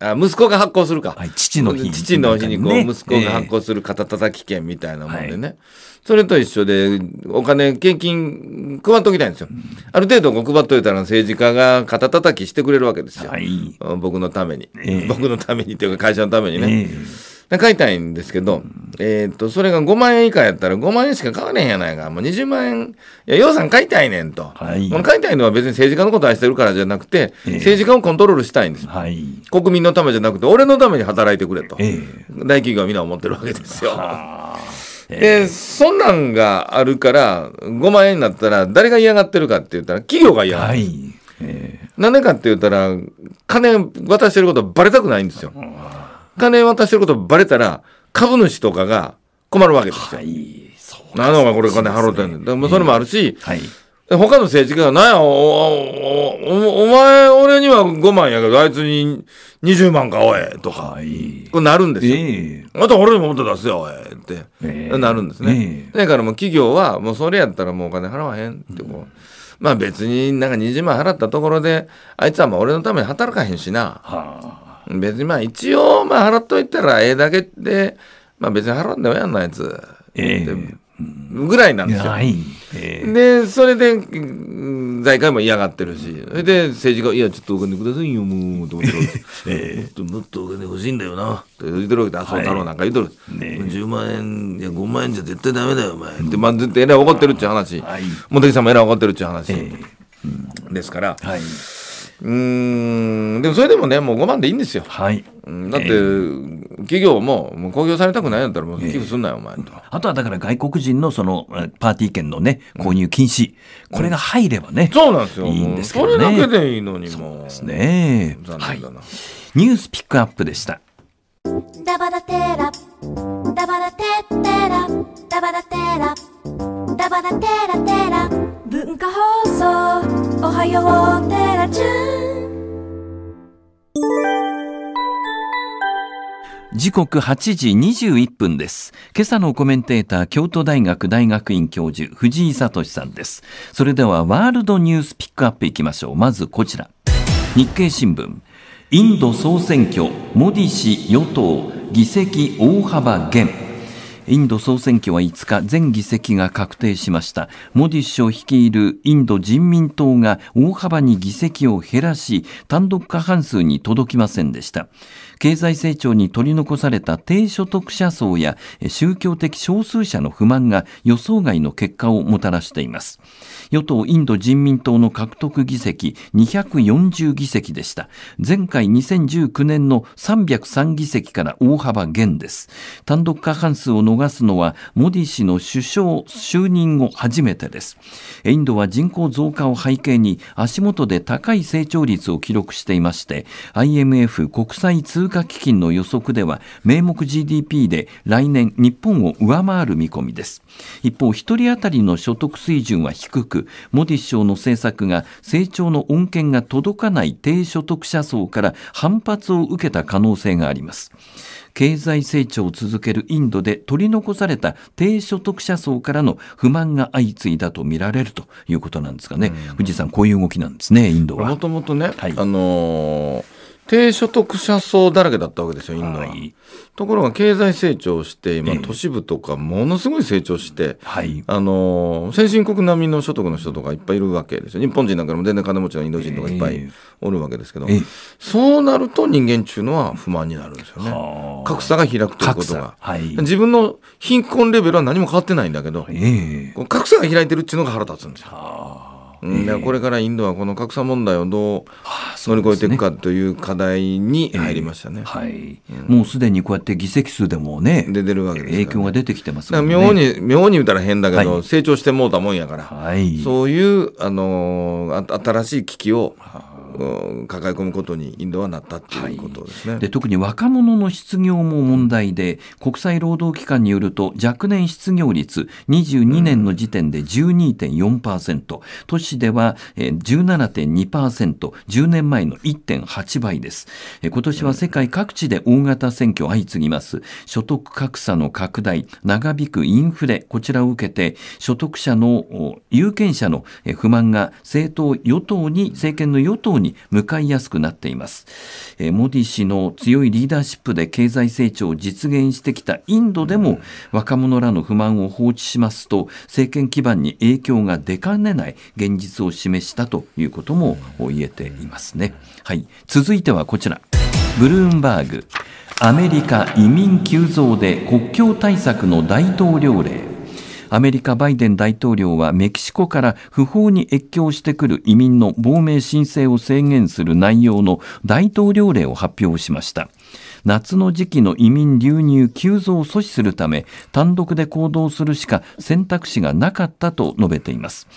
あ息子が発行するか、はい、父の日父の日にこう、ね、息子が発行する肩たたき券みたいなもんでね、それと一緒でお金献金配っときたいんですよ、うん、ある程度こう配っといたら政治家が肩たたきしてくれるわけですよ、はい、僕のために、えー、僕のためにというか会社のためにね、えーで買いたいんですけど、えー、っと、それが5万円以下やったら5万円しか買わねえんやないか。もう20万円、いや、洋買いたいねんと。はい、買いたいのは別に政治家のこと愛してるからじゃなくて、えー、政治家をコントロールしたいんです。はい、国民のためじゃなくて、俺のために働いてくれと。えー、大企業はみんな思ってるわけですよ。えー、そんなんがあるから、5万円になったら、誰が嫌がってるかって言ったら、企業が嫌がってる。はいえー、なんでかって言ったら、金渡してることばれたくないんですよ。金渡してることバレたら、株主とかが困るわけですよ。はい、そうなのがこれ金払うてんねん。でもそれもあるし、はい、他の政治家が、なんやお、お、お前、俺には5万やけど、あいつに20万か、おい、とか、はい、こうなるんですよ。えー、また俺ももっと出すよ、おい、って、えー、なるんですね。えー、だからもう企業は、もうそれやったらもうお金払わへんってこう。うんまあ別になんか20万払ったところで、あいつはまあ俺のために働かへんしな。はあ別にまあ一応まあ払っといたらええだけで、まあ別に払わんでもやんなやつ。えーぐらいなんですよ。で、それで、財界も嫌がってるし、それで政治家、いや、ちょっとお金くださいよ、もう、と思ってる えー、もっとお金欲しいんだよな、と言ってるわけで、麻生太郎なんか言うとる、はいね、10万円、いや、5万円じゃ絶対だめだよ、お前。で、まあ、絶対えらい怒ってるっちゅう話、茂木、はい、さんもえらい怒ってるっちゅう話、えーうん、ですから。はいうんでもそれでもねもう5万でいいんですよ、はい、だって、えー、企業ももう公表されたくないんだったらもう寄付すんなよ、えー、お前とあとはだから外国人のそのパーティー券のね購入禁止、うん、これが入ればね、うん、そうなんですよいいんですけどねそれだけでいいのにもそうですね残念だな、はい、ニュースピックアップでしたダバダテラダバダテテラダバダテラダバダテラテラ文化放送おはようテラチュン時刻8時21分です。今朝のコメンテーター、京都大学大学院教授、藤井聡さんです。それではワールドニュースピックアップいきましょう。まずこちら。日経新聞インド総選挙、モディ氏与党、議席大幅減。インド総選挙は5日、全議席が確定しました。モディ氏を率いるインド人民党が大幅に議席を減らし、単独過半数に届きませんでした。経済成長に取り残された低所得者層や宗教的少数者の不満が予想外の結果をもたらしています与党インド人民党の獲得議席240議席でした前回2019年の303議席から大幅減です単独過半数を逃すのはモディ氏の首相就任後初めてですインドは人口増加を背景に足元で高い成長率を記録していまして IMF 国際通通貨基金の予測では名目 GDP で来年日本を上回る見込みです一方1人当たりの所得水準は低くモディ首相の政策が成長の恩恵が届かない低所得者層から反発を受けた可能性があります経済成長を続けるインドで取り残された低所得者層からの不満が相次いだと見られるということなんですかね、藤井さん、こういう動きなんですね、インドは。もともとね、はい、あのー低所得者層だらけだったわけですよ、インドは。はい、ところが経済成長して、今、都市部とかものすごい成長して、はい、あの先進国並みの所得の人とかいっぱいいるわけですよ。日本人なんかでも全然金持ちのインド人とかいっぱいおるわけですけど、えー、そうなると人間中のは不満になるんですよね。格差が開くということが、はい。自分の貧困レベルは何も変わってないんだけど、えー、格差が開いてるっていうのが腹立つんですよ。うこれからインドはこの格差問題をどう乗り越えていくかという課題に入りましたね。はい、もうすでにこうやって議席数でもね、出てるわけです影響が出てきてますから、妙に妙に言ったら変だけど、成長してもうたもんやから、はい、そういうあの新しい危機を。抱え込むことにインドはなったということですね、はい、で特に若者の失業も問題で国際労働機関によると若年失業率22年の時点で12.4%、うん、都市では17.2%、10年前の1.8倍です。今年は世界各地で大型選挙相次ぎます。所得格差の拡大、長引くインフレ、こちらを受けて、所得者の有権者の不満が政党与党に、政権の与党にに向かいやすくなっています、えー、モディ氏の強いリーダーシップで経済成長を実現してきたインドでも若者らの不満を放置しますと政権基盤に影響が出かねない現実を示したということも言えていますね、はい、続いてはこちらブルームバーグアメリカ移民急増で国境対策の大統領令アメリカバイデン大統領はメキシコから不法に越境してくる移民の亡命申請を制限する内容の大統領令を発表しました夏の時期の移民流入急増を阻止するため単独で行動するしか選択肢がなかったと述べています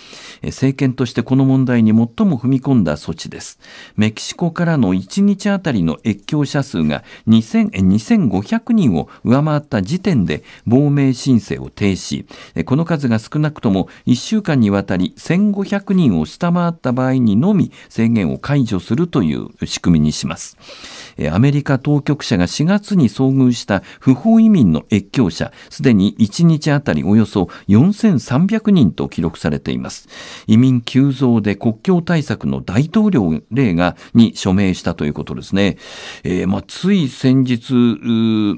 政権としてこの問題に最も踏み込んだ措置ですメキシコからの1日あたりの越境者数が2500人を上回った時点で亡命申請を停止この数が少なくとも1週間にわたり1500人を下回った場合にのみ制限を解除するという仕組みにしますアメリカ当局者が4月に遭遇した不法移民の越境者、すでに1日あたりおよそ4300人と記録されています。移民急増で国境対策の大統領令がに署名したということですね。えー、まあ、つい先日、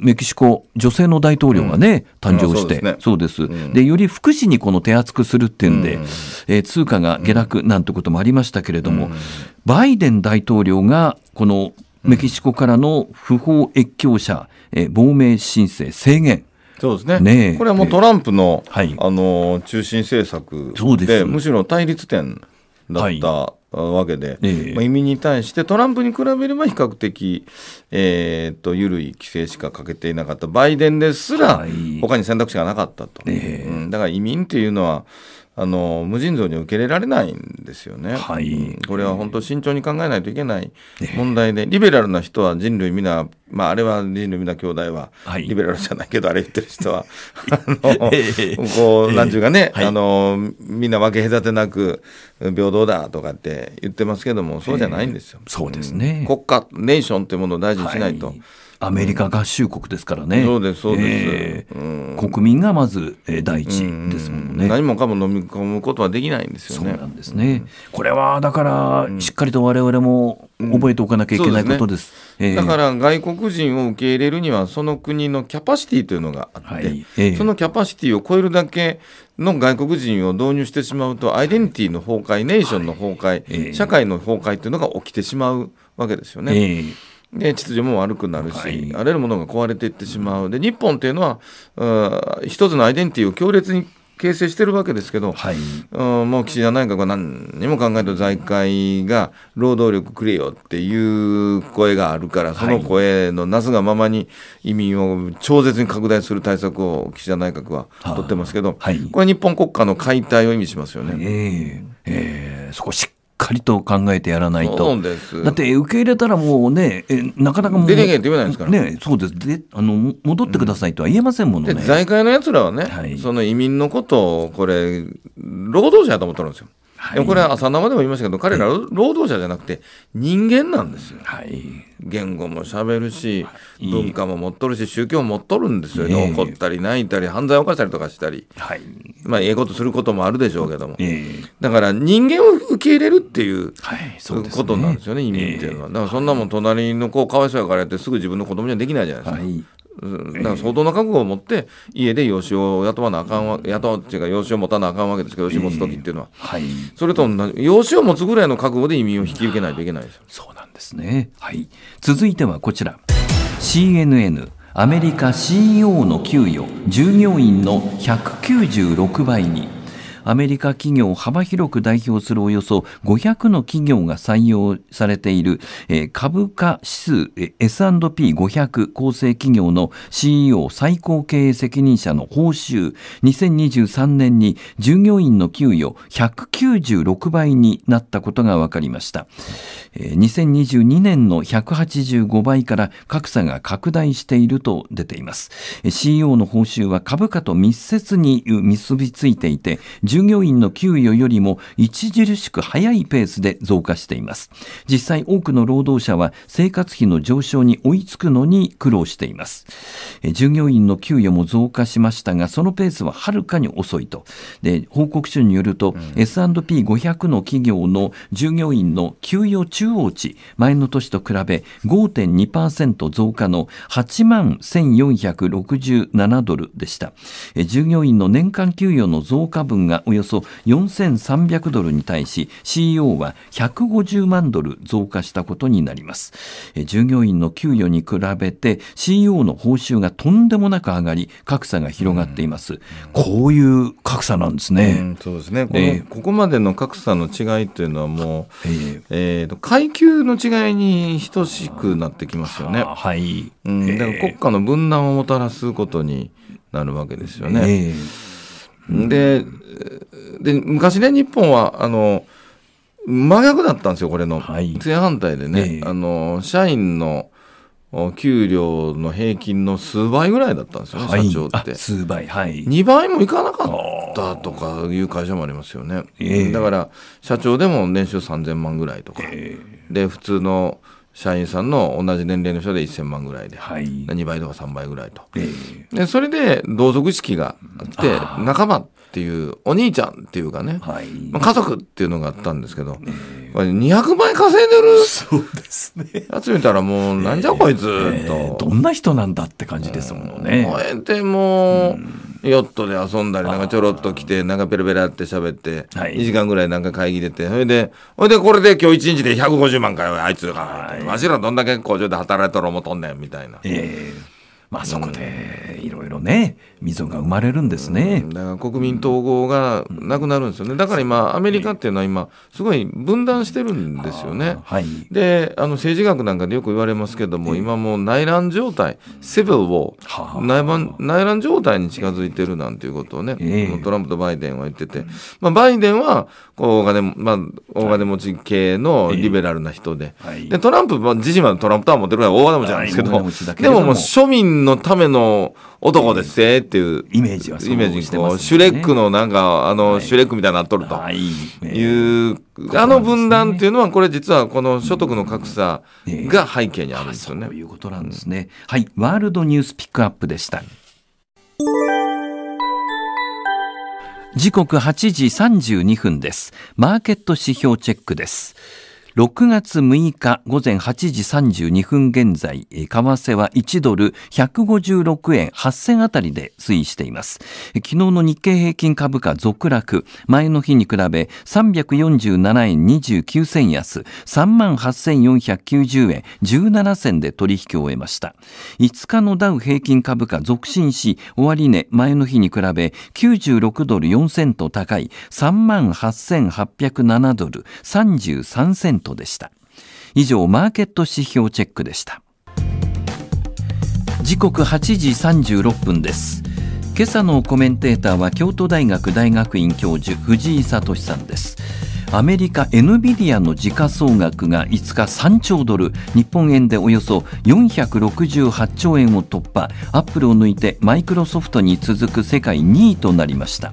メキシコ、女性の大統領がね、うん、誕生して、うん、そうです、うん、でより福祉にこの手厚くするっていうんで、えー、通貨が下落なんてこともありましたけれども、バイデン大統領がこのメキシコからの不法越境者、えー、亡命申請制限。そうですね、ね、これはもうトランプの,、はい、あの中心政策でむしろ対立点だった、はいわけで、ええ、まあ、移民に対してトランプに比べれば比較的、えーと、緩い規制しかかけていなかったバイデンですら他に選択肢がなかったと、はいえうん、だから移民ていうのはあの無尽蔵に受け入れられないんですよね、はい、これは本当慎重に考えないといけない問題で、リベラルな人は人類皆、まあ、あれは人類皆兄弟は、リベラルじゃないけど、あれ言ってる人は、あのこうなんちゅうかね、あの、みんな分け隔てなく平等だとかって言ってますけども、そうじゃないんですよ。そうですね、国家、ネーションっいうものを大事にしないと。アメリカ合衆国ですからね、そうですそうです、国民がまず、えー、第一ですもんね、何もかも飲み込むことはできないんですよねそうなんですね、これはだからしっかりと我々も覚えておかなきゃいけないことです,、だから外国人を受け入れるにはその国のキャパシティというのがあって、はいえー、そのキャパシティを超えるだけの外国人を導入してしまうとアイデンティティの崩壊ネーションの崩壊、はいえー、社会の崩壊というのが起きてしまうわけですよね。えーで秩序も悪くなるし、はい、あらゆるものが壊れていってしまうで日本っていうのはう一つのアイデンティティを強烈に形成してるわけですけど、はい、うもう岸田内閣は何にも考えた財界が労働力くれよっていう声があるからその声のなすがままに移民を超絶に拡大する対策を岸田内閣は取ってますけど、はい、これは日本国家の解体を意味しますよね。えーえー、そこしかりと考えてやらないと。そうです。だって受け入れたらもうね、えなかなかもう。出てけって言えないですから。ね、そうです。で、あの、戻ってくださいとは言えませんものね。財界の奴らはね、はい、その移民のことを、これ、労働者だと思ってるんですよ。はい、でもこれは朝生でも言いましたけど彼ら労働者じゃなくて人間なんですよ、はい、言語もしゃべるし文化も持っとるし宗教も持っとるんですよね、怒ったり泣いたり犯罪を犯したりとかしたり、はい、まあええことすることもあるでしょうけども、だから人間を受け入れるっていう,、ことなんですよね移民っていうのはだからそんなもん隣の子かわいそうやからやってすぐ自分の子供にはできないじゃないですか、だから相当な覚悟を持って家で養子を雇わなあかんわ雇うっていうか養子を持たなあかんわけですけど養子持つ時っていうのは、えーはい、それと養子を持つぐらいの覚悟で移民を引き受けないといけないですそうなんですね、はい、続いてはこちら CNN アメリカ CEO の給与従業員の196倍に。アメリカ企業を幅広く代表するおよそ500の企業が採用されている、え株価指数 S&P500 構成企業の CEO 最高経営責任者の報酬2023年に従業員の給与196倍になったことが分かりました。2022年の185倍から格差が拡大していると出ています CEO の報酬は株価と密接に結びついていて従業員の給与よりも著しく早いペースで増加しています実際多くの労働者は生活費の上昇に追いつくのに苦労しています従業員の給与も増加しましたがそのペースははるかに遅いとで報告書によると、うん、S&P500 の企業の従業員の給与中中央値、前の年と比べ5.2%増加の8万1467ドルでした。従業員の年間給与の増加分がおよそ4300ドルに対し、CEO は150万ドル増加したことになります。従業員の給与に比べて CEO の報酬がとんでもなく上がり、格差が広がっています。うこういう格差なんですね。うそうですねこえー、ここまでの格差の違いというのはもう、えー、えーと階級の違いに等しくなってきますよね。はい、うん、だから国家の分断をもたらすことになるわけですよね。えー、でで昔ね日本はあの真逆だったんですよこれの、はい、正反対でね、えー、あの社員の給料の平均の数倍ぐらいだったんですよね、はい、社長って。数倍、はい。2倍もいかなかったとかいう会社もありますよね。えー、だから、社長でも年収3000万ぐらいとか、えー、で、普通の社員さんの同じ年齢の人で1000万ぐらいで、はい、2倍とか3倍ぐらいと。えー、でそれで同族意識があって、仲間っていうお兄ちゃんっていうかね、はいまあ、家族っていうのがあったんですけど、えー、200倍稼いでるそうですねやつ見たらもうなんじゃこいつ、えー、と、えー、どんな人なんだって感じですもんね。えでもう、ヨットで遊んだりなんかちょろっと来てなんかペラペラって喋って2時間ぐらいなんか会議出てそれでほいでこれで今日1日で150万かよあいつが、はい、わしらどんだけ工場で働いとる思とんねんみたいな。えーまあ、そこでいろいろね、溝が生まれるんですね、だから国民統合がなくなるんですよね、だから今、アメリカっていうのは今、すごい分断してるんですよね。はい、であの政治学なんかでよく言われますけども、今もう内乱状態、セブルを内内乱状態に近づいてるなんていうことをね、トランプとバイデンは言ってて、まあ、バイデンはこう大金,、まあ、大金持ち系のリベラルな人で、はい、でトランプ自身はトランプとは持ってるから大金持ちなんですけど、はでももう庶民のための男ですせっていうイメージはそうイメージしてますねシュレックのなんかあの、はいシュレックみたいになっとるとはいいう、あの分断っていうのはこれ実はこの所得の格差が背景にあるんですよね。ということなんですね、はいワールドニュースピックアップでした時刻8時32分ですマーケット指標チェックです6月6日午前8時32分現在、為替は1ドル156円8銭あたりで推移しています。昨日の日経平均株価続落、前の日に比べ347円29銭安、38,490円17銭で取引を終えました。5日のダウ平均株価続伸し、終値前の日に比べ96ドル4銭と高い38,807ドル33銭ン1.4%でした以上マーケット指標チェックでした時刻8時36分です今朝のコメンテーターは京都大学大学院教授藤井聡さんですアメリカ NVIDIA の時価総額が5日3兆ドル日本円でおよそ468兆円を突破アップルを抜いてマイクロソフトに続く世界2位となりました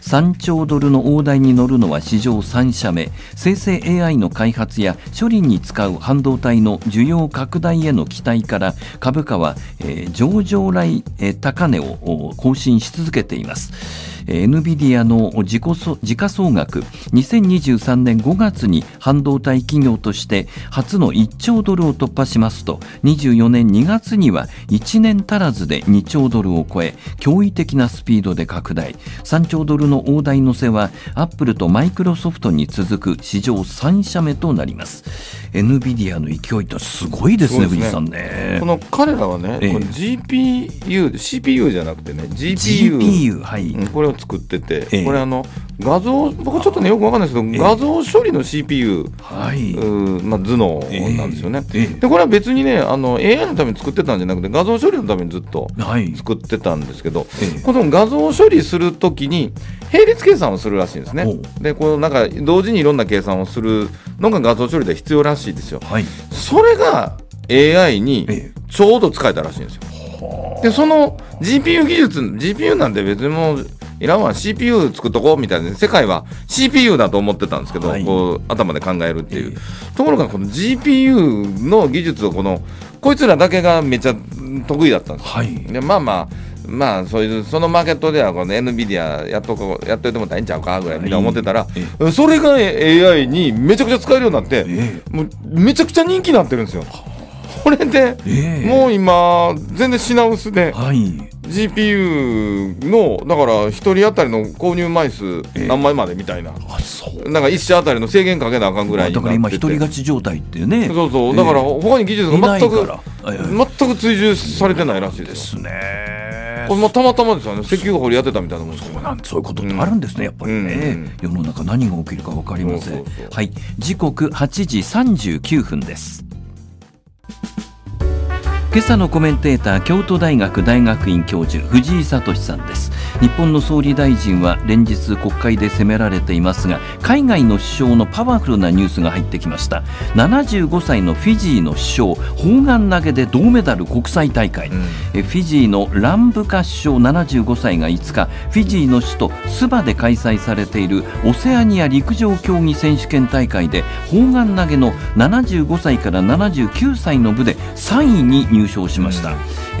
3兆ドルの大台に乗るのは史上3社目生成 AI の開発や処理に使う半導体の需要拡大への期待から株価は、えー、上場来、えー、高値を更新し続けています NVIDIA の自己時価総額2023年5月に半導体企業として初の1兆ドルを突破しますと24年2月には1年足らずで2兆ドルを超え驚異的なスピードで拡大3兆ドルの大台乗せはアップルとマイクロソフトに続く史上3社目となります NVIDIA の勢いってすごいですね、藤井さんね。この彼らはね、えー、GPU、CPU じゃなくてね、GPU、GPU はい、これを作ってて、えこれあの画像僕ちょっとねよくわかんないですけど、画像処理の CPU、はい、まあ、頭脳なんですよね、え、でこれは別にねあの AI のために作ってたんじゃなくて画像処理のためにずっと作ってたんですけど、はい、この画像処理するときに並列計算をするらしいんですねでこのなんか同時にいろんな計算をするのが画像処理で必要らしいですよ、はい、それが AI にちょうど使えたらしいんですよ、でその GPU 技術 GPU なんて別にもういらんわ CPU 作っとこうみたいな世界は CPU だと思ってたんですけど、はい、こう頭で考えるっていう、えー、ところがこの GPU の技術をこのこいつらだけがめちゃ得意だったんです、はい、でまあまあまあそういうそのマーケットではこの NVIDIA やっとこう、やっといても大変ちゃうかぐらいみんな思ってたら、それが AI にめちゃくちゃ使えるようになって、もうめちゃくちゃ人気になってるんですよ。これで、もう今全然品薄で、はい、GPU のだから1人当たりの購入枚数何枚までみたいな、えー、あそうなんか1社当たりの制限かけなあかんぐらいにだから今一人勝ち状態っていうねそうそう、だから他に技術が全く、えー、全く追従されてないらしいですですねこれもたまたまですよね石油掘りやってたみたいなもんそうなんそういうことってあるんですね、うん、やっぱりね、うん世の中何が起きるか分かりませんはい時刻8時39分です今朝のコメンテーター京都大学大学院教授藤井聡さんです日本の総理大臣は連日国会で責められていますが海外の首相のパワフルなニュースが入ってきました75歳のフィジーの首相砲丸投げで銅メダル国際大会、うん、フィジーのランブカ首相75歳が5日フィジーの首都スバで開催されているオセアニア陸上競技選手権大会で砲丸投げの75歳から79歳の部で3位に入勝しました、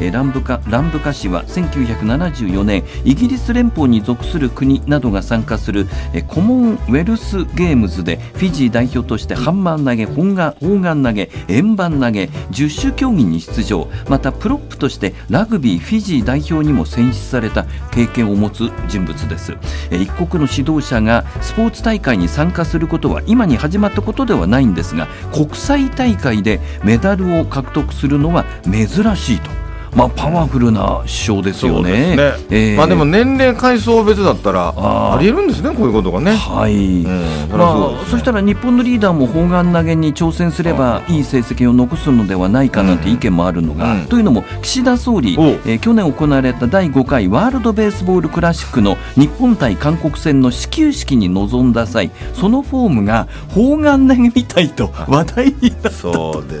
えー、ランブカランブカ市は1974年イギリス連邦に属する国などが参加する、えー、コモンウェルスゲームズでフィジー代表としてハンマー投げ本願砲丸投げ円盤投げ十種競技に出場またプロップとしてラグビーフィジー代表にも選出された経験を持つ人物です、えー、一国の指導者がスポーツ大会に参加することは今に始まったことではないんですが国際大会でメダルを獲得するのは珍しいとまあ、パワフルな首相ですよね。で、ねえー、まあ、でも年齢、階層別だったらありえるんですね、こういうことがね。はい、うん、まあ、そしたら日本のリーダーも砲丸投げに挑戦すればいい成績を残すのではないかなんて意見もあるのが、うん、というのも岸田総理、えー、去年行われた第5回ワールド・ベースボール・クラシックの日本対韓国戦の始球式に臨んだ際そのフォームが砲丸投げみたいと話題になったと、ね、い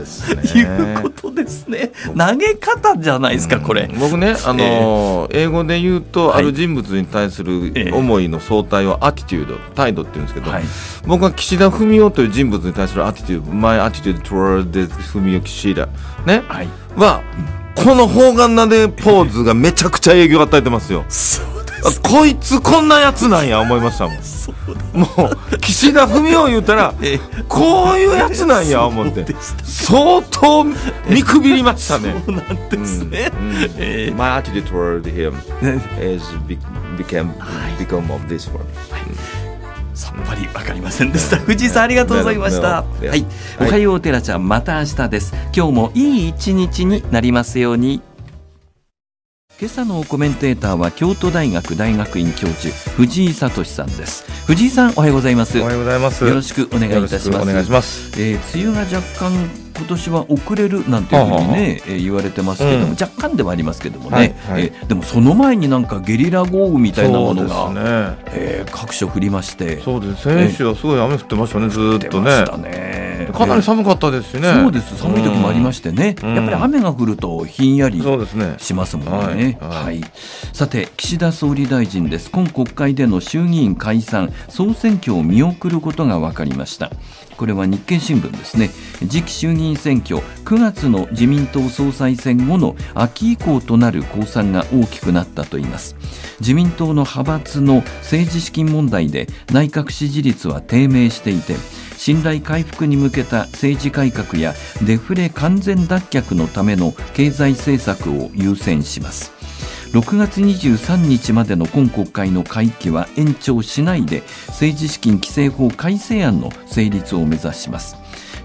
うことですね。投げ方じゃないないですか、これ。僕ね、あのー、英語で言うと、はい、ある人物に対する思いの相対はアティテュード、態度って言うんですけど、はい、僕は岸田文雄という人物に対するアティテュード、マイアティテュード toward the 文雄岸田、ね、はい、は、この方眼なでポーズがめちゃくちゃ影響を与えてますよ。こいつこんなやつなんや思いましたもんもう岸田文雄言うたら こういうやつなんや思って相当見くびりましたねそうなんですね、うんうん、え My attitude toward him s b e c m e become of this for m はいさっぱりわかりませんでした。藤井さんありがとうございました。はい、おはようテラちゃんまた明日です。今日もいい一日になりますように。今朝のコメンテーターは京都大学大学院教授藤井聡さんです藤井さんおはようございますおはようございますよろしくお願いいたしますお願いします、えー、梅雨が若干今年は遅れるなんていうふうにね、えー、言われてますけども、うん、若干ではありますけどもね、はいはい、えー、でもその前になんかゲリラ豪雨みたいなものが、ねえー、各所降りましてそうです先週はすごい雨降ってましたね、ずっとねかなり寒かったですねそうです寒い時もありましてね、やっぱり雨が降るとひんやりしますもんね、ね、はい、はい、さて岸田総理大臣です今国会での衆議院解散総選挙を見送ることが分かりましたこれは日経新聞ですね次期衆議院選挙9月の自民党総裁選後の秋以降となる公算が大きくなったといいます自民党の派閥の政治資金問題で内閣支持率は低迷していて信頼回復に向けた政治改革やデフレ完全脱却のための経済政策を優先します6月23日までの今国会の会期は延長しないで政治資金規正法改正案の成立を目指します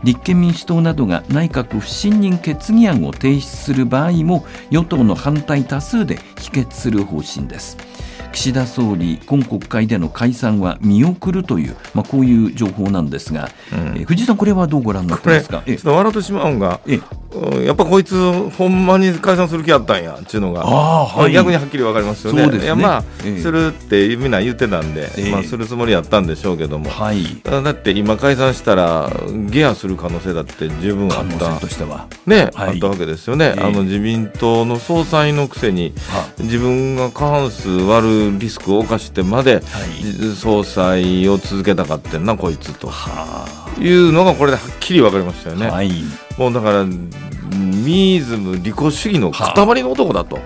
立憲民主党などが内閣不信任決議案を提出する場合も与党の反対多数で否決する方針です岸田総理、今国会での解散は見送るという、まあ、こういう情報なんですが、うん、え藤井さん、これはどうご覧になってますか。ちょっと笑ってしまうんが、やっぱこいつ、ほんまに解散する気あったんやっていうのが、はい、逆にはっきり分かりますよね、ねいやまあ、するってみんな言ってたんで、えー、まあ、するつもりやったんでしょうけども、はい、だって今、解散したら、ゲアする可能性だって十分あった、ね、はい、あったわけですよね、えー、あの自民党の総裁のくせに、自分が過半数割るリスクを冒してまで、総裁を続けたかってんなこいつというのがこれではっきり分かりましたよね。はい、もうだからミーズム利己主義の塊の男だと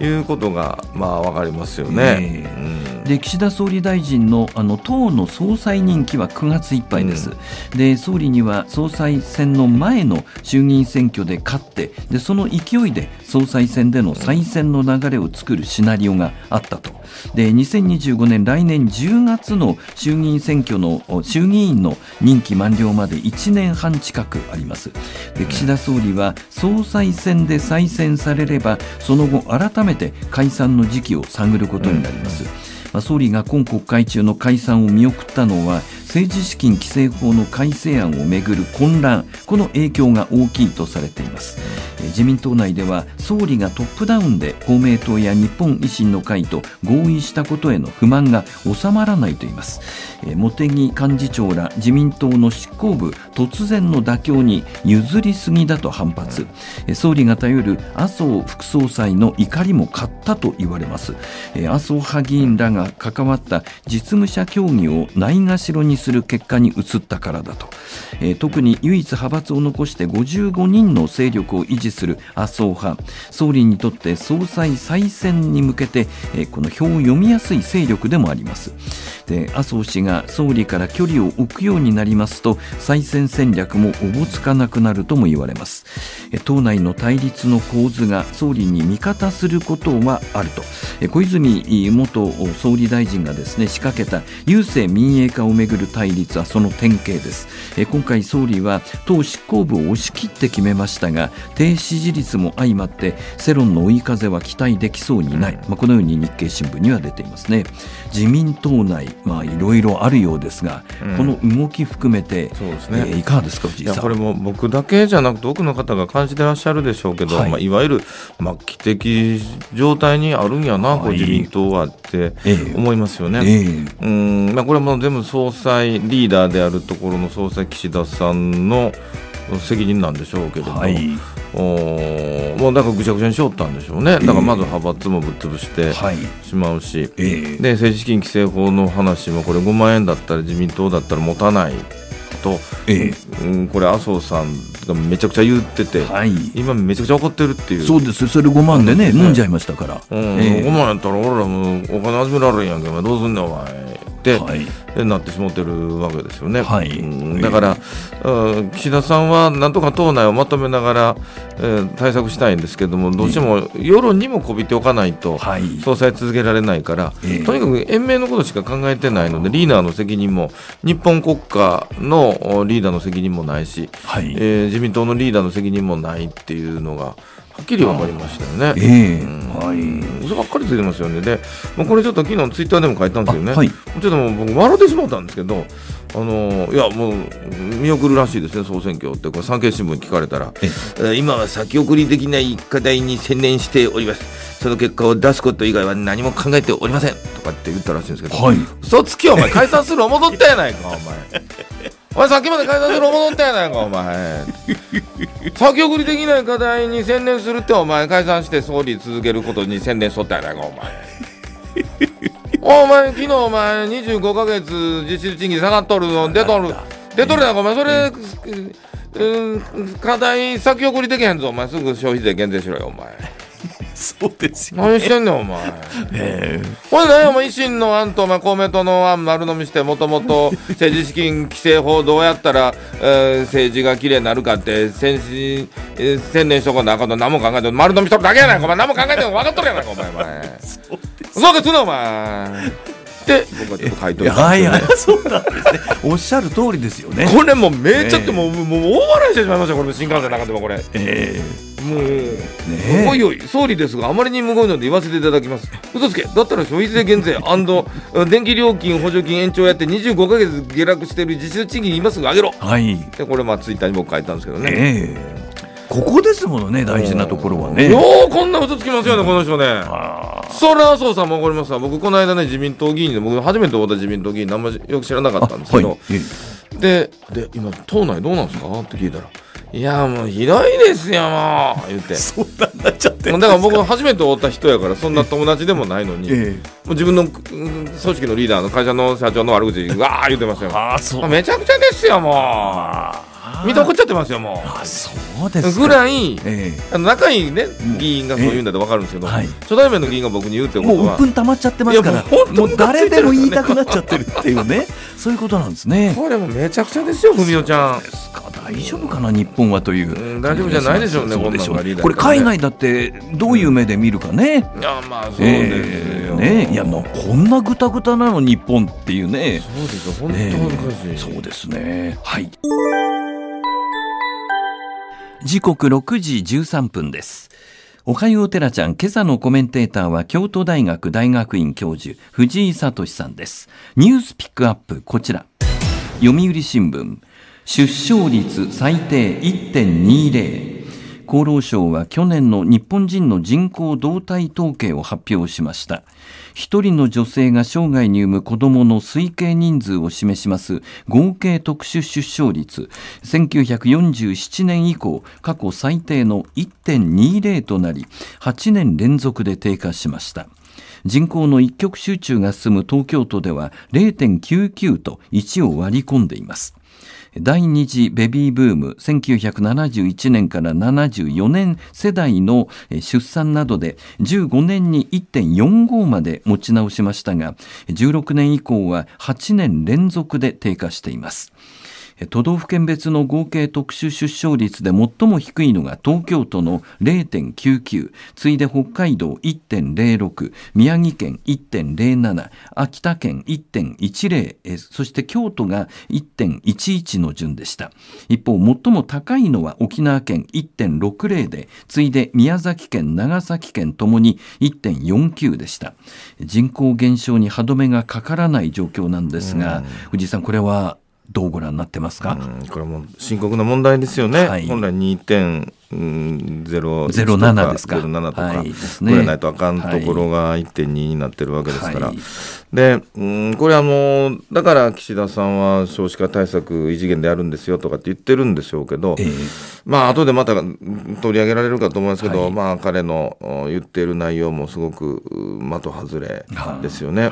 いうことが、まあ、分かりますよね。うんで岸田総理大臣のあの党の総裁任期は9月いっぱいです、うん、で総理には総裁選の前の衆議院選挙で勝ってでその勢いで総裁選での再選の流れを作るシナリオがあったとで2025年来年10月の衆議院選挙の衆議院の任期満了まで1年半近くありますで岸田総理は総裁選で再選されればその後改めて解散の時期を探ることになります、うん総理が今国会中の解散を見送ったのは政治資金規正法の改正案をめぐる混乱この影響が大きいとされています自民党内では総理がトップダウンで公明党や日本維新の会と合意したことへの不満が収まらないと言います茂木幹事長ら自民党の執行部突然の妥協に譲りすぎだと反発総理が頼る麻生副総裁の怒りも買ったと言われます麻生派議員らが関わった実務者協議をないがしろにする結果に移ったからだと、えー、特に唯一派閥を残して55人の勢力を維持する麻生派総理にとって総裁再選に向けて、えー、この票を読みやすい勢力でもありますで麻生氏が総理から距離を置くようになりますと再選戦略もおぼつかなくなるとも言われます、えー、党内の対立の構図が総理に味方することはあると、えー、小泉元総理大臣がですね仕掛けた郵政民営化をめぐるる対立はその典型です、え今回総理は党執行部を押し切って決めましたが低支持率も相まって世論の追い風は期待できそうにない、まあ、このように日経新聞には出ていますね自民党内、まあ、いろいろあるようですが、うん、この動き含めて、そうですねえー、いかがですか、藤井さん。これも僕だけじゃなくて、多くの方が感じてらっしゃるでしょうけど、はいまあ、いわゆる末期的状態にあるんやな、はい、自民党はって思いますよね。えー、えー、うんまあ、これも全部総裁、リーダーであるところの総裁、岸田さんの。責任なんでしょうけども、はい、おもうだからぐちゃぐちゃにしよったんでしょうね、だからまず派閥もぶっ潰してしまうし、えーで政治資金規正法の話もこれ5万円だったら自民党だったら持たないと、えー、うん、これ麻生さんがめちゃくちゃ言ってて、はい、今めちゃくちゃ怒ってるっていうそうですそれ5万でね飲んじゃいましたから、うんえー、5万やったら俺らもお金集められんやんけどうすんねんお前、はい、なってしまってるわけですよね。はい、だから、岸田さんはなんとか党内をまとめながら、えー、対策したいんですけども、どうしても世論にもこびておかないと、総裁続けられないから、えー、とにかく延命のことしか考えてないので、リーダーの責任も、日本国家のリーダーの責任もないし、はい、えー、自民党のリーダーの責任もないっていうのが。っきり分かりましたよね。はい。そばっかりついてますよね。で、まあ、これちょっと昨日ツイッターでも書いたんですよね。はい、ちょっともう僕笑ってしまったんですけど、あのいやもう見送るらしいですね総選挙ってこれ産経新聞に聞かれたら、えー、今は先送りできない課題に専念しております。その結果を出すこと以外は何も考えておりませんとかって言ったらしいんですけど、はい、嘘つきお前解散する戻ったやないかお前。お前さっきまで改札の戻ったやないかお前先送りできない課題に専念するってお前解散して総理続けることに専念しとったやないかお前お前昨日お前25か月実質賃金下がっとるの出とる出とるやんかお前それ、うん、課題先送りできへんぞお前すぐ消費税減税しろよお前そうですよ、ね、何してんねんお前ええほんで何お前維新の案とお前公明党の案丸飲みしてもともと政治資金規正法どうやったら、えー、政治がきれいになるかって先進、えー、専念しとこなあかんと何も考えて丸飲みしとるだけやないかお前何も考えてんの分かっとるやないかお前お前そうですな、お前っ僕はちょっと回答はいやいそうなんですねおっしゃる通りですよねこれもうめちゃってもうえー、もう大笑いしてしまいましたこれ新幹線の中でもこれええーもう、ね、おいおい総理ですがあまりにむごいので言わせていただきます嘘つけだったら消費税減税電気料金補助金延長やって25か月下落している実質賃金今すぐ上げろ、はい、でこれまあツイッターに僕書いたんですけどね、えーここですものね大事なところはねようこんな嘘つきますよね、この人ねそれは麻生さんも分かりますか僕この間ね自民党議員で僕初めて思った自民党議員あんまよく知らなかったんですけど、はい、でで今党内どうなんですかって聞いたらいやもうひどいですよもう言って そんなになっちゃってだから僕初めて会った人やからそんな友達でもないのに、ええ、もう自分の組織のリーダーの会社の社長の悪口わあ言ってましたよあそうめちゃくちゃですよもう見とこっちゃってますよもうあそうですぐらい、ええ、あの仲いいね議員がそう言うんだと分かるんですけど、はい、初対面の議員が僕に言うってことはもう鬱憤溜まっちゃってますからもう誰でも言いたくなっちゃってるっていうねそういうことなんですねこれもめちゃくちゃですよ文雄ちゃん大丈夫かな、日本はという、うん、大丈夫じゃないでしょうねこんなのがリーダー、ね、これ海外だってどういう目で見るかね、うん、いやまあそうですよ、ねいやもうこんなぐたぐたなの日本っていうねそうですよ本当難しい、そうですねはい時刻6時13分です。おはようてらちゃん、今朝のコメンテーターは京都大学大学院教授、藤井聡さんです。ニュースピックアップ、こちら。読売新聞、出生率最低1.20。厚労省は去年の日本人の人口動態統計を発表しました。1人の女性が生涯に産む子どもの推計人数を示します合計特殊出生率1947年以降過去最低の1.20となり8年連続で低下しました人口の一極集中が進む東京都では0.99と1を割り込んでいます第二次ベビーブーム1971年から74年世代の出産などで15年に1.45まで持ち直しましたが16年以降は8年連続で低下しています。都道府県別の合計特殊出生率で最も低いのが東京都の0.99次いで北海道1.06宮城県1.07秋田県1.10そして京都が1.11の順でした一方最も高いのは沖縄県1.60で次いで宮崎県長崎県ともに1.49でした人口減少に歯止めがかからない状況なんですが、藤井さんこれはどうご覧になってますか、これも深刻な問題ですよね、はい、本来2点ゼロ07ですかとか、はいね、ないとあかんところが1.2になってるわけですから、はい、で、うん、これもう、だから岸田さんは少子化対策異次元でやるんですよとかって言ってるんでしょうけど、えー、まあ後でまた取り上げられるかと思いますけど、はい、まあ彼の言っている内容もすごく的外れですよね。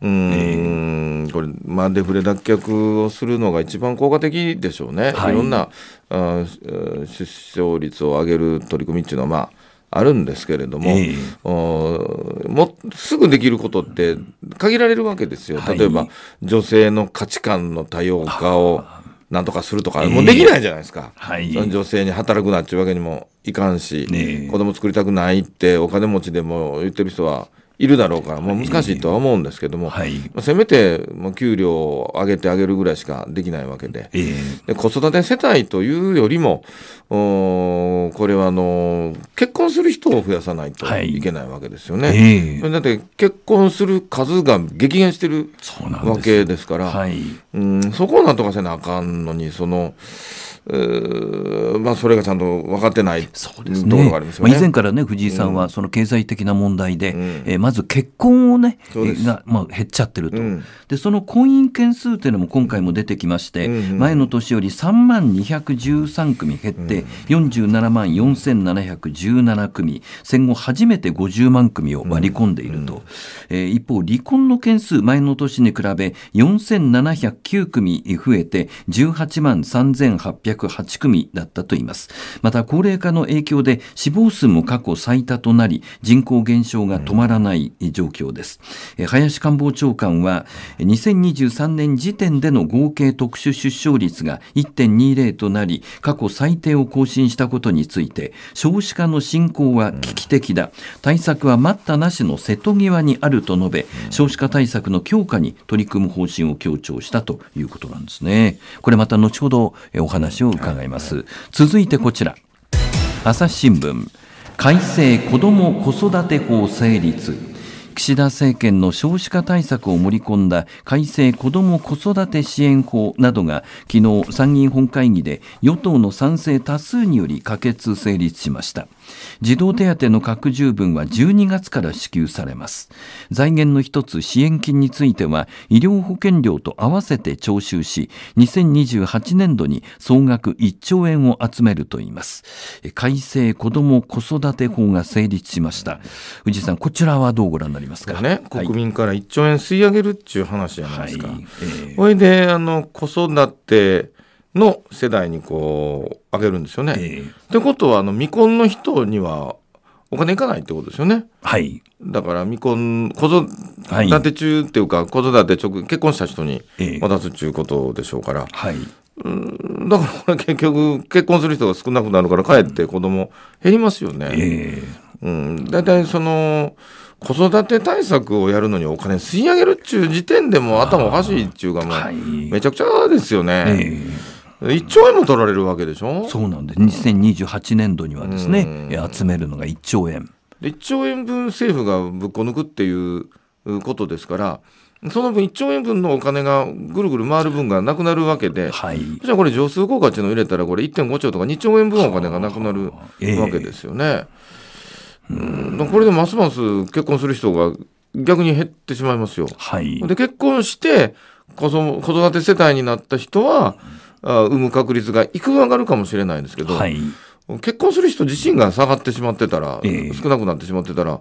うん、えー、これまあデフレ脱却をするのが一番効果的でしょうね。いろんな出生率を上げる取り組みっていうのはまああるんですけれども、えー、もすぐできることって限られるわけですよ。例えば、はい、女性の価値観の多様化をなんとかするとか、もうできないじゃないですか。えーはい、女性に働くなっちゅうわけにもいかんし、ね、子供作りたくないってお金持ちでも言ってる人はいるだろうから、まあ、難しいとは思うんですけども、はい、まあ、せめて、まあ、給料を上げてあげるぐらいしかできないわけでえー、で子育て世帯というよりもこれはあの結婚する人を増やさないといけないわけですよね。はいえー、だって結婚する数が激減してるわけですからそ、はい、うんそこをなんとかせなあかんのにその。うまあ、それがちゃんと分かってないそうです、ね、ところがありますよね。まあ、以前からね藤井さんはその経済的な問題で、うん、えー、まず結婚をねが、まあ、減っちゃってると、うん、でその婚姻件数というのも今回も出てきまして、うんうん、前の年より3万213組減って、うん、47万4717組戦後初めて50万組を割り込んでいると、うん、えー、一方離婚の件数前の年に比べ4709組増えて18万3800 308組だったといいます。また、高齢化の影響で死亡数も過去最多となり、人口減少が止まらない状況です。うん、林官房長官は、2023年時点での合計特殊出生率が1.20となり、過去最低を更新したことについて、少子化の進行は危機的だ。対策は待ったなしの瀬戸際にあると述べ、少子化対策の強化に取り組む方針を強調したということなんですね。これまた後ほどお話を伺います。続いてこちら。朝日新聞。改正子ども子育て法成立。岸田政権の少子化対策を盛り込んだ改正子ども子育て支援法などが昨日参議院本会議で与党の賛成多数により可決成立しました。児童手当の拡充分は12月から支給されます財源の一つ支援金については医療保険料と合わせて徴収し2028年度に総額1兆円を集めるといいます改正子ども子育て法が成立しました藤井さんこちらはどうご覧になりますか、ね、国民から1兆円吸い上げるっていう話じゃないですか、はいえー、これであの子育ての世代にこうあげるんですよね。えー、ってことはあの未婚の人にはお金いかないってことですよね。はい。だから未婚子育て中っていうか、はい、子育て直結婚した人に渡すっていうことでしょうから。えー、はい。うんだから結局結婚する人が少なくなるからかえって子供減りますよね。えー、うん。だいたいその子育て対策をやるのにお金吸い上げるっちゅう時点でも頭おかしいっちゅうかもう、めちゃくちゃですよね。えー1兆円も取られるわけでしょそうなんです2028年度にはですね、集めるのが1兆円1兆円分政府がぶっこ抜くっていうことですからその分1兆円分のお金がぐるぐる回る分がなくなるわけで、はい、じゃあこれ上数効果っていうのを入れたらこれ1.5兆とか2兆円分お金がなくなるわけですよね。えー、これでますます結婚する人が逆に減ってしまいますよ。はい、で結婚して子育て世帯になった人は、うんあ産む確率がいく上がるかもしれないんですけど、はい、結婚する人自身が下がってしまってたら、えー、少なくなってしまってたら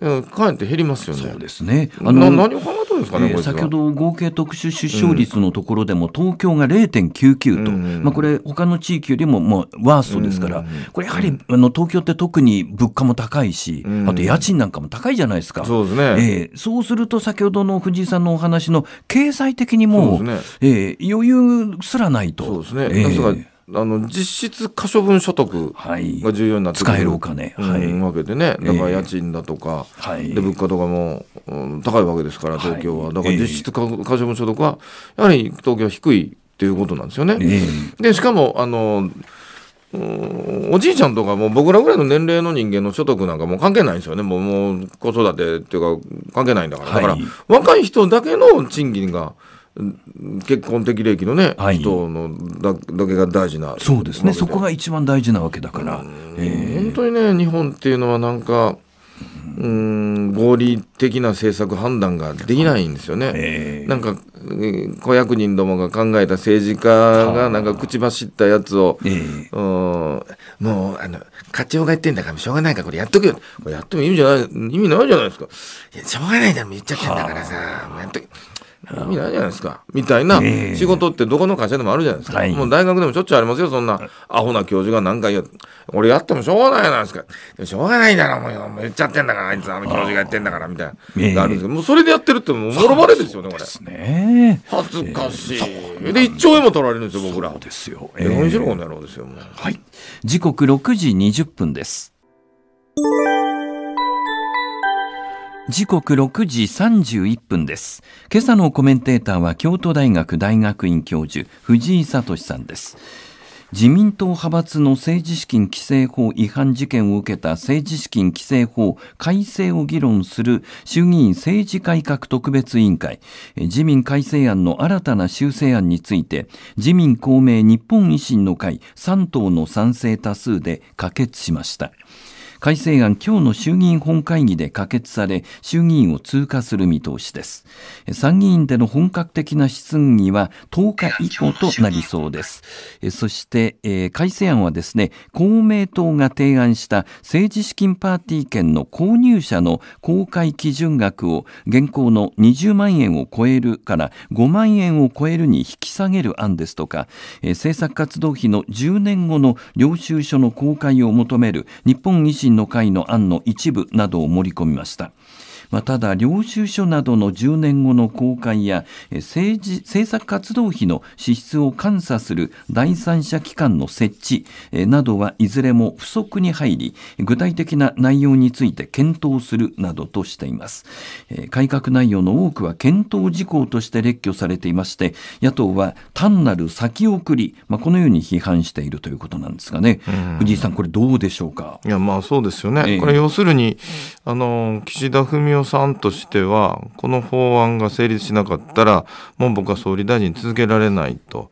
かえって減りますよね。そうですね。あの何を考えたんですかね、えー、先ほど合計特殊出生率のところでも、東京が0.99と、うん、まあこれ他の地域よりももうワーストですから、うん、これやはりあの東京って特に物価も高いし、うん、あと家賃なんかも高いじゃないですか。そうですね。えー、そうすると先ほどの藤井さんのお話の経済的にもう、ねえー、余裕すらないと。そうですね。えーあの実質可処分所得が重要になってくる、はい、使えるお金、はい、うん、わけでね、だから家賃だとか、えー、で物価とかも、うん、高いわけですから、東京は、だから実質可,、処分所得は、やはり東京は低いっていうことなんですよね。えー、でしかもあのおじいちゃんとかも僕らぐらいの年齢の人間の所得なんかもう関係ないんですよね。もうもう子育てっていうか関係ないんだから。だから若い人だけの賃金が結婚適齢期のね、はい、人のだだけが大事なそうですねそこが一番大事なわけだから、えー、本当にね日本っていうのはなんかうん合理的な政策判断ができないんですよね。えー、なんか子役人どもが考えた政治家がなんか口走ったやつを、えー、もうあの課長が言ってんだからしょうがないからこれやっとけよこれやっても意味じゃない意味ないじゃないですかいやしょうがないだろ言っちゃってんだからさやっとけ。意味ないじゃないですかみたいな仕事ってどこの会社でもあるじゃないですか、もう大学でもちょっちゅありますよそんなアホな教授が何か言う俺やってもしょうがないじゃないですかしょうがないだろもう言っちゃってんだからあいつあの教授がやってんだからみたいなあるんですけどもうそれでやってるってもうもろバレですよねこれね恥ずかしい、えで1兆円も取られるんですよ僕らそうですよえー、しろこの野郎ですよはい時刻6時20分です時刻6時31分です。今朝のコメンテーターは京都大学大学院教授、藤井聡さんです。自民党派閥の政治資金規正法違反事件を受けた政治資金規正法改正を議論する衆議院政治改革特別委員会自民改正案の新たな修正案について自民公明日本維新の会3党の賛成多数で可決しました。改正案今日の衆議院本会議で可決され衆議院を通過する見通しです参議院での本格的な質疑は10日以降となりそうですそして、えー、改正案はですね公明党が提案した政治資金パーティー券の購入者の公開基準額を現行の20万円を超えるから5万円を超えるに引き下げる案ですとか、えー、政策活動費の10年後の領収書の公開を求める日本維新の会の案の一部などを盛り込みましたまあ、ただ領収書などの10年後の公開や政治政策活動費の支出を監査する第三者機関の設置などはいずれも不足に入り具体的な内容について検討するなどとしています改革内容の多くは検討事項として列挙されていまして野党は単なる先送り、まあ、このように批判しているということなんですがね藤井さんこれどうでしょうかいやまあそうですよね、えー、これ要するにあの岸田文雄さんとしては、この法案が成立しなかったら、もう僕は総理大臣続けられないと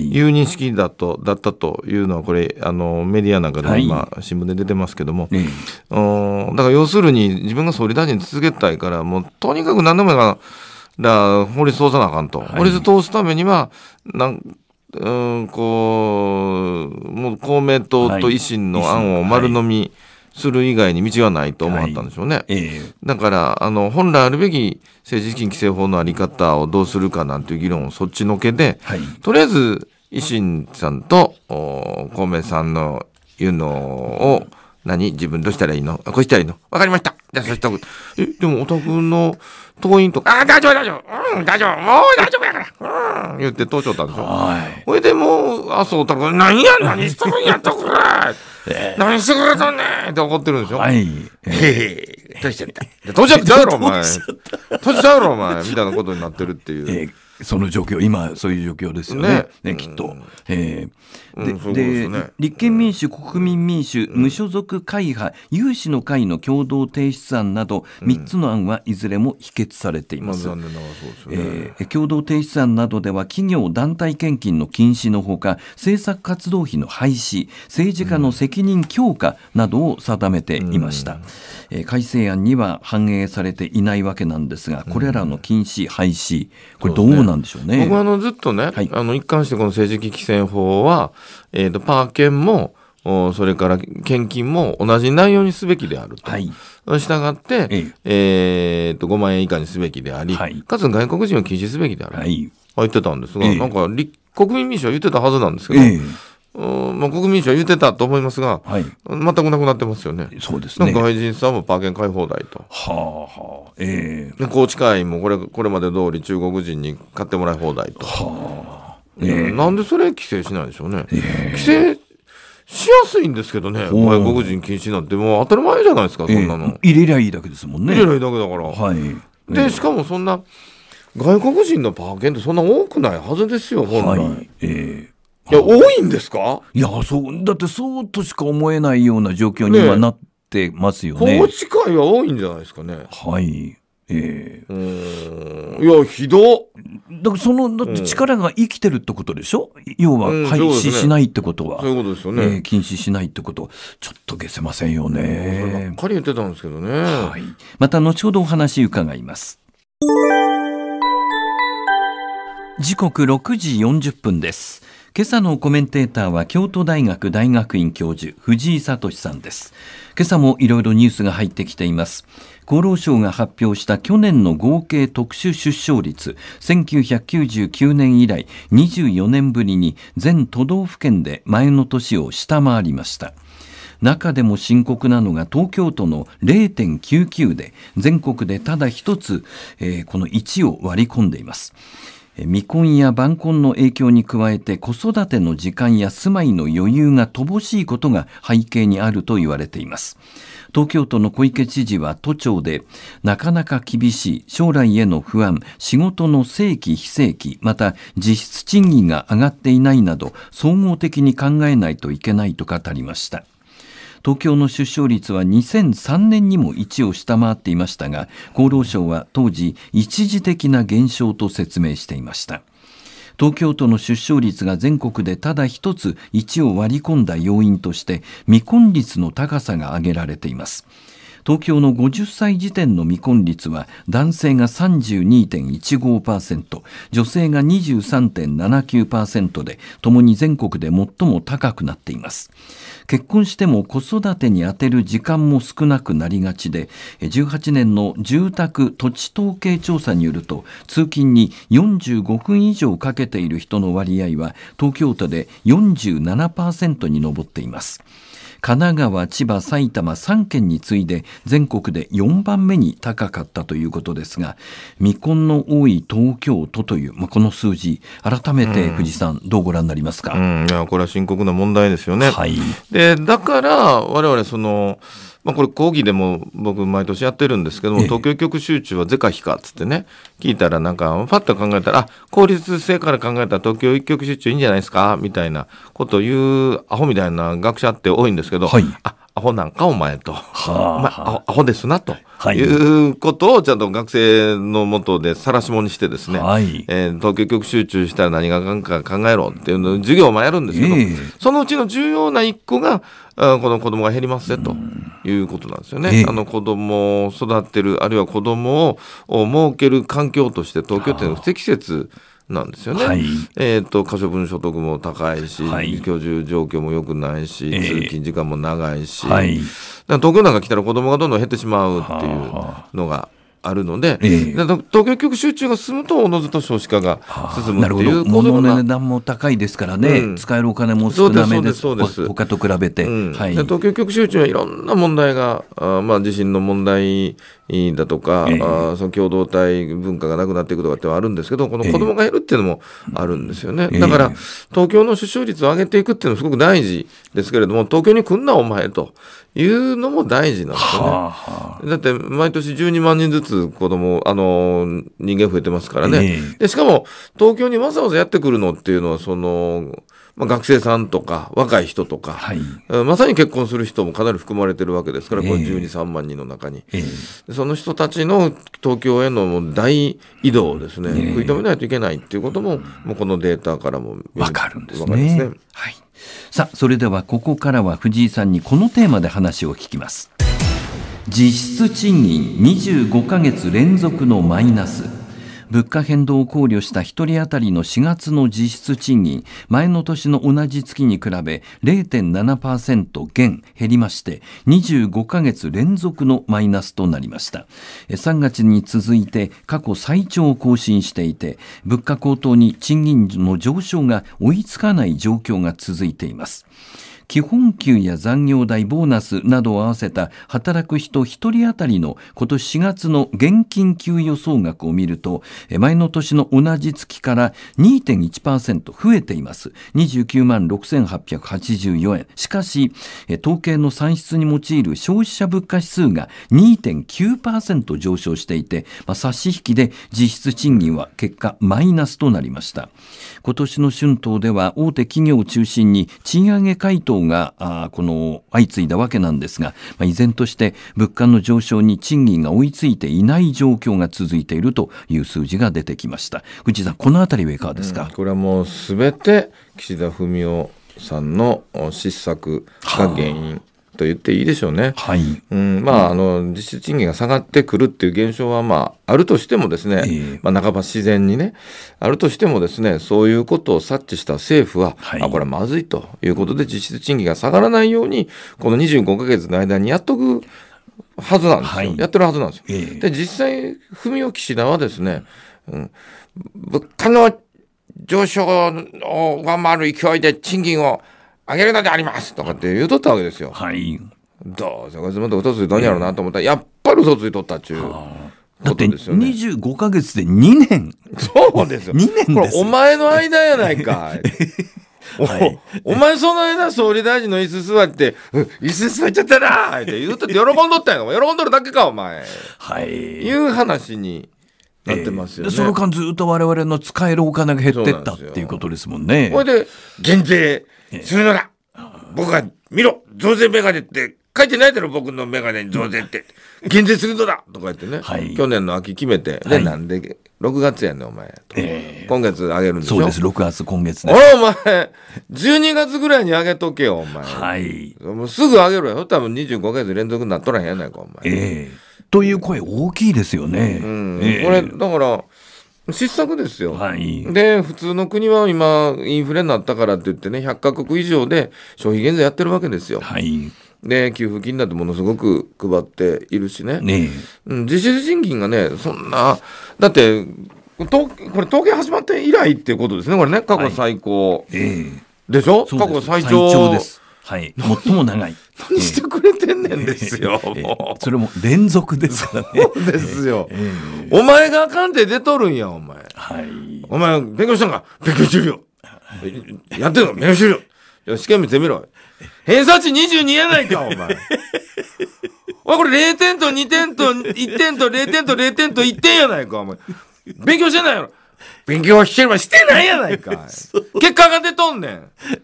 いう認識だと、だったというのは、これ、あの、メディアなんかでも今、新聞で出てますけども、ええ、だから要するに、自分が総理大臣続けたいから、もうとにかく何でもやら法律通さなあかんと。法律通すためには、なんうん、こう、もう公明党と維新の案を丸飲み、はいする以外に道がないと思わったんでしょうね。はいえだから、あの、本来あるべき政治資金規正法のあり方をどうするかなんていう議論をそっちのけで、はい、とりあえず、維新さんと公明さんの言うのを、何自分どうしたらいいのこうしたらいいのわかりました。じゃあ、そしたら、え、でもお宅の党員とか、あ、大丈夫、大丈夫、うん、大丈夫、もう大丈夫やから、うん、言って通っちゃったんでしょ。はい。ほいでもう、麻生太郎、何や、何しとるんや、とくら、えー、何してくれたんねんって怒ってるんでしょ。はい。えへどうしちゃった。通しちゃったやろ、お前。通しちゃうやろ、お前。みたいなことになってるっていう。えーその状況、今、そういう状況ですよね、ね、ねきっと。えー、で、ね、立憲民主、国民民主、無所属会派、有志の会の共同提出案など、3つの案はいずれも否決されています。え共同提出案などでは、企業団体献金の禁止のほか、政策活動費の廃止、政治家の責任強化などを定めていました。うんえ改正案には反映されていないわけなんですが、これらの禁止、廃止、これ、どうなんでしょうね、ね、僕はあのずっとね、はい、あの一貫してこの政治規制法は、えーと、パーケンも、それから献金も同じ内容にすべきであると。はい、したがって、えええー、と5万円以下にすべきであり、はい、かつ外国人を禁止すべきである、はい、言ってたんですが、ええ、なんか国民民主は言ってたはずなんですけど、ええまあ、国民省言ってたと思いますが、はい、全くなくなってますよね。そうですね。外人さんもパーケン買い放題と。はあはあ。ええー。高知会もこれこれまで通り中国人に買ってもらい放題と。はあ。えー、なんでそれ規制しないでしょうね。えー、規制しやすいんですけどね、外国人禁止なんてもう当たり前じゃないですか、そんなの、えー。入れりゃいいだけですもんね。入れりゃいいだけだから。はい。えー、で、しかもそんな、外国人のパーケンってそんな多くないはずですよ、本来。はい、えーいや、多いんですかいや、そう、だってそうとしか思えないような状況に今なってますよね。法治会は多いんじゃないですかね。はい。ええー、いや、ひどだからその、だって力が生きてるってことでしょ、うん、要は廃止しないってことは。うん、そういうことですよね、えー、禁止しないってこと。ちょっと消せませんよね。そればっかり言ってたんですけどね。はい。また後ほどお話伺います。時刻6時40分です。今朝のコメンテーターは京都大学大学院教授藤井聡さんです今朝もいろいろニュースが入ってきています厚労省が発表した去年の合計特殊出生率1999年以来24年ぶりに全都道府県で前の年を下回りました中でも深刻なのが東京都の0.99で全国でただ一つ、えー、この1を割り込んでいます未婚や晩婚の影響に加えて子育ての時間や住まいの余裕が乏しいことが背景にあると言われています東京都の小池知事は都庁でなかなか厳しい将来への不安仕事の正規非正規また実質賃金が上がっていないなど総合的に考えないといけないと語りました東京の出生率は2003年にも1を下回っていましたが厚労省は当時一時的な減少と説明していました東京都の出生率が全国でただ一つ1を割り込んだ要因として未婚率の高さが挙げられています東京の50歳時点の未婚率は男性が32.15%女性が23.79%でともに全国で最も高くなっています結婚しても子育てに充てる時間も少なくなりがちで18年の住宅土地統計調査によると通勤に45分以上かけている人の割合は東京都で47%に上っています。神奈川、千葉、埼玉3県に次いで全国で4番目に高かったということですが、未婚の多い東京都という、まあ、この数字、改めて藤さん、どうご覧になりますか。うん、いやこれは深刻な問題ですよね。はい、でだから我々そのまあ、これ講義でも僕毎年やってるんですけども、東京局集中は是か非かっつってね、聞いたらなんか、ァッと考えたら、あ、効率性から考えたら東京一極集中いいんじゃないですかみたいなことを言うアホみたいな学者って多いんですけど、はい、あ、ホなんかお前と、はあまあ、アホですなと、はい、いうことをちゃんと学生のもとで晒し者にしてですね、はいえー、東京局集中したら何がかんか考えろっていうの授業もやるんですけど、えー、そのうちの重要な一個があこの子供が減りますねということなんですよね。あの子供を育てるあるいは子供を設ける環境として東京っていうのは不適切。はあなんですよね。はい、えっ、ー、と、可処分所得も高いし、はい、居住状況も良くないし、えー、通勤時間も長いし、はい、東京なんか来たら子供がどんどん減ってしまうっていうのが。あるので、えー、東京局集中が進むとおのずと少子化が進むということの値段も高いですからね、うん、使えるお金も少なめですそうです他と比べて、うんはい、東京局集中はいろんな問題があ、まあ、地震の問題だとか、えー、あその共同体文化がなくなっていくとかってはあるんですけどこの子どもが減るっていうのもあるんですよね、えー、だから東京の出生率を上げていくっていうのはすごく大事ですけれども東京に来んなお前というのも大事なんですよね。はあはあ、だって毎年12万人ずつ子供、あの、人間増えてますからね。えー、でしかも東京にわざわざやってくるのっていうのは、その、まあ、学生さんとか若い人とか、はい、まさに結婚する人もかなり含まれてるわけですから、えー、これ12、3万人の中に、えー、その人たちの東京への大移動をですね、えー、食い止めないといけないっていうことも、もうこのデータからも分かるんですね。わかるんですね。はいさあそれではここからは藤井さんにこのテーマで話を聞きます実質賃金25ヶ月連続のマイナス物価変動を考慮した1人当たりの4月の実質賃金、前の年の同じ月に比べ0.7%減減りまして、25ヶ月連続のマイナスとなりました。3月に続いて過去最長を更新していて、物価高騰に賃金の上昇が追いつかない状況が続いています。基本給や残業代、ボーナスなどを合わせた働く人1人当たりの今年4月の現金給与総額を見ると、前の年の同じ月から2.1%増えています。29万6884円。しかし、統計の算出に用いる消費者物価指数が2.9%上昇していて、まあ、差し引きで実質賃金は結果マイナスとなりました。今年の春闘では大手企業を中心に賃上げ回答があこの相次いだわけなんですが、まあ、依然として物価の上昇に賃金が追いついていない状況が続いているという数字が出てきました。藤井さん、このあたりはいかがですか、うん、これはもう全て岸田文雄さんの失策が原因と言っていいでしょうね。はい。うん、まあ、あの、実質賃金が下がってくるっていう現象は、まあ、あるとしてもですね、えー、まあ、半ば自然にね、あるとしてもですね、そういうことを察知した政府は、はい、あ、これはまずいということで、実質賃金が下がらないように、この25ヶ月の間にやっとくはずなんですよ。はい、やってるはずなんですよ。えー、で、実際、文雄岸田はですね、うん、物価の上昇を上回る勢いで賃金をあげるのでありますとかって言うとったわけですよ。はい。どうせこいつもと嘘ついとんやろうなと思ったら、やっぱり嘘ついとったっちゅう。だって25か月で2年そうですよ2年ですお前の間やないかい はい、お前その間総理大臣の椅子座って「椅子座っちゃったな!」って言うと喜んどったんやろ喜んどるだけかお前はいいう話になってますよね、えー、その間ずっと我々の使えるお金が減ってったっていうことですもんねこれで減税するのだ僕が見ろ増税メガネって書いてないだろ僕のメガネに増税って。減税するのだとか言ってね、はい、去年の秋決めて、ね、はい、なんで、6月やねん、お前。えー、今月上げるんでしょそうです、6月、今月ね。お前、12月ぐらいに上げとけよ、お前。はい。もうすぐ上げろよ。多分25ヶ月連続になっとらへんやないか、お前。ええー、という声大きいですよね。うん。えー、これ、だから、失策ですよ、はい、で普通の国は今インフレになったからって言ってね100カ国以上で消費減税やってるわけですよ。はいで給付金だってものすごく配っているしね、ねうん、実質賃金がね、そんな、だって、これ、統計始まって以来っていうことですね、これね、過去最高、はいえー、でしょ、過去最長最長ですはい、最も長い。何してくれてんねんですよ。それも連続ですからね。そうですよ。お前があかんって出とるんや、お前。はい。お前、勉強したんか勉強終了。やってんの勉強終了。よ、試験見てみろ。偏差値22やないか、お前。おこれ0点と2点と1点と0点と0点と1点やないか、お前。勉強してないやろ。勉強してればしてないやないかい 結果が出とんねん、え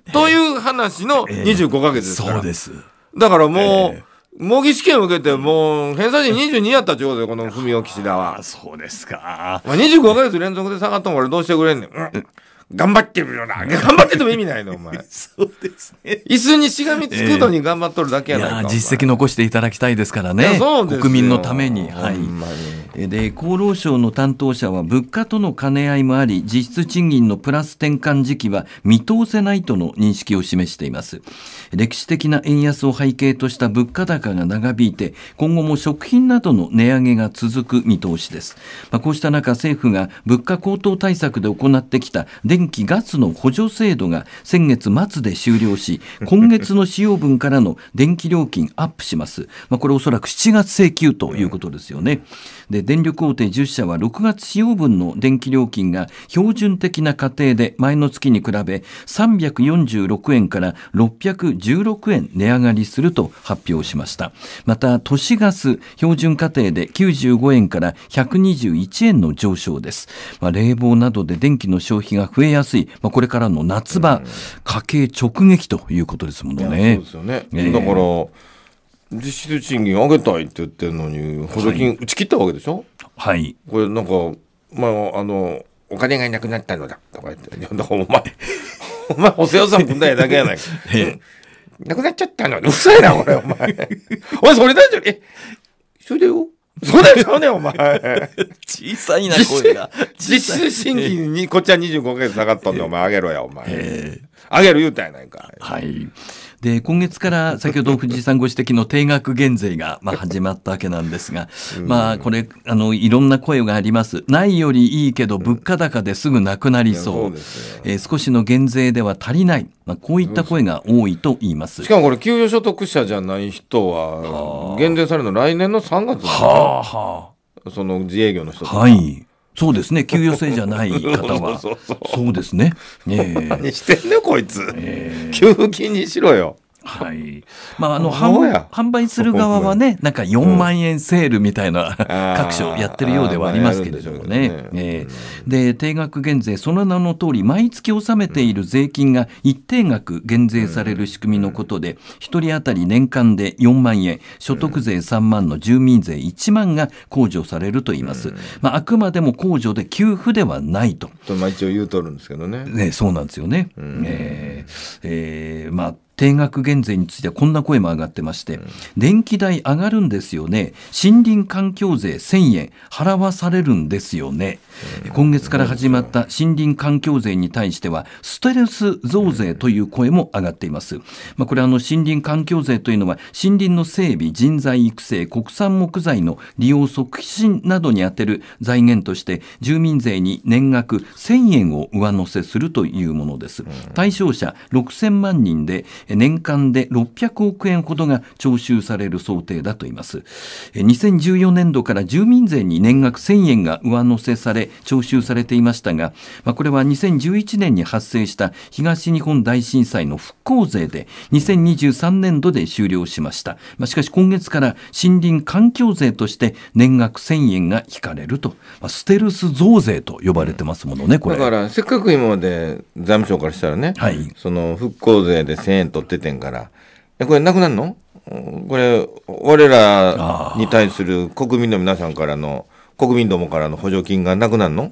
ー、という話の25か月ですから、えー、そうですだからもう、模擬試験受けてもう偏差値22やったちょうこでこの文雄岸田は そうですか、まあ、25か月連続で下がったん俺どうしてくれんねん、うん頑張ってるよな。頑張ってても意味ないの、お前。そうですね。椅子にしがみつくのに頑張っとるだけやないか。えー、いや実績残していただきたいですからね。そうです国民のために。はい。で厚労省の担当者は物価との兼ね合いもあり実質賃金のプラス転換時期は見通せないとの認識を示しています歴史的な円安を背景とした物価高が長引いて今後も食品などの値上げが続く見通しです、まあ、こうした中政府が物価高騰対策で行ってきた電気ガスの補助制度が先月末で終了し今月の使用分からの電気料金アップします、まあ、これおそらく7月請求ということですよねで電力大手10社は6月使用分の電気料金が標準的な家庭で前の月に比べ346円から616円値上がりすると発表しました。また、都市ガス標準家庭で95円から121円の上昇です。まあ、冷房などで電気の消費が増えやすい、まあ、これからの夏場、家計直撃ということですもんね。そうですよね。えー、だから実質賃金上げたいって言ってるのに補助金打ち切ったわけでしょはいこれなんかまああのお金がなくなったのだとか言ってだからお前 お前補正予算組んだやだけやないか、なくなっちゃったのうるさいなこれお前 お前それだじゃえそれだよそうだよお前。小さいな、声が。実質賃金に、こっちは25ヶ月下がったんで、お前、あげろや、お前。あげる言うたやないか。はい。で今月から先ほど藤井さんご指摘の定額減税がまあ始まったわけなんですが、まあこれあのいろんな声がありますないよりいいけど物価高ですぐなくなりそううえー、少しの減税では足りない、まあ、こういった声が多いと言いますしかもこれ給与所得者じゃない人は減税されるの来年の3月はあはあその自営業の人とか、はい、そうですね給与制じゃない方は そうですね、えー、何してんねこいつ、えー、給付金にしろよはい。まあ、あの、販売する側はね、なんか4万円セールみたいな、各所やってるようではありますけれどもね。で、定額減税、その名の通り、毎月納めている税金が一定額減税される仕組みのことで、1人当たり年間で4万円、所得税3万の住民税1万が控除されると言います。まあ、あくまでも控除で給付ではないと。と、まあ一応言うとるんですけどね。ね、そうなんですよね。えー、えー、まあ、定額減税についてはこんな声も上がってまして、うん、電気代上がるんですよね森林環境税1000円払わされるんですよね今月から始まった森林環境税に対してはステルス増税という声も上がっています、まあ、これあの森林環境税というのは森林の整備人材育成国産木材の利用促進などに充てる財源として住民税に年額1000円を上乗せするというものです対象者6000万人で年間で600億円ほどが徴収される想定だといいます2014年度から住民税に年額1000円が上乗せされ徴収されていましたが、まあ、これは2011年に発生した東日本大震災の復興税で2023年度で終了しました、まあ、しかし今月から森林環境税として年額1000円が引かれると、まあ、ステルス増税と呼ばれてますものねこれだからせっかく今まで財務省からしたらね、はい、その復興税で1000円取っててんからこれなくなるのこれ、我らに対する国民の皆さんからの国民どもからの補助金がなくなるの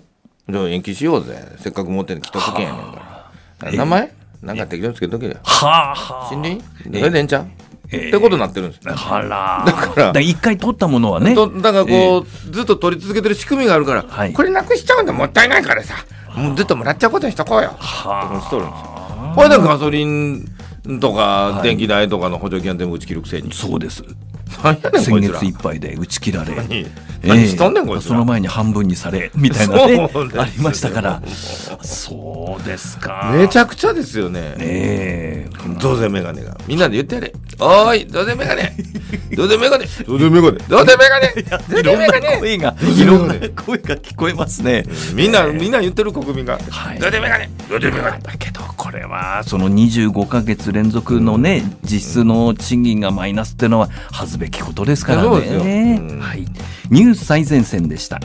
じゃあ延期しようぜ。せっかく持ってんの既得権やねんから。名前なんか適当につけとけよ。はあはあ。森林れでえんちゃうってことになってるんです。あら。だから。一回取ったものはね。だからこう、ずっと取り続けてる仕組みがあるから、これなくしちゃうんだもったいないからさ、もうずっともらっちゃうことにしとこうよ。はあ。とるんですよ。これでガソリンとか電気代とかの補助金は全部打ち切るくせに。そうです。先月いっぱいで打ち切られ、えー、その前に半分にされみたいなねありましたからそうですかめちゃくちゃですよねどう税メガネがみんなで言ってやれおいどうメガネどうメガネどうメガネどうメガネい税メガ声がいろんな声が聞こえますねみんなみんな言ってる国民がどうメガネ増税メガネだけどこれはその25か月連続のね実質の賃金がマイナスっていうのははずすべきことですからね。はい、ニュース最前線でした。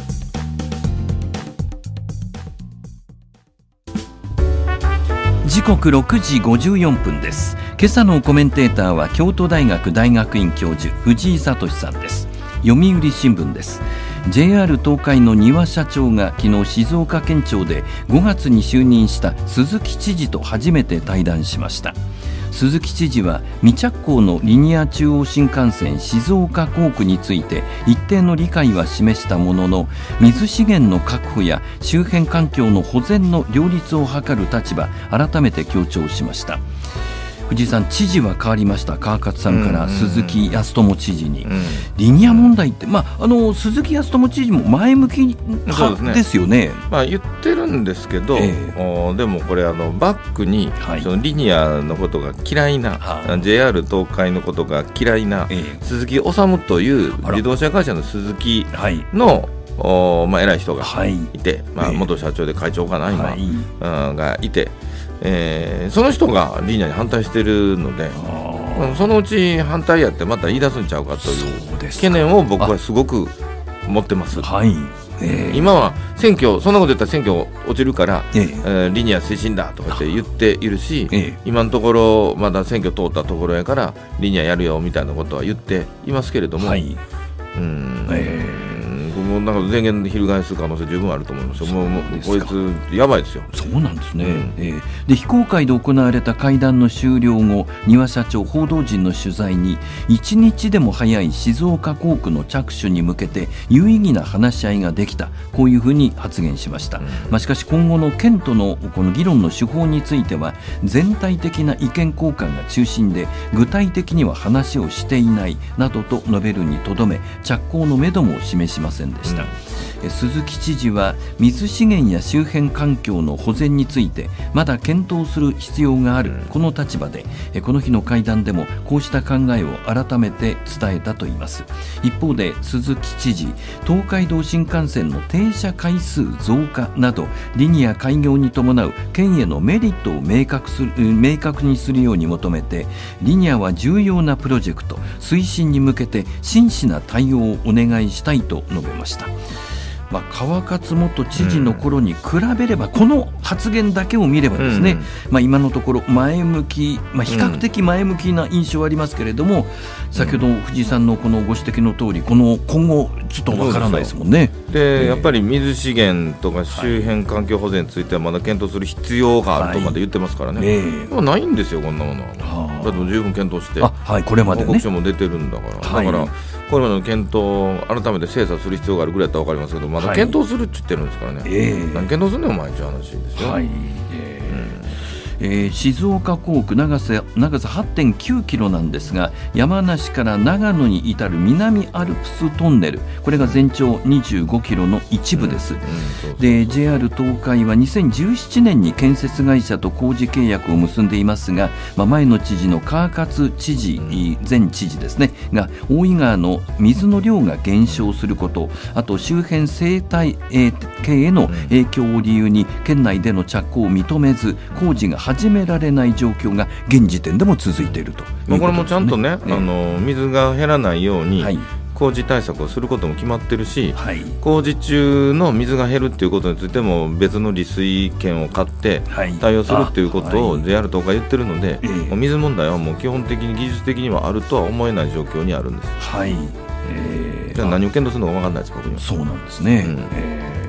時刻六時五十四分です今朝のコメンテーターは京都大学大学院教授藤井聡さんです読売新聞です JR 東海の丹羽社長が昨日静岡県庁で5月に就任した鈴木知事と初めて対談しました鈴木知事は未着工のリニア中央新幹線静岡工区について一定の理解は示したものの水資源の確保や周辺環境の保全の両立を図る立場改めて強調しました。藤井さん知事は変わりました川勝さんから鈴木康友知事に、うんうん、リニア問題って、まあ、あの鈴木康友知事も前向きですよね、まあ、言ってるんですけど、えー、でもこれあのバックに、そのリニアのことが嫌いな、はい、JR 東海のことが嫌いな、えー、鈴木修という自動車会社の鈴木の、おまあ、偉い人がいて、はい、まあ、元社長で会長かな、今、はい、うん、がいて、えー、その人がリーナに反対してるのでそのうち反対やってまた言い出すんちゃうかという懸念を僕はすごく持ってます。はい今は選挙そんなこと言ったら選挙落ちるから、ええー、リニア推進だとかって言っているし、え今のところまだ選挙通ったところやからリニアやるよみたいなことは言っていますけれども、はい、うん、えもうなんか前言翻す可能性十分あると思いますよもうこいつやばいですよそうなんですね、うん、えー、で非公開で行われた会談の終了後丹羽社長報道陣の取材に一日でも早い静岡工区の着手に向けて有意義な話し合いができたこういうふうに発言しました、うん、まあ、しかし今後の県とのこの議論の手法については全体的な意見交換が中心で具体的には話をしていないなどと述べるにとどめ着工のめども示しませんでした。鈴木知事は水資源や周辺環境の保全についてまだ検討する必要があるこの立場でこの日の会談でもこうした考えを改めて伝えたといいます一方で鈴木知事東海道新幹線の停車回数増加などリニア開業に伴う県へのメリットを明確する明確にするように求めてリニアは重要なプロジェクト推進に向けて真摯な対応をお願いしたいと述べました。まあ、川勝元知事の頃に比べれば、この発言だけを見ればですね、まあ、今のところ前向き、まあ、比較的前向きな印象はありますけれども、先ほど藤井さんのこのご指摘の通りこの今後ちょっとわからないですもんね。で、やっぱり水資源とか周辺環境保全についてはまだ検討する必要があるとまで言ってますからね、はいえー、ないんですよ、こんなものは。だって十分検討して、はい、これまで、ね、報告書も出てるんだから。だから、これまでの検討、改めて精査する必要があるぐらいだったら分かりますけど、まだ検討するって言ってるんですからね、はい、何検討すんねん、お前話ですよ。はいえー、静岡工区長さ長さ8.9キロなんですが山梨から長野に至る南アルプストンネルこれが全長25キロの一部です、で JR 東海は2017年に建設会社と工事契約を結んでいますが、まあ、前の知事の川勝知事、うん、前知事ですねが大井川の水の量が減少することあと周辺生態系への影響を理由に県内での着工を認めず工事が始始められない状況が現時点でも続いていると、ね、これもちゃんとね、あの水が減らないように、工事対策をすることも決まってるし、はい、工事中の水が減るっていうことについても別の利水権を買って対応するっていうことを JR とか言ってるので、はい、水問題はもう基本的に技術的にはあるとは思えない状況にあるんです。はいえー、じゃあ何を検討するのか分かんないです僕にそうなんですね、うん、えー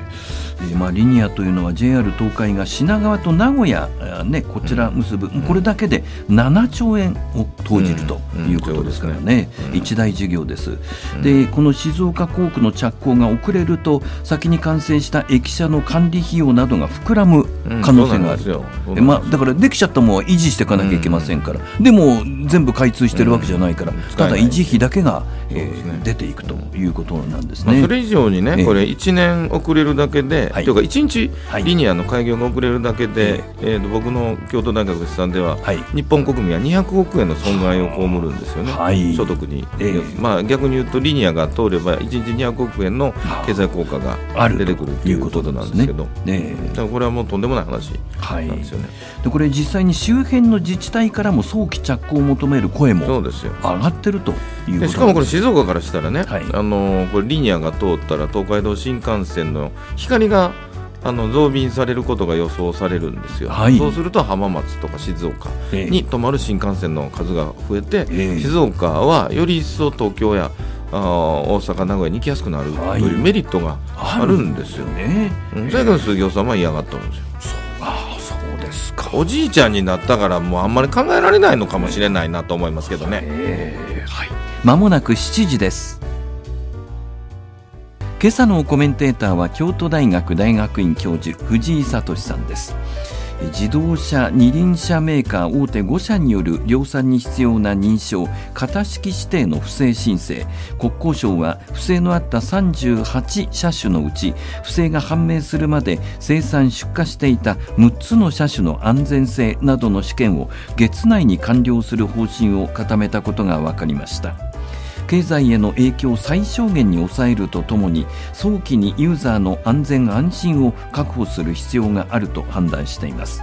まあ、リニアというのは JR 東海が品川と名古屋、ね、こちら結ぶ、うん、これだけで7兆円を投じるということですからね、うんうん、一大事業です、でこの静岡工区の着工が遅れると先に完成した駅舎の管理費用などが膨らむ可能性がある、うん、まあ、だからできちゃったものは維持していかなきゃいけませんから、でも全部開通してるわけじゃないから、ただ維持費だけが、えー、ね、出ていくということなんですね、まあ、それ以上にね、これ1年遅れるだけではい、というか1日リニアの開業が遅れるだけで、はい、えーと僕の京都大学さんでは、はい、日本国民は200億円の損害を被るんですよね、はい、所得に、えー、まあ、逆に言うとリニアが通れば1日200億円の経済効果が出てくるということなんですけど、ねえー、これはもうとんでもない話なんですよね、でこれ実際に周辺の自治体からも早期着工を求める声も上がってるというしかもこれ静岡からしたらね、はい、あのこれリニアが通ったら東海道新幹線の光があの増便されることが予想されるんですよ、はい、そうすると浜松とか静岡に泊まる新幹線の数が増えて、えー、静岡はより一層東京やあ大阪、名古屋に行きやすくなるというメリットがあるんですよ、はい、ね。それからさんは嫌がったんですよ。ああそうですかおじいちゃんになったからもうあんまり考えられないのかもしれないなと思いますけどね。えー、はい、もなく7時です。今朝のコメンテーターは京都大学大学院教授藤井聡さんです自動車二輪車メーカー大手5社による量産に必要な認証型式指定の不正申請国交省は不正のあった38車種のうち不正が判明するまで生産出荷していた6つの車種の安全性などの試験を月内に完了する方針を固めたことが分かりました。経済への影響を最小限に抑えるとともに早期にユーザーの安全安心を確保する必要があると判断しています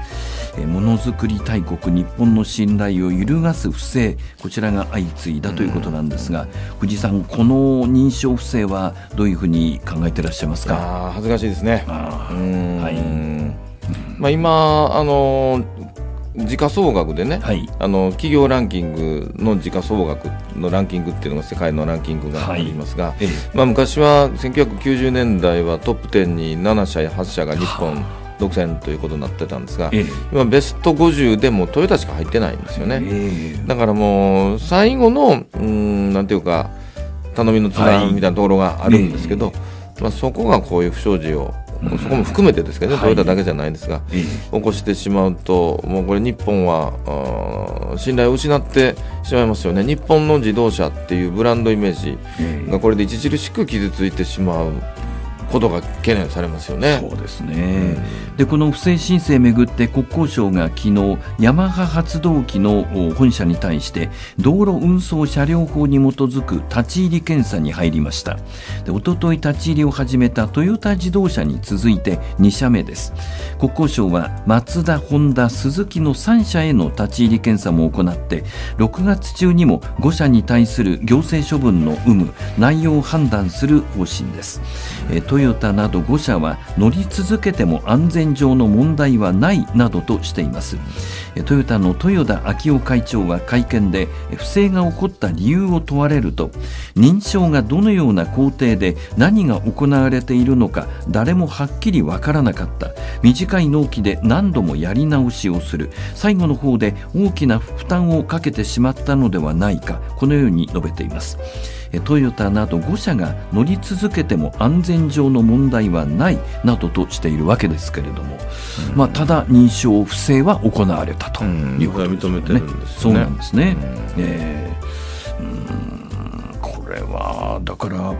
ものづくり大国日本の信頼を揺るがす不正こちらが相次いだということなんですが、藤井さんこの認証不正はどういうふうに考えていらっしゃいますか恥ずかしいですねあ、はいまあ今あのー時価総額でね、はい、あの企業ランキングの時価総額のランキングっていうのが世界のランキングがありますが、はい、まあ、昔は1990年代はトップ10に7社や8社が日本独占ということになってたんですが、今ベスト50でもトヨタしか入ってないんですよね、だからもう最後のうんなんていうか頼みの綱みたいなところがあるんですけど、まあ、そこがこういう不祥事をそこも含めてですけどね、トヨタだけじゃないですが、起こしてしまうと、もうこれ、日本は信頼を失ってしまいますよね、日本の自動車っていうブランドイメージがこれで著しく傷ついてしまう。ことが懸念されますよね。そうですね、うん、でこの不正申請めぐって国交省が昨日ヤマハ発動機の本社に対して道路運送車両法に基づく立ち入り検査に入りましたで一昨日立ち入りを始めたトヨタ自動車に続いて2社目です国交省はマツダ、ホンダ、スズキの3社への立ち入り検査も行って6月中にも5社に対する行政処分の有無内容を判断する方針です、えーヨタなど5社は乗り続けても安全上の問題はないなどとしていますトヨタの豊田昭夫会長は会見で不正が起こった理由を問われると認証がどのような工程で何が行われているのか誰もはっきりわからなかった短い納期で何度もやり直しをする最後の方で大きな負担をかけてしまったのではないかこのように述べていますトヨタなど5社が乗り続けても安全上の問題はないなどとしているわけですけれども、まあ、ただ認証不正は行われたということですね、うん、認めてるんですねそうなんですね、うえー、うんこれはだから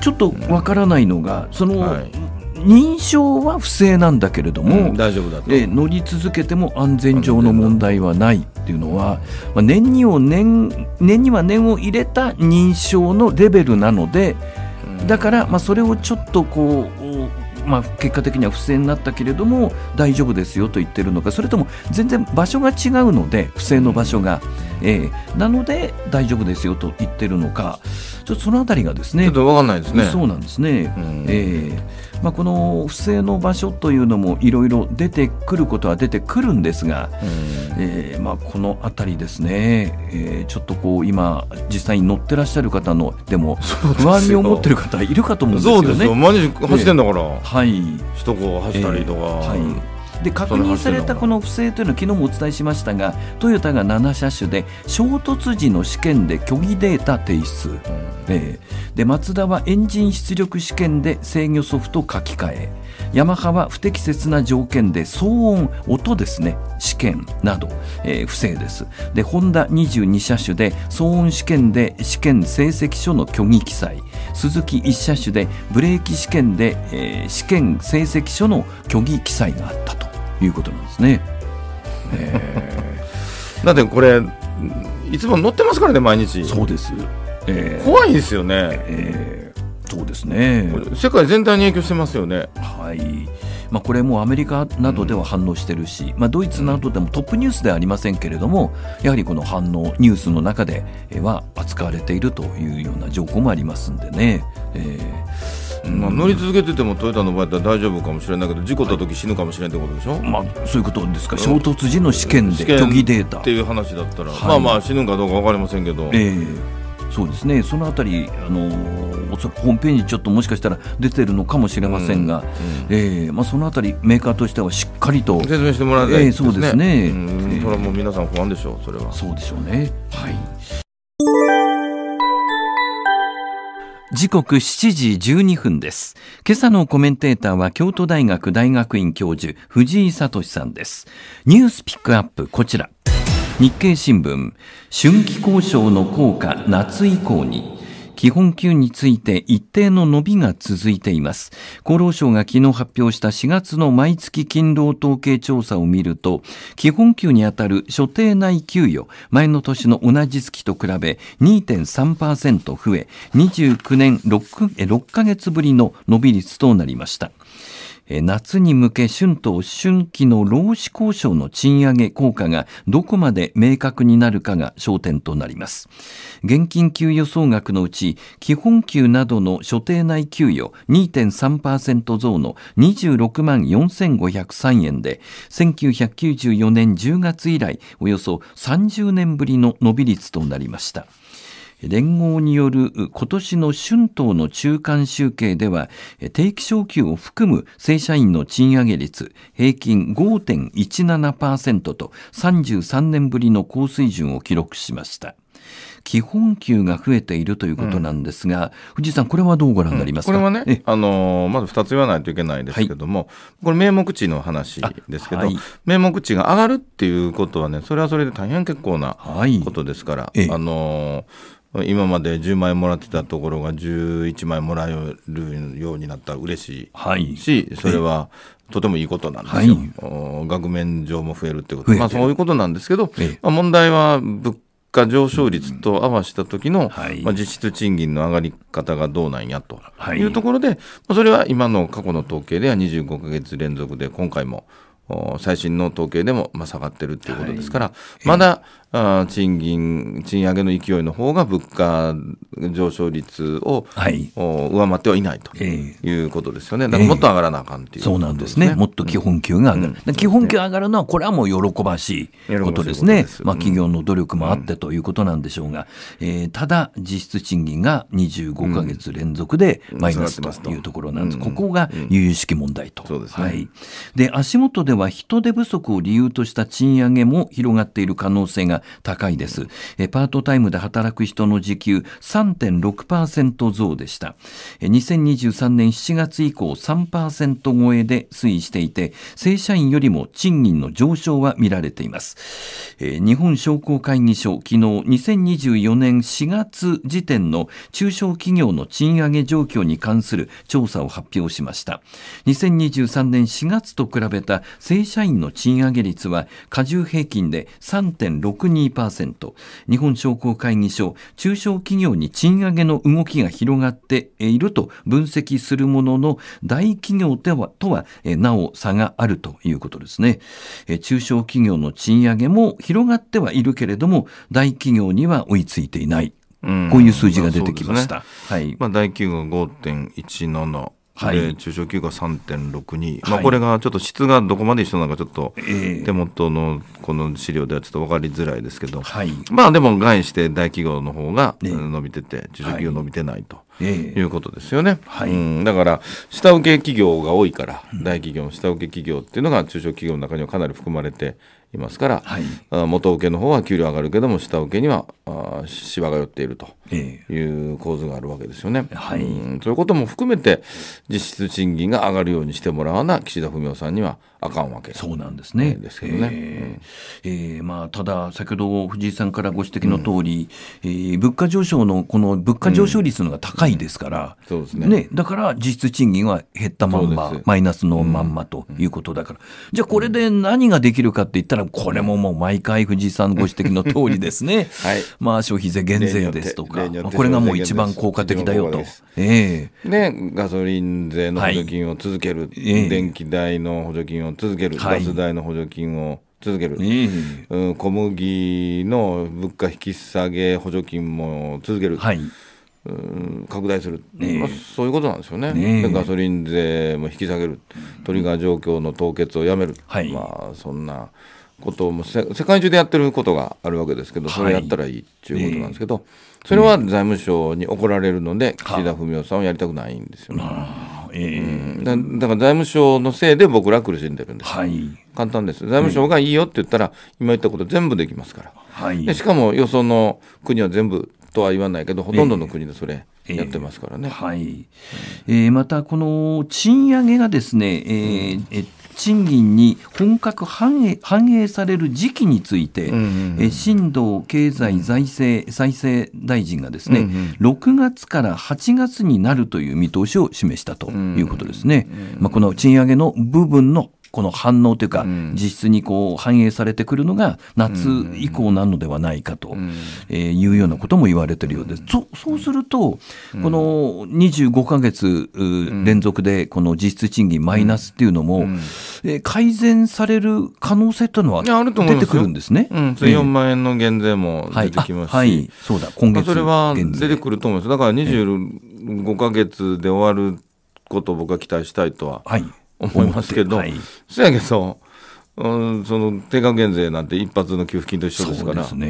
ちょっとわからないのが、その、はい認証は不正なんだけれども、うん、大丈夫だえ乗り続けても安全上の問題はないっていうのは、まあ、念にを念念には念を入れた認証のレベルなのでだから、まあ、それをちょっとこうまあ、結果的には不正になったけれども大丈夫ですよと言ってるのかそれとも全然場所が違うので不正の場所が、えー、なので大丈夫ですよと言ってるのかちょっとその辺りがですねちょっと分かんないですねそうなんですね。えーまあ、この不正の場所というのもいろいろ出てくることは出てくるんですが、えー、まあ、この辺りですね、えー、ちょっとこう今実際に乗ってらっしゃる方のでも不安に思っている方いるかと思うんですよね。そうですよ毎日走ってんだから、えー、はい、首都高走ったりとか、えー、はいで確認されたこの不正というのは昨日もお伝えしましたがトヨタが7車種で衝突時の試験で虚偽データ提出、うん、えー、でマツダはエンジン出力試験で制御ソフト書き換えヤマハは不適切な条件で騒音、音ですね、試験など、えー、不正です。で、ホンダ22車種で騒音試験で試験成績書の虚偽記載、鈴木1車種でブレーキ試験で、えー、試験成績書の虚偽記載があったと。いうことなんですね。えだってこれいつも乗ってますからね毎日そうです、えー、怖いですよね、えー、そうですね世界全体に影響してますよねはいまあ、これもアメリカなどでは反応してるし、まあ、ドイツなどでもトップニュースではありませんけれどもやはりこの反応ニュースの中では扱われているというような情報もありますんでね、えー、まあ、乗り続けててもトヨタの場合だったら大丈夫かもしれないけど事故った時死ぬかもしれんってことでしょ、はい、まあ、そういうことですか、衝突時の試験で虚偽データっていう話だったら、はい、まあまあ死ぬかどうか分かりませんけど。えーそうですねそのあたり、あのおそらくホームページちょっともしかしたら出てるのかもしれませんが、うんうん、えー、まあ、そのあたりメーカーとしてはしっかりと説明してもらいたいですね、えー、そうですね、うん、それはもう皆さん不安でしょうそれはそうでしょうねはい時刻7時12分です。今朝のコメンテーターは京都大学大学院教授藤井聡さんです。ニュースピックアップこちら。日経新聞、春季交渉の効果夏以降に。基本給について一定の伸びが続いています。厚労省が昨日発表した4月の毎月勤労統計調査を見ると、基本給にあたる所定内給与、前の年の同じ月と比べ2.3%増え、29年 6, 6ヶ月ぶりの伸び率となりました。夏に向け春闘春季の労使交渉の賃上げ効果がどこまで明確になるかが焦点となります現金給与総額のうち基本給などの所定内給与2.3%増の26万4503円で1994年10月以来およそ30年ぶりの伸び率となりました連合による今年の春闘の中間集計では、定期昇給を含む正社員の賃上げ率、平均5.17%と33年ぶりの高水準を記録しました。基本給が増えているということなんですが、うん、藤井さん、これはどうご覧になりますか、うん、これはね、あのー、まず2つ言わないといけないですけども、はい、これ、名目値の話ですけど、はい、名目値が上がるっていうことはね、それはそれで大変結構なことですから、はい、あのー今まで10万円もらってたところが11万円もらえるようになったら嬉しい、はい、し、それはとてもいいことなんですよ、はい、額面上も増えるってこと、まあ、そういうことなんですけど、まあ、問題は物価上昇率と合わせた時の、まあ、実質賃金の上がり方がどうなんやというところで、はい、それは今の過去の統計では25か月連続で今回も最新の統計でも下がってるということですから、まだあ賃金、賃上げの勢いの方が物価上昇率を、はい、上回ってはいないということですよね、だからもっと上がらなあかんっていう、ねえー、そうなんですね、もっと基本給が上がる、うん、基本給上がるのは、これはもう喜ばしいことですね、すまあ、企業の努力もあってということなんでしょうが、うん、えー、ただ、実質賃金が25か月連続でマイナスというところなんです、うん、ここが由々しき問題と、うんね、はい、で足元では人手不足を理由とした賃上げも広がっている可能性が高いです。パートタイムで働く人の時給3.6%増でした。2023年7月以降3%超えで推移していて、正社員よりも賃金の上昇は見られています。日本商工会議所、昨日2024年4月時点の中小企業の賃上げ状況に関する調査を発表しました。2023年4月と比べた正社員の賃上げ率は加重平均で3.6 102%日本商工会議所中小企業に賃上げの動きが広がっていると分析するものの大企業ではとはなお差があるということですね中小企業の賃上げも広がってはいるけれども大企業には追いついていないこういう数字が出てきました。ね、はい。まあ大企業が5.17、はい、中小企業が3.62、はい、まあ、これがちょっと質がどこまで一緒なのか、ちょっと手元のこの資料ではちょっと分かりづらいですけど、はい、まあでも、概して大企業の方が伸びてて、中小企業伸びてないと。いうことですよね、はい、うん、だから下請け企業が多いから大企業の下請け企業っていうのが中小企業の中にはかなり含まれていますから、はい、元請けの方は給料上がるけども下請けにはしわが寄っているという構図があるわけですよね。はい、うということも含めて実質賃金が上がるようにしてもらわな岸田文雄さんにはあかんわけそうなんですね。ですけどね。えー、えー、まあ、ただ先ほど藤井さんからご指摘の通り、うん、えー、物価上昇のこの物価上昇率のが高いですから、そうですね、ね、だから実質賃金は減ったまんまマイナスのまんまということだから、うん、じゃあこれで何ができるかって言ったらこれももう毎回藤井さんご指摘の通りですね、はい、まあ消費税減税ですとか。まあ、これがもう一番効果的だよと。えー、でガソリン税の補助金を続ける、はい、電気代の補助金を続ける、ガス代の補助金を続ける、うん、小麦の物価引き下げ補助金も続ける。はい拡大する、まあ、そういうことなんですよね、ガソリン税も引き下げる、トリガー状況の凍結をやめる、はい、まあ、そんなことも世界中でやってることがあるわけですけど、それやったらいいっていうことなんですけど。はいえーそれは財務省に怒られるので、岸田文雄さんはやりたくないんですよね。えー、だだから財務省のせいで僕ら苦しんでるんです、はい、簡単です、財務省がいいよって言ったら、今言ったこと全部できますから、はい、でしかもよその国は全部とは言わないけど、ほとんどの国でそれ。やってますからね、えー、はいえー、また、この賃上げがですね、えーえ賃金に本格反映反映される時期について、え新藤経済財政再生大臣がですね、う6月から8月になるという見通しを示したということですね。まあ、この賃上げの部分のこの反応というか、実質にこう反映されてくるのが夏以降なのではないかと、えいうようなことも言われてるようです。そそうすると、この25か月連続でこの実質賃金マイナスっていうのも、え改善される可能性というのは出てくるんですね。うん、4万円の減税も出てきますし、はいはい、そうだ今月それは出てくると思います。だから25か月で終わることを僕は期待したいとは思いますけど、はい、そやけど、うん、その定額減税なんて一発の給付金と一緒ですから、そ、の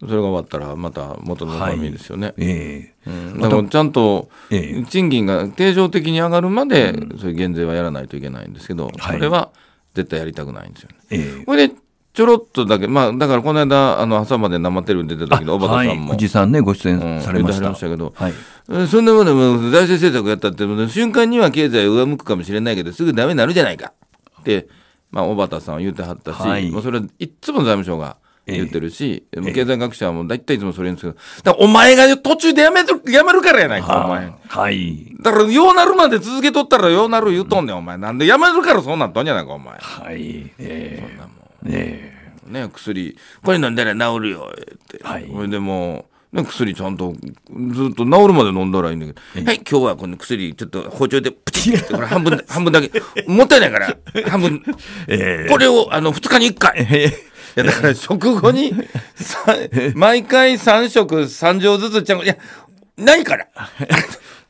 それが終わったら、また元の番組ですよね。はいえーうん、ちゃんと賃金が定常的に上がるまで、そういう減税はやらないといけないんですけど、それは絶対やりたくないんですよね。えー、これでちょろっとだけ、まあ、だからこの間、あの朝まで生テレビ出てたけど、小畑さんも。おじさんね、ご出演されました,、うん、したけど、はい、そんなものも財政政策やったって、瞬間には経済上向くかもしれないけど、すぐだめになるじゃないかって、まあ、小畑さんは言うてはったし、はい、もうそれいつも財務省が。言ってるし、えー、経済学者はもう大体いつもそれですけだお前が途中でやめる、やめるからやないか、お前。はい。だから、ようなるまで続けとったらようなる言うとんねん、お前。なんでやめるからそうなったんじゃないか、お前。はい。えー、そんなもん。ね薬これ飲んだら治るよってはいそれでもね、薬ちゃんとずっと治るまで飲んだらいいんだけど、はい、今日はこの薬ちょっと包丁でプチッてこれ半分、半分だけ、もったいないから、半分、えー、これをあの2日に1回。えいやだから食後に、毎回3食3錠ずつちゃんいや、ないから。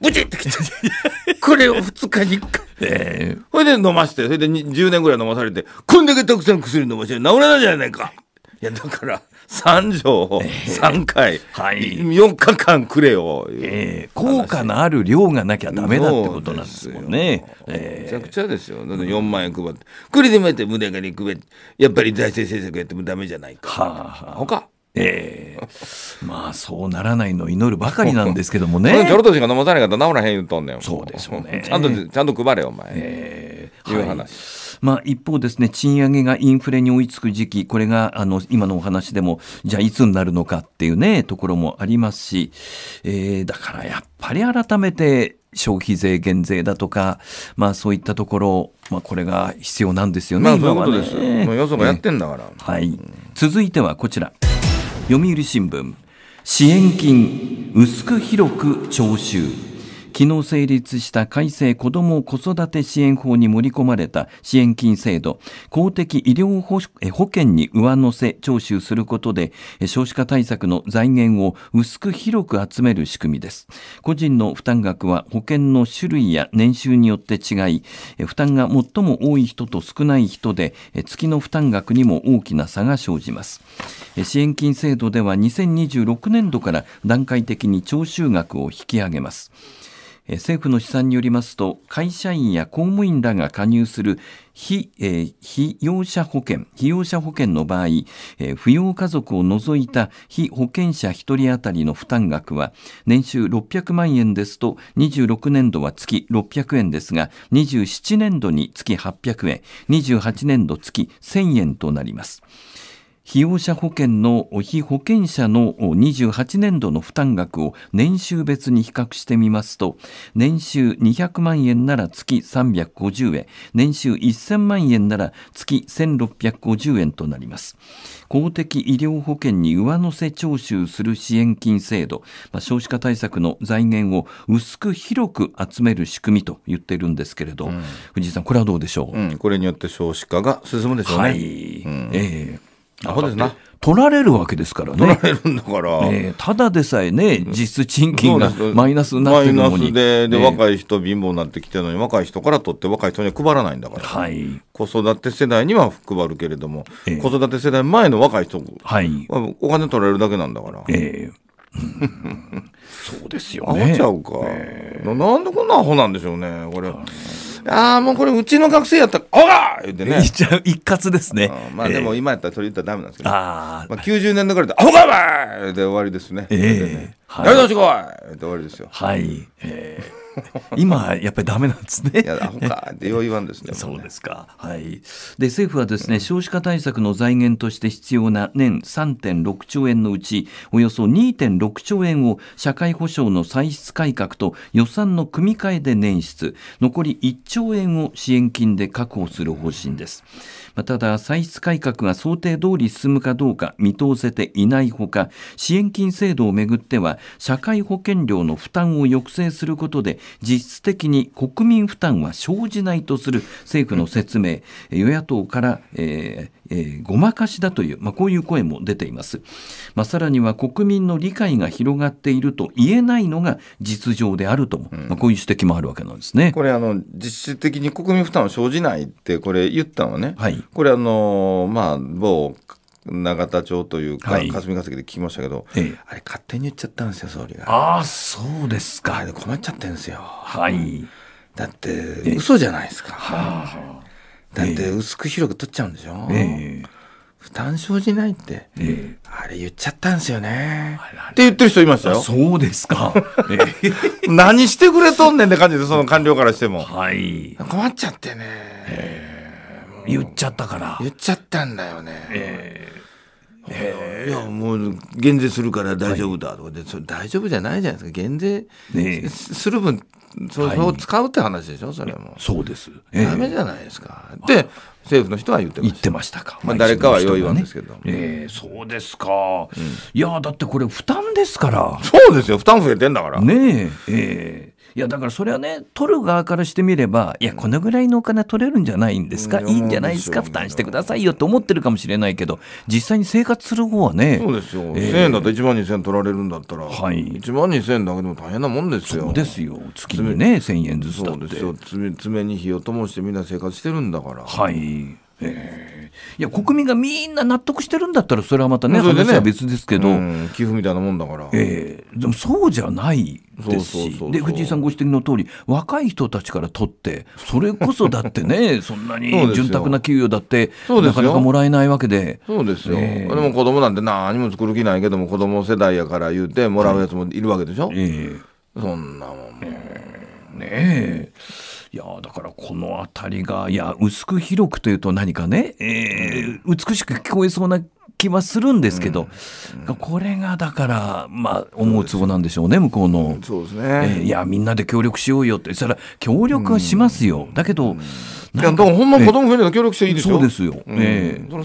ブチッてきて、これを2日に1回。えー、ほで飲まして、それで10年ぐらい飲まされて、こんだけたくさん薬飲まして治らないじゃないか。いや、だから、3錠を3回、えー、はい、4日間くれよ、えー、効果のある量がなきゃだめだってことなんですよね。えー、めちゃくちゃですよ。だって4万円配って、くりでもやって胸が肉べ、やっぱり財政政策やってもだめじゃないか。はあはあ、他えー、まあそうならないのを祈るばかりなんですけどもね。ちょろとしか飲まさないから治らへん言うとんねん。そうでしょうね。ちゃんと、ちゃんと配れお前。えー、いう話。はいまあ、一方ですね、賃上げがインフレに追いつく時期、これがあの今のお話でも、じゃあいつになるのかっていうね、ところもありますし、えー、だからやっぱり改めて、消費税減税だとか、まあそういったところ、まあこれが必要なんですよね。まあそういうことです。ね、もうよそがやってんだから。はい。続いてはこちら。読売新聞支援金薄く広く徴収昨日成立した改正子ども子育て支援法に盛り込まれた支援金制度、公的医療保険に上乗せ徴収することで、少子化対策の財源を薄く広く集める仕組みです。個人の負担額は保険の種類や年収によって違い、負担が最も多い人と少ない人で、月の負担額にも大きな差が生じます。支援金制度では2026年度から段階的に徴収額を引き上げます。政府の試算によりますと会社員や公務員らが加入する非,、えー、非用者保険非用者保険の場合、えー、扶養家族を除いた被保険者1人当たりの負担額は年収600万円ですと26年度は月600円ですが27年度に月800円28年度月1000円となります。被用者保険の被保険者の28年度の負担額を年収別に比較してみますと、年収200万円なら月350円、年収1000万円なら月1650円となります。公的医療保険に上乗せ徴収する支援金制度、まあ、少子化対策の財源を薄く広く集める仕組みと言っているんですけれど、うん、藤井さん、これはどうでしょう、うん、これによって少子化が進むでしょうね。はい、うん、えーアホですな取られるわけですからね。取られるんだから。ね、ただでさえね、実質賃金がマイナスになってるのに。マイナスで、で、ね、若い人貧乏になってきてるのに、若い人から取って若い人には配らないんだから。はい、子育て世代には配るけれども、えー、子育て世代前の若い人は、い、お金取られるだけなんだから。えー、そうですよね。アホちゃうか、えー、なんでこんなアホなんでしょうね、これ。ああ、もうこれ、うちの学生やったら、おら言ってね。一括ですね。まあでも、今やったら、取り入ったらダメなんですけど。まあ90年だからで、あほがばーで終わりですね。ええ。やり直しこいて終わりですよ。はい。ええ。今やっぱりダメなんですね。いやかよう言わんですね。そうですか。はい。で政府はですね、うん、少子化対策の財源として必要な年3.6兆円のうちおよそ2.6兆円を社会保障の歳出改革と予算の組み替えで捻出、残り1兆円を支援金で確保する方針です。うんただ、歳出改革が想定通り進むかどうか見通せていないほか、支援金制度をめぐっては、社会保険料の負担を抑制することで、実質的に国民負担は生じないとする政府の説明、与野党から、えーえー、ごまかしだという、まあ、こういう声も出ています、まあ、さらには国民の理解が広がっていると言えないのが実情であるとも、うん、まあ、こういう指摘もあるわけなんですねこれあの実質的に国民負担は生じないってこれ言ったのね、はい、これあのまあ某永田町というか、霞が関で聞きましたけど、ええ、あれ勝手に言っちゃったんですよ総理がああそうですか困っちゃってんですよはいだって嘘じゃないですか、ええ、はあだって薄く広く取っちゃうんでしょ、えー、負担生じないって、えー、あれ言っちゃったんですよねって言ってる人いましたよそうですか、えー、何してくれとんねんって感じでその官僚からしても、はい、困っちゃってね、えー、言っちゃったから言っちゃったんだよね、えーいやもう減税するから大丈夫だとかで、はい、大丈夫じゃないじゃないですか減税する分、それを使うって話でしょ、それも。そうです。ダメじゃないですか。で、政府の人は言ってました。ってましたか。まあ、誰かは良いわんですけど。ね、えー、そうですか。うん、いや、だってこれ負担ですから。そうですよ、負担増えてんだから。ねえ。えーいやだからそれはね取る側からしてみればいやこのぐらいのお金取れるんじゃないんですか、いいんじゃないですか負担してくださいよと思ってるかもしれないけど実際に生活する方はねそうですよ、えー、1000円だと1万2000円取られるんだったら、はい、1万2000円だけでも大変なもんですよそうですよ月にね1000円ずつだってそうですよ爪に火を灯してみんな生活してるんだからはいえいや国民がみんな納得してるんだったらそれはまたね、ね、話は別ですけど、うん、寄付みたいなもんだから、えー、でもそうじゃないですしで藤井さんご指摘の通り若い人たちから取ってそれこそだってね そんなに潤沢な給与だってなかなかもらえないわけでそうですよ、えー、でも子供なんて何も作る気ないけども子供世代やから言うてもらうやつもいるわけでしょ、はい、えー、そんなもんえー、ねえ。いやだからこの辺りがいや薄く広くというと何かね、えー、美しく聞こえそうな気はするんですけど、うん、これがだから、まあ、思うツボなんでしょうね、向こうの。そうですね、えー、いや、みんなで協力しようよって、それは協力はしますよ、うん、だけど、いや、でもほんま子供増えると協力していいですよ。そうですよ。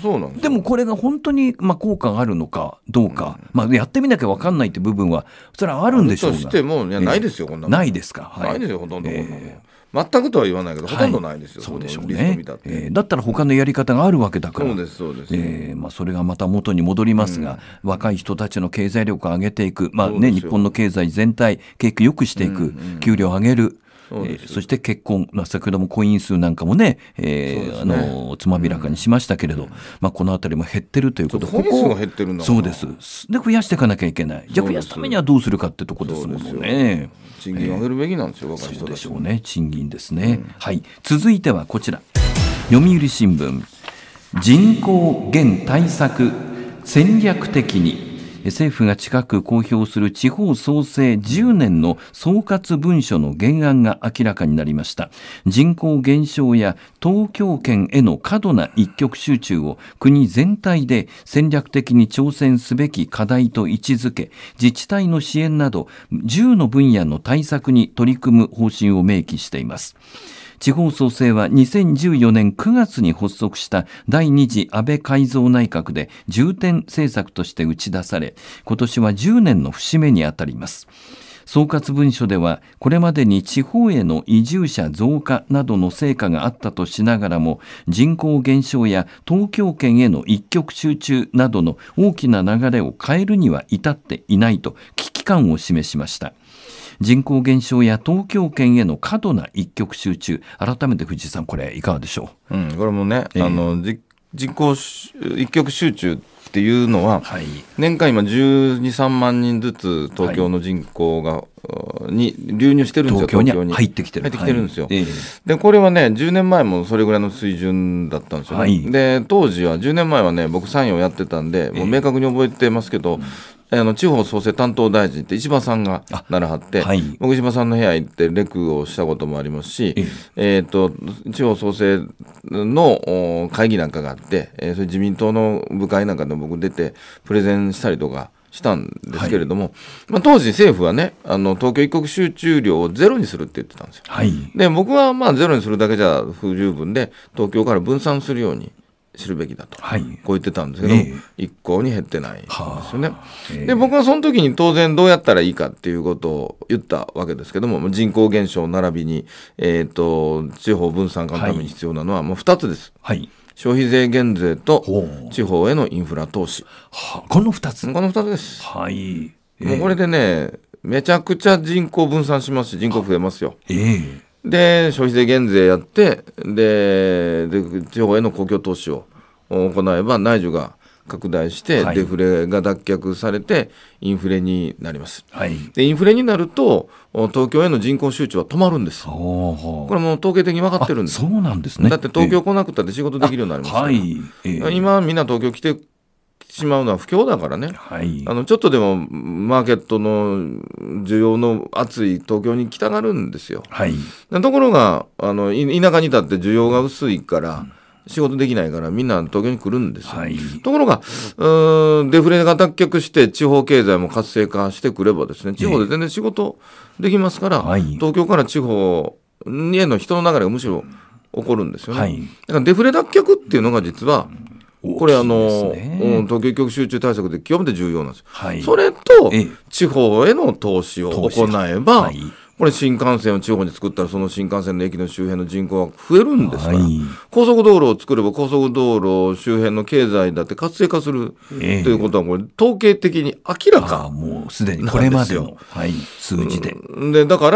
そうなんでもこれが本当に、まあ、効果があるのかどうか、うん、まあ、やってみなきゃ分かんないって部分は、それはあるんでしょうが。としても、いや、ないですよ、えー、こんなないですか、はい。ないですよ、ほとんど、えー全くとは言わないけど、ほとんどないですよ、そうでしょうね、えー、だったら他のやり方があるわけだからそうですそうです、えーまあ、それがまた元に戻りますが、うん、若い人たちの経済力を上げていく、まあね、日本の経済全体景気よくしていく、うんうん、給料を上げるえー、そして結婚、まあ、先ほども婚姻数なんかもね,、えー、ね、あのつまびらかにしましたけれど、うん、まあ、この辺りも減ってるということこ減ってるんだそうですで増やしていかなきゃいけないじゃあ増やすためにはどうするかってとこですもんね賃金上げるべきなんですよ、えー、若い人でしょうね賃金ですね、うん、はい続いてはこちら読売新聞人口減対策戦略的に政府が近く公表する地方創生10年の総括文書の原案が明らかになりました人口減少や東京圏への過度な一極集中を国全体で戦略的に挑戦すべき課題と位置づけ自治体の支援など10の分野の対策に取り組む方針を明記しています地方創生は2014年9月に発足した第2次安倍改造内閣で重点政策として打ち出され、今年は10年の節目にあたります。総括文書では、これまでに地方への移住者増加などの成果があったとしながらも、人口減少や東京圏への一極集中などの大きな流れを変えるには至っていないと危機感を示しました。人口減少や東京圏への過度な一極集中改めて藤井さんこれいかがでしょう、うん、これもね、えー、あの人口一極集中っていうのは、はい、年間今12、3万人ずつ東京の人口が、はい、に流入してるんですよ、東京に入ってきてる入ってきてるんですよ、はいで、これはね、10年前もそれぐらいの水準だったんですよね、で当時は、10年前はね、僕、サインをやってたんで、もう明確に覚えてますけど、えーあの地方創生担当大臣って石破さんがならはって、はい、僕石破さんの部屋行ってレクをしたこともありますし、えーと、地方創生の会議なんかがあって、えー、それ自民党の部会なんかで僕出てプレゼンしたりとか。したんですけれども、はい、まあ、当時、政府はねあの東京一国集中量をゼロにするって言ってたんですよ。はい、で僕はまあゼロにするだけじゃ不十分で東京から分散するように知るべきだと、はい、こう言ってたんですけどえー、一向に減ってないんですよね。えー、で僕はその時に当然どうやったらいいかっていうことを言ったわけですけども人口減少並びに、えーと、地方分散化のために必要なのはもう2つです。はい、消費税減税と地方へのインフラ投資。はこの2つこの2つです。はい、えー、もうこれでね、めちゃくちゃ人口分散しますし、人口増えますよ。えー、で消費税減税やってでで地方への公共投資を行えば内需が拡大して、デフレが脱却されてインフレになります、はい、でインフレになると東京への人口集中は止まるんですこれも統計的に分かってるんですそうなんですねだって東京来なくたって仕事できるようになりますから、はい、今みんな東京来てしまうのは不況だからね、はい、あのちょっとでもマーケットの需要の熱い東京に来たがるんですよ。はい、ところがあの田舎にたって需要が薄いから、仕事できないからみんな東京に来るんですよ。はい、ところがデフレが脱却して地方経済も活性化してくればですね地方で全然仕事できますから、はい、東京から地方への人の流れがむしろ起こるんですよね。はい、だからデフレ脱却っていうのが実は、うんこれあの、うん、東京局集中対策で極めて重要なんです、はい、それと地方への投資を行えば、はいこれ新幹線を地方に作ったらその新幹線の駅の周辺の人口は増えるんですから、はい、高速道路を作れば高速道路周辺の経済だって活性化する、えー、ということはこれ統計的に明らかもうすでにこれまでの、はい、数字ででだか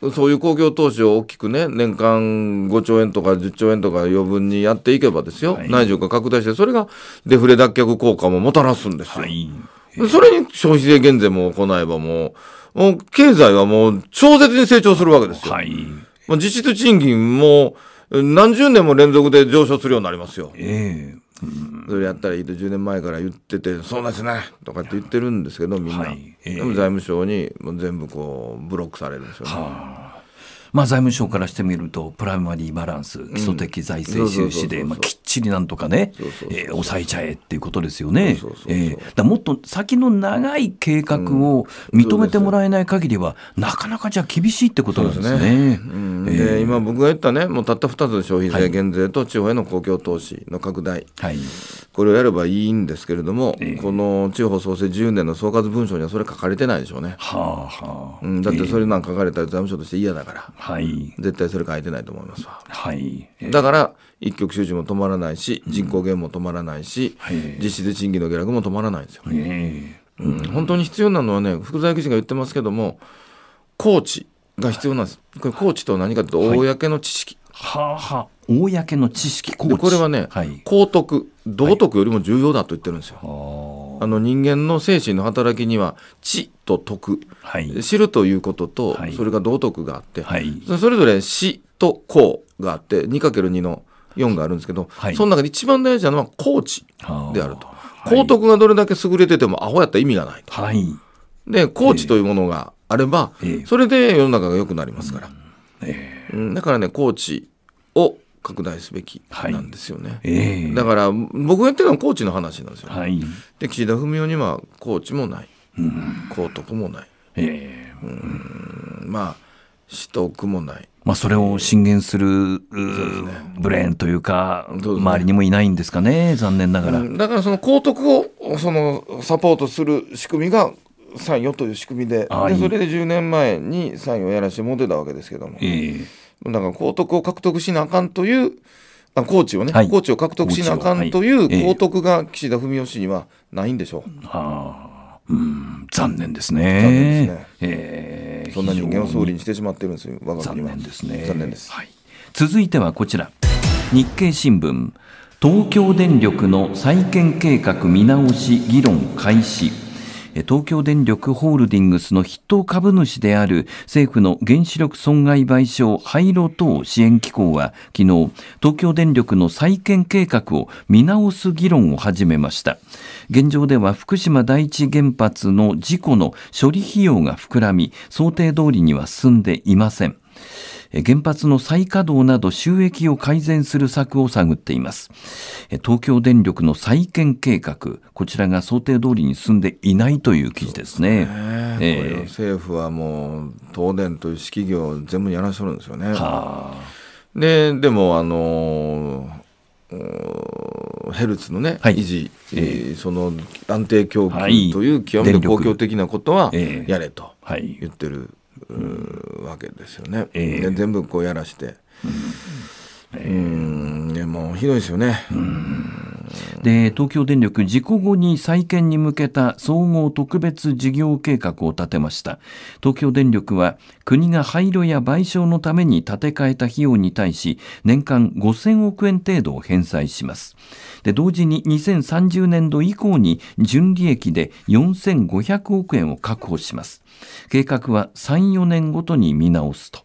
らそういう公共投資を大きくね年間5兆円とか10兆円とか余分にやっていけばですよ、はい、内需が拡大してそれがデフレ脱却効果ももたらすんですよ、はい、えー、それに消費税減税も行えばもう経済はもう超絶に成長するわけですよ。はい、実質賃金も何十年も連続で上昇するようになりますよ。えーそれやったらいいと10年前から言ってて、そうですねとかって言ってるんですけど、みんな。はいえー、でも財務省に全部こうブロックされるんですよね。まあ、財務省からしてみるとプライマリーバランス基礎的財政収支できっちりなんとかね抑えちゃえっていうことですよね。もっと先の長い計画を認めてもらえない限りは、なかなかじゃ厳しいってことなんですね。で今僕が言ったねもうたった2つの消費税減税と地方への公共投資の拡大、はい、これをやればいいんですけれども、この地方創生10年の総括文書にはそれ書かれてないでしょうね。はあはあうん、だってそれなんか書かれたら財務省として嫌だから。はい、絶対それ書いてないと思いますわ、はいえー、だから一極集中も止まらないし人口減も止まらないし、うん、実質賃金の下落も止まらないんですよ、えー、うん、本当に必要なのはね福沢諭吉が言ってますけどもコーチが必要なんですこれコーチと何かというと公の知識、はい、はあ、は公の知識これはね、はい、徳道徳よりも重要だと言ってるんですよ、あの人間の精神の働きには知と徳、はい、知るということと、はい、それが道徳があって、はい、それぞれ死と公があって 2×2 の4があるんですけど、その中で一番大事なのは高知であると。高徳がどれだけ優れててもアホやった意味がないと。で高知というものがあれば、えー、それで世の中が良くなりますから。うんだからね高知を拡大すべきなんですよね、はいえー、だから僕が言ってるのはコーチの話なんですよ、はい、で岸田文雄にはコーチもない、うん、高徳もない、えー、うんまあ取得もない、まあ、それを進言する、ね、ブレーンというか、ね、周りにもいないんですかね残念ながら、うん、だからその高徳をそのサポートする仕組みが参与という仕組みででそれで10年前に参与をやらせてもてたわけですけども。えーだから高徳を獲得しなあかんという、あ高知をね、はい、高知を獲得しなあかんという高徳が岸田文雄氏にはないんでしょう。あうん残念ですね。残念ですね。えー、そんな人間を総理にしてしまってるんですよ、我が国は。残念ですね。残念です。はい、続いてはこちら、日経新聞、東京電力の再建計画見直し議論開始。東京電力ホールディングスの筆頭株主である政府の原子力損害賠償廃炉等支援機構は昨日東京電力の再建計画を見直す議論を始めました現状では福島第一原発の事故の処理費用が膨らみ想定通りには進んでいません原発の再稼働など収益を改善する策を探っています東京電力の再建計画こちらが想定通りに進んでいないという記事ですねすね、えー、政府はもう東電という資企業全部やらせるんですよねででもあのヘルツのね、はい、維持、えー、その安定供給という極めて公共的なことはやれと言ってるわけですよね、えー、で全部こうやらして。うん、でもひどいですよね。で東京電力事故後に再建に向けた総合特別事業計画を立てました東京電力は国が廃炉や賠償のために建て替えた費用に対し年間5000億円程度を返済しますで同時に2030年度以降に純利益で4500億円を確保します計画は3、4年ごとに見直すと、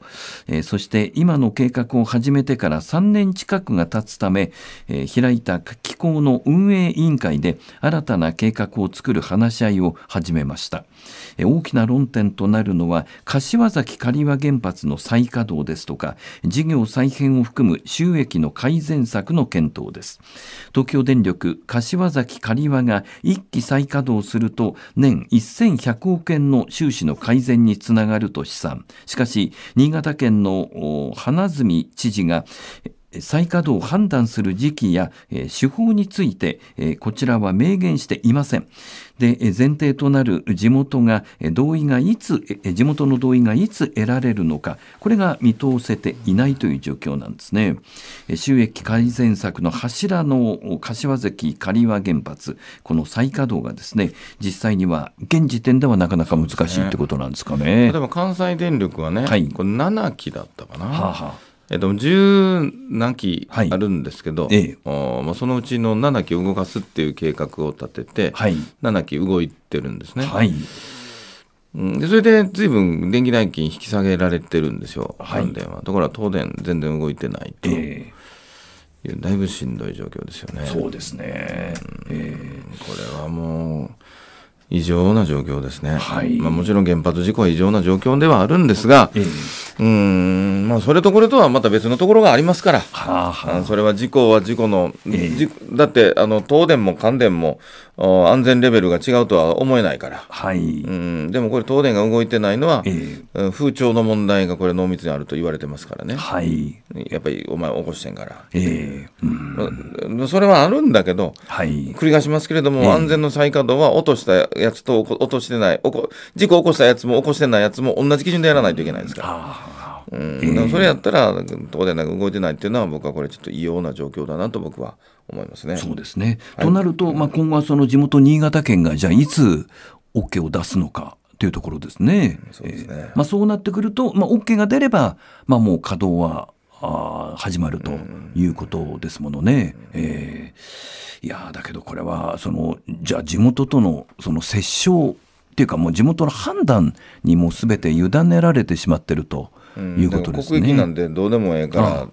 えー、そして今の計画を始めてから3年近くが経つため、えー、開いた機構の運営委員会で新たな計画を作る話し合いを始めました。えー、大きな論点となるのは、柏崎刈羽原発の再稼働ですとか、事業再編を含む収益の改善策の検討です。東京電力柏崎刈羽が1期再稼働すると、年1100億円の収支の改善につながると試算。しかし、新潟県の花住知事が、再稼働を判断する時期や、手法について、こちらは明言していません。で、前提となる地元が、同意がいつ、地元の同意がいつ得られるのか、これが見通せていないという状況なんですね。収益改善策の柱の柏崎刈羽原発、この再稼働がですね、実際には現時点ではなかなか難しいってことなんですかね。ね例えば関西電力はね、はい、これ7期だったかな。はあはあえっと、1何期あるんですけど、はいええ、おまあ、そのうちの7機動かすっていう計画を立てて、はい、7期動いてるんですね。はいでそれでぶん電気代金引き下げられてるんですよ、はい、関電は。ところが東電全然動いてないという、えー、だいぶしんどい状況ですよね。そうですね、うん、えー、これはもう異常な状況ですね、はいまあ、もちろん原発事故は異常な状況ではあるんですが、うんまあ、それとこれとはまた別のところがありますから、はあはあ、それは事故は事故の、えー、だってあの東電も関電も安全レベルが違うとは思えないから、はい、うんでもこれ、東電が動いてないのは、えー、風潮の問題がこれ濃密にあると言われてますからね、はい、やっぱりお前、起こしてんから、えー、うんそれはあるんだけど、はい、繰り返しますけれども、安全の再稼働は落としたやつと落としてない事故起こしたやつも起こしてないやつも同じ基準でやらないといけないですから,、うん、それやったら当然なんか動いてないっていうのは僕はこれちょっと異様な状況だなと僕は思いますね。そうですね、はい、となると、まあ、今後はその地元新潟県がじゃあいつ OK を出すのか。というところですね。そう、まあ、そうなってくると、まあ、OK が出れば、まあ、もう稼働は始まるということですものね。えー、いやだけどこれはそのじゃあ地元とのその折衝っていうかもう地元の判断にも全て委ねられてしまってるということですね。国益なんてどうでもええからっ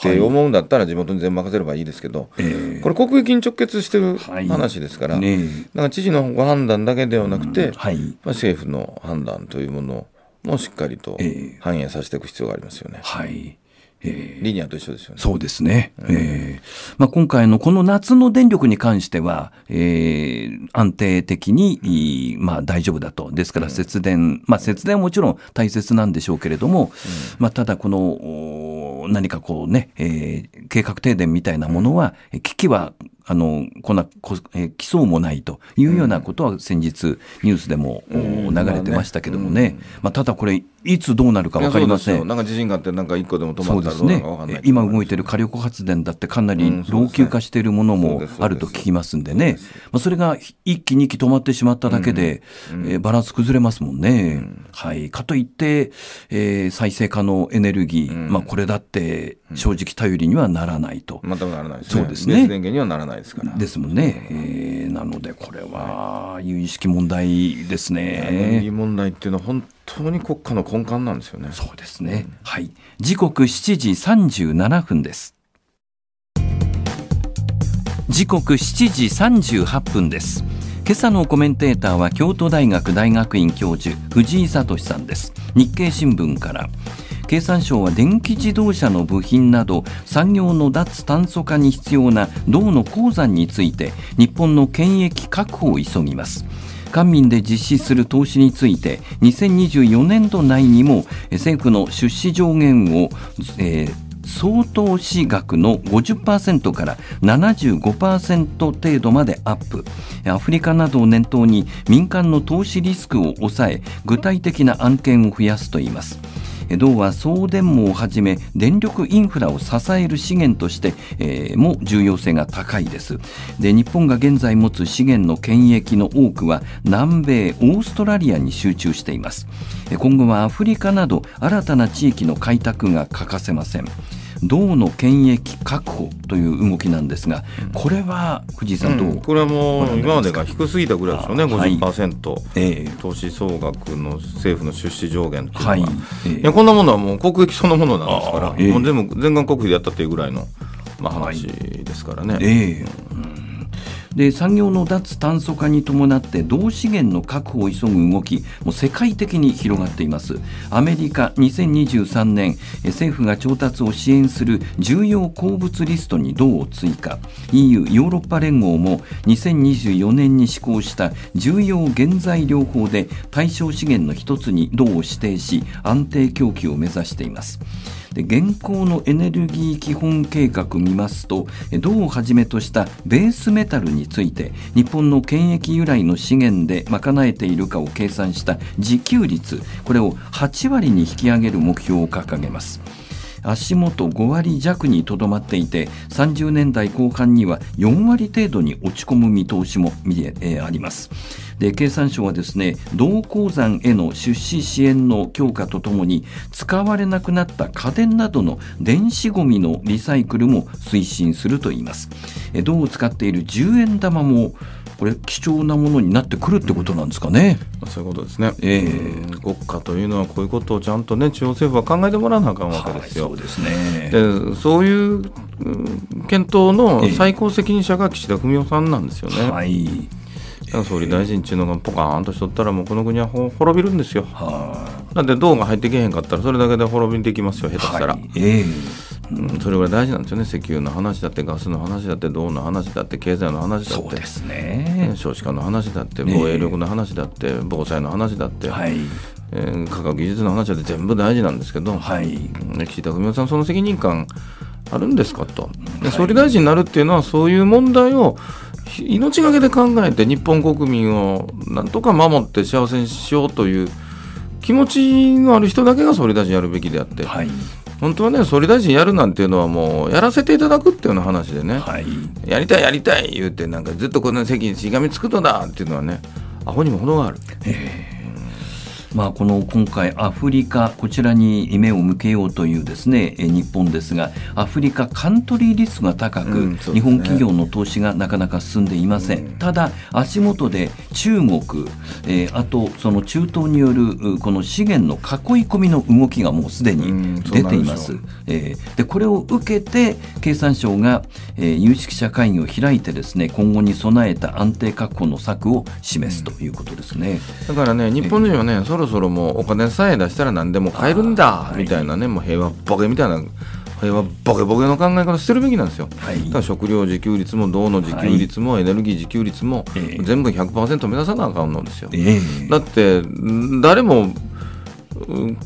て思うんだったら地元に全部任せればいいですけど、はい、これ国益に直結してる話ですから、はいね、だから知事のご判断だけではなくて、うんはい、まあ、政府の判断というものをもうしっかりと反映させていく必要がありますよね。えー、はいえリニアと一緒ですよね。そうですね。えー、まあ、今回のこの夏の電力に関しては、えー、安定的に、まあ、大丈夫だと。ですから節電、まあ、節電はもちろん大切なんでしょうけれども、まあ、ただこの何かこうね、えー、計画停電みたいなものは、危機はあのこんなこ、え来そうもないというようなことは先日ニュースでも、流れてましたけどもね、まあ、ただこれいつどうなるか分かりません。なんか地震があって、なんか一個でも止まったらどうなるか分かんない、ね、今動いてる火力発電だって、かなり老朽化しているものもあると聞きますんでね、まあ、それが一気に止まってしまっただけで、うんうん、えー、バランス崩れますもんね。うん、はい、かといって、えー、再生可能エネルギー、うん、まあ、これだって正直頼りにはならないと。全くならないですね。そうですね。電源にはならないですから。ですもんね。えー、なので、これは、有意識問題ですね。問題っていうのは本当当に国家の根幹なんですよね。そうですね。はい。時刻七時三十七分です。時刻七時三十八分です。今朝のコメンテーターは京都大学大学院教授藤井聡さんです日経新聞から経産省は電気自動車の部品など産業の脱炭素化に必要な銅の鉱山について日本の権益確保を急ぎます官民で実施する投資について2024年度内にも政府の出資上限を、えー総投資額の50%から75%程度までアップアフリカなどを念頭に民間の投資リスクを抑え具体的な案件を増やすといいます。銅は送電網をはじめ電力インフラを支える資源として、えー、も重要性が高いですで日本が現在持つ資源の権益の多くは南米オーストラリアに集中しています今後はアフリカなど新たな地域の開拓が欠かせません銅の権益確保という動きなんですが、これは藤井さんどう、うん、これはもう今までが低すぎたぐらいですよね、50%、はいえ投資総額の政府の出資上限というのは、はいえー、いやこんなものはもう国益そのものなんですから、えー、もう全部全額国費でやったというぐらいの、まあ、話ですからね。はいえーうんで産業の脱炭素化に伴って同資源の確保を急ぐ動きもう世界的に広がっていますアメリカ2023年政府が調達を支援する重要鉱物リストに銅を追加 EU ヨーロッパ連合も2024年に施行した重要原材料法で対象資源の一つに銅を指定し安定供給を目指していますで現行のエネルギー基本計画見ますと銅をはじめとしたベースメタルについて日本の権益由来の資源で賄えているかを計算した自給率これを8割に引き上げる目標を掲げます。足元5割弱にとどまっていて30年代後半には4割程度に落ち込む見通しも見ええー、ありますで経産省はですね銅鉱山への出資支援の強化とともに使われなくなった家電などの電子ごみのリサイクルも推進するといいます銅を使っている10円玉もこれ貴重なものになってくるってことなんですかね。うん、そういうことですね、えー、国家というのはこういうことをちゃんとね中央政府は考えてもらわなあかんわけですよ。はい、そうですねでそういう検討の最高責任者が岸田文雄さんなんですよね。えー、はい総理大臣っていうのがポカーンとしとったらもうこの国は滅びるんですよ。なんで銅が入ってけへんかったらそれだけで滅びできますよ下手したら。はいえーうん、それぐらい大事なんですよね石油の話だってガスの話だって銅の話だって経済の話だってそう、ね、少子化の話だって防衛力の話だって、防災の話だって、はいえー、科学技術の話だって全部大事なんですけど、はい、岸田文雄さんその責任感あるんですかと、はい、総理大臣になるっていうのはそういう問題を命がけで考えて日本国民をなんとか守って幸せにしようという気持ちのある人だけが総理大臣やるべきであって、はい、本当はね、総理大臣やるなんていうのは、もうやらせていただくっていうような話でね、はい、やりたい、やりたい言うて、なんかずっとこの席にしがみつくとだっていうのはね、アホにも程がある。えーまあ、この今回アフリカこちらに目を向けようというですね日本ですがアフリカカントリーリスクが高く、うんね、日本企業の投資がなかなか進んでいません、うん、ただ足元で中国、えー、あとその中東によるこの資源の囲い込みの動きがもうすでに出ています、うん、でえー、でこれを受けて経産省が、えー、有識者会議を開いてですね今後に備えた安定確保の策を示すということですね、だからね日本人はね、えーろそろもうお金さえ出したら何でも買えるんだみたいなね、もう平和ボケみたいな平和ボケボケの考え方してるべきなんですよ、はい、だから食料自給率も銅の自給率もエネルギー自給率も全部100%目指さなあかんのですよ、えー、だって誰も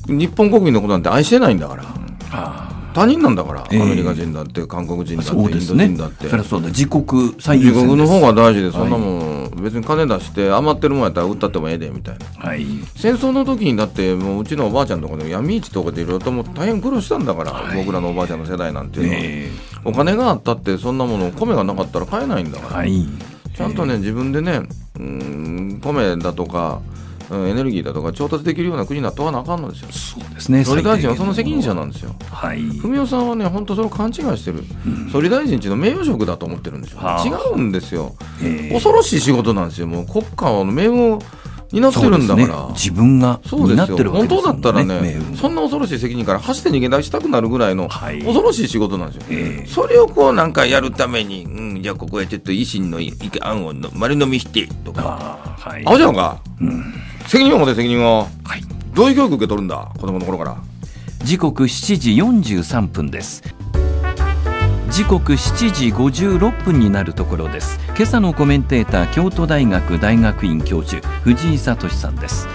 日本国民のことなんて愛してないんだから。他人なんだから、えー、アメリカ人だって韓国人だって、ね、インド人だってそそうだ自国最優先自国の方が大事でそんなもん、はい、別に金出して余ってるもんやったら売ったってもええでみたいな、はい、戦争の時にだってもううちのおばあちゃんとかでも闇市とかでいろいろとも大変苦労したんだから、はい、僕らのおばあちゃんの世代なんていうのは、えー、お金があったってそんなもの米がなかったら買えないんだから、はい、ちゃんとね自分でねうん米だとかうん、エネルギーだとか調達できるような国になっとかなあかんのですよ。そうですね。総理大臣はその責任者なんですよ。はい。文雄さんはね、本当それを勘違いしてる。うん、総理大臣ちの名誉職だと思ってるんですよ。違うんですよ。恐ろしい仕事なんですよ。もう国家の名誉担ってるんだから、ね、自分が担ってるわけです、ね、本当だったらね、そんな恐ろしい責任から走って逃げ出したくなるぐらいの恐ろしい仕事なんですよ、はい、それをこうなんかやるために、うん、じゃあここへちょっと維新の意見案を丸飲みしてとか、はい、あじゃんか、うん、責任を持て責任を、はい、どういう教育受け取るんだ子供の頃から時刻7時43分です。時刻7時56分になるところです今朝のコメンテーター京都大学大学院教授藤井聡さんです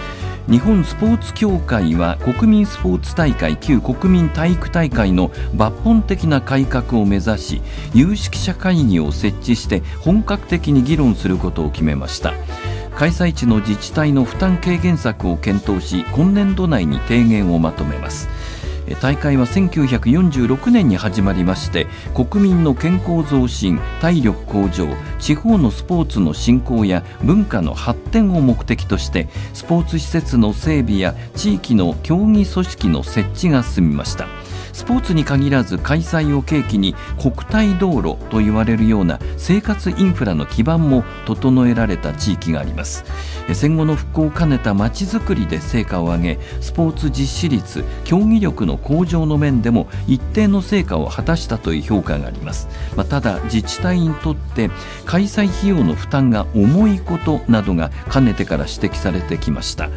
日本スポーツ協会は国民スポーツ大会旧国民体育大会の抜本的な改革を目指し有識者会議を設置して本格的に議論することを決めました開催地の自治体の負担軽減策を検討し今年度内に提言をまとめます大会は1946年に始まりまして国民の健康増進体力向上地方のスポーツの振興や文化の発展を目的としてスポーツ施設の整備や地域の競技組織の設置が進みました。スポーツに限らず開催を契機に国体道路と言われるような生活インフラの基盤も整えられた地域があります戦後の復興を兼ねたまちづくりで成果を上げスポーツ実施率競技力の向上の面でも一定の成果を果たしたという評価があります、まあ、ただ自治体にとって開催費用の負担が重いことなどがかねてから指摘されてきました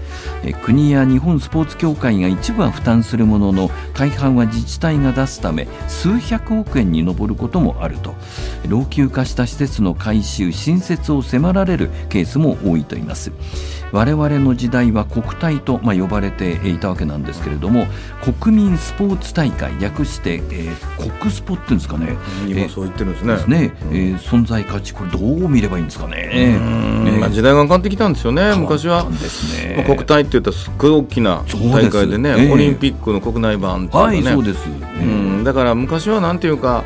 国や日本スポーツ協会が一部は負担するものの大半は自自治体が出すため数百億円に上ることもあると老朽化した施設の改修新設を迫られるケースも多いといいます我々の時代は国体と、まあ、呼ばれていたわけなんですけれども国民スポーツ大会略して、えー、国スポっていうんですかね今そう言ってるんですねえー、ねえー、存在価値これどう見ればいいんですかね、えー、まあ、時代が変わってきたんですよね昔は、まあ、国体って言ったらすっごい大きな大会でね、えー、オリンピックの国内版っていうかね、はい、そうです、うん、だから昔はなんていうか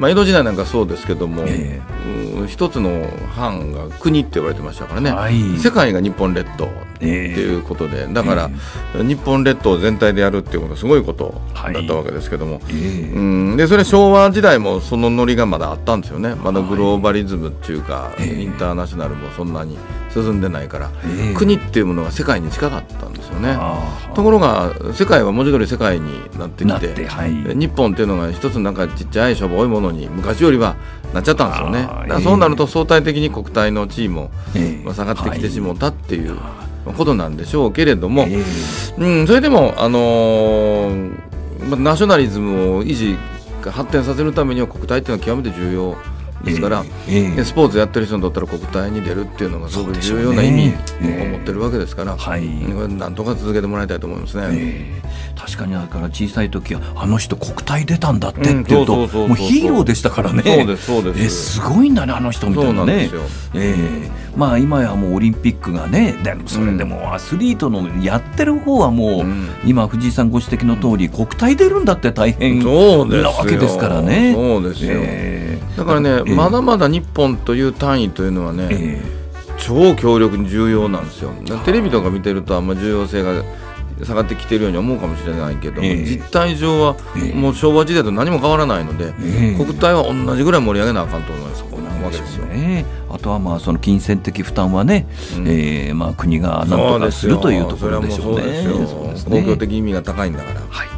まあ、江戸時代なんかそうですけども、えー、一つの藩が国って言われてましたからね、はい、世界が日本列島っていうことで、だから、日本列島全体でやるっていうことはすごいことだったわけですけども、うんでそれ昭和時代もそのノリがまだあったんですよねまだグローバリズムっていうか、インターナショナルもそんなに進んでないから、国っていうものが世界に近かったんですよねところが世界は文字通り世界になってきて日本っていうのが一つなんかちっちゃいしょぼいものに昔よりはなっちゃったんですよね。そうなると相対的に国体の地位も下がってきてしもたっていう。ことなんでしょうけれども、うん、それでも、あのー、ナショナリズムを維持発展させるためには国体っていうのは極めて重要ですから、えーえー、スポーツやってる人にとったら国体に出るっていうのがすごく重要な意味を持ってるわけですから、ねえー、なんとか続けてもらいたいと思いますね、確かにだから小さい時はあの人国体出たんだってっていうともうヒーローでしたからねそうですそうです、えすごいんだねあの人みたいなね。そうなんですよ、えーまあ今やもうオリンピックがねでもそれでもアスリートのやってる方はもう、今藤井さんご指摘の通り、国体出るんだって大変なわけですからね。そうですよ、えー、だからね、えー、まだまだ日本という単位というのはね、えー、超強力に重要なんですよ。テレビとか見てるとあんま重要性が下がってきてるように思うかもしれないけど、えー、実態上はもう昭和時代と何も変わらないので、えー、国体は同じぐらい盛り上げなあかんと思います。わけですよね。あとはまあその金銭的負担はね、うん、えー、まあ国がなんとかするというところでしょうね。ううね公共的意味が高いんだから。はい。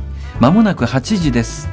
まもなく8時です。